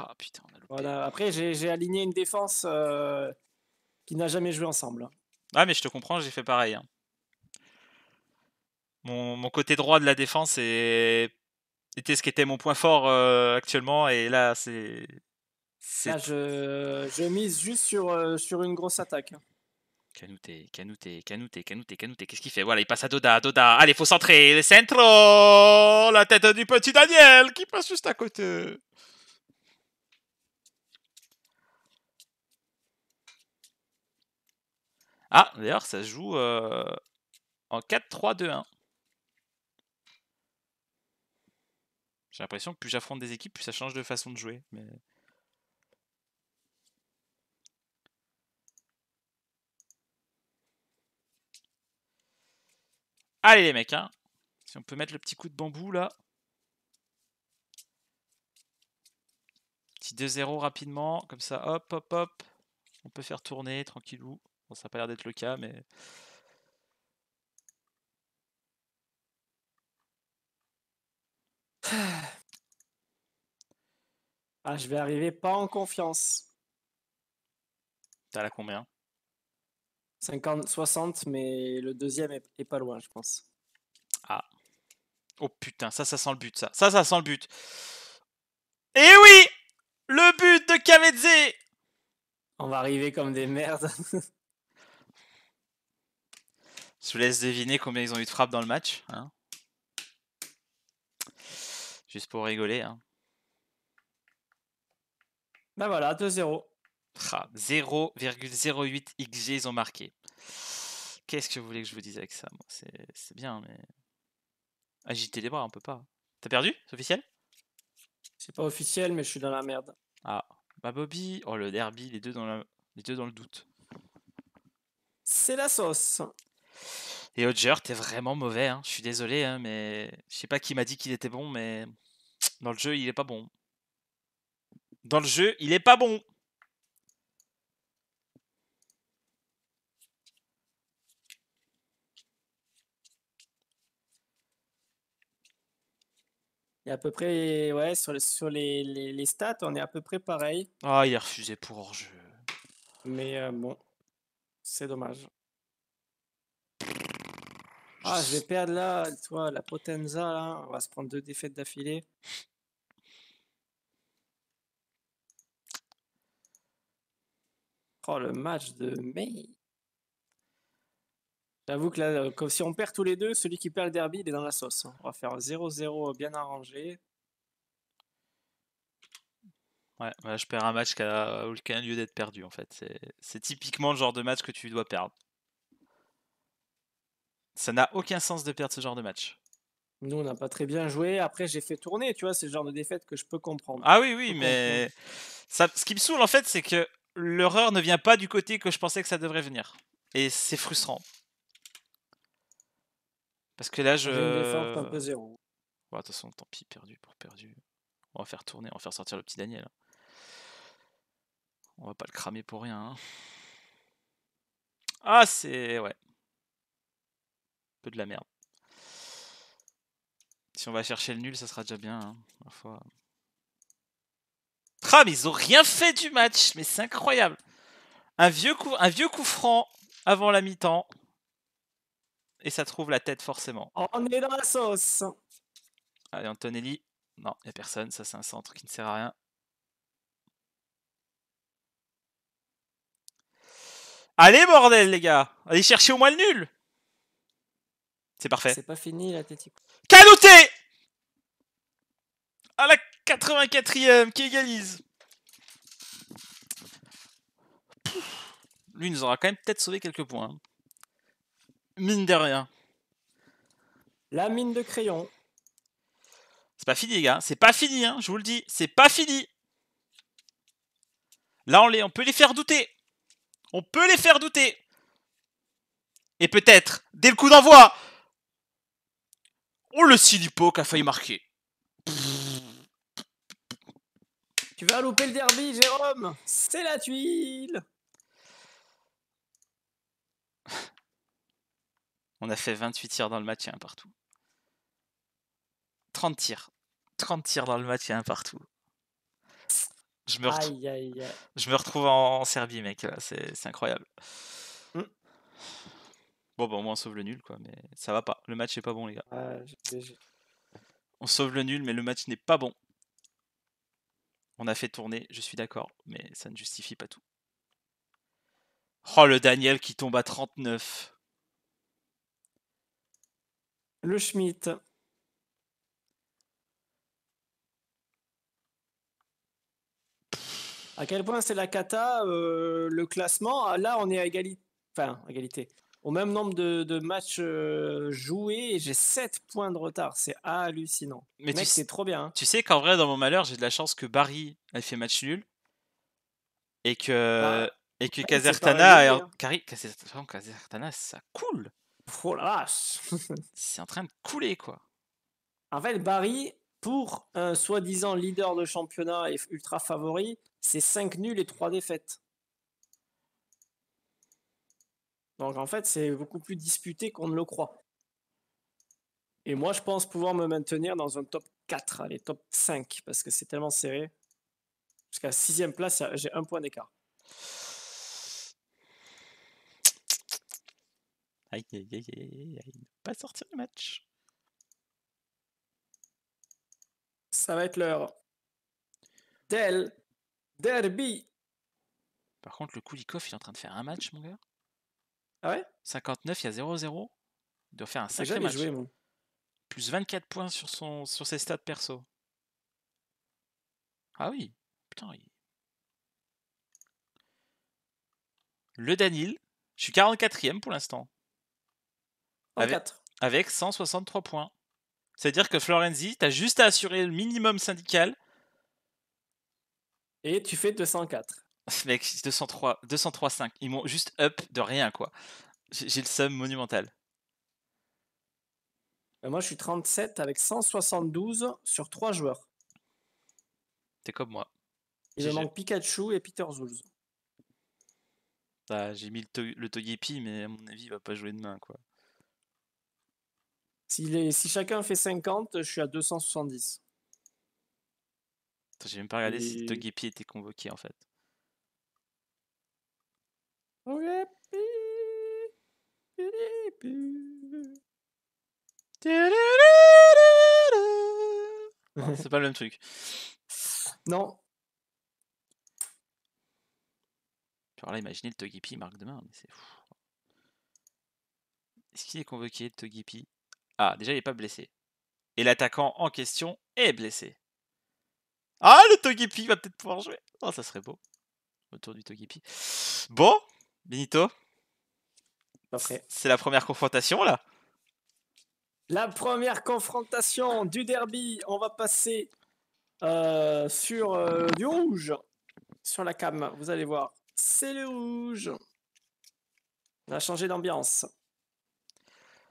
Ah, après, j'ai aligné une défense euh, qui n'a jamais joué ensemble. Ah, mais je te comprends, j'ai fait pareil. Hein. Mon, côté droit de la défense et était ce qui était mon point fort euh, actuellement, et là, c'est. Là, je, mise juste sur, euh, sur une grosse attaque. Canouté, Canouté, Canouté, Canouté, Canouté. Qu'est-ce qu'il fait Voilà, il passe à Doda, Doda. Allez, faut centrer. Le centro La tête du petit Daniel qui passe juste à côté. Ah, d'ailleurs, ça se joue euh, en 4-3-2-1. J'ai l'impression que plus j'affronte des équipes, plus ça change de façon de jouer. Mais... Allez les mecs, hein. si on peut mettre le petit coup de bambou là. Petit 2-0 rapidement, comme ça, hop, hop, hop. On peut faire tourner tranquillou. Bon, ça n'a pas l'air d'être le cas, mais... Ah, je vais arriver pas en confiance. T'as la combien 50, 60, mais le deuxième est, pas loin, je pense. Ah. Oh putain, ça, ça sent le but, ça. Ça, ça sent le but. Et eh oui Le but de Kameze On va arriver comme des merdes. <laughs> je vous laisse deviner combien ils ont eu de frappes dans le match. Hein. Juste pour rigoler. Ben voilà, 2-0. 0,08 XG ils ont marqué. Qu'est-ce que vous voulez que je vous dise avec ça C'est bien, mais. Agitez les bras, on peut pas. T'as perdu C'est officiel C'est pas officiel, mais je suis dans la merde. Ah, ma Bobby, oh le derby, les deux dans, les deux dans le doute. C'est la sauce. Et Odger t'es vraiment mauvais, hein. je suis désolé, hein, mais je sais pas qui m'a dit qu'il était bon, mais dans le jeu, il est pas bon. Dans le jeu, il est pas bon. Et à peu près, ouais, sur, sur les, les, stats, on est à peu près pareil. Ah, il a refusé pour hors-jeu. Mais euh, bon, c'est dommage. Ah, je vais perdre là, toi, la Potenza, là. On va se prendre deux défaites d'affilée. Oh, le match de mai. J'avoue que euh, comme si on perd tous les deux, celui qui perd le derby, il est dans la sauce. Hein. On va faire 0-0 euh, bien arrangé. Ouais, je perds un match qui a euh, aucun lieu d'être perdu en fait. C'est typiquement le genre de match que tu dois perdre. Ça n'a aucun sens de perdre ce genre de match. Nous, on n'a pas très bien joué. Après, j'ai fait tourner, tu vois, c'est le genre de défaite que je peux comprendre. Ah oui, oui, mais ce qui me saoule en fait, c'est que l'horreur ne vient pas du côté que je pensais que ça devrait venir. Et c'est frustrant. Parce que là, je. un peu zéro. Bon, de toute façon, tant pis, perdu pour perdu. On va faire tourner, on va faire sortir le petit Daniel. On va pas le cramer pour rien. Hein. Ah, c'est. Ouais. Un peu de la merde. Si on va chercher le nul, ça sera déjà bien. Hein. Ah, mais ils ont rien fait du match, mais c'est incroyable. Un vieux coup, un vieux coup franc avant la mi-temps. Et ça trouve la tête forcément. On est dans la sauce Allez, Antonelli. Non, il a personne. Ça, c'est un centre qui ne sert à rien. Allez, bordel, les gars Allez chercher au moins le nul C'est parfait. C'est pas fini, la tête Canouté À la 84e, qui égalise Lui, nous aura quand même peut-être sauvé quelques points. Mine de rien. La mine de crayon. C'est pas fini, gars. C'est pas fini, hein, je vous le dis. C'est pas fini. Là, on, peut les faire douter. On peut les faire douter. Et peut-être, dès le coup d'envoi, on le Silipo qui a failli marquer. Tu vas louper le derby, Jérôme. C'est la tuile. On a fait 28 tirs dans le match et un partout. 30 tirs. 30 tirs dans le match et un partout. Je me, retrouve, en, Serbie, mec. C'est incroyable. Mm. Bon, Bon, bah, au moins, on sauve le nul, quoi. Mais ça va pas. Le match est pas bon, les gars. on sauve le nul, mais le match n'est pas bon. On a fait tourner, je suis d'accord, mais ça ne justifie pas tout. Oh, le Daniel qui tombe à 39. Le Schmitt. À quel point c'est la cata, euh, le classement ah, Là, on est à égalité. Enfin, égalité. Au même nombre de, matchs euh, joués, j'ai 7 points de retard. C'est hallucinant. Mais Mec, c'est trop bien. Hein. Tu sais qu'en vrai, dans mon malheur, j'ai de la chance que Barry ait fait match nul. Et que. Bah, et que Kazertana. Bah, Kazertana, hein. ça coule Oh la <laughs> C'est en train de couler, quoi. En fait, Barry, pour un soi-disant leader de championnat et ultra favori, c'est 5 nuls et 3 défaites. Donc en fait, c'est beaucoup plus disputé qu'on ne le croit. Et moi, je pense pouvoir me maintenir dans un top 4, les top 5, parce que c'est tellement serré. Jusqu'à 6 place, j'ai un point d'écart. Aïe, aïe, pas sortir du match. Ça va être l'heure del derby. Par contre, le Kulikov il est en train de faire un match, mon gars. Ah ouais 59, il y a 0-0. Il doit faire un ah, sacré match. Plus 24 points sur, son, sur ses stats perso. Ah oui, putain. Le Danil, je suis 44e pour l'instant avec, 163 points. C'est-à-dire que Florenzi, tu as juste à assurer le minimum syndical. Et tu fais 204. <laughs> Mec, 203, 5. Ils m'ont juste up de rien, quoi. J'ai le sum monumental. Euh, moi, je suis 37 avec 172 sur 3 joueurs. T'es comme moi. Il me manque Pikachu et Peter Zulz. Bah, J'ai mis le, to mais à mon avis, il va pas jouer demain, quoi. Si, si chacun fait 50, je suis à 270. J'ai même pas regardé si Togepi était convoqué en fait. C'est pas le même truc. Non. Alors là, imaginez le Togepi marque demain, mais c'est Est-ce qu'il est convoqué, le Togepi ah, déjà, il n'est pas blessé. Et l'attaquant en question est blessé. Ah, le Togepi va peut-être pouvoir jouer. Oh, ça serait beau. Autour du Togepi. Bon, Benito. C'est la première confrontation, là. La première confrontation du derby. On va passer euh, sur euh, du rouge. Sur la cam, vous allez voir. C'est le rouge. On a changé d'ambiance.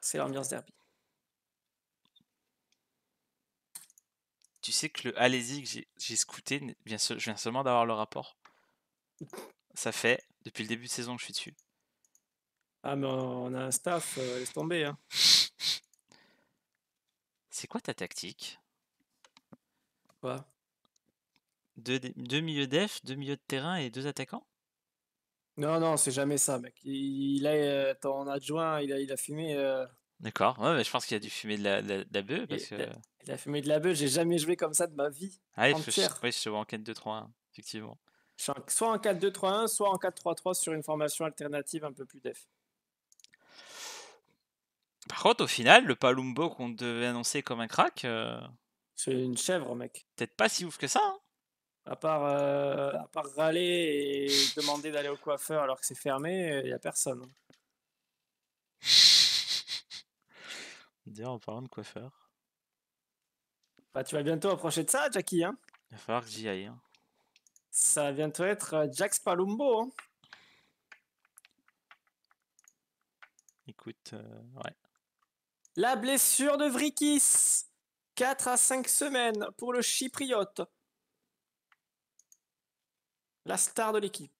C'est l'ambiance derby. Tu sais que le Allez-y que j'ai scouté, je viens seulement d'avoir le rapport. Ça fait depuis le début de saison que je suis dessus. Ah, mais on a un staff, euh, laisse tomber. Hein. <laughs> C'est quoi ta tactique Quoi deux, milieux def, deux milieux de terrain et deux attaquants Non, non, c'est jamais ça, mec. Il, a, euh, ton adjoint, il a, il a fumé. Euh, D'accord, ouais, mais je pense qu'il y a du fumer de la, de, la fumée Il a de la bœuf, j'ai jamais joué comme ça de ma vie. Ah, je, oui, je en 4-2-3-1, effectivement. Je suis soit en 4-2-3-1, soit en 4-3-3 sur une formation alternative un peu plus def. Par contre, au final, le Palumbo qu'on devait annoncer comme un crack. Euh, c'est une chèvre, mec. Peut-être pas si ouf que ça. Hein. à, part, euh, à part râler et demander d'aller au coiffeur alors que c'est fermé, il n'y a personne. Hein. D'ailleurs, en parlant de coiffeur. Bah, tu vas bientôt approcher de ça, Jackie. Hein Il va falloir que j'y aille. Hein. Ça va bientôt être euh, Jack Palumbo. Hein. Écoute, euh, ouais. La blessure de Vrikis 4 à 5 semaines pour le Chypriote. La star de l'équipe.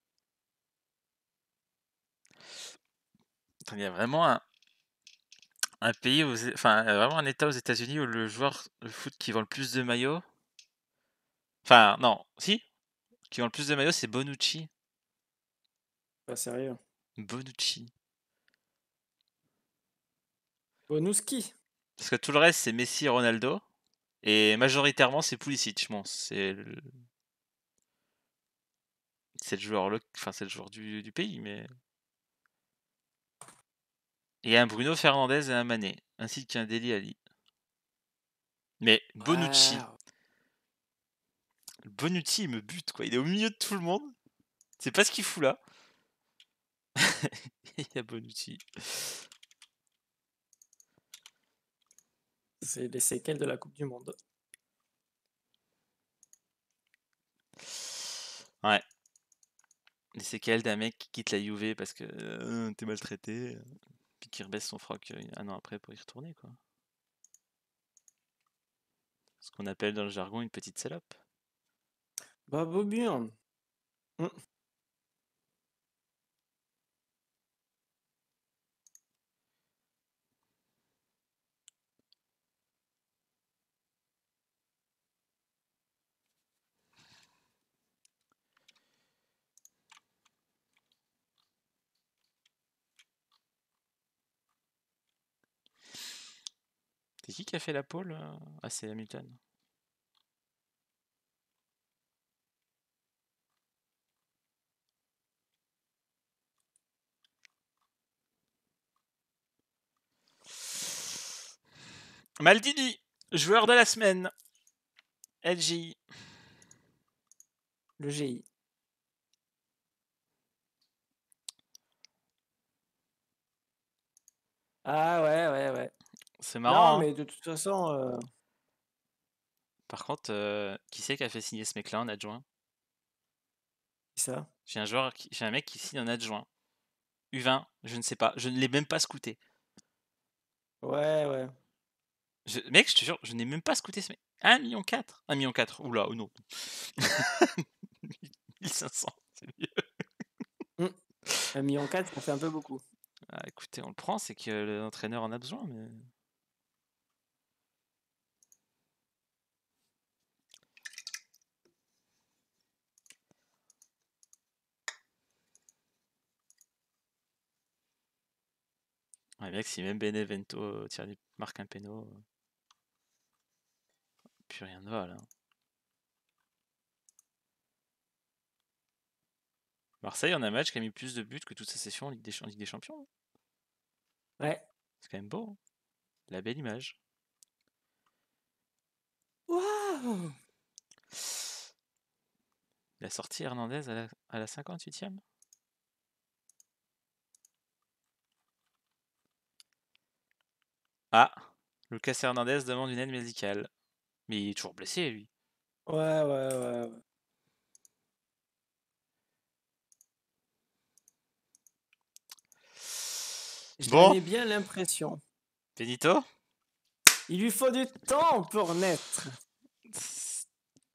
Il y a vraiment un, un pays, enfin euh, vraiment un état aux États-Unis où le joueur de foot qui vend le plus de maillots, enfin non, si, qui vend le plus de maillots, c'est Bonucci. Pas sérieux. Bonucci. Bonuski. Parce que tout le reste, c'est Messi et Ronaldo. Et majoritairement, c'est Pulisic, je pense. C'est le... C'est le joueur, le... Enfin, c'est le joueur du, du pays, mais et un Bruno Fernandez et un Mané, ainsi qu'un Deli Ali. Mais Bonucci. Bonucci, il me bute, quoi. Il est au milieu de tout le monde. C'est pas ce qu'il fout là. <laughs> il y a Bonucci. C'est les séquelles de la Coupe du Monde. Ouais. Les séquelles d'un mec qui quitte la UV parce que euh, t'es maltraité. Qui rebaisse son froc euh, un an après pour y retourner, quoi. Ce qu'on appelle dans le jargon une petite salope. Bah, bien. Mmh. C'est qui qui a fait la pole Ah, euh, c'est Hamilton. Maldini, joueur de la semaine. LGI. Le GI. Ah ouais, ouais, ouais. C'est marrant. Non, hein. mais de toute façon. Euh Par contre, euh, qui c'est qui a fait signer ce mec-là en adjoint qui ça J'ai un un mec qui signe en adjoint. U20, je ne sais pas, je ne l'ai même pas scouté. Ouais, ouais. Mec, je te jure, je n'ai même pas scouté ce mec. 1,4 million 4 million 4, oula, ou non. 1500, c'est mieux. Hum. Un million 4, ça fait un peu beaucoup. Ah, écoutez, on le prend, c'est que l'entraîneur en a besoin, mais On bien que si même Benevento tire du... marque un plus rien ne va là. Hein. Marseille a un match qui a mis plus de buts que toute sa session en Ligue des, Champions. Hein. Ouais. C'est quand même beau. Hein. La belle image. Waouh La sortie Hernandez à la, à la 58e Ah, Lucas Hernandez demande une aide médicale. Mais il est toujours blessé, lui. Ouais, ouais, ouais. ouais. Bon. J'ai bien l'impression. Benito Il lui faut du temps pour naître.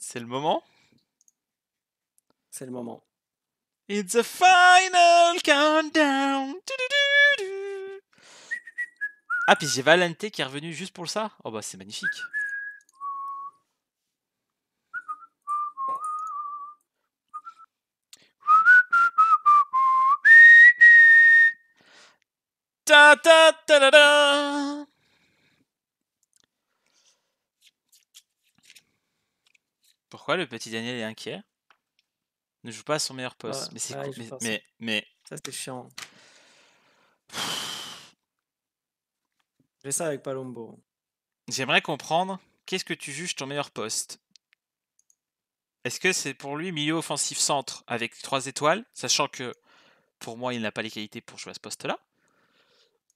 C'est le moment C'est le moment. It's a final countdown. Ah, puis j'ai Valente qui est revenu juste pour ça Oh bah c'est magnifique Ta ta ta da da Pourquoi le petit Daniel est inquiet Ne joue pas à son meilleur poste. mais c'est mais, mais, Ça, c'est chiant ça avec Palombo. J'aimerais comprendre, qu'est-ce que tu juges ton meilleur poste Est-ce que c'est pour lui milieu offensif centre avec trois étoiles, sachant que pour moi il n'a pas les qualités pour jouer à ce poste-là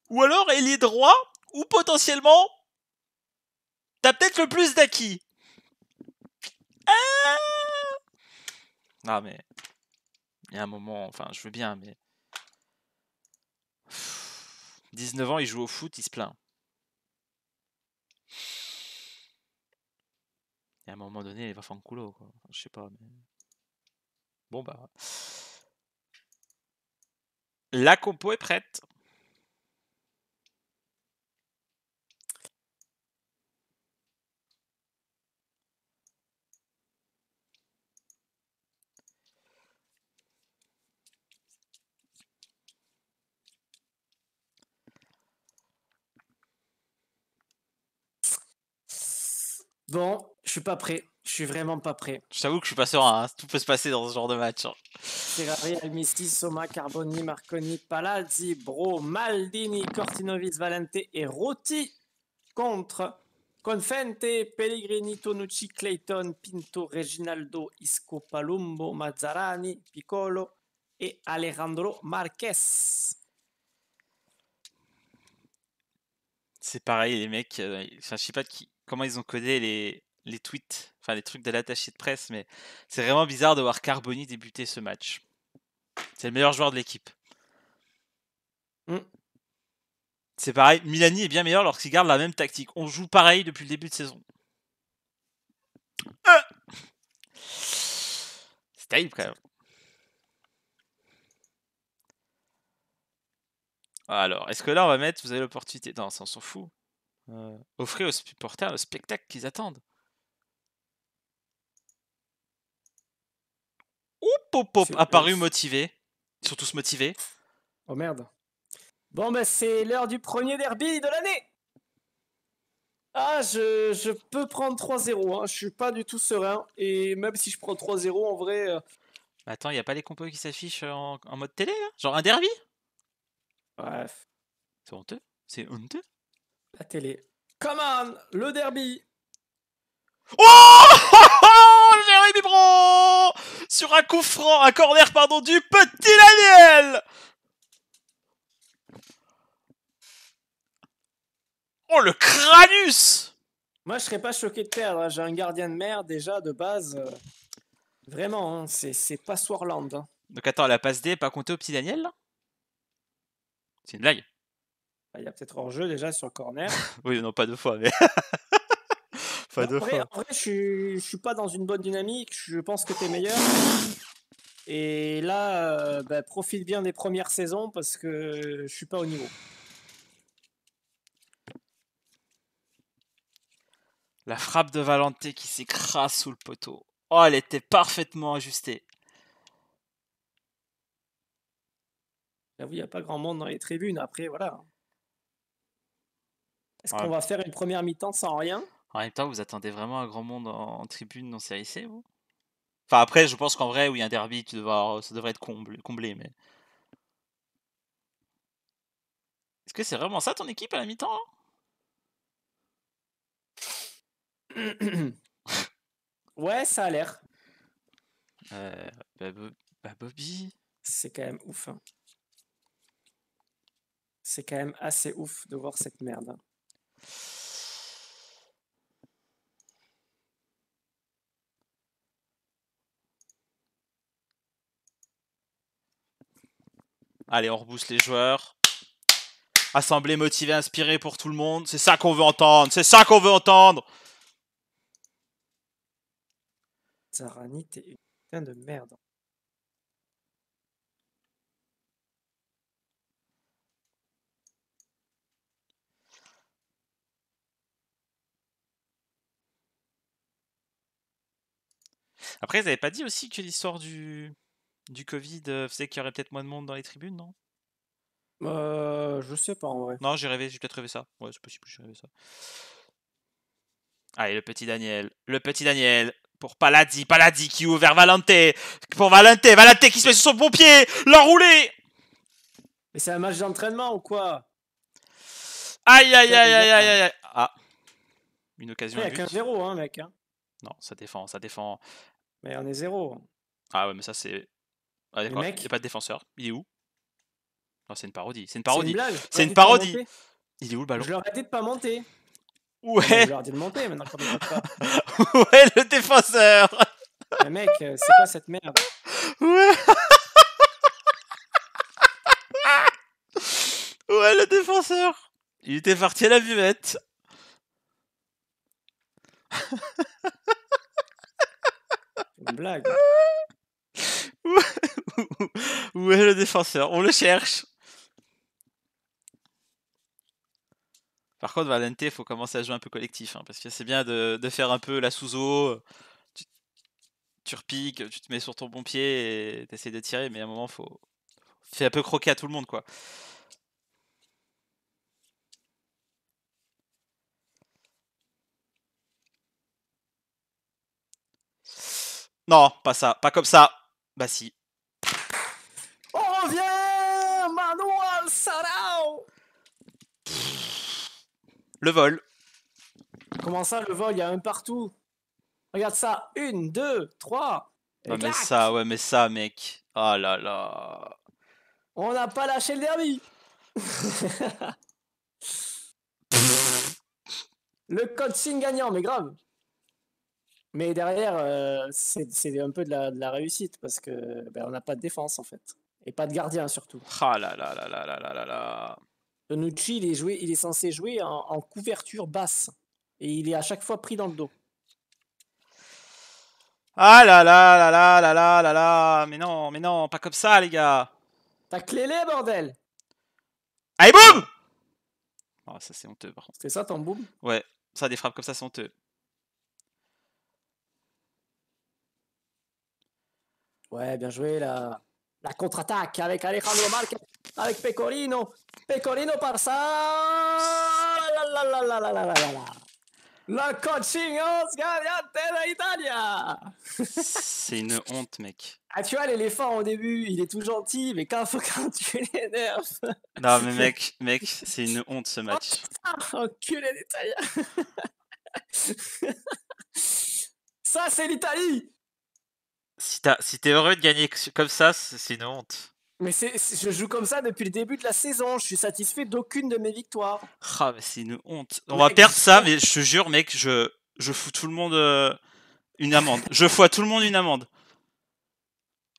Ou alors ailier droit Ou potentiellement T'as peut-être le plus d'acquis ah Non mais... Il y a un moment, enfin je veux bien, mais... 19 ans, il joue au foot, il se plaint. Et à un moment donné, elle va faire un couloir. quoi. je sais pas, Bon, bah... La compo est prête. Bon, je suis pas prêt. Je suis vraiment pas prêt. Je t'avoue que je suis pas serein. Hein. Tout peut se passer dans ce genre de match. Hein. Ferrari, Almisti, Soma, Carboni, Marconi, Palazzi, Bro, Maldini, Cortinovis, Valente et Rotti contre Confente, Pellegrini, Tonucci, Clayton, Pinto, Reginaldo, Isco, Palumbo, Mazzarani, Piccolo et Alejandro Marquez. C'est pareil, les mecs. Euh, je sais pas qui, comment ils ont codé les, les tweets, enfin les trucs de l'attaché de presse, mais c'est vraiment bizarre de voir Carboni débuter ce match. C'est le meilleur joueur de l'équipe. Mm. C'est pareil, Milani est bien meilleur lorsqu'il garde la même tactique. On joue pareil depuis le début de saison. Euh. c'est quand même. Alors, est-ce que là on va mettre, vous avez l'opportunité Non, ça on s'en fout. Euh, offrez aux supporters le spectacle qu'ils attendent. pop, pop, apparu motivé. Ils sont tous motivés. Oh merde. Bon, bah, c'est l'heure du premier derby de l'année. Ah, je, je, peux prendre 3-0. Hein. Je suis pas du tout serein. Et même si je prends 3-0, en vrai. Euh, attends, il y a pas les compos qui s'affichent en, mode télé, Genre un derby Bref. C'est honteux. C'est honteux. La télé. Come on Le derby Oh sur un coup franc, un corner, pardon, du petit Daniel Oh, le Cranus Moi, je serais pas choqué de perdre. Hein. J'ai un gardien de mer, déjà, de base. Euh, vraiment, hein. c'est pas Swarland. Hein. Donc, attends, la passe D pas comptée au petit Daniel, C'est une blague. Bah, il y a peut-être hors-jeu, déjà, sur le corner. <laughs> oui, non, pas deux fois, mais... <laughs> Bah, en vrai, je suis, suis pas dans une bonne dynamique. Je pense que tu es meilleur. Et là, euh, bah, profite bien des premières saisons parce que je suis pas au niveau. La frappe de Valenté qui s'écrase sous le poteau. Oh, elle était parfaitement ajustée. J'avoue, il n'y a pas grand monde dans les tribunes. Après, voilà. Est-ce qu'on va faire une première mi-temps sans rien en même temps, vous attendez vraiment un grand monde en, tribune dans série C, vous Enfin, après, je pense qu'en vrai, où il y a un derby, ça devrait être comblé, comblé mais. Est-ce que c'est vraiment ça ton équipe à la mi-temps <coughs> Ouais, ça a l'air. Euh, bah, bah, Bobby. C'est quand même ouf. Hein. C'est quand même assez ouf de voir cette merde. Hein. Allez, on rebousse les joueurs. Assemblée motivée, inspirée pour tout le monde. C'est ça qu'on veut entendre. C'est ça qu'on veut entendre. Zarani, t'es une de merde. Après, ils n'avaient pas dit aussi que l'histoire du du Covid euh, faisait qu'il y aurait peut-être moins de monde dans les tribunes, non euh, Je sais pas en vrai. Non, j'ai rêvé, j'ai peut-être rêvé ça. Ouais, c'est possible, j'ai rêvé ça. Allez, le petit Daniel. Le petit Daniel pour Paladi. Paladi qui ouvre vers Valenté. Pour Valente. Valente qui se met sur son bon pied. L'enroulé. Mais c'est un match d'entraînement ou quoi Aïe, aïe, aïe, aïe, aïe, aïe. Ah. Une occasion. Il y a qu'un zéro, hein, mec. Hein. Non, ça défend, ça défend. Mais on est zéro. Ah ouais, mais ça, c'est ah, Il n'y a pas de défenseur. Il est où c'est une parodie. C'est une parodie. C'est une, parodie. Il est où le ballon Je leur ai dit de pas monter. Ouais. Je leur ai dit de monter maintenant. pas <laughs> ouais, le défenseur. Mais mec, euh, c'est quoi cette merde Ouais. <laughs> ouais, le défenseur. Il était parti à la buvette. Une blague. <laughs> Ouais. Où est le défenseur On le cherche Par contre, Valente, il faut commencer à jouer un peu collectif, hein, parce que c'est bien de, faire un peu la sous-eau, tu, repiques, tu te mets sur ton bon pied et t'essayes de tirer, mais à un moment, il faut fais un peu croquer à tout le monde, quoi. Non, pas ça, pas comme ça. Bah si vient Manuel Sarao Le vol. Comment ça, le vol Il y a un partout. Regarde ça. Une, deux, trois. Ah, mais ça, ouais, mais ça, mec. oh là là. On n'a pas lâché le derby. <laughs> le code gagnant, mais grave. Mais derrière, euh, c'est un peu de la, réussite parce que ben, on n'a pas de défense en fait. Et pas de gardien surtout. Ah là là là là là là là là. il est, il est censé jouer en, couverture basse. Et il est à chaque fois pris dans le dos. Ah là là là là là là là là Mais non, mais non, pas comme ça les gars clé les bordel Allez boum Oh ça c'est honteux par contre. C'est ça ton boum Ouais, ça des frappes comme ça c'est honteux. Ouais, bien joué là la contre-attaque avec Alejandro Marquez, avec Pecorino. Pecorino par ça. La, coaching la, la, la, C'est une honte, mec. Ah, tu vois, l'éléphant au début, il est tout gentil, mais quand, <laughs> quand tu l'énerves. Non, mais mec, mec, c'est une honte ce match. Ah, enculé <laughs> Ça, c'est l'Italie si t'es si heureux de gagner comme ça, c'est une honte. Mais je joue comme ça depuis le début de la saison. Je suis satisfait d'aucune de mes victoires. Ah, mais c'est une honte. On va perdre ça, mais je te jure, mec, je, je fous tout le monde euh, une amende. je fous à tout le monde une amende.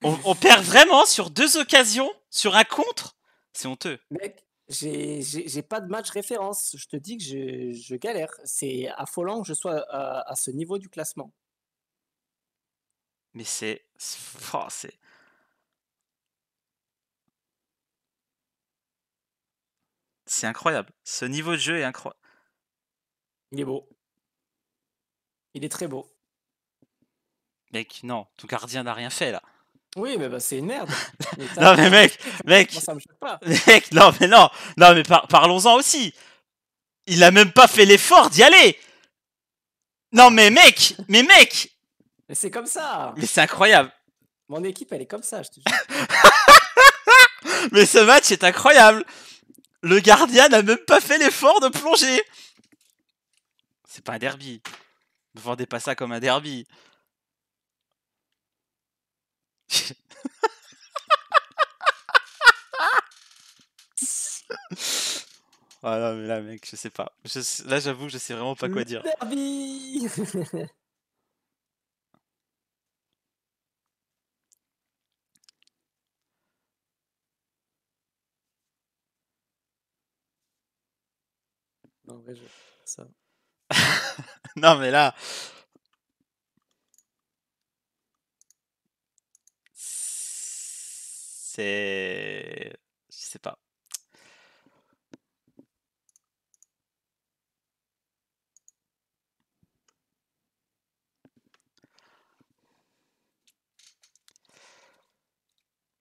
On, perd vraiment sur deux occasions, sur un contre. C'est honteux. Mec, j'ai pas de match référence. Je te dis que je, je galère. C'est affolant que je sois euh, à ce niveau du classement. Mais c'est. c'est. incroyable. Ce niveau de jeu est incroyable. Il est beau. Il est très beau. Mec, non, ton gardien n'a rien fait là. Oui, mais bah, c'est une merde. <laughs> non, mais mec, mec, ça me choque pas. mec, non, mais non, non, mais parlons-en aussi. Il a même pas fait l'effort d'y aller. Non, mais mec, mais mec, mais c'est comme ça Mais c'est incroyable Mon équipe, elle est comme ça, je te jure. <laughs> Mais ce match est incroyable Le gardien n'a même pas fait l'effort de plonger C'est pas un derby. Ne vendez pas ça comme un derby. <laughs> Ah non, mais là, mec, je sais pas. là, j'avoue, je sais vraiment pas quoi dire. Derby <laughs> <laughs> non, mais là. C'est. Je sais pas.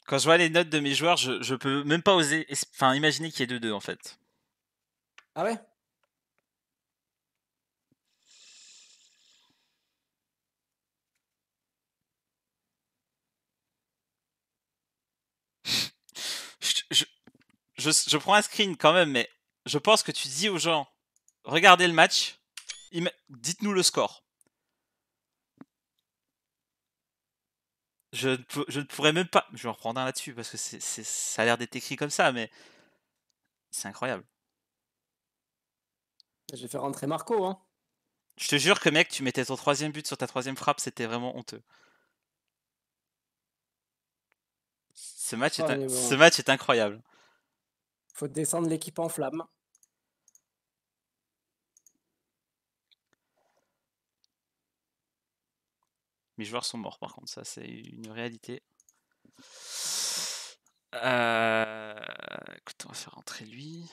Quand je vois les notes de mes joueurs, je, peux même pas oser enfin, imaginer qu'il y ait deux deux en fait. Ah ouais je, prends un screen quand même, mais je pense que tu dis aux gens, regardez le match, dites-nous le score. Je, ne, pourrais même pas... Je vais en reprendre un là-dessus, parce que ça a l'air d'être écrit comme ça, mais c'est incroyable. Je vais faire rentrer Marco, hein. Je te jure que mec, tu mettais ton troisième but sur ta troisième frappe, c'était vraiment honteux. Ce match, oh, ce match est incroyable faut descendre l'équipe en flamme. Mes joueurs sont morts par contre, ça c'est une réalité. Euh, écoute, on va faire rentrer lui.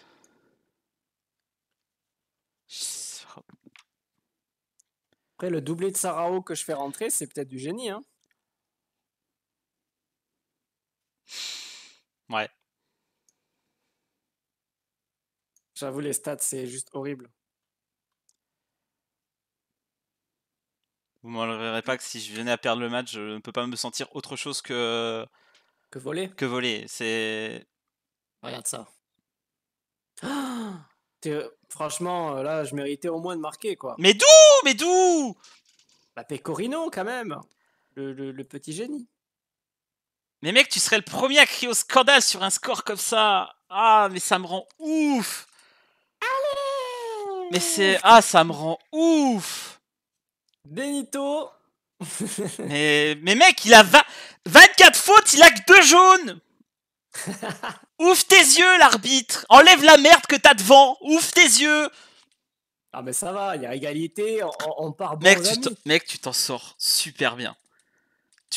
Après, le doublé de Sarao que je fais rentrer, c'est peut-être du génie. Hein. ouais. J'avoue, les stats, c'est juste horrible. Vous verrez pas que si je venais à perdre le match, je ne peux pas me sentir autre chose que. Que voler Que voler. C'est. Regarde ça. <gasps> Franchement, euh, là, je méritais au moins de marquer, quoi. Mais d'où Mais d'où Bah, Pecorino, quand même le, petit génie. Mais mec, tu serais le premier à crier au scandale sur un score comme ça Ah, mais ça me rend ouf mais oh, c'est. Ah, ça me rend ouf Benito <laughs> mais... mec, il a 24 fautes, il a que 2 jaunes <laughs> Ouvre tes yeux, l'arbitre Enlève la merde que t'as devant Ouvre tes yeux Ah mais ça va, il y a égalité, on, part bon mec, tu mec, tu t'en sors super bien.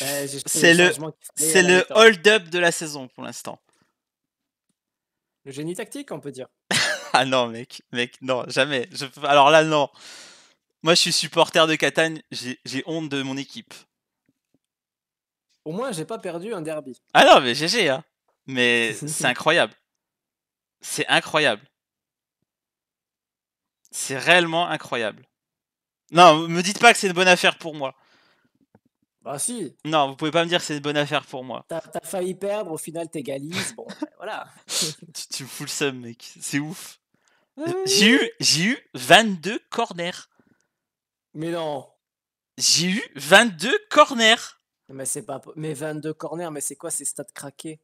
Eh, c'est le, c'est le hold-up de la saison pour l'instant. Le génie tactique, on peut dire. <laughs> <laughs> ah non, mec, mec, non, jamais. Je... Alors là, non. Moi, je suis supporter de Catane, j'ai honte de mon équipe. Au moins, j'ai pas perdu un derby. Ah non, mais GG, hein. Mais <laughs> c'est incroyable. C'est incroyable. C'est réellement incroyable. Non, me dites pas que c'est une bonne affaire pour moi. Bah si. Non, vous pouvez pas me dire que c'est une bonne affaire pour moi. T'as failli perdre, au final t'égalises, bon, ben, voilà. <laughs> tu, tu me fous le seum, mec. C'est ouf. J'ai eu, eu 22 corners. Mais non. J'ai eu 22 corners. Mais c'est pas. Mais 22 corners, mais c'est quoi ces stats craqués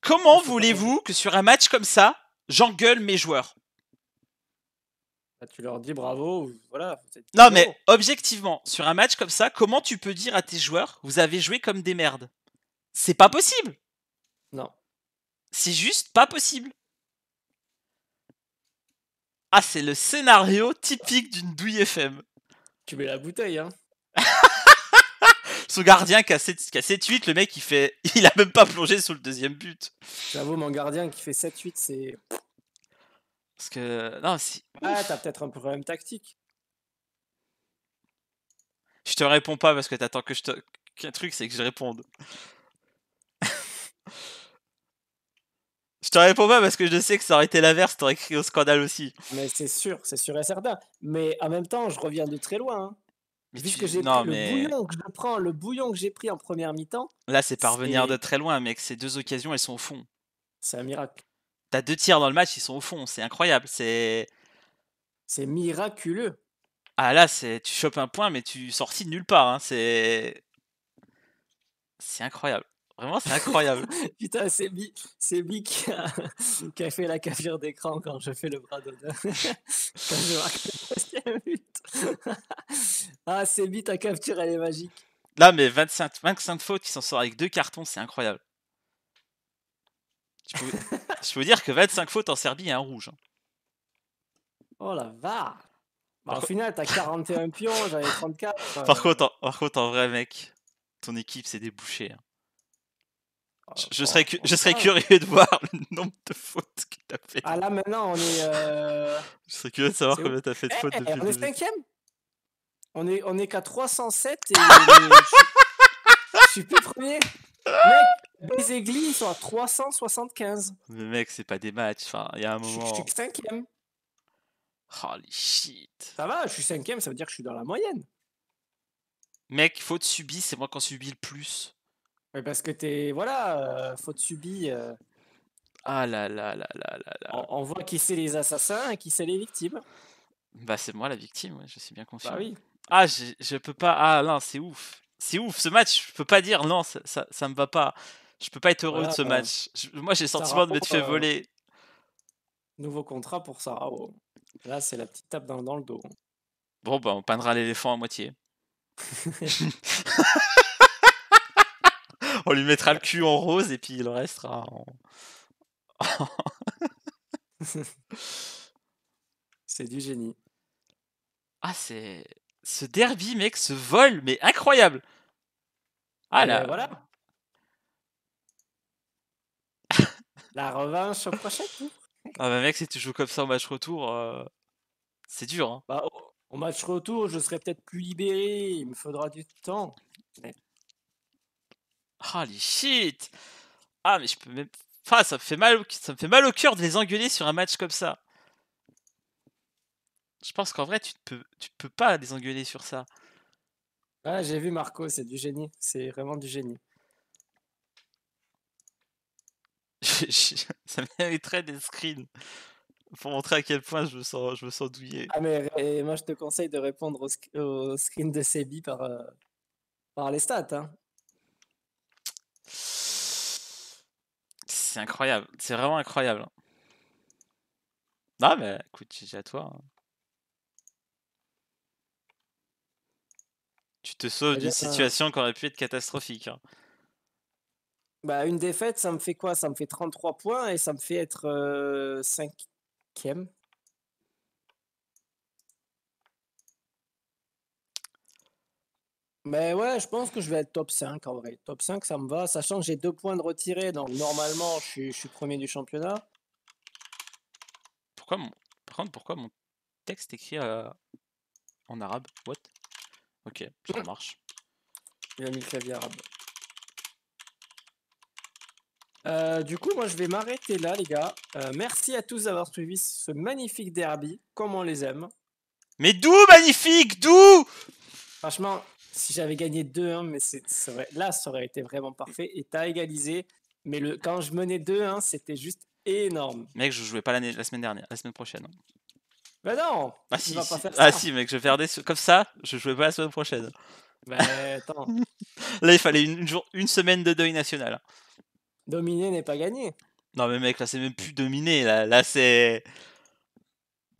Comment voulez-vous que sur un match comme ça, j'engueule mes joueurs bah, tu leur dis bravo, voilà. Non mais objectivement, sur un match comme ça, comment tu peux dire à tes joueurs, vous avez joué comme des merdes C'est pas possible. Non. C'est juste pas possible. Ah, c'est le scénario typique d'une douille FM. Tu mets la bouteille, hein. <laughs> Son gardien qui a 7-8, le mec, il fait. <laughs> Il a même pas plongé sous le deuxième but. J'avoue, mon gardien qui fait 7-8, c'est. Parce que. Non, si. Ah, t'as peut-être un problème tactique. Je te réponds pas parce que t'attends que je te. Qu'un truc, c'est que je réponde. <laughs> Je te réponds pas parce que je sais que ça aurait été l'inverse, t'aurais crié au scandale aussi. Mais c'est sûr, c'est sûr et certain. Mais en même temps, je reviens de très loin. Hein. Mais j'ai le bouillon que je prends, le bouillon que j'ai pris en première mi-temps. Là, c'est parvenir de très loin, mec. Ces deux occasions, elles sont au fond. C'est un miracle. T'as deux tirs dans le match, ils sont au fond. C'est incroyable. C'est. C'est miraculeux. Ah là, c'est tu chopes un point, mais tu sortis de nulle part. Hein. C'est. C'est incroyable. Vraiment, c'est incroyable. <laughs> Putain, c'est Bi, <laughs> qui, a, fait la capture d'écran quand je fais le bras d'honneur. <laughs> quand je marque ah, c'est Bi, ta capture, elle est magique. Là, mais 25, fautes, qui s'en sort avec deux cartons, c'est incroyable. Je peux, vous dire que 25 fautes en Serbie, il un rouge. Hein. Oh la va bah, Au final, t'as 41 pions, j'avais 34. Euh. Par, contre, en, par contre, vrai, mec, ton équipe, s'est débouchée. Hein. Je, oh, serais, oh, oh. curieux de voir le nombre de fautes que t'as fait. Ah là maintenant on est. Euh... je serais curieux de savoir combien t'as fait de eh, fautes eh, depuis. On est cinquième. On est on est qu'à 307 et. je suis plus premier. Mec, les églises sont à 375. Mais mec, c'est pas des matchs. Enfin, il y a un moment. Je, je suis cinquième. Holy shit. Ça va, je suis cinquième, ça veut dire que je suis dans la moyenne. Mec, faute subie, c'est moi qui en subis le plus parce que t'es. Voilà, euh, faute subie. Euh. Ah là là là là là on, voit qui c'est les assassins et qui c'est les victimes. Bah, c'est moi la victime, je suis bien bah conscient. Ah oui. Ah, je, peux pas. Ah non, c'est ouf. C'est ouf, ce match, je peux pas dire non, ça, ça, me va pas. Je peux pas être heureux de ce match. moi, j'ai le sentiment de m'être fait euh, voler. Nouveau contrat pour Sarah. Là, c'est la petite tape dans, dans le dos. Bon, bah, on peindra l'éléphant à moitié. <laughs> <laughs> on lui mettra le cul en rose et puis il restera en. <laughs> c'est du génie. Ah, c'est. Ce derby, mec, ce vol, mais incroyable! Ah eh là. Ben, voilà! <laughs> La revanche au prochain tour! Ah bah mec, si tu joues comme ça au match retour, euh, c'est dur. Hein. Bah, au match retour, je serai peut-être plus libéré, il me faudra du temps. Holy ah, shit Ah, mais je peux même. Enfin, ça me fait mal, ça me fait mal au cœur de les engueuler sur un match comme ça. Je pense qu'en vrai, tu ne peux, tu peux pas les engueuler sur ça. Ah, j'ai vu Marco, c'est du génie. C'est vraiment du génie. <laughs> ça mériterait des screens pour montrer à quel point je me sens, je me sens douillé. Ah, mais moi, je te conseille de répondre aux, screens de Sebi par, euh, par les stats. Hein. C'est incroyable. C'est vraiment incroyable. Hein. Non, mais écoute, j'ai à toi. Hein. Tu te sauves bah, d'une situation qui aurait pu être catastrophique. Hein. Bah, une défaite, ça me fait quoi Ça me fait 33 points et ça me fait être 5 euh, Mais ouais, je pense que je vais être top 5 en vrai. Top 5, ça me va, sachant que j'ai deux points de retiré, donc normalement, je suis, premier du championnat. Pourquoi mon... Par contre, pourquoi mon texte écrit euh, en arabe What Ok, ça mmh. marche. Il a mis le clavier arabe. Euh, du coup, moi, je vais m'arrêter là, les gars. Euh, merci à tous d'avoir suivi ce magnifique derby, comme on les aime. Mais d'où magnifique D'où Franchement, si j'avais gagné 2-1, mais c'est, là, ça aurait été vraiment parfait. Et t'as égalisé. Mais le, quand je menais 2-1, c'était juste énorme. Mec, je jouais pas la semaine dernière, la semaine prochaine. Hein. Bah non Ah, si, Pas faire ah si, mec, je perdais comme ça, je jouais pas la semaine prochaine. Bah attends. <laughs> là, il fallait une, une semaine de deuil national. Dominer n'est pas gagné. Non, mais mec, là, c'est même plus dominer. là c'est.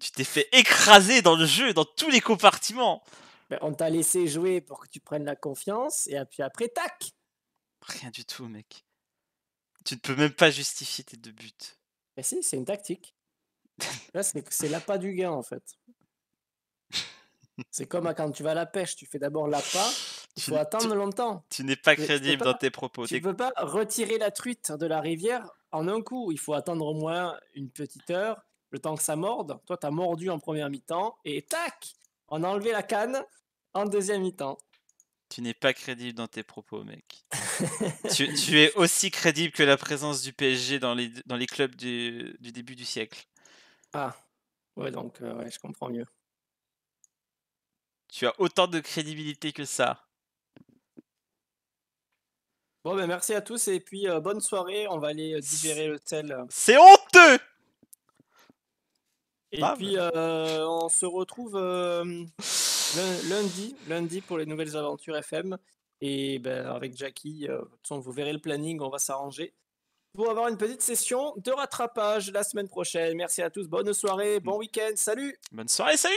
Tu t'es fait écraser dans le jeu, dans tous les compartiments. Ben, on t'a laissé jouer pour que tu prennes la confiance, et puis après, tac Rien du tout, mec. Tu ne peux même pas justifier tes deux buts. Mais ben, si, c'est une tactique. Là, c'est l'appât du gain, en fait. <laughs> C'est comme quand tu vas à la pêche, tu fais d'abord l'appât, il faut attendre longtemps. Tu n'es pas crédible dans tes propos. Tu ne peux pas retirer la truite de la rivière en un coup. Il faut attendre au moins une petite heure, le temps que ça morde. Toi, tu as mordu en première mi-temps, et tac On a enlevé la canne, en deuxième mi-temps. Tu n'es pas crédible dans tes propos, mec. <laughs> tu, es aussi crédible que la présence du PSG dans les, clubs du, début du siècle. Ah, ouais, donc euh, ouais, je comprends mieux. Tu as autant de crédibilité que ça. Bon, ben merci à tous et puis euh, bonne soirée. On va aller euh, digérer C'est honteux! Et puis, on se retrouve lundi, lundi pour les nouvelles aventures FM. Et ben, avec Jackie, euh, vous verrez le planning, on va s'arranger pour avoir une petite session de rattrapage la semaine prochaine. Merci à tous, bonne soirée, bon mm. week-end, salut Bonne soirée, salut